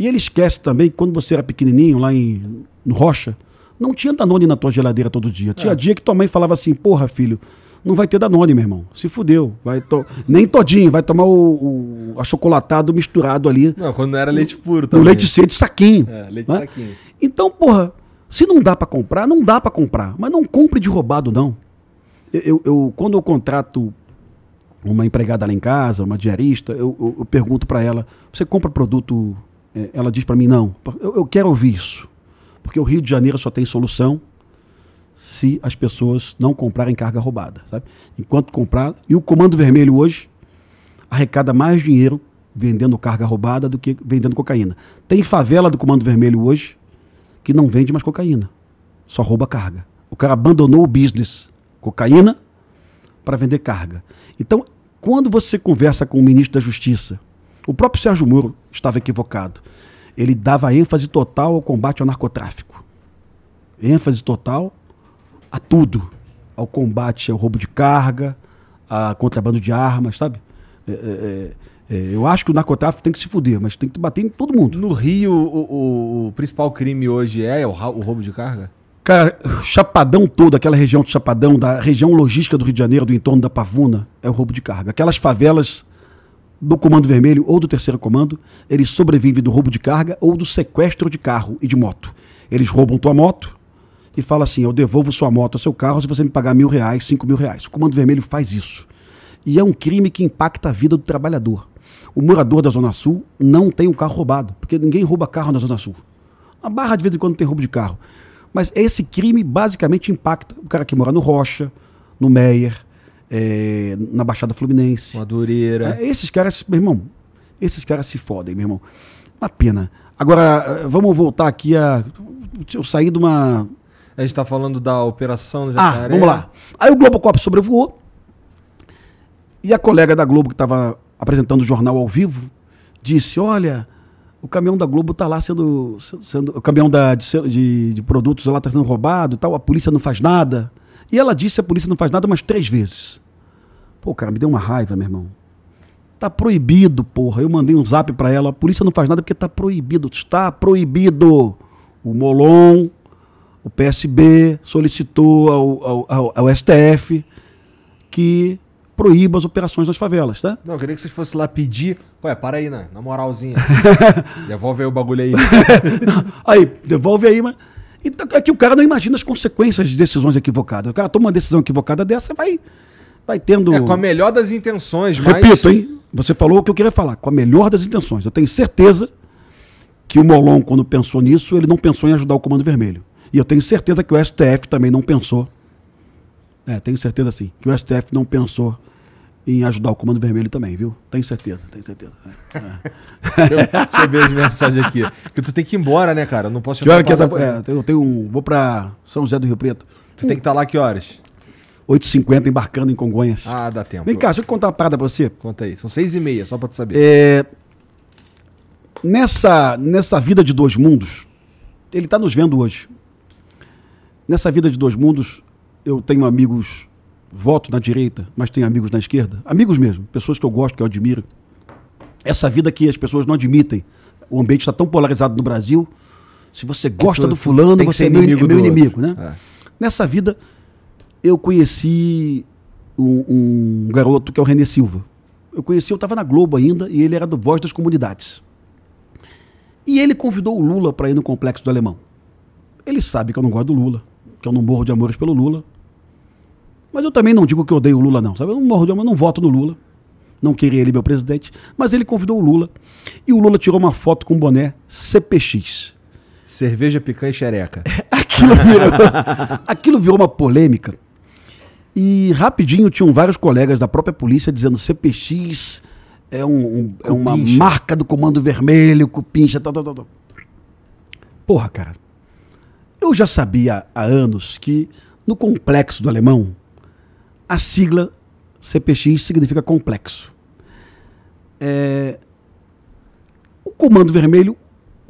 E ele esquece também que quando você era pequenininho, lá em, no Rocha, não tinha Danone na tua geladeira todo dia. Tinha é. dia que tua mãe falava assim, porra, filho, não vai ter Danone, meu irmão. Se fudeu. Vai to... Nem todinho, vai tomar o, o achocolatado misturado ali. Não, quando não era leite puro também. O leite C de saquinho. É, leite né? saquinho. Então, porra, se não dá para comprar, não dá para comprar. Mas não compre de roubado, não. Eu, eu, eu, quando eu contrato uma empregada lá em casa, uma diarista, eu, eu pergunto para ela, você compra produto é, ela diz para mim: não, eu, eu quero ouvir isso. Porque o Rio de Janeiro só tem solução se as pessoas não comprarem carga roubada, sabe? Enquanto comprar. E o Comando Vermelho hoje arrecada mais dinheiro vendendo carga roubada do que vendendo cocaína. Tem favela do Comando Vermelho hoje que não vende mais cocaína, só rouba carga. O cara abandonou o business cocaína para vender carga. Então, quando você conversa com o ministro da Justiça, o próprio Sérgio Moro estava equivocado. Ele dava ênfase total ao combate ao narcotráfico. ênfase total a tudo, ao combate ao roubo de carga, a contrabando de armas, sabe? É, é, é, é eu acho que o narcotráfico tem que se fuder, mas tem que bater em todo mundo. No Rio, o, o, o principal crime hoje é o, o roubo de carga? Cara, Chapadão todo, aquela região de Chapadão, da região logística do Rio de Janeiro, do entorno da Pavuna, é o roubo de carga. Aquelas favelas do Comando Vermelho ou do Terceiro Comando, ele sobrevive do roubo de carga ou do sequestro de carro e de moto. Eles roubam tua moto e falam assim: eu devolvo sua moto ao seu carro se você me pagar mil reais, cinco mil reais. O Comando Vermelho faz isso. E é um crime que impacta a vida do trabalhador. O morador da Zona Sul não tem um carro roubado, porque ninguém rouba carro na Zona Sul. A barra de vez em quando tem roubo de carro. Mas esse crime basicamente impacta o cara que mora no Rocha, no Meyer, é, na Baixada Fluminense. Madureira. É, esses caras, meu irmão, esses caras se fodem, meu irmão. Uma pena. Agora, vamos voltar aqui a. Eu saí de uma. A gente está falando da operação do ah, Jacaré. Ah, vamos lá. Aí o Globocop sobrevoou. E a colega da Globo que estava apresentando o jornal ao vivo disse: Olha, o caminhão da Globo está lá sendo, sendo. O caminhão da, de, de, de produtos lá está sendo roubado e tal, a polícia não faz nada. E ela disse: a polícia não faz nada umas três vezes. Pô, cara, me deu uma raiva, meu irmão. Tá proibido, porra. Eu mandei um zap para ela. A polícia não faz nada porque tá proibido. Está proibido. O Molon, o PSB, solicitou ao, ao, ao, ao STF que proíba as operações nas favelas, tá? Não, eu queria que você fosse lá pedir. Ué, para aí, né? Na moralzinha. devolve aí o bagulho aí. não, aí, devolve aí, mas. E é que o cara não imagina as consequências de decisões equivocadas. O cara toma uma decisão equivocada dessa, vai, vai tendo. É com a melhor das intenções, Repito, mas. Repito, hein? Você falou o que eu queria falar, com a melhor das intenções. Eu tenho certeza que o Molon, quando pensou nisso, ele não pensou em ajudar o Comando Vermelho. E eu tenho certeza que o STF também não pensou. É, tenho certeza sim, que o STF não pensou em ajudar o Comando Vermelho também, viu? Tenho certeza, tenho certeza. É. é. eu, vejo mensagem aqui. Que tu tem que ir embora, né, cara? não posso... Que hora que é essa, é, eu tenho um... Vou pra São José do Rio Preto. Tu hum. tem que estar tá lá que horas? 8h50 embarcando em Congonhas. Ah, dá tempo. Vem cá, deixa eu contar uma parada pra você. Conta aí. São 6h30, só pra tu saber. É... Nessa, nessa vida de dois mundos, ele tá nos vendo hoje. Nessa vida de dois mundos, eu tenho amigos voto na direita, mas tenho amigos na esquerda, amigos mesmo, pessoas que eu gosto, que eu admiro. Essa vida que as pessoas não admitem. O ambiente está tão polarizado no Brasil. Se você gosta do fulano, você é meu inimigo, é meu inimigo né? É. Nessa vida, eu conheci um, um, garoto que é o René Silva. Eu conheci, eu estava na Globo ainda, e ele era do Voz das Comunidades. E ele convidou o Lula para ir no Complexo do Alemão. Ele sabe que eu não gosto do Lula, que eu não morro de amores pelo Lula, mas eu também não digo que odeio o Lula, não. Sabe? Eu não morro de eu não voto no Lula. Não queria ele meu presidente. Mas ele convidou o Lula. E o Lula tirou uma foto com o boné CPX. Cerveja, picanha e xereca. aquilo, virou, aquilo virou uma polêmica. E rapidinho tinham vários colegas da própria polícia dizendo CPX é, um, um é uma marca do Comando Vermelho, cupincha, tal, tal, tal, tal. Porra, cara. Eu já sabia há anos que no complexo do alemão a sigla CPX significa complexo. É, o Comando Vermelho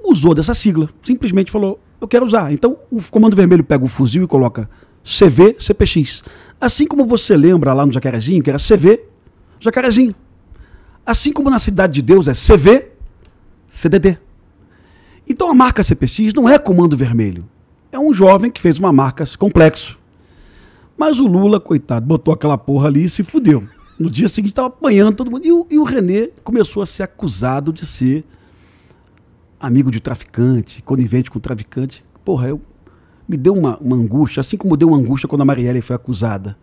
usou dessa sigla, simplesmente falou, eu quero usar. Então o Comando Vermelho pega o fuzil e coloca CV CPX. Assim como você lembra lá no Jacarezinho, que era CV Jacarezinho. Assim como na Cidade de Deus é CV CDD. Então a marca CPX não é Comando Vermelho. É um jovem que fez uma marca complexo mas o Lula, coitado, botou aquela porra ali e se fudeu. No dia seguinte estava apanhando todo mundo. E o, e o René começou a ser acusado de ser amigo de traficante, conivente com traficante. Porra, eu, me deu uma, uma angústia, assim como deu uma angústia quando a Marielle foi acusada.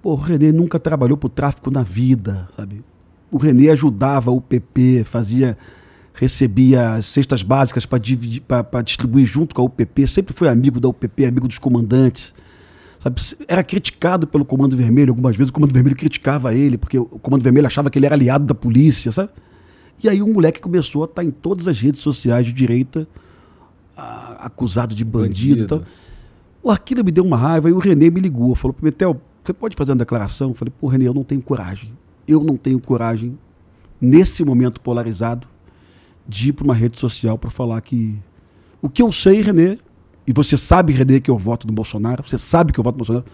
Porra, o René nunca trabalhou para o tráfico na vida, sabe? O René ajudava o PP, fazia, recebia as cestas básicas para distribuir junto com a UPP, sempre foi amigo da UPP, amigo dos comandantes. Sabe? Era criticado pelo Comando Vermelho, algumas vezes o Comando Vermelho criticava ele, porque o Comando Vermelho achava que ele era aliado da polícia, sabe? E aí o moleque começou a estar tá em todas as redes sociais de direita, a, acusado de bandido, bandido. O Aquilo me deu uma raiva e o Renê me ligou, falou, Metel, você pode fazer uma declaração? Eu falei, pô, Renê, eu não tenho coragem. Eu não tenho coragem, nesse momento polarizado, de ir para uma rede social para falar que... O que eu sei, Renê, e você sabe, René, que eu voto no Bolsonaro, você sabe que eu voto no Bolsonaro.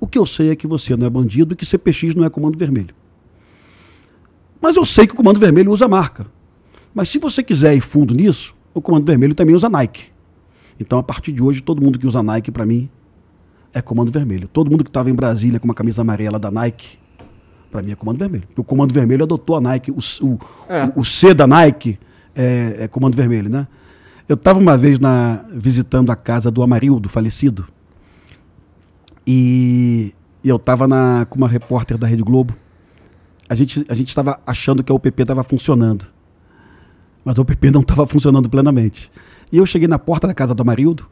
O que eu sei é que você não é bandido e que CPX não é Comando Vermelho. Mas eu sei que o Comando Vermelho usa marca. Mas se você quiser ir fundo nisso, o Comando Vermelho também usa Nike. Então, a partir de hoje, todo mundo que usa Nike, para mim, é Comando Vermelho. Todo mundo que estava em Brasília com uma camisa amarela da Nike, para mim é Comando Vermelho. Porque o Comando Vermelho adotou a Nike. O, o, é. o, o C da Nike é, é Comando Vermelho, né? Eu estava uma vez na, visitando a casa do Amarildo, falecido, e, e eu estava com uma repórter da Rede Globo. A gente a estava achando que a UPP estava funcionando, mas a UPP não estava funcionando plenamente. E eu cheguei na porta da casa do Amarildo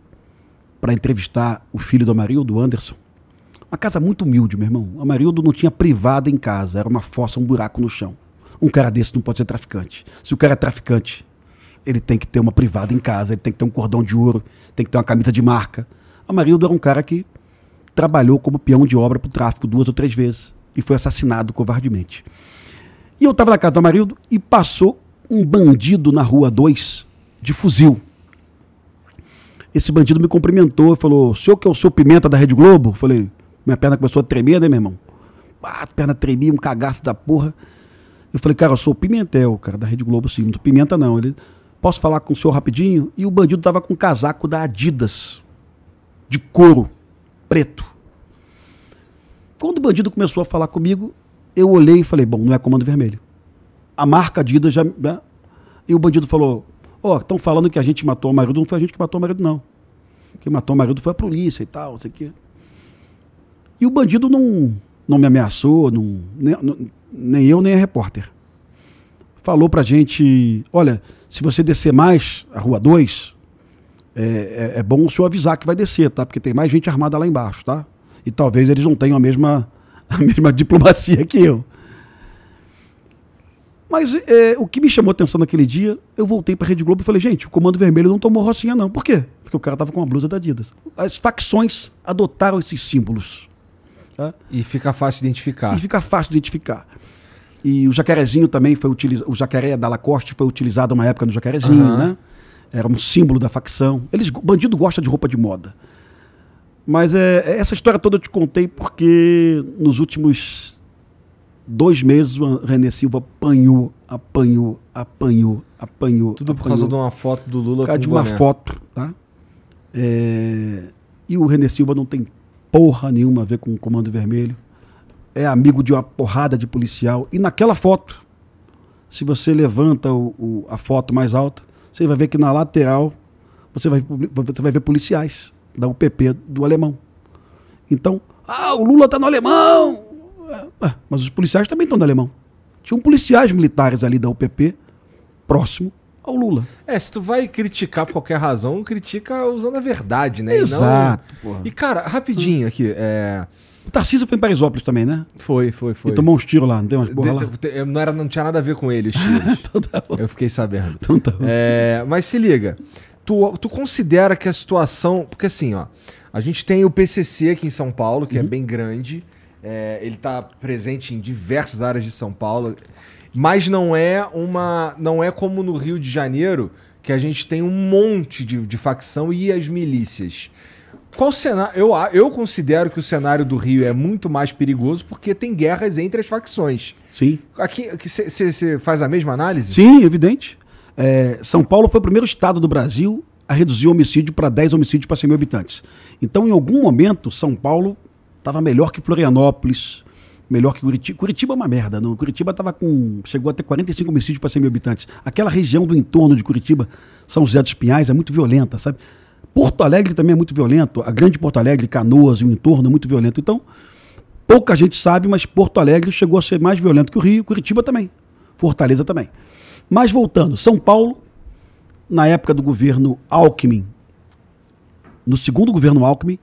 para entrevistar o filho do Amarildo, Anderson. Uma casa muito humilde, meu irmão. O Amarildo não tinha privada em casa, era uma fossa, um buraco no chão. Um cara desse não pode ser traficante. Se o cara é traficante ele tem que ter uma privada em casa, ele tem que ter um cordão de ouro, tem que ter uma camisa de marca. Amarildo era um cara que trabalhou como peão de obra para o tráfico duas ou três vezes e foi assassinado covardemente. E eu estava na casa do Amarildo e passou um bandido na rua 2 de fuzil. Esse bandido me cumprimentou e falou: Senhor, que é o seu Pimenta da Rede Globo? Eu falei: Minha perna começou a tremer, né, meu irmão? Ah, perna tremia, um cagaço da porra. Eu falei: Cara, eu sou o Pimentel, cara, da Rede Globo, sim. Não Pimenta não. Ele, Posso falar com o senhor rapidinho? E o bandido tava com um casaco da Adidas, de couro, preto. Quando o bandido começou a falar comigo, eu olhei e falei: bom, não é comando vermelho. A marca Adidas já. Né? E o bandido falou: ó, oh, estão falando que a gente matou o marido, não foi a gente que matou o marido, não. Quem matou o marido foi a polícia e tal, não sei o quê. E o bandido não, não me ameaçou, não, nem, nem eu, nem a repórter. Falou pra gente: olha, se você descer mais a Rua 2, é, é, é, bom o senhor avisar que vai descer, tá? Porque tem mais gente armada lá embaixo, tá? E talvez eles não tenham a mesma, a mesma diplomacia que eu. Mas é, o que me chamou atenção naquele dia, eu voltei para a Rede Globo e falei, gente, o Comando Vermelho não tomou rocinha não. Por quê? Porque o cara tava com uma blusa da Adidas. As facções adotaram esses símbolos. Tá? E fica fácil identificar. E fica fácil identificar. E o jacarezinho também foi utilizado. O jacaré da Lacoste foi utilizado uma época no jacarezinho, uhum. né? Era um símbolo da facção. Eles, bandido gosta de roupa de moda. Mas é, é, essa história toda eu te contei porque nos últimos dois meses o René Silva apanhou, apanhou, apanhou, apanhou. Tudo por causa de uma foto do Lula. Por causa de uma boné. foto, tá? É, e o René Silva não tem porra nenhuma a ver com o Comando Vermelho é amigo de uma porrada de policial. E naquela foto, se você levanta o, o, a foto mais alta, você vai ver que na lateral você vai, você vai ver policiais da UPP do alemão. Então, ah, o Lula está no alemão! Ah, mas os policiais também estão no alemão. Tinham policiais militares ali da UPP, próximo ao Lula. É, se tu vai criticar por qualquer razão, critica usando a verdade, né? Exato. E, não... e cara, rapidinho aqui, é... O Tarcísio foi em Parisópolis também, né? Foi, foi, foi. E tomou uns tiros lá, não tem mais. porra lá? Não, era, não tinha nada a ver com ele os tiros. então tá Eu fiquei sabendo. Então tá é, mas se liga, tu, tu considera que a situação... Porque assim, ó, a gente tem o PCC aqui em São Paulo, que é uhum. é bem grande. É, ele está presente em diversas áreas de São Paulo. Mas não é uma... Não é como no Rio de Janeiro, que a gente tem um monte de, de facção e as milícias qual cenário. Eu, eu considero que o cenário do Rio é muito mais perigoso porque tem guerras entre as facções. Sim. Aqui você faz a mesma análise? Sim, evidente. É, São Paulo foi o primeiro estado do Brasil a reduzir o homicídio para 10 homicídios para 100 mil habitantes. Então, em algum momento, São Paulo estava melhor que Florianópolis, melhor que Curitiba. Curitiba é uma merda, não. Curitiba tava com. chegou até 45 homicídios para 100 mil habitantes. Aquela região do entorno de Curitiba, São José dos Pinhais, é muito violenta, sabe? Porto Alegre também é muito violento, a grande Porto Alegre, Canoas e o entorno é muito violento. Então, pouca gente sabe, mas Porto Alegre chegou a ser mais violento que o Rio, Curitiba também, Fortaleza também. Mas voltando, São Paulo, na época do governo Alckmin, no segundo governo Alckmin,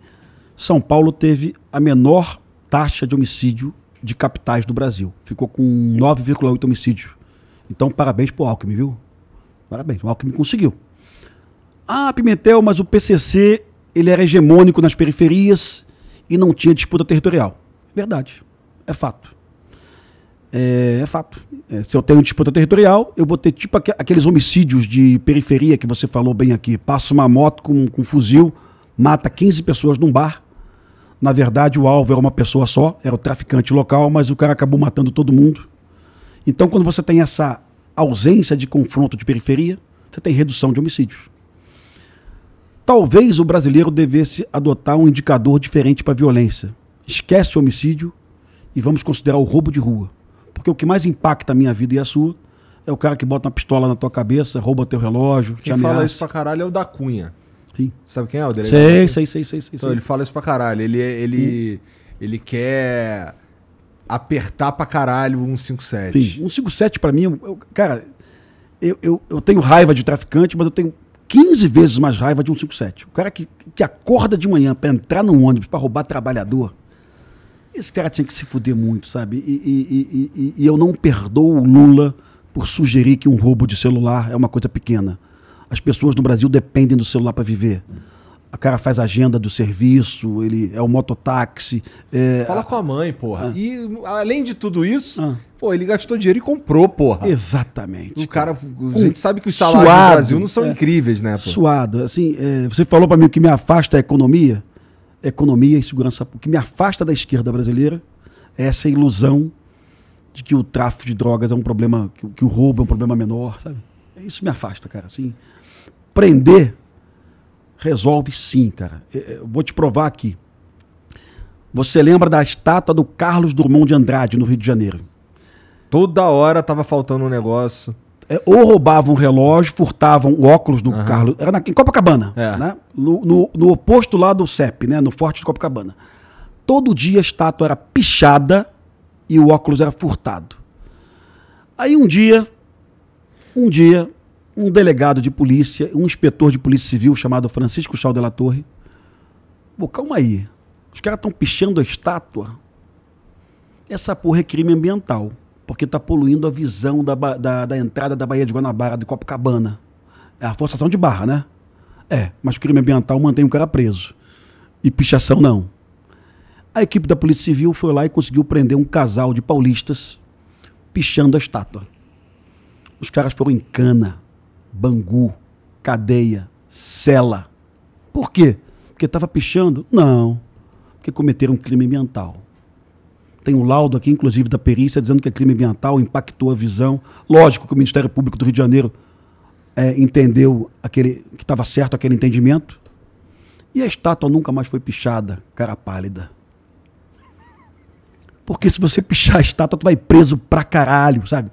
São Paulo teve a menor taxa de homicídio de capitais do Brasil. Ficou com 9,8 homicídios. Então, parabéns o Alckmin, viu? Parabéns, o Alckmin conseguiu. Ah, Pimentel, mas o PCC ele era hegemônico nas periferias e não tinha disputa territorial. Verdade. É fato. É, é fato. É, se eu tenho disputa territorial, eu vou ter tipo aqu aqueles homicídios de periferia que você falou bem aqui. Passa uma moto com, com um fuzil, mata 15 pessoas num bar. Na verdade, o alvo era uma pessoa só, era o traficante local, mas o cara acabou matando todo mundo. Então, quando você tem essa ausência de confronto de periferia, você tem redução de homicídios. Talvez o brasileiro devesse adotar um indicador diferente para a violência. Esquece o homicídio e vamos considerar o roubo de rua. Porque o que mais impacta a minha vida e a sua é o cara que bota uma pistola na tua cabeça, rouba teu relógio, Quem te ameaça. Quem fala isso pra caralho é o da Cunha. Sim. Sabe quem é o delegado? Sei, é sei, sei, sei, sei. Então, ele fala isso pra caralho. Ele, ele, ele quer apertar pra caralho o 157. Sim, 157 pra mim, eu, cara, eu, eu, eu tenho raiva de traficante, mas eu tenho 15 vezes mais raiva de um 57. O cara que, que acorda de manhã para entrar num ônibus para roubar trabalhador, esse cara tinha que se fuder muito, sabe? E, e, e, e, eu não perdoo o Lula por sugerir que um roubo de celular é uma coisa pequena. As pessoas no Brasil dependem do celular para viver o cara faz agenda do serviço, ele é o mototáxi. É... Fala com a mãe, porra. Ah. E além de tudo isso, ah. pô, ele gastou dinheiro e comprou, porra. Exatamente. O cara, a gente sabe que os salários Suado. no Brasil não são é. incríveis, né? Porra? Suado. Assim, é, você falou para mim que me afasta é a economia, economia e segurança pública. O que me afasta da esquerda brasileira é essa ilusão de que o tráfico de drogas é um problema, que, o roubo é um problema menor, sabe? É isso me afasta, cara. Assim, prender Resolve sim, cara. Eu é, é, vou te provar aqui. Você lembra da estátua do Carlos Drummond de Andrade, no Rio de Janeiro? Toda hora tava faltando um negócio. É, ou roubavam o relógio, furtavam o óculos do uhum. Carlos. Era na, em Copacabana, é. né? No, no, no, oposto lá do CEP, né? no Forte de Copacabana. Todo dia a estátua era pichada e o óculos era furtado. Aí um dia, um dia, um delegado de polícia, um inspetor de polícia civil chamado Francisco Chal de la Torre. Pô, calma aí. Os caras estão pichando a estátua. Essa porra é crime ambiental, porque está poluindo a visão da, da, da, entrada da Baía de Guanabara, de Copacabana. É a forçação de barra, né? É, mas crime ambiental mantém o cara preso. E pichação não. A equipe da Polícia Civil foi lá e conseguiu prender um casal de paulistas pichando a estátua. Os caras foram em cana Bangu, cadeia, cela. Por quê? Porque estava pichando? Não. Porque cometeram um crime ambiental. Tem um laudo aqui, inclusive, da perícia, dizendo que é crime ambiental, impactou a visão. Lógico que o Ministério Público do Rio de Janeiro é, entendeu aquele que estava certo aquele entendimento. E a estátua nunca mais foi pichada, cara pálida. Porque se você pichar a estátua, tu vai preso pra caralho, sabe?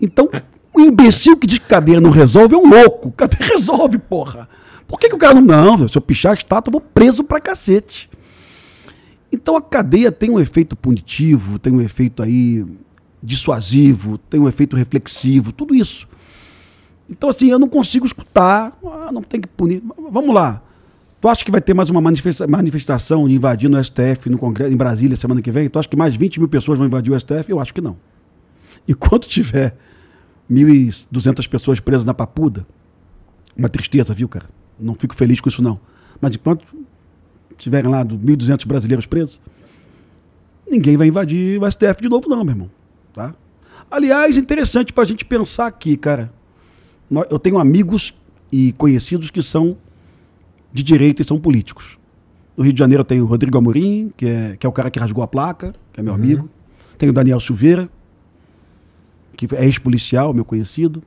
Então, o imbecil que diz que cadeia não resolve é um louco. Cadeia resolve, porra. Por que, que o cara não. Não, se eu pichar a estátua, eu vou preso pra cacete. Então a cadeia tem um efeito punitivo, tem um efeito aí dissuasivo, tem um efeito reflexivo, tudo isso. Então, assim, eu não consigo escutar, ah, não tem que punir. Vamos lá. Tu acha que vai ter mais uma manifesta manifestação de invadindo o STF no Congresso, em Brasília semana que vem? Tu acha que mais 20 mil pessoas vão invadir o STF? Eu acho que não. Enquanto tiver 1.200 pessoas presas na papuda. Uma tristeza, viu, cara? Não fico feliz com isso, não. Mas enquanto tiverem lá 1.200 brasileiros presos, ninguém vai invadir o STF de novo, não, meu irmão. Tá? Aliás, interessante para a gente pensar aqui, cara. Eu tenho amigos e conhecidos que são de direita e são políticos. No Rio de Janeiro tem o Rodrigo Amorim, que é, que é o cara que rasgou a placa, que é meu uhum. amigo. Tem o Daniel Silveira, que é ex-policial, meu conhecido.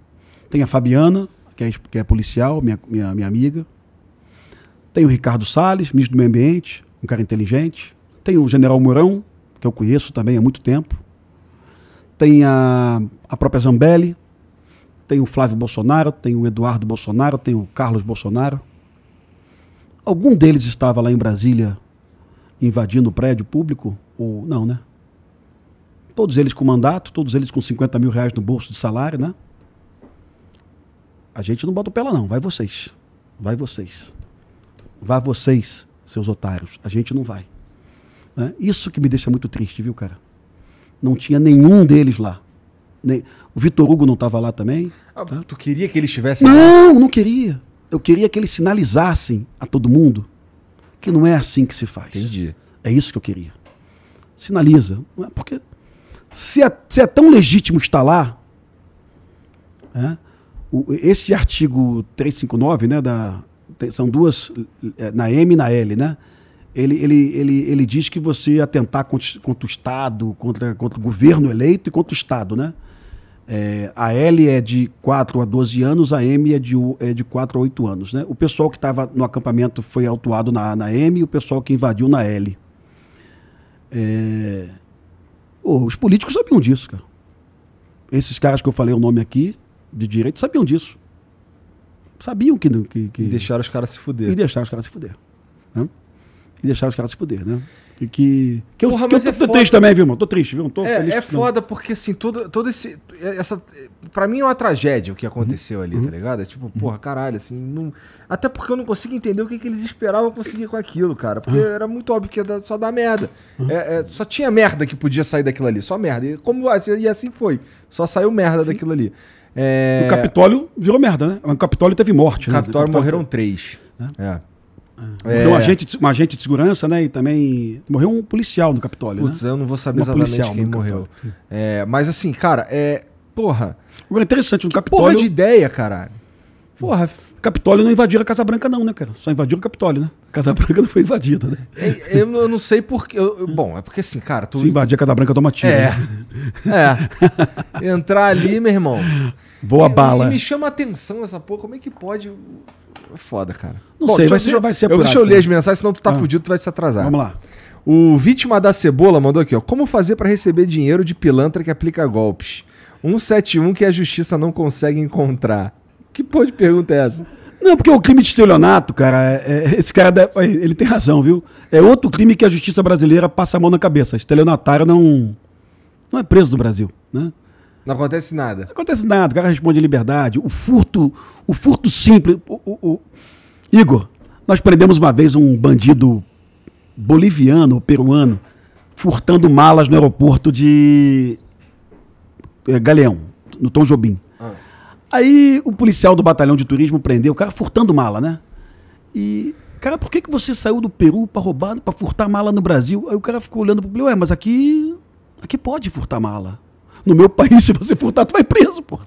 Tem a Fabiana, que é, que é policial, minha, minha, minha amiga. Tem o Ricardo Salles, ministro do Meio Ambiente, um cara inteligente. Tem o General Mourão, que eu conheço também há muito tempo. Tem a, a própria Zambelli. Tem o Flávio Bolsonaro, tem o Eduardo Bolsonaro, tem o Carlos Bolsonaro. Algum deles estava lá em Brasília invadindo o prédio público? Ou não, né? Todos eles com mandato, todos eles com 50 mil reais no bolso de salário, né? A gente não bota o pé lá, não. Vai vocês. Vai vocês. Vai vocês, seus otários. A gente não vai. Né? Isso que me deixa muito triste, viu, cara? Não tinha nenhum deles lá. Nem... O Vitor Hugo não estava lá também. Ah, tá? Tu queria que eles estivessem lá? Não, não queria. Eu queria que eles sinalizassem a todo mundo que não é assim que se faz. Entendi. É isso que eu queria. Sinaliza. É? Porque se é, se é tão legítimo estar lá, né? o, esse artigo 359, né, da, são duas, é, na M e na L, né? Ele, ele, ele, ele diz que você atentar contra, contra o Estado, contra, contra o governo eleito e contra o Estado, né? É, a L é de 4 a 12 anos, a M é de, é de 4 a 8 anos. Né? O pessoal que estava no acampamento foi autuado na, na M e o pessoal que invadiu na L. É, os políticos sabiam disso, cara. Esses caras que eu falei o nome aqui, de direito, sabiam disso. Sabiam que. que, que... E deixaram os caras se fuder. E deixaram os caras se fuder. Né? E deixaram os caras se fuder, né? E que, que, Porra, eu, que eu tô, é tô triste também, viu, mano Tô triste, viu? Tô é, feliz, é foda não. porque, assim, todo, todo esse... Essa, pra mim é uma tragédia o que aconteceu uhum. ali, tá ligado? É tipo, uhum. porra, caralho, assim... Não, até porque eu não consigo entender o que, que eles esperavam conseguir com aquilo, cara. Porque uhum. era muito óbvio que ia só dar merda. Uhum. É, é, só tinha merda que podia sair daquilo ali, só merda. E, como, assim, e assim foi. Só saiu merda Sim. daquilo ali. É... O Capitólio virou merda, né? O Capitólio teve morte, o né? Capitólio Capitólio morreram três. É. é. É. um agente, um agente de segurança, né? E também morreu um policial no Capitólio, né? Putz, né? eu não vou saber Uma exatamente quem morreu. É, mas assim, cara, é... Porra. Agora, é interessante, no Capitólio... Porra de ideia, caralho. Porra... Capitólio não invadiram a Casa Branca, não, né, cara? Só invadiram o Capitólio, né? A Casa Branca não foi invadida, né? É, eu, eu, não sei porque. eu, bom, é porque assim, cara. Tu... Se invadir a Casa Branca, toma tiro. É. Né? é. Entrar ali, meu irmão. Boa e, bala. E me chama a atenção essa porra. Como é que pode Foda, cara. Não Bom, sei, vai, ser, vai ser eu, apurado, Deixa eu ler as mensagens, senão tu tá ah. fudido, tu vai se atrasar. Vamos lá. O Vítima da Cebola mandou aqui, ó. Como fazer para receber dinheiro de pilantra que aplica golpes? 171 que a justiça não consegue encontrar. Que porra de pergunta é essa? Não, porque o crime de estelionato, cara, é, é esse cara, é, ele tem razão, viu? É outro crime que a justiça brasileira passa a mão na cabeça. Estelionatário não, não é preso no Brasil, né? Não acontece nada. Não acontece nada, o cara responde liberdade. O furto, o furto simples. O, o, o... Igor, nós prendemos uma vez um bandido boliviano, peruano, furtando malas no aeroporto de eh, Galeão, no Tom Jobim. Ah. Aí o policial do batalhão de turismo prendeu o cara furtando mala, né? E, cara, por que, que você saiu do Peru para roubar, para furtar mala no Brasil? Aí o cara ficou olhando pro policial, ué, mas aqui, aqui pode furtar mala no meu país, se você furtar, tu vai preso, porra.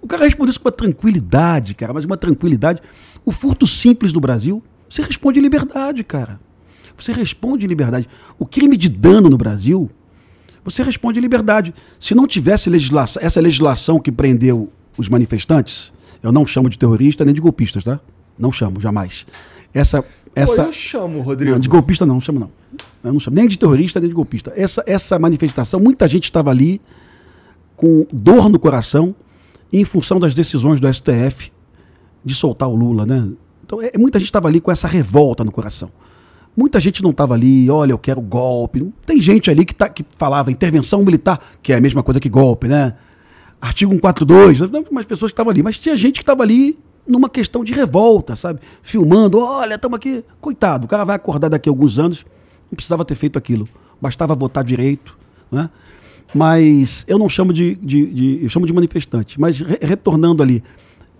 O cara responde isso com uma tranquilidade, cara, mas uma tranquilidade. O furto simples do Brasil, você responde em liberdade, cara. Você responde em liberdade. O crime de dano no Brasil, você responde em liberdade. Se não tivesse legislação, essa legislação que prendeu os manifestantes, eu não chamo de terrorista nem de golpistas, tá? Não chamo, jamais. Essa. essa Pô, eu chamo, Rodrigo. Não, de golpista não, chamo não. Eu não chamo nem de terrorista nem de golpista. Essa, essa manifestação, muita gente estava ali com dor no coração em função das decisões do STF de soltar o Lula, né? Então, é, muita gente estava ali com essa revolta no coração. Muita gente não estava ali, olha, eu quero golpe. Tem gente ali que, tá, que falava intervenção militar, que é a mesma coisa que golpe, né? Artigo 142, né? umas pessoas que estavam ali, mas tinha gente que estava ali numa questão de revolta, sabe? Filmando, olha, estamos aqui. Coitado, o cara vai acordar daqui a alguns anos, não precisava ter feito aquilo. Bastava votar direito, né? Mas eu não chamo de, de, de eu chamo de manifestante. Mas re, retornando ali,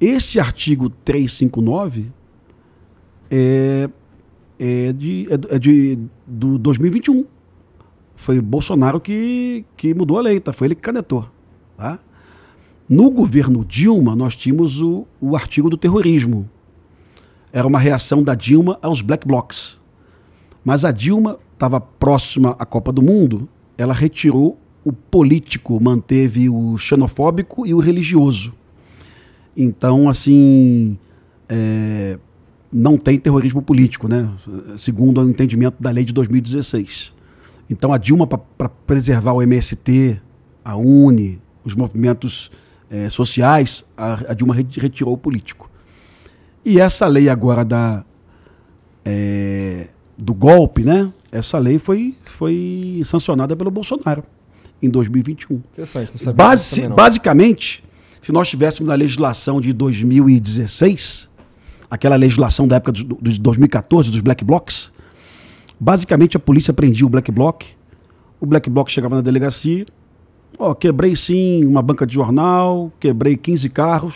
este artigo 359 é, é, de, é, é de do 2021. Foi Bolsonaro que, que mudou a lei, tá? Foi ele que canetou, tá? No governo Dilma, nós tínhamos o, o artigo do terrorismo. Era uma reação da Dilma aos black blocs. Mas a Dilma estava próxima à Copa do Mundo, ela retirou o político manteve o xenofóbico e o religioso. Então, assim, é, não tem terrorismo político, né? Segundo o entendimento da lei de 2016. Então, a Dilma, para preservar o MST, a UNE, os movimentos é, sociais, a, a, Dilma retirou o político. E essa lei agora da, é, do golpe, né? Essa lei foi, foi sancionada pelo Bolsonaro em 2021. Interessante, não sabia Basi não. Basicamente, se nós tivéssemos a legislação de 2016, aquela legislação da época de 2014, dos black blocs, basicamente a polícia prendia o black bloc, o black bloc chegava na delegacia, ó, quebrei sim uma banca de jornal, quebrei 15 carros,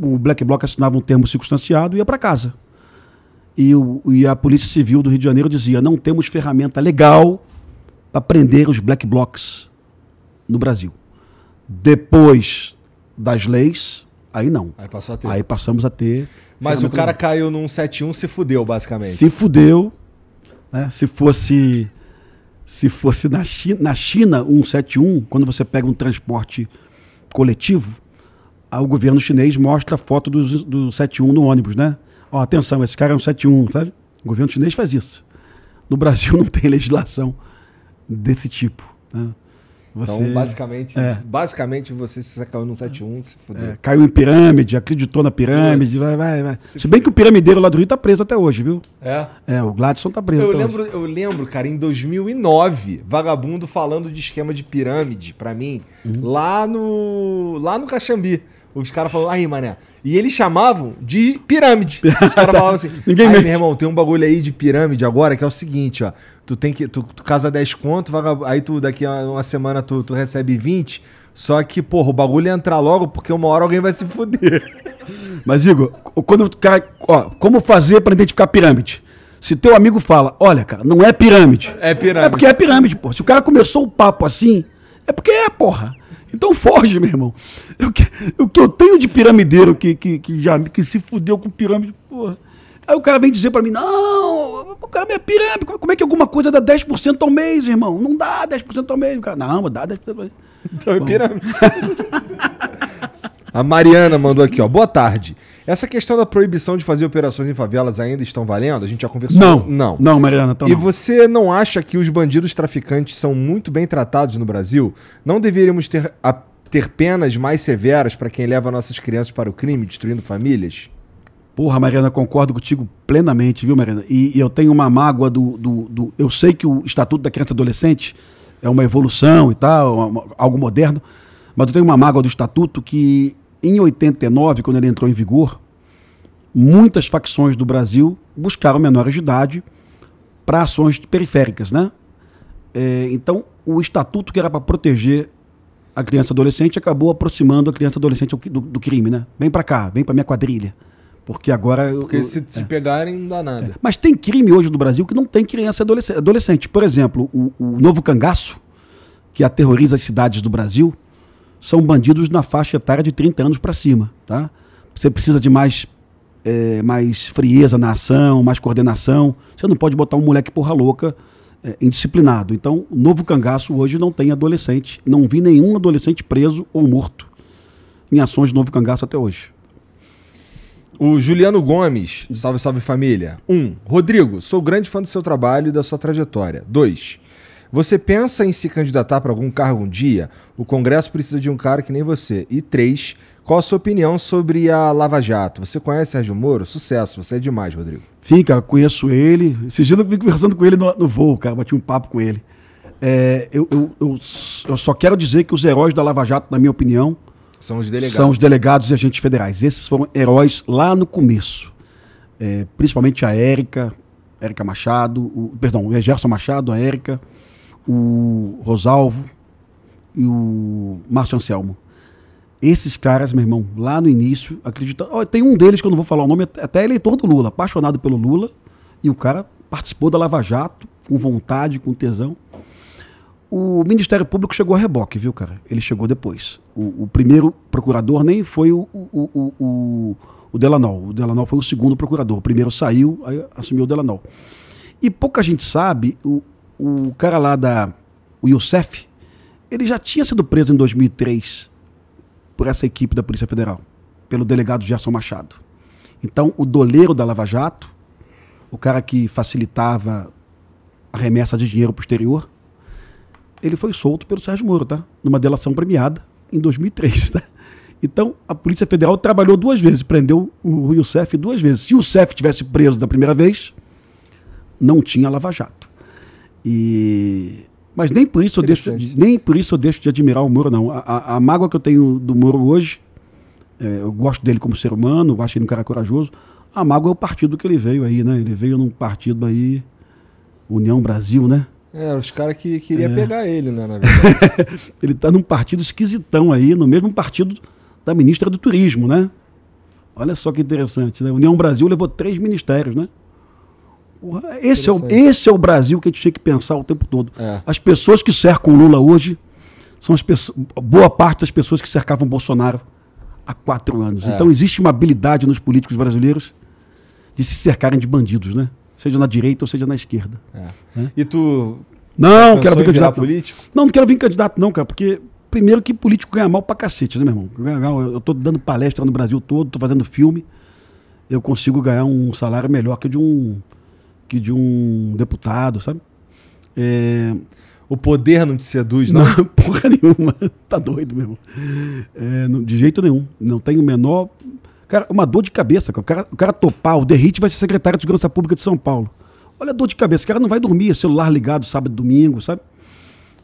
o black bloc assinava um termo circunstanciado e ia para casa. E, o, e, a Polícia Civil do Rio de Janeiro dizia: não temos ferramenta legal para prender os black blocs no Brasil. Depois das leis, aí não. Aí, passou a ter. aí passamos a ter. Mas o cara caiu num 71 se fudeu, basicamente. Se fudeu. Né? Se fosse se fosse na China, na China 171, quando você pega um transporte coletivo, ah, o governo chinês mostra a foto do, do 71 no ônibus, né? Ó, atenção, esse cara é um 71, sabe? O governo chinês faz isso. No Brasil não tem legislação desse tipo. Né? Então, você, então, basicamente, é. basicamente, você se caiu no 7-1, se fudeu. É, caiu em pirâmide, acreditou na pirâmide, vai, vai, vai. Se, se bem que o piramideiro lá do Rio tá preso até hoje, viu? É. É, o Gladson tá preso. Eu, lembro, hoje. eu lembro, cara, em 2009, vagabundo falando de esquema de pirâmide para mim, uhum. lá no lá no Caxambi. Os caras falaram, aí, mané. E eles chamavam de pirâmide. Os caras falavam assim, Ninguém aí, meu irmão, tem um bagulho aí de pirâmide agora que é o seguinte, ó tu tem que. Tu, tu casa 10 conto, aí tu daqui a uma semana tu, tu recebe 20. Só que, porra, o bagulho é entrar logo, porque uma hora alguém vai se fuder. Mas, Igor, quando cara, ó, como fazer para identificar pirâmide? Se teu amigo fala, olha, cara, não é pirâmide. É pirâmide. É porque é pirâmide, porra. Se o cara começou o papo assim, é porque é, porra. Então foge, meu irmão. O que eu, eu, tenho de piramideiro que, que, que já que se fudeu com pirâmide, porra. Aí o cara vem dizer para mim, não, o cara é pirâmide, é, como é que alguma coisa dá 10% ao mês, irmão? Não dá 10% ao mês. O cara, não, dá 10% ao mês. Então é pirâmide. A Mariana mandou aqui, ó. Boa tarde. Essa questão da proibição de fazer operações em favelas ainda estão valendo? A gente já conversou. Não, não. Não, Mariana, então E não. você não acha que os bandidos traficantes são muito bem tratados no Brasil? Não deveríamos ter, a, ter penas mais severas para quem leva nossas crianças para o crime, destruindo famílias? Porra, Mariana, concordo contigo plenamente, viu, Mariana? E, e eu tenho uma mágoa do, do, do, Eu sei que o Estatuto da Criança e Adolescente é uma evolução e tal, é uma, algo moderno, mas eu tenho uma mágoa do Estatuto que, em 89, quando ele entrou em vigor, muitas facções do Brasil buscaram menores de idade para ações periféricas, né? É, então, o Estatuto que era para proteger a criança e adolescente acabou aproximando a criança e adolescente do, do crime, né? Vem para cá, vem para minha quadrilha. Porque agora. Porque eu, se te é. pegarem, não dá é. nada. É. Mas tem crime hoje no Brasil que não tem criança e adolescente. adolescente. Por exemplo, o, o, novo cangaço, que aterroriza as cidades do Brasil, são bandidos na faixa etária de 30 anos para cima. Tá? Você precisa de mais, é, mais frieza na ação, mais coordenação. Você não pode botar um moleque porra louca. É, indisciplinado. Então, o novo cangaço hoje não tem adolescente. Não vi nenhum adolescente preso ou morto em ações de novo cangaço até hoje. O Juliano Gomes, salve, salve família. 1. Um, Rodrigo, sou grande fã do seu trabalho e da sua trajetória. 2. Você pensa em se candidatar para algum cargo um dia? O Congresso precisa de um cara que nem você. E 3. Qual a sua opinião sobre a Lava Jato? Você conhece Sérgio Moro? Sucesso, você é demais, Rodrigo. Fica, conheço ele. Esses dias eu fui conversando com ele no, no voo, cara, bati um papo com ele. É, eu, eu, eu, eu só quero dizer que os heróis da Lava Jato, na minha opinião, são os delegados. São os delegados e agentes federais. Esses foram heróis lá no começo. É, principalmente a Érica, Érica Machado, o, perdão, o Gerson Machado, a Érica, o Rosalvo e o Márcio Anselmo. Esses caras, meu irmão, lá no início, acredita, Oh, tem um deles que eu não vou falar o nome, até eleitor do Lula, apaixonado pelo Lula, e o cara participou da Lava Jato, com vontade, com tesão o Ministério Público chegou a reboque, viu, cara? Ele chegou depois. O, o primeiro procurador nem foi o, o, o, o, Delanol. O Delanol foi o segundo procurador. O primeiro saiu, aí assumiu o Delanol. E pouca gente sabe, o, o cara lá da. O Youssef, ele já tinha sido preso em 2003 por essa equipe da Polícia Federal, pelo delegado Gerson Machado. Então, o doleiro da Lava Jato, o cara que facilitava a remessa de dinheiro para o exterior, ele foi solto pelo Sérgio Moro, tá? Numa delação premiada em 2003, tá? Então, a Polícia Federal trabalhou duas vezes, prendeu o Youssef duas vezes. Se o Youssef tivesse preso da primeira vez, não tinha Lava Jato. E... Mas nem por, isso eu deixo, nem por isso eu deixo de admirar o Moro, não. A, a, a mágoa que eu tenho do Moro hoje, é, eu gosto dele como ser humano, acho ele um cara corajoso. A mágoa é o partido que ele veio aí, né? Ele veio num partido aí, União Brasil, né? É, os caras que queriam é. pegar ele, né, na verdade. ele tá num partido esquisitão aí, no mesmo partido da ministra do Turismo, né? Olha só que interessante, né? União Brasil levou três ministérios, né? esse, é o, esse é o Brasil que a gente tinha que pensar o tempo todo. É. As pessoas que cercam o Lula hoje são as pessoas, boa parte das pessoas que cercavam o Bolsonaro há quatro anos. É. Então existe uma habilidade nos políticos brasileiros de se cercarem de bandidos, né? seja na direita ou seja na esquerda. É. Né? E tu. Não, quero vir candidato. Não. Político? não, não quero vir candidato, não, cara, porque primeiro que político ganha mal pra cacete, né, meu irmão? Eu tô dando palestra no Brasil todo, tô fazendo filme. Eu consigo ganhar um salário melhor que de um que de um deputado, sabe? É... O poder não te seduz, não? não porra nenhuma. Tá doido, meu irmão. É, não, de jeito nenhum. Não tenho o menor Cara, uma dor de cabeça. O cara, o cara topar, o Derrite vai ser secretário de Segurança Pública de São Paulo. Olha a dor de cabeça. O cara não vai dormir, celular ligado sábado e domingo, sabe?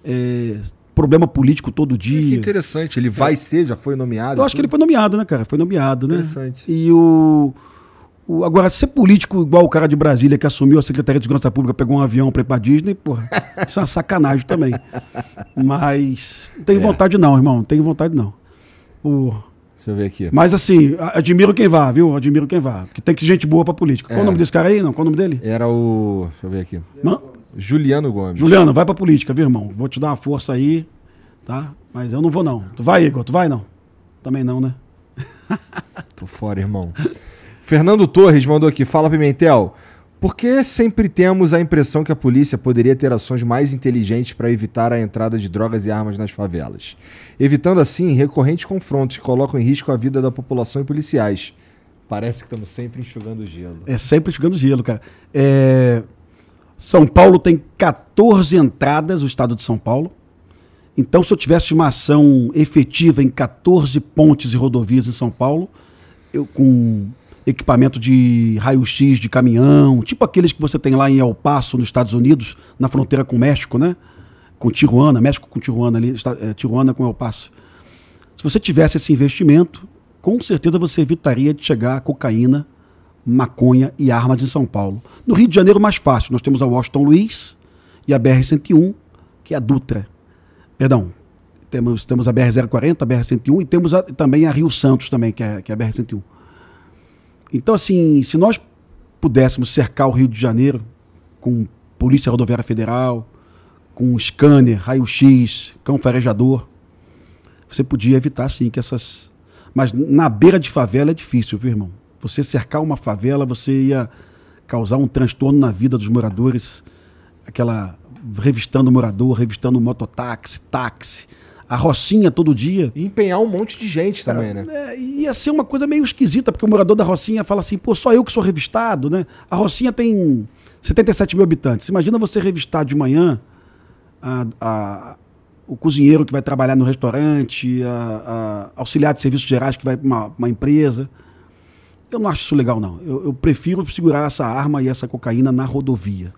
É, problema político todo é, dia. Que interessante. Ele é. vai é. ser, já foi nomeado? Eu acho tudo. que ele foi nomeado, né, cara? Foi nomeado, né? Interessante. E o. O, agora, ser político igual o cara de Brasília que assumiu a Secretaria de Segurança Pública, pegou um avião para ir para Disney, porra, isso é uma sacanagem também. Mas não tenho é. vontade não, irmão, não tenho vontade não. O, Deixa eu ver aqui. Mas assim, admiro quem vá, viu? Admiro quem vá. Porque tem que gente boa pra política. Qual o é. nome desse cara aí? Não, qual o nome dele? Era o. Deixa eu ver aqui. Man... Juliano Gomes. Juliano, vai pra política, viu, irmão? Vou te dar uma força aí, tá? Mas eu não vou, não. Tu vai, Igor? Tu vai, não? Também não, né? Tô fora, irmão. Fernando Torres mandou aqui. Fala, Pimentel. Por que sempre temos a impressão que a polícia poderia ter ações mais inteligentes para evitar a entrada de drogas e armas nas favelas? Evitando assim recorrentes confrontos que colocam em risco a vida da população e policiais. Parece que estamos sempre enxugando gelo. É sempre enxugando gelo, cara. É... São Paulo tem 14 entradas, o estado de São Paulo. Então, se eu tivesse uma ação efetiva em 14 pontes e rodovias em São Paulo, eu com equipamento de raio-x de caminhão, tipo aqueles que você tem lá em El Paso, nos Estados Unidos, na fronteira com o México, né? Com Tijuana, México com Tijuana ali, é, Tijuana com El Paso. Se você tivesse esse investimento, com certeza você evitaria de chegar a cocaína, maconha e armas em São Paulo. No Rio de Janeiro, mais fácil. Nós temos a Washington Luiz e a BR-101, que é a Dutra. Perdão, temos, temos a BR-040, a BR-101 e temos a, também a Rio Santos, também, que é, que é a BR-101. Então, assim, se nós pudéssemos cercar o Rio de Janeiro com Polícia Rodoviária Federal, com scanner, raio-x, cão farejador, você podia evitar, sim, que essas. Mas na beira de favela é difícil, viu, irmão? Você cercar uma favela, você ia causar um transtorno na vida dos moradores, aquela revistando morador, revistando mototáxi, táxi, a Rocinha todo dia. E empenhar um monte de gente também, né? É, ia ser uma coisa meio esquisita, porque o morador da Rocinha fala assim, pô, só eu que sou revistado, né? A Rocinha tem 77 mil habitantes. Imagina você revistar de manhã a, a, o cozinheiro que vai trabalhar no restaurante, a, auxiliar de serviços gerais que vai para uma, uma, empresa. Eu não acho isso legal, não. Eu, eu prefiro segurar essa arma e essa cocaína na rodovia.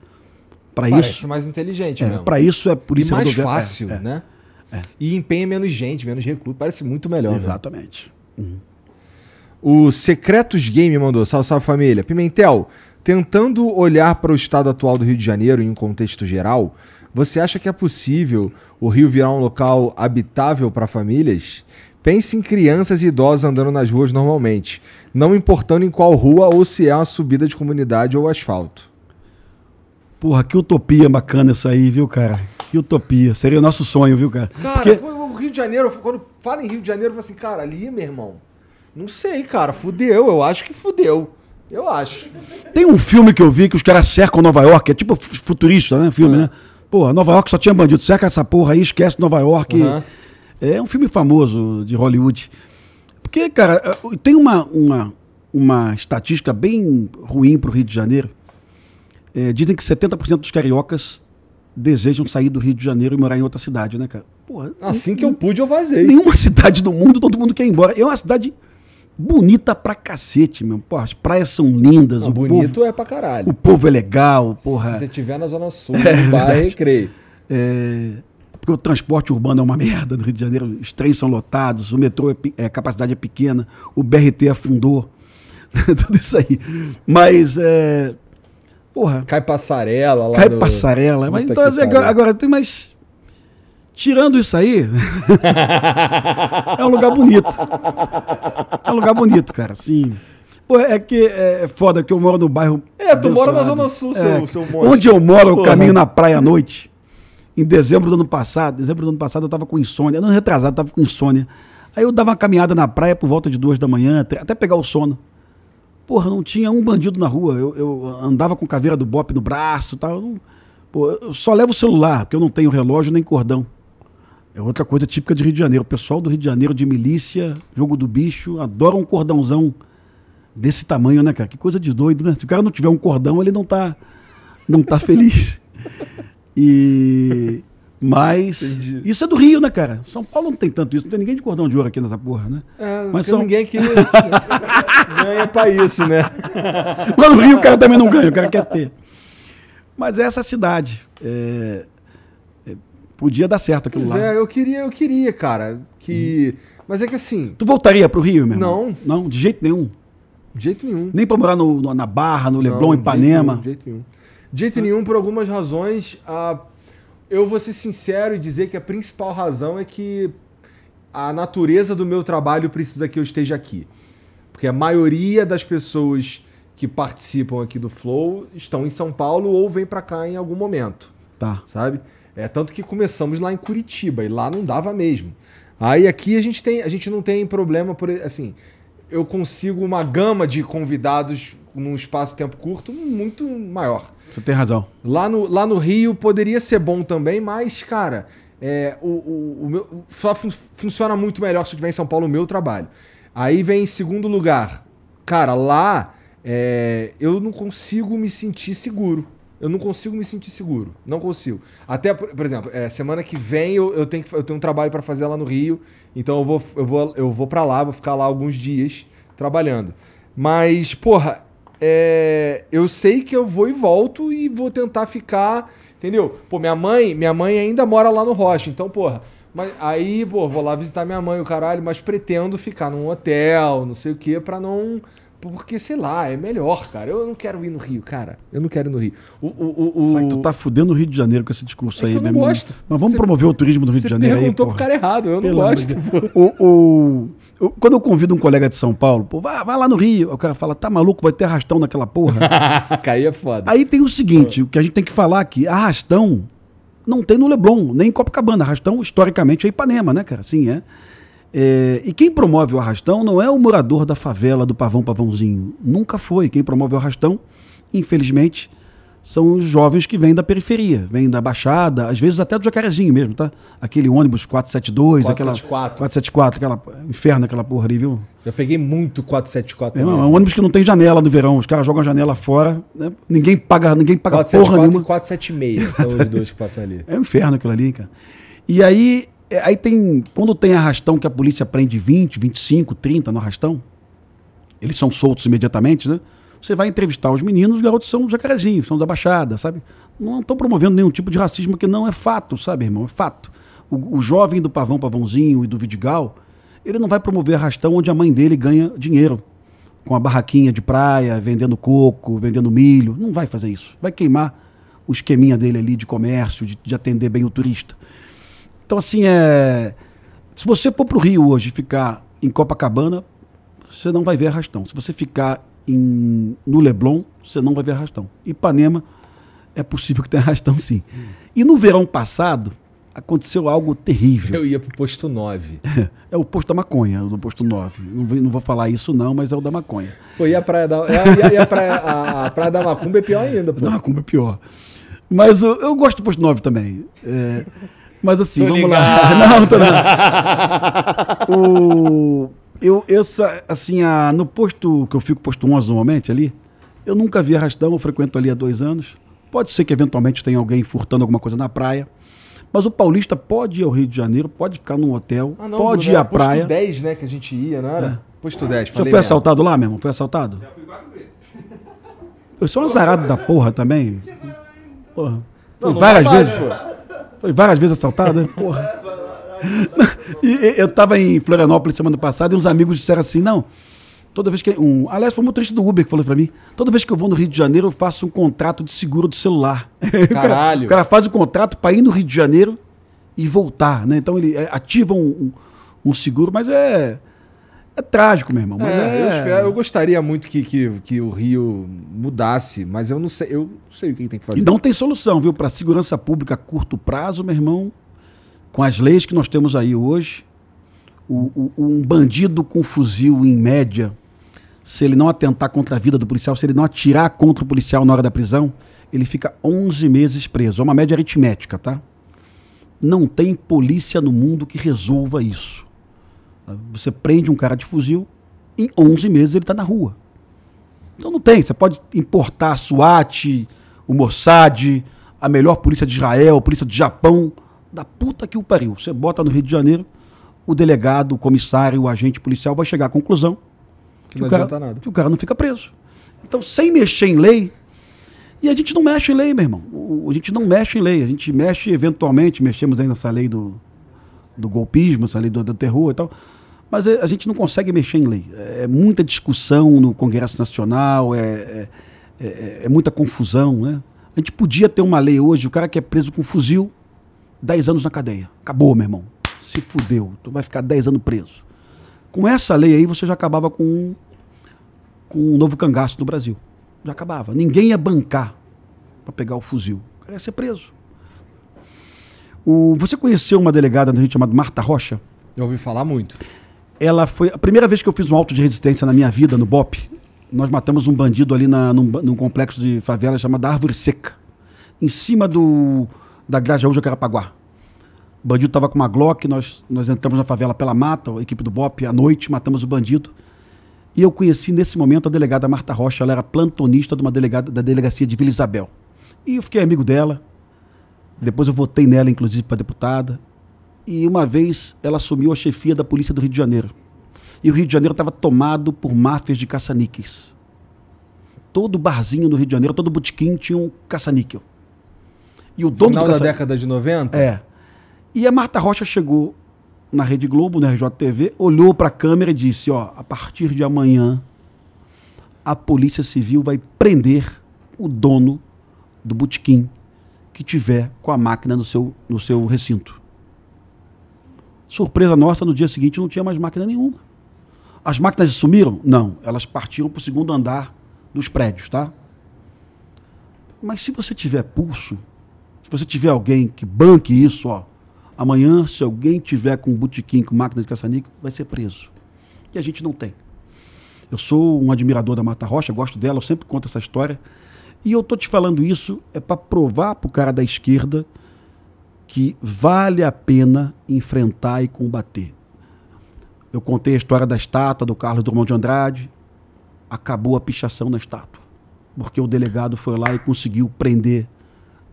Para isso mais inteligente, é, Para isso é polícia e é mais rodoviária. mais é, fácil, é, é. né? É. E empenha menos gente, menos recurso. Parece muito melhor. Né? Exatamente. Uhum. O Secretos Game mandou, salve, salve família. Pimentel, tentando olhar para o estado atual do Rio de Janeiro em um contexto geral, você acha que é possível o Rio virar um local habitável para famílias? Pense em crianças e idosos andando nas ruas normalmente, não importando em qual rua ou se é uma subida de comunidade ou asfalto. Porra, que utopia bacana essa aí, viu, cara? Que utopia. Seria o nosso sonho, viu, cara? Cara, Porque... o Rio de Janeiro, quando fala em Rio de Janeiro, eu falo assim, cara, ali, meu irmão, não sei, cara, fudeu. Eu acho que fudeu. Eu acho. Tem um filme que eu vi que os caras cercam Nova York, é tipo futurista, né? Filme, uhum. né? Pô, Nova York só tinha bandido. Cerca essa porra aí, esquece Nova York. Uhum. É um filme famoso de Hollywood. Porque, cara, eh, tem uma, uma, uma estatística bem ruim para o Rio de Janeiro. É, dizem que 70% dos cariocas desejam sair do Rio de Janeiro e morar em outra cidade, né, cara? Porra, assim que eu pude, eu vazei. Nenhuma cidade do mundo, todo mundo quer ir embora. É uma cidade bonita pra cacete, meu. Porra, as praias são lindas. Não, o bonito povo, é pra caralho. O povo é legal, porra. Se você estiver na Zona Sul, é, no bairro, creio. É, porque o transporte urbano é uma merda no Rio de Janeiro. Os trens são lotados, o metrô, é, é capacidade é pequena, o BRT afundou. Tudo isso aí. Mas... É, Porra. Cai passarela lá. Cai do... passarela. Mas, então, assim, agora, agora tem mais. Tirando isso aí, é um lugar bonito. É um lugar bonito, cara. Sim. Pô, é que é foda que eu moro no bairro. É, tu mora na Zona Sul, seu, é, seu Onde eu moro, eu caminho na praia à noite. Em dezembro do ano passado, dezembro do ano passado, eu tava com insônia. Ano retrasado, eu tava com insônia. Aí eu dava uma caminhada na praia por volta de duas da manhã, até pegar o sono. Porra, não tinha um bandido na rua. Eu, eu andava com caveira do bope no braço tal. pô, eu só levo o celular, porque eu não tenho relógio nem cordão. É outra coisa típica de Rio de Janeiro. O pessoal do Rio de Janeiro, de milícia, jogo do bicho, adora um cordãozão desse tamanho, né, cara? Que coisa de doido, né? Se o cara não tiver um cordão, ele não tá, não tá feliz. E, mas Entendi. isso é do Rio, né, cara? São Paulo não tem tanto isso, não tem ninguém de cordão de ouro aqui nessa porra, né? É, Mas são... ninguém que ganha pra isso, né? Mas no Rio o cara também não ganha, o cara quer ter. Mas essa cidade é... É... podia dar certo aquilo pois lá. É, eu queria, eu queria, cara, que hum. Mas é que assim. Tu voltaria pro Rio mesmo? Não. Não, de jeito nenhum. De jeito nenhum. Nem pra morar no, no, na Barra, no Leblon, não, Ipanema. De jeito nenhum. De jeito nenhum, de jeito nenhum por algumas razões, a eu vou ser sincero e dizer que a principal razão é que a natureza do meu trabalho precisa que eu esteja aqui. Porque a maioria das pessoas que participam aqui do Flow estão em São Paulo ou vêm para cá em algum momento. Tá. Sabe? É tanto que começamos lá em Curitiba e lá não dava mesmo. Aí aqui a gente tem, a gente não tem problema por assim, eu consigo uma gama de convidados num espaço-tempo curto muito maior. Você tem razão. Lá no, lá no Rio poderia ser bom também, mas, cara, é, o, o, o meu, só fun, funciona muito melhor se eu estiver em São Paulo o meu trabalho. Aí vem em segundo lugar. Cara, lá é, eu não consigo me sentir seguro. Eu não consigo me sentir seguro. Não consigo. Até, por exemplo, é, semana que vem eu, eu, tenho, eu tenho um trabalho para fazer lá no Rio. Então eu vou, eu vou, eu vou para lá, vou ficar lá alguns dias trabalhando. Mas, porra, é, eu sei que eu vou e volto e vou tentar ficar, entendeu? Pô, minha mãe, minha mãe ainda mora lá no Rocha, então, porra, mas aí, pô, vou lá visitar minha mãe, o caralho, mas pretendo ficar num hotel, não sei o quê, para não porque, sei lá, é melhor, cara. Eu não quero ir no Rio, cara. Eu não quero ir no Rio. O, o, o, Sabe, tu tá fudendo o Rio de Janeiro com esse discurso é aí, eu não gosto. Mas vamos você, promover o turismo do Rio de Janeiro aí, Você perguntou pro cara errado. Eu Pelo não gosto. O, o, eu, quando eu convido um colega de São Paulo, pô, vai, vai lá no Rio. O cara fala, tá maluco, vai ter arrastão naquela porra. Caí é foda. Aí tem o seguinte, o que a gente tem que falar aqui, arrastão não tem no Leblon, nem em Copacabana. Arrastão, historicamente, é Ipanema, né, cara? Sim, é. é. E quem promove o arrastão não é o morador da favela do Pavão Pavãozinho. Nunca foi. Quem promove o arrastão, infelizmente, são os jovens que vêm da periferia, vêm da Baixada, às vezes até do Jacarezinho mesmo, tá? Aquele ônibus 472, 474. aquela 474, aquela inferno aquela porra ali, viu? Já peguei muito 474 é, também. É, um ônibus que não tem janela no verão, os caras jogam a janela fora, né? ninguém paga, ninguém paga 474 porra 474 nenhuma. 476 são os dois que passam ali. É um inferno aquilo ali, cara. E aí, é, aí tem, quando tem arrastão que a polícia prende 20, 25, 30 no arrastão, eles são soltos imediatamente, né? Você vai entrevistar os meninos, os garotos são jacarezinhos, são da Baixada, sabe? Não estão promovendo nenhum tipo de racismo que não é fato, sabe, irmão? É fato. O, o jovem do Pavão Pavãozinho e do Vidigal, ele não vai promover arrastão onde a mãe dele ganha dinheiro com a barraquinha de praia, vendendo coco, vendendo milho. Não vai fazer isso. Vai queimar o esqueminha dele ali de comércio, de, de atender bem o turista. Então, assim, é... se você for pro Rio hoje ficar em Copacabana, você não vai ver arrastão. Se você ficar em, no Leblon, você não vai ver arrastão. Ipanema, é possível que tenha arrastão sim. E no verão passado, aconteceu algo terrível. Eu ia para o posto 9. É, é, o posto da maconha, do posto 9. Não, não vou falar isso não, mas é o da maconha. Pô, e a praia da, a, praia, a, a praia da Macumba é pior ainda. Pô. Macumba é pior. Mas eu, eu gosto do posto 9 também. É, mas assim, tô vamos ligado. lá. Não, tô não. o eu, essa, assim, a, no posto que eu fico, posto 11 normalmente ali, eu nunca vi arrastão, eu frequento ali há dois anos. Pode ser que eventualmente tenha alguém furtando alguma coisa na praia. Mas o paulista pode ir ao Rio de Janeiro, pode ficar num hotel, ah, não, pode Bruno, ir à é posto praia. Posto 10, né, que a gente ia, não era? É. Posto 10, Você falei. Você foi assaltado lá, mesmo Foi assaltado? Já fui várias vezes. Eu sou um azarado da porra também. Porra. Não, foi várias vezes, né, pô. Foi várias vezes assaltado, né? porra. e, eu estava em Florianópolis semana passada e uns amigos disseram assim: não, toda vez que. Um, aliás, foi um motorista do Uber que falou para mim: toda vez que eu vou no Rio de Janeiro, eu faço um contrato de seguro do celular. Caralho. o, cara, o cara faz o contrato para ir no Rio de Janeiro e voltar, né? Então ele é, ativa um, um, um seguro, mas é. É trágico, meu irmão. É, eu, é é, eu, gostaria muito que, que, que, o Rio mudasse, mas eu não sei, eu não sei o que tem que fazer. E não tem solução, viu? Para segurança pública a curto prazo, meu irmão, com as leis que nós temos aí hoje, o, o, um bandido com fuzil, em média, se ele não atentar contra a vida do policial, se ele não atirar contra o policial na hora da prisão, ele fica 11 meses preso. É uma média aritmética, tá? Não tem polícia no mundo que resolva isso. Você prende um cara de fuzil, em 11 meses ele está na rua. Então não tem. Você pode importar a SWAT, o Mossad, a melhor polícia de Israel, a polícia do Japão da puta que o pariu. Você bota no Rio de Janeiro, o delegado, o comissário, o agente policial vai chegar à conclusão que, que, o, cara, que o cara não fica preso. Então, sem mexer em lei, e a gente não mexe em lei, meu irmão. A gente não mexe em lei. A gente mexe eventualmente, mexemos aí nessa lei do, do golpismo, essa lei do, do terror e tal. Mas a gente não consegue mexer em lei. É muita discussão no Congresso Nacional, é, é, é, é muita confusão, né? A gente podia ter uma lei hoje, o cara que é preso com fuzil, 10 anos na cadeia. Acabou, meu irmão. Se fudeu. Tu vai ficar 10 anos preso. Com essa lei aí, você já acabava com, com um novo cangaço no Brasil. Já acabava. Ninguém ia bancar para pegar o fuzil. O cara ia ser preso. O, você conheceu uma delegada da gente chamada Marta Rocha? Eu ouvi falar muito. Ela foi. A primeira vez que eu fiz um auto de resistência na minha vida, no BOP, nós matamos um bandido ali na, num, num complexo de favela chamado Árvore Seca. Em cima do da Grajaúja a Carapaguá. O bandido estava com uma Glock, nós, nós entramos na favela pela mata, a equipe do BOP, à noite, matamos o bandido. E eu conheci nesse momento a delegada Marta Rocha, ela era plantonista de uma delegada da delegacia de Vila Isabel. E eu fiquei amigo dela. Depois eu votei nela, inclusive, para deputada. E uma vez ela assumiu a chefia da polícia do Rio de Janeiro. E o Rio de Janeiro estava tomado por máfias de caça-níqueis. Todo barzinho no Rio de Janeiro, todo botequim tinha um caça-níquel. E o dono Final do da década de 90? É. E a Marta Rocha chegou na Rede Globo, na RJTV, olhou para a câmera e disse: Ó, a partir de amanhã, a Polícia Civil vai prender o dono do botequim que tiver com a máquina no seu, no seu recinto. Surpresa nossa, no dia seguinte não tinha mais máquina nenhuma. As máquinas sumiram? Não, elas partiram para o segundo andar dos prédios, tá? Mas se você tiver pulso, se você tiver alguém que banque isso, ó, amanhã, se alguém tiver com um botequim, com máquina de caça-níquel, vai ser preso. E a gente não tem. Eu sou um admirador da Mata Rocha, gosto dela, eu sempre conto essa história. E eu tô te falando isso é para provar pro cara da esquerda que vale a pena enfrentar e combater. Eu contei a história da estátua do Carlos Drummond de Andrade, acabou a pichação na estátua, porque o delegado foi lá e conseguiu prender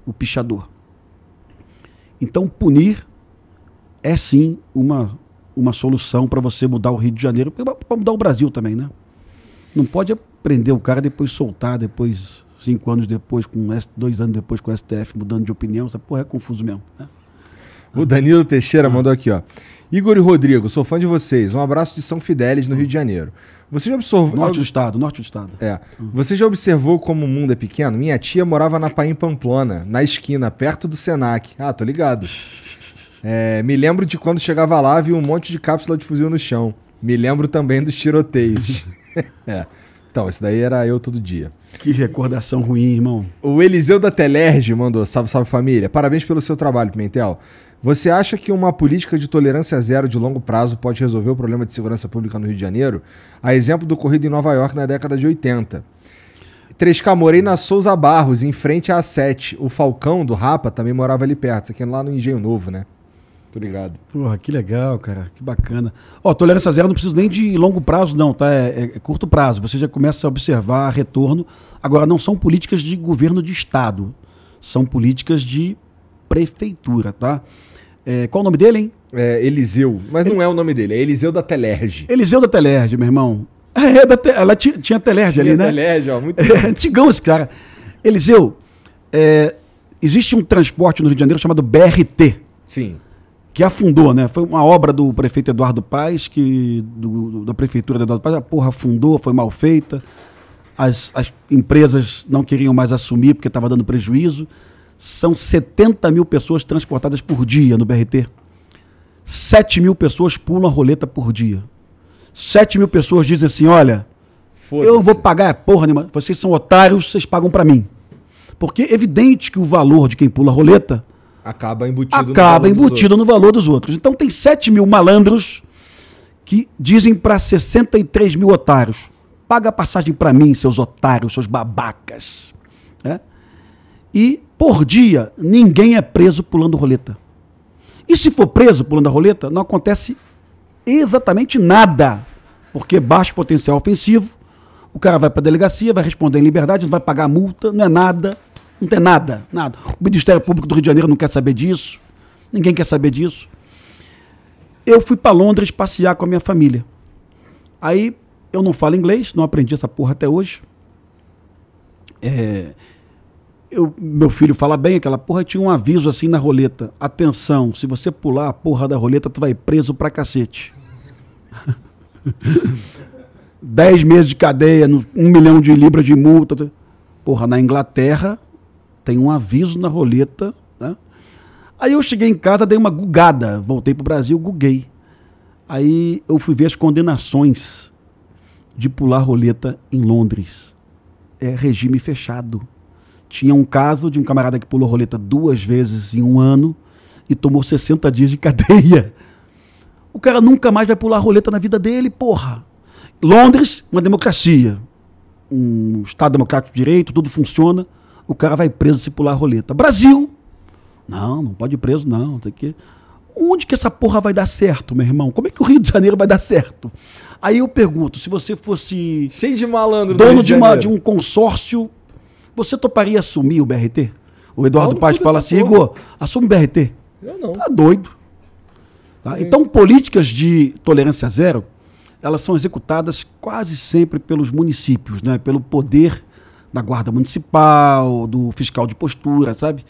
o pichador. Então, punir é sim uma, uma solução para você mudar o Rio de Janeiro, para mudar o Brasil também, né? Não pode prender o cara depois soltar, depois, cinco anos depois, com dois anos depois com o STF, mudando de opinião, essa porra é confuso mesmo, né? O Danilo Teixeira mandou aqui, ó. Igor e Rodrigo, sou fã de vocês. Um abraço de São Fidélis, no Rio de Janeiro. Você já observou. Norte do estado, norte do estado. É. Você já observou como o mundo é pequeno? Minha tia morava na Paim Pamplona, na esquina, perto do Senac. Ah, tô ligado. É, me lembro de quando chegava lá, vi um monte de cápsula de fuzil no chão. Me lembro também dos tiroteios. é. Então, isso daí era eu todo dia. Que recordação ruim, irmão. O Eliseu da Telerge mandou, salve, salve família. Parabéns pelo seu trabalho, Pimentel. Você acha que uma política de tolerância zero de longo prazo pode resolver o problema de segurança pública no Rio de Janeiro? A exemplo do ocorrido em Nova York na década de 80. 3K, morei na Souza Barros, em frente à 7. O Falcão do Rapa também morava ali perto. Isso aqui é lá no Engenho Novo, né? Tô ligado. Porra, que legal, cara. Que bacana. Ó, tolerância zero não precisa nem de longo prazo, não, tá? É, é, é, curto prazo. Você já começa a observar retorno. Agora, não são políticas de governo de Estado. São políticas de prefeitura, tá? É, qual o nome dele, hein? É, Eliseu. Mas Ele... não é o nome dele, é Eliseu da Telerge. Eliseu da Telerge, meu irmão. Ah, é, da te... Ela tinha, tinha Telerge ali, né? Telerge, ó. Muito é, antigão esse cara. Eliseu, é, existe um transporte no Rio de Janeiro chamado BRT. Sim. Que afundou, né? Foi uma obra do prefeito Eduardo Paes, que, do, da prefeitura do Eduardo Paes. A porra afundou, foi mal feita. As, as empresas não queriam mais assumir porque estava dando prejuízo são 70 mil pessoas transportadas por dia no BRT. 7 mil pessoas pulam a roleta por dia. 7 mil pessoas dizem assim: olha, eu vou pagar porra nenhuma, vocês são otários, vocês pagam para mim. Porque é evidente que o valor de quem pula a roleta acaba embutido, acaba no, valor embutido no valor dos outros. Então tem 7 mil malandros que dizem para 63 mil otários: paga a passagem para mim, seus otários, seus babacas. É? E por dia, ninguém é preso pulando roleta. E se for preso pulando a roleta, não acontece exatamente nada, porque é baixo potencial ofensivo, o cara vai para a delegacia, vai responder em liberdade, não vai pagar multa, não é nada, não tem nada, nada. O Ministério Público do Rio de Janeiro não quer saber disso, ninguém quer saber disso. Eu fui para Londres passear com a minha família. Aí eu não falo inglês, não aprendi essa porra até hoje. É, eu, meu filho fala bem aquela porra, tinha um aviso assim na roleta. Atenção, se você pular a porra da roleta, tu vai preso pra cacete. Dez meses de cadeia, um milhão de libras de multa. Porra, na Inglaterra tem um aviso na roleta. Né? Aí eu cheguei em casa, dei uma gugada. Voltei pro Brasil, guguei. Aí eu fui ver as condenações de pular roleta em Londres. É regime fechado tinha um caso de um camarada que pulou roleta duas vezes em um ano e tomou 60 dias de cadeia. O cara nunca mais vai pular roleta na vida dele, porra. Londres, uma democracia. Um Estado democrático de direito, tudo funciona. O cara vai preso se pular roleta. Brasil! Não, não pode ir preso, não. Tem que... Onde que essa porra vai dar certo, meu irmão? Como é que o Rio de Janeiro vai dar certo? Aí eu pergunto, se você fosse. Cheio de malandro, dono de, de, uma, de um consórcio você toparia assumir o BRT? O Eduardo Paz fala é assim, Igor, assume o BRT. Eu não. Tá doido. Tá? Então, políticas de tolerância zero, elas são executadas quase sempre pelos municípios, né? pelo poder da guarda municipal, do fiscal de postura, sabe?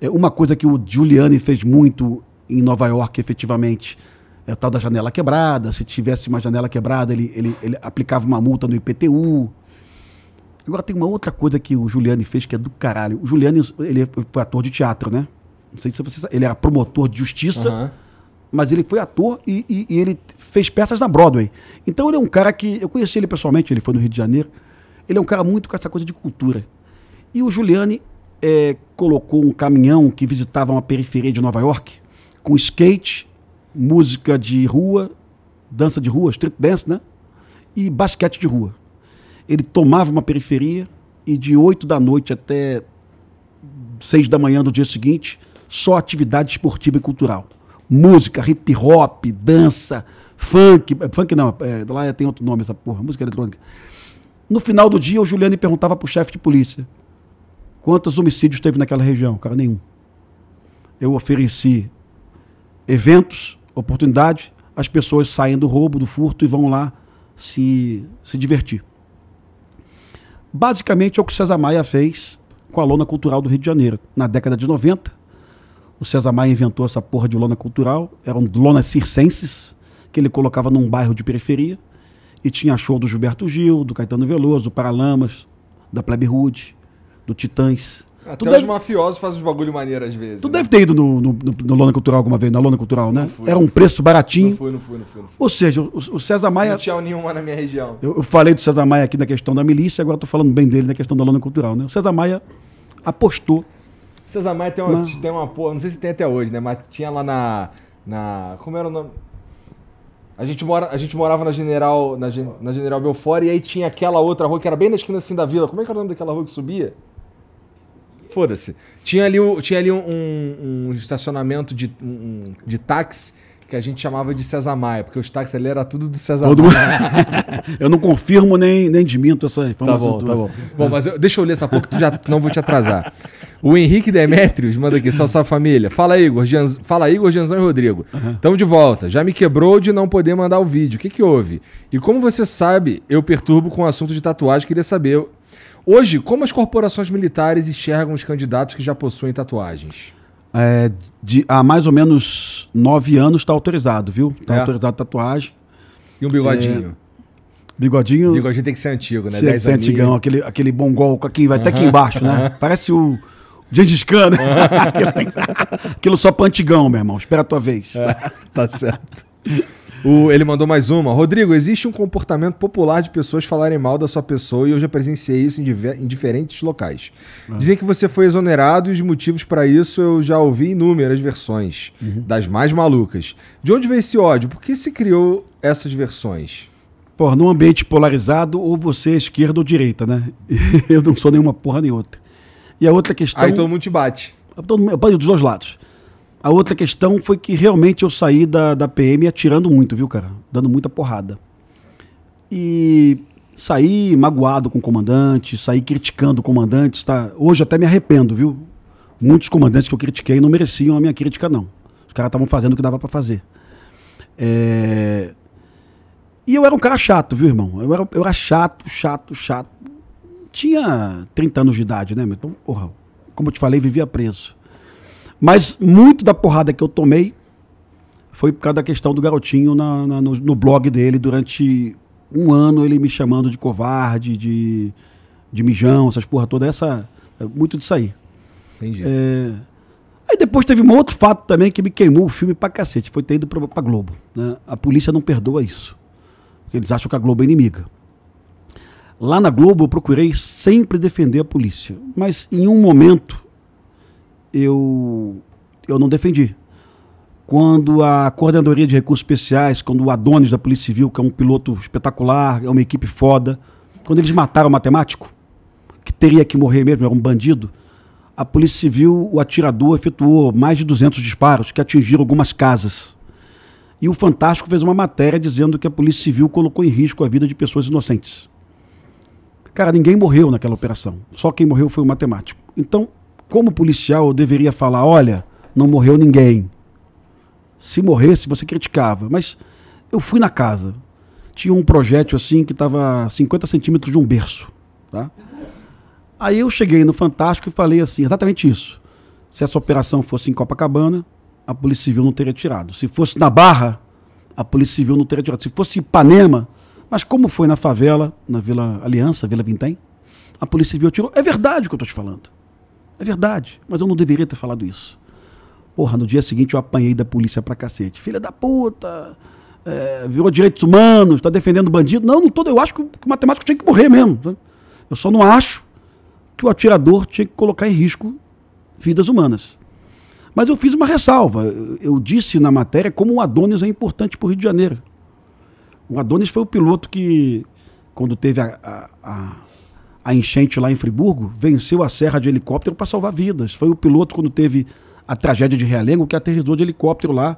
É uma coisa que o Giuliani fez muito em Nova York, efetivamente, é o tal da janela quebrada. Se tivesse uma janela quebrada, ele, ele, ele aplicava uma multa no IPTU. Agora tem uma outra coisa que o Juliane fez que é do caralho. O Juliane, ele foi ator de teatro, né? Não sei se você sabe. Ele era promotor de justiça, uhum. mas ele foi ator e, e, e, ele fez peças na Broadway. Então ele é um cara que. Eu conheci ele pessoalmente, ele foi no Rio de Janeiro. Ele é um cara muito com essa coisa de cultura. E o Juliane é, colocou um caminhão que visitava uma periferia de Nova York com skate, música de rua, dança de rua, street dance, né? E basquete de rua ele tomava uma periferia e de 8 da noite até 6 da manhã do dia seguinte, só atividade esportiva e cultural. Música, hip hop, dança, funk. É, funk não, é, lá tem outro nome essa porra, música eletrônica. No final do dia, o Juliano perguntava pro chefe de polícia quantos homicídios teve naquela região. Cara, nenhum. Eu ofereci eventos, oportunidade, as pessoas saem do roubo, do furto e vão lá se, se divertir. Basicamente é o que o César Maia fez com a lona cultural do Rio de Janeiro. Na década de 90, o César Maia inventou essa porra de lona cultural. Eram lonas circenses que ele colocava num bairro de periferia. E tinha show do Gilberto Gil, do Caetano Veloso, do Paralamas, da Plebe Rude, do Titãs. Até tu os deve... mafiosos fazem uns bagulho maneiro às vezes. Tu né? deve ter ido no, no, no, no, Lona Cultural alguma vez, na Lona Cultural, né? Não fui, Era um preço fui. baratinho. Não fui, não fui, não fui, não fui. Ou seja, o, o, César Maia... Não tinha nenhuma na minha região. Eu, eu falei do César Maia aqui na questão da milícia, agora estou falando bem dele na questão da Lona Cultural, né? O César Maia apostou... O César Maia tem uma, na... tem uma porra, não sei se tem até hoje, né? Mas tinha lá na... na como era o nome? A gente, mora, a gente morava na General, na, na General Belfort e aí tinha aquela outra rua que era bem na esquina assim da vila. Como é que era o nome daquela rua que subia? foda-se. Tinha ali, o, tinha ali um, um, um estacionamento de, um, de táxi que a gente chamava de César Maia, porque os táxis ali era tudo do César Todo Maia. eu não confirmo nem, nem desminto essa tá informação. Tá bom, tá bom. bom, mas eu, deixa eu ler essa pouco, tu já não vou te atrasar. O Henrique Demetrios manda aqui, salve sua família. Fala Igor, Gianz... Fala Igor, Janzão e Rodrigo. Estamos de volta. Já me quebrou de não poder mandar o vídeo. O que, que houve? E como você sabe, eu perturbo com o assunto de tatuagem. Queria saber Hoje, como as corporações militares enxergam os candidatos que já possuem tatuagens? É, de, há mais ou menos nove anos está autorizado, viu? Está é. autorizado tatuagem. E um bigodinho? É, bigodinho. Bigodinho tem que ser antigo, né? Tem que ser antigão, aquele, aquele gol com aqui, vai até aqui embaixo, né? Parece o. Gengis Khan, né? aquilo, aquilo só pra antigão, meu irmão. Espera a tua vez. É, tá certo. O, ele mandou mais uma. Rodrigo, existe um comportamento popular de pessoas falarem mal da sua pessoa e eu já presenciei isso em, diver, em diferentes locais. Ah. Dizem que você foi exonerado e os motivos para isso eu já ouvi inúmeras versões, uhum. das mais malucas. De onde veio esse ódio? Por que se criou essas versões? Porra, num ambiente polarizado, ou você é esquerda ou direita, né? Eu não sou nenhuma porra nem outra. E a outra questão. Aí todo mundo te bate. Todo mundo, dos dois lados. A outra questão foi que realmente eu saí da, da PM atirando muito, viu, cara? Dando muita porrada. E saí magoado com o comandante, saí criticando o comandante. Tá? Hoje até me arrependo, viu? Muitos comandantes que eu critiquei não mereciam a minha crítica, não. Os caras estavam fazendo o que dava para fazer. É... E eu era um cara chato, viu, irmão? Eu era, eu era chato, chato, chato. Tinha 30 anos de idade, né? Então, porra, como eu te falei, vivia preso. Mas muito da porrada que eu tomei foi por causa da questão do garotinho na, na, no, no, blog dele. Durante um ano ele me chamando de covarde, de, de mijão, essas porra toda. Essa, é muito disso aí. Entendi. É, aí depois teve um outro fato também que me queimou o filme pra cacete. Foi ter ido pra, pra Globo. Né? A polícia não perdoa isso. eles acham que a Globo é inimiga. Lá na Globo eu procurei sempre defender a polícia. Mas em um momento eu, eu não defendi. Quando a Coordenadoria de Recursos Especiais, quando o Adonis da Polícia Civil, que é um piloto espetacular, é uma equipe foda, quando eles mataram o matemático, que teria que morrer mesmo, era um bandido, a Polícia Civil, o atirador, efetuou mais de 200 disparos que atingiram algumas casas. E o Fantástico fez uma matéria dizendo que a Polícia Civil colocou em risco a vida de pessoas inocentes. Cara, ninguém morreu naquela operação. Só quem morreu foi o matemático. Então, como policial, eu deveria falar: olha, não morreu ninguém. Se morresse, você criticava. Mas eu fui na casa. Tinha um projétil assim que estava 50 centímetros de um berço. Tá? Aí eu cheguei no Fantástico e falei assim: exatamente isso. Se essa operação fosse em Copacabana, a Polícia Civil não teria tirado. Se fosse na Barra, a Polícia Civil não teria tirado. Se fosse em Ipanema, mas como foi na favela, na Vila Aliança, Vila Vintém, a Polícia Civil tirou. É verdade o que eu estou te falando. É verdade, mas eu não deveria ter falado isso. Porra, no dia seguinte eu apanhei da polícia pra cacete. Filha da puta! É, virou direitos humanos, tá defendendo bandido. Não, não todo. Eu acho que o matemático tinha que morrer mesmo. Tá? Eu só não acho que o atirador tinha que colocar em risco vidas humanas. Mas eu fiz uma ressalva. Eu disse na matéria como o Adonis é importante para o Rio de Janeiro. O Adonis foi o piloto que, quando teve a, a, a a enchente lá em Friburgo, venceu a serra de helicóptero para salvar vidas. Foi o piloto quando teve a tragédia de Realengo que aterrissou de helicóptero lá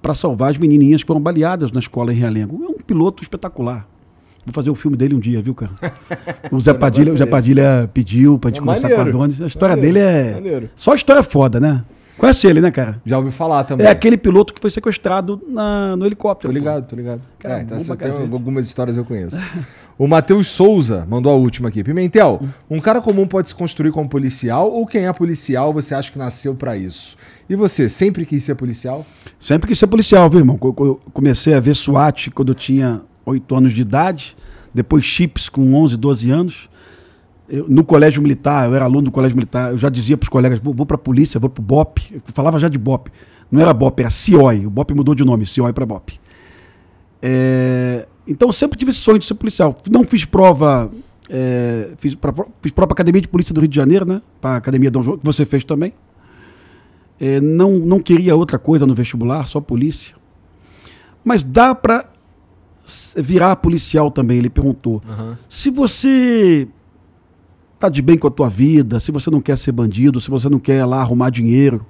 para salvar as menininhas que foram baleadas na escola em Realengo. É um piloto espetacular. Vou fazer o um filme dele um dia, viu, cara? O Zé Padilha, o Zé Padilha pediu para gente é conversar maneiro, com a A história maneiro, dele é. Maneiro. Só história foda, né? Conhece ele, né, cara? Já ouvi falar também. É aquele piloto que foi sequestrado na, no helicóptero. Tô ligado, pô. tô ligado. Cara, é, então algumas histórias eu conheço. O Matheus Souza mandou a última aqui. Pimentel, um cara comum pode se construir como policial ou quem é policial você acha que nasceu para isso? E você, sempre quis ser policial? Sempre quis ser policial, viu, irmão? Eu comecei a ver SWAT quando eu tinha 8 anos de idade, depois chips com 11, 12 anos. Eu, no colégio militar, eu era aluno do colégio militar, eu já dizia para os colegas, vou, vou para a polícia, vou para o BOP. Eu falava já de BOP. Não era BOP, era CIOI. O BOP mudou de nome, CIOI para BOP. É, então eu sempre tive sonho de ser policial. Não fiz prova. É, fiz, pra, fiz prova para Academia de Polícia do Rio de Janeiro, né? Para Academia Dom João, que você fez também. É, não, não queria outra coisa no vestibular, só polícia. Mas dá para virar policial também, ele perguntou. Uhum. Se você tá de bem com a tua vida, se você não quer ser bandido, se você não quer lá arrumar dinheiro,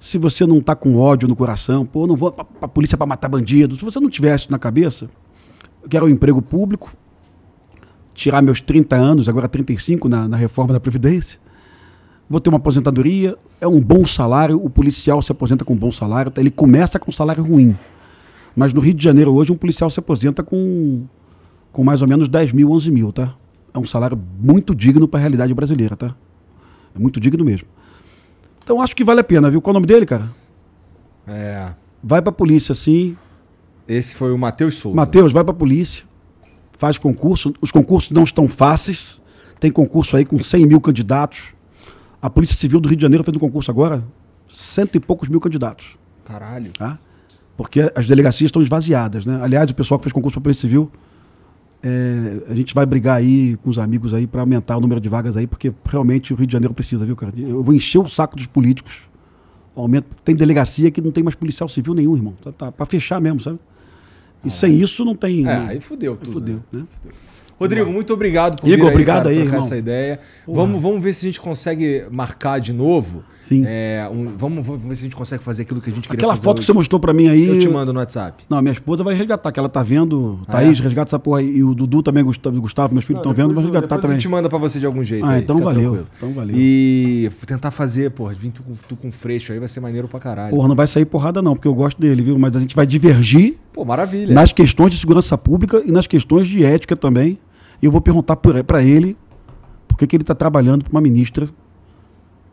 se você não tá com ódio no coração, pô, não vou pra, pra polícia para matar bandido, se você não tivesse na cabeça, eu quero um emprego público, tirar meus 30 anos, agora 35 na, na reforma da Previdência. Vou ter uma aposentadoria, é um bom salário. O policial se aposenta com um bom salário, ele começa com um salário ruim. Mas no Rio de Janeiro hoje, um policial se aposenta com, com mais ou menos 10 mil, 11 mil, tá? É um salário muito digno para a realidade brasileira, tá? É muito digno mesmo. Então acho que vale a pena, viu? Qual é o nome dele, cara? É. Vai a polícia, assim, esse foi o Matheus Souza. Matheus, vai para a polícia, faz concurso. Os concursos não estão fáceis. Tem concurso aí com 100 mil candidatos. A Polícia Civil do Rio de Janeiro fez um concurso agora, cento e poucos mil candidatos. Caralho. Tá? Porque as delegacias estão esvaziadas, né? Aliás, o pessoal que fez concurso para a Polícia Civil, é, a gente vai brigar aí com os amigos aí para aumentar o número de vagas aí, porque realmente o Rio de Janeiro precisa, viu, cara? Eu vou encher o saco dos políticos. Aumento. Tem delegacia que não tem mais policial civil nenhum, irmão. Tá, tá para fechar mesmo, sabe? E sem isso não tem. É, né? aí fudeu tudo. Aí fudeu, né? né? Fudeu. Rodrigo, muito obrigado por Igor, vir aí, obrigado cara, aí, trocar irmão. essa ideia. Vamos, vamos ver se a gente consegue marcar de novo Sim. É, um, vamos, vamos, ver se a gente consegue fazer aquilo que a gente queria Aquela fazer foto hoje. que você mostrou para mim aí. Eu te mando no WhatsApp. Não, minha esposa vai resgatar, que ela tá vendo. Ah, Thaís, é? resgata essa porra aí. E o Dudu também, Gustavo, Gustavo meus filhos estão vendo, mas resgatar também. A gente manda para você de algum jeito. Ah, aí, então valeu. Tranquilo. Então valeu. E tentar fazer, porra, vim tu, tu com freixo aí, vai ser maneiro pra caralho. Porra, não vai sair porrada não, porque eu gosto dele, viu? Mas a gente vai divergir. Pô, maravilha. Nas questões de segurança pública e nas questões de ética também. E eu vou perguntar para ele por que ele está trabalhando para uma ministra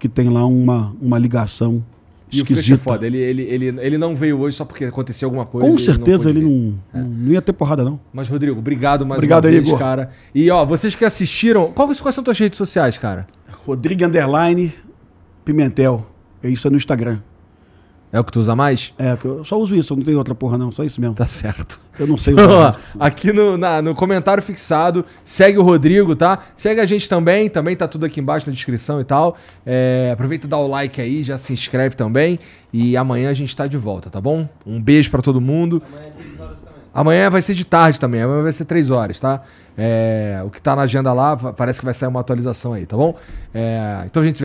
que tem lá uma, uma ligação e é esquisita. o é foda. Ele, ele, ele, ele não veio hoje só porque aconteceu alguma coisa. Com certeza ele, não, ele não, é. não, ia ter porrada, não. Mas, Rodrigo, obrigado mais obrigado uma aí, vez, Igor. cara. E, ó, vocês que assistiram, quais, são as suas redes sociais, cara? Rodrigo Underline Pimentel. É isso é no Instagram. É o que tu usa mais? É, que eu só uso isso, eu não tenho outra porra não, só isso mesmo. Tá certo. Eu não sei que. aqui no, na, no comentário fixado, segue o Rodrigo, tá? Segue a gente também, também tá tudo aqui embaixo na descrição e tal. É, aproveita e dá o like aí, já se inscreve também. E amanhã a gente tá de volta, tá bom? Um beijo para todo mundo. É amanhã vai ser de tarde também, amanhã vai ser três horas, tá? É, o que tá na agenda lá, parece que vai sair uma atualização aí, tá bom? É, então a gente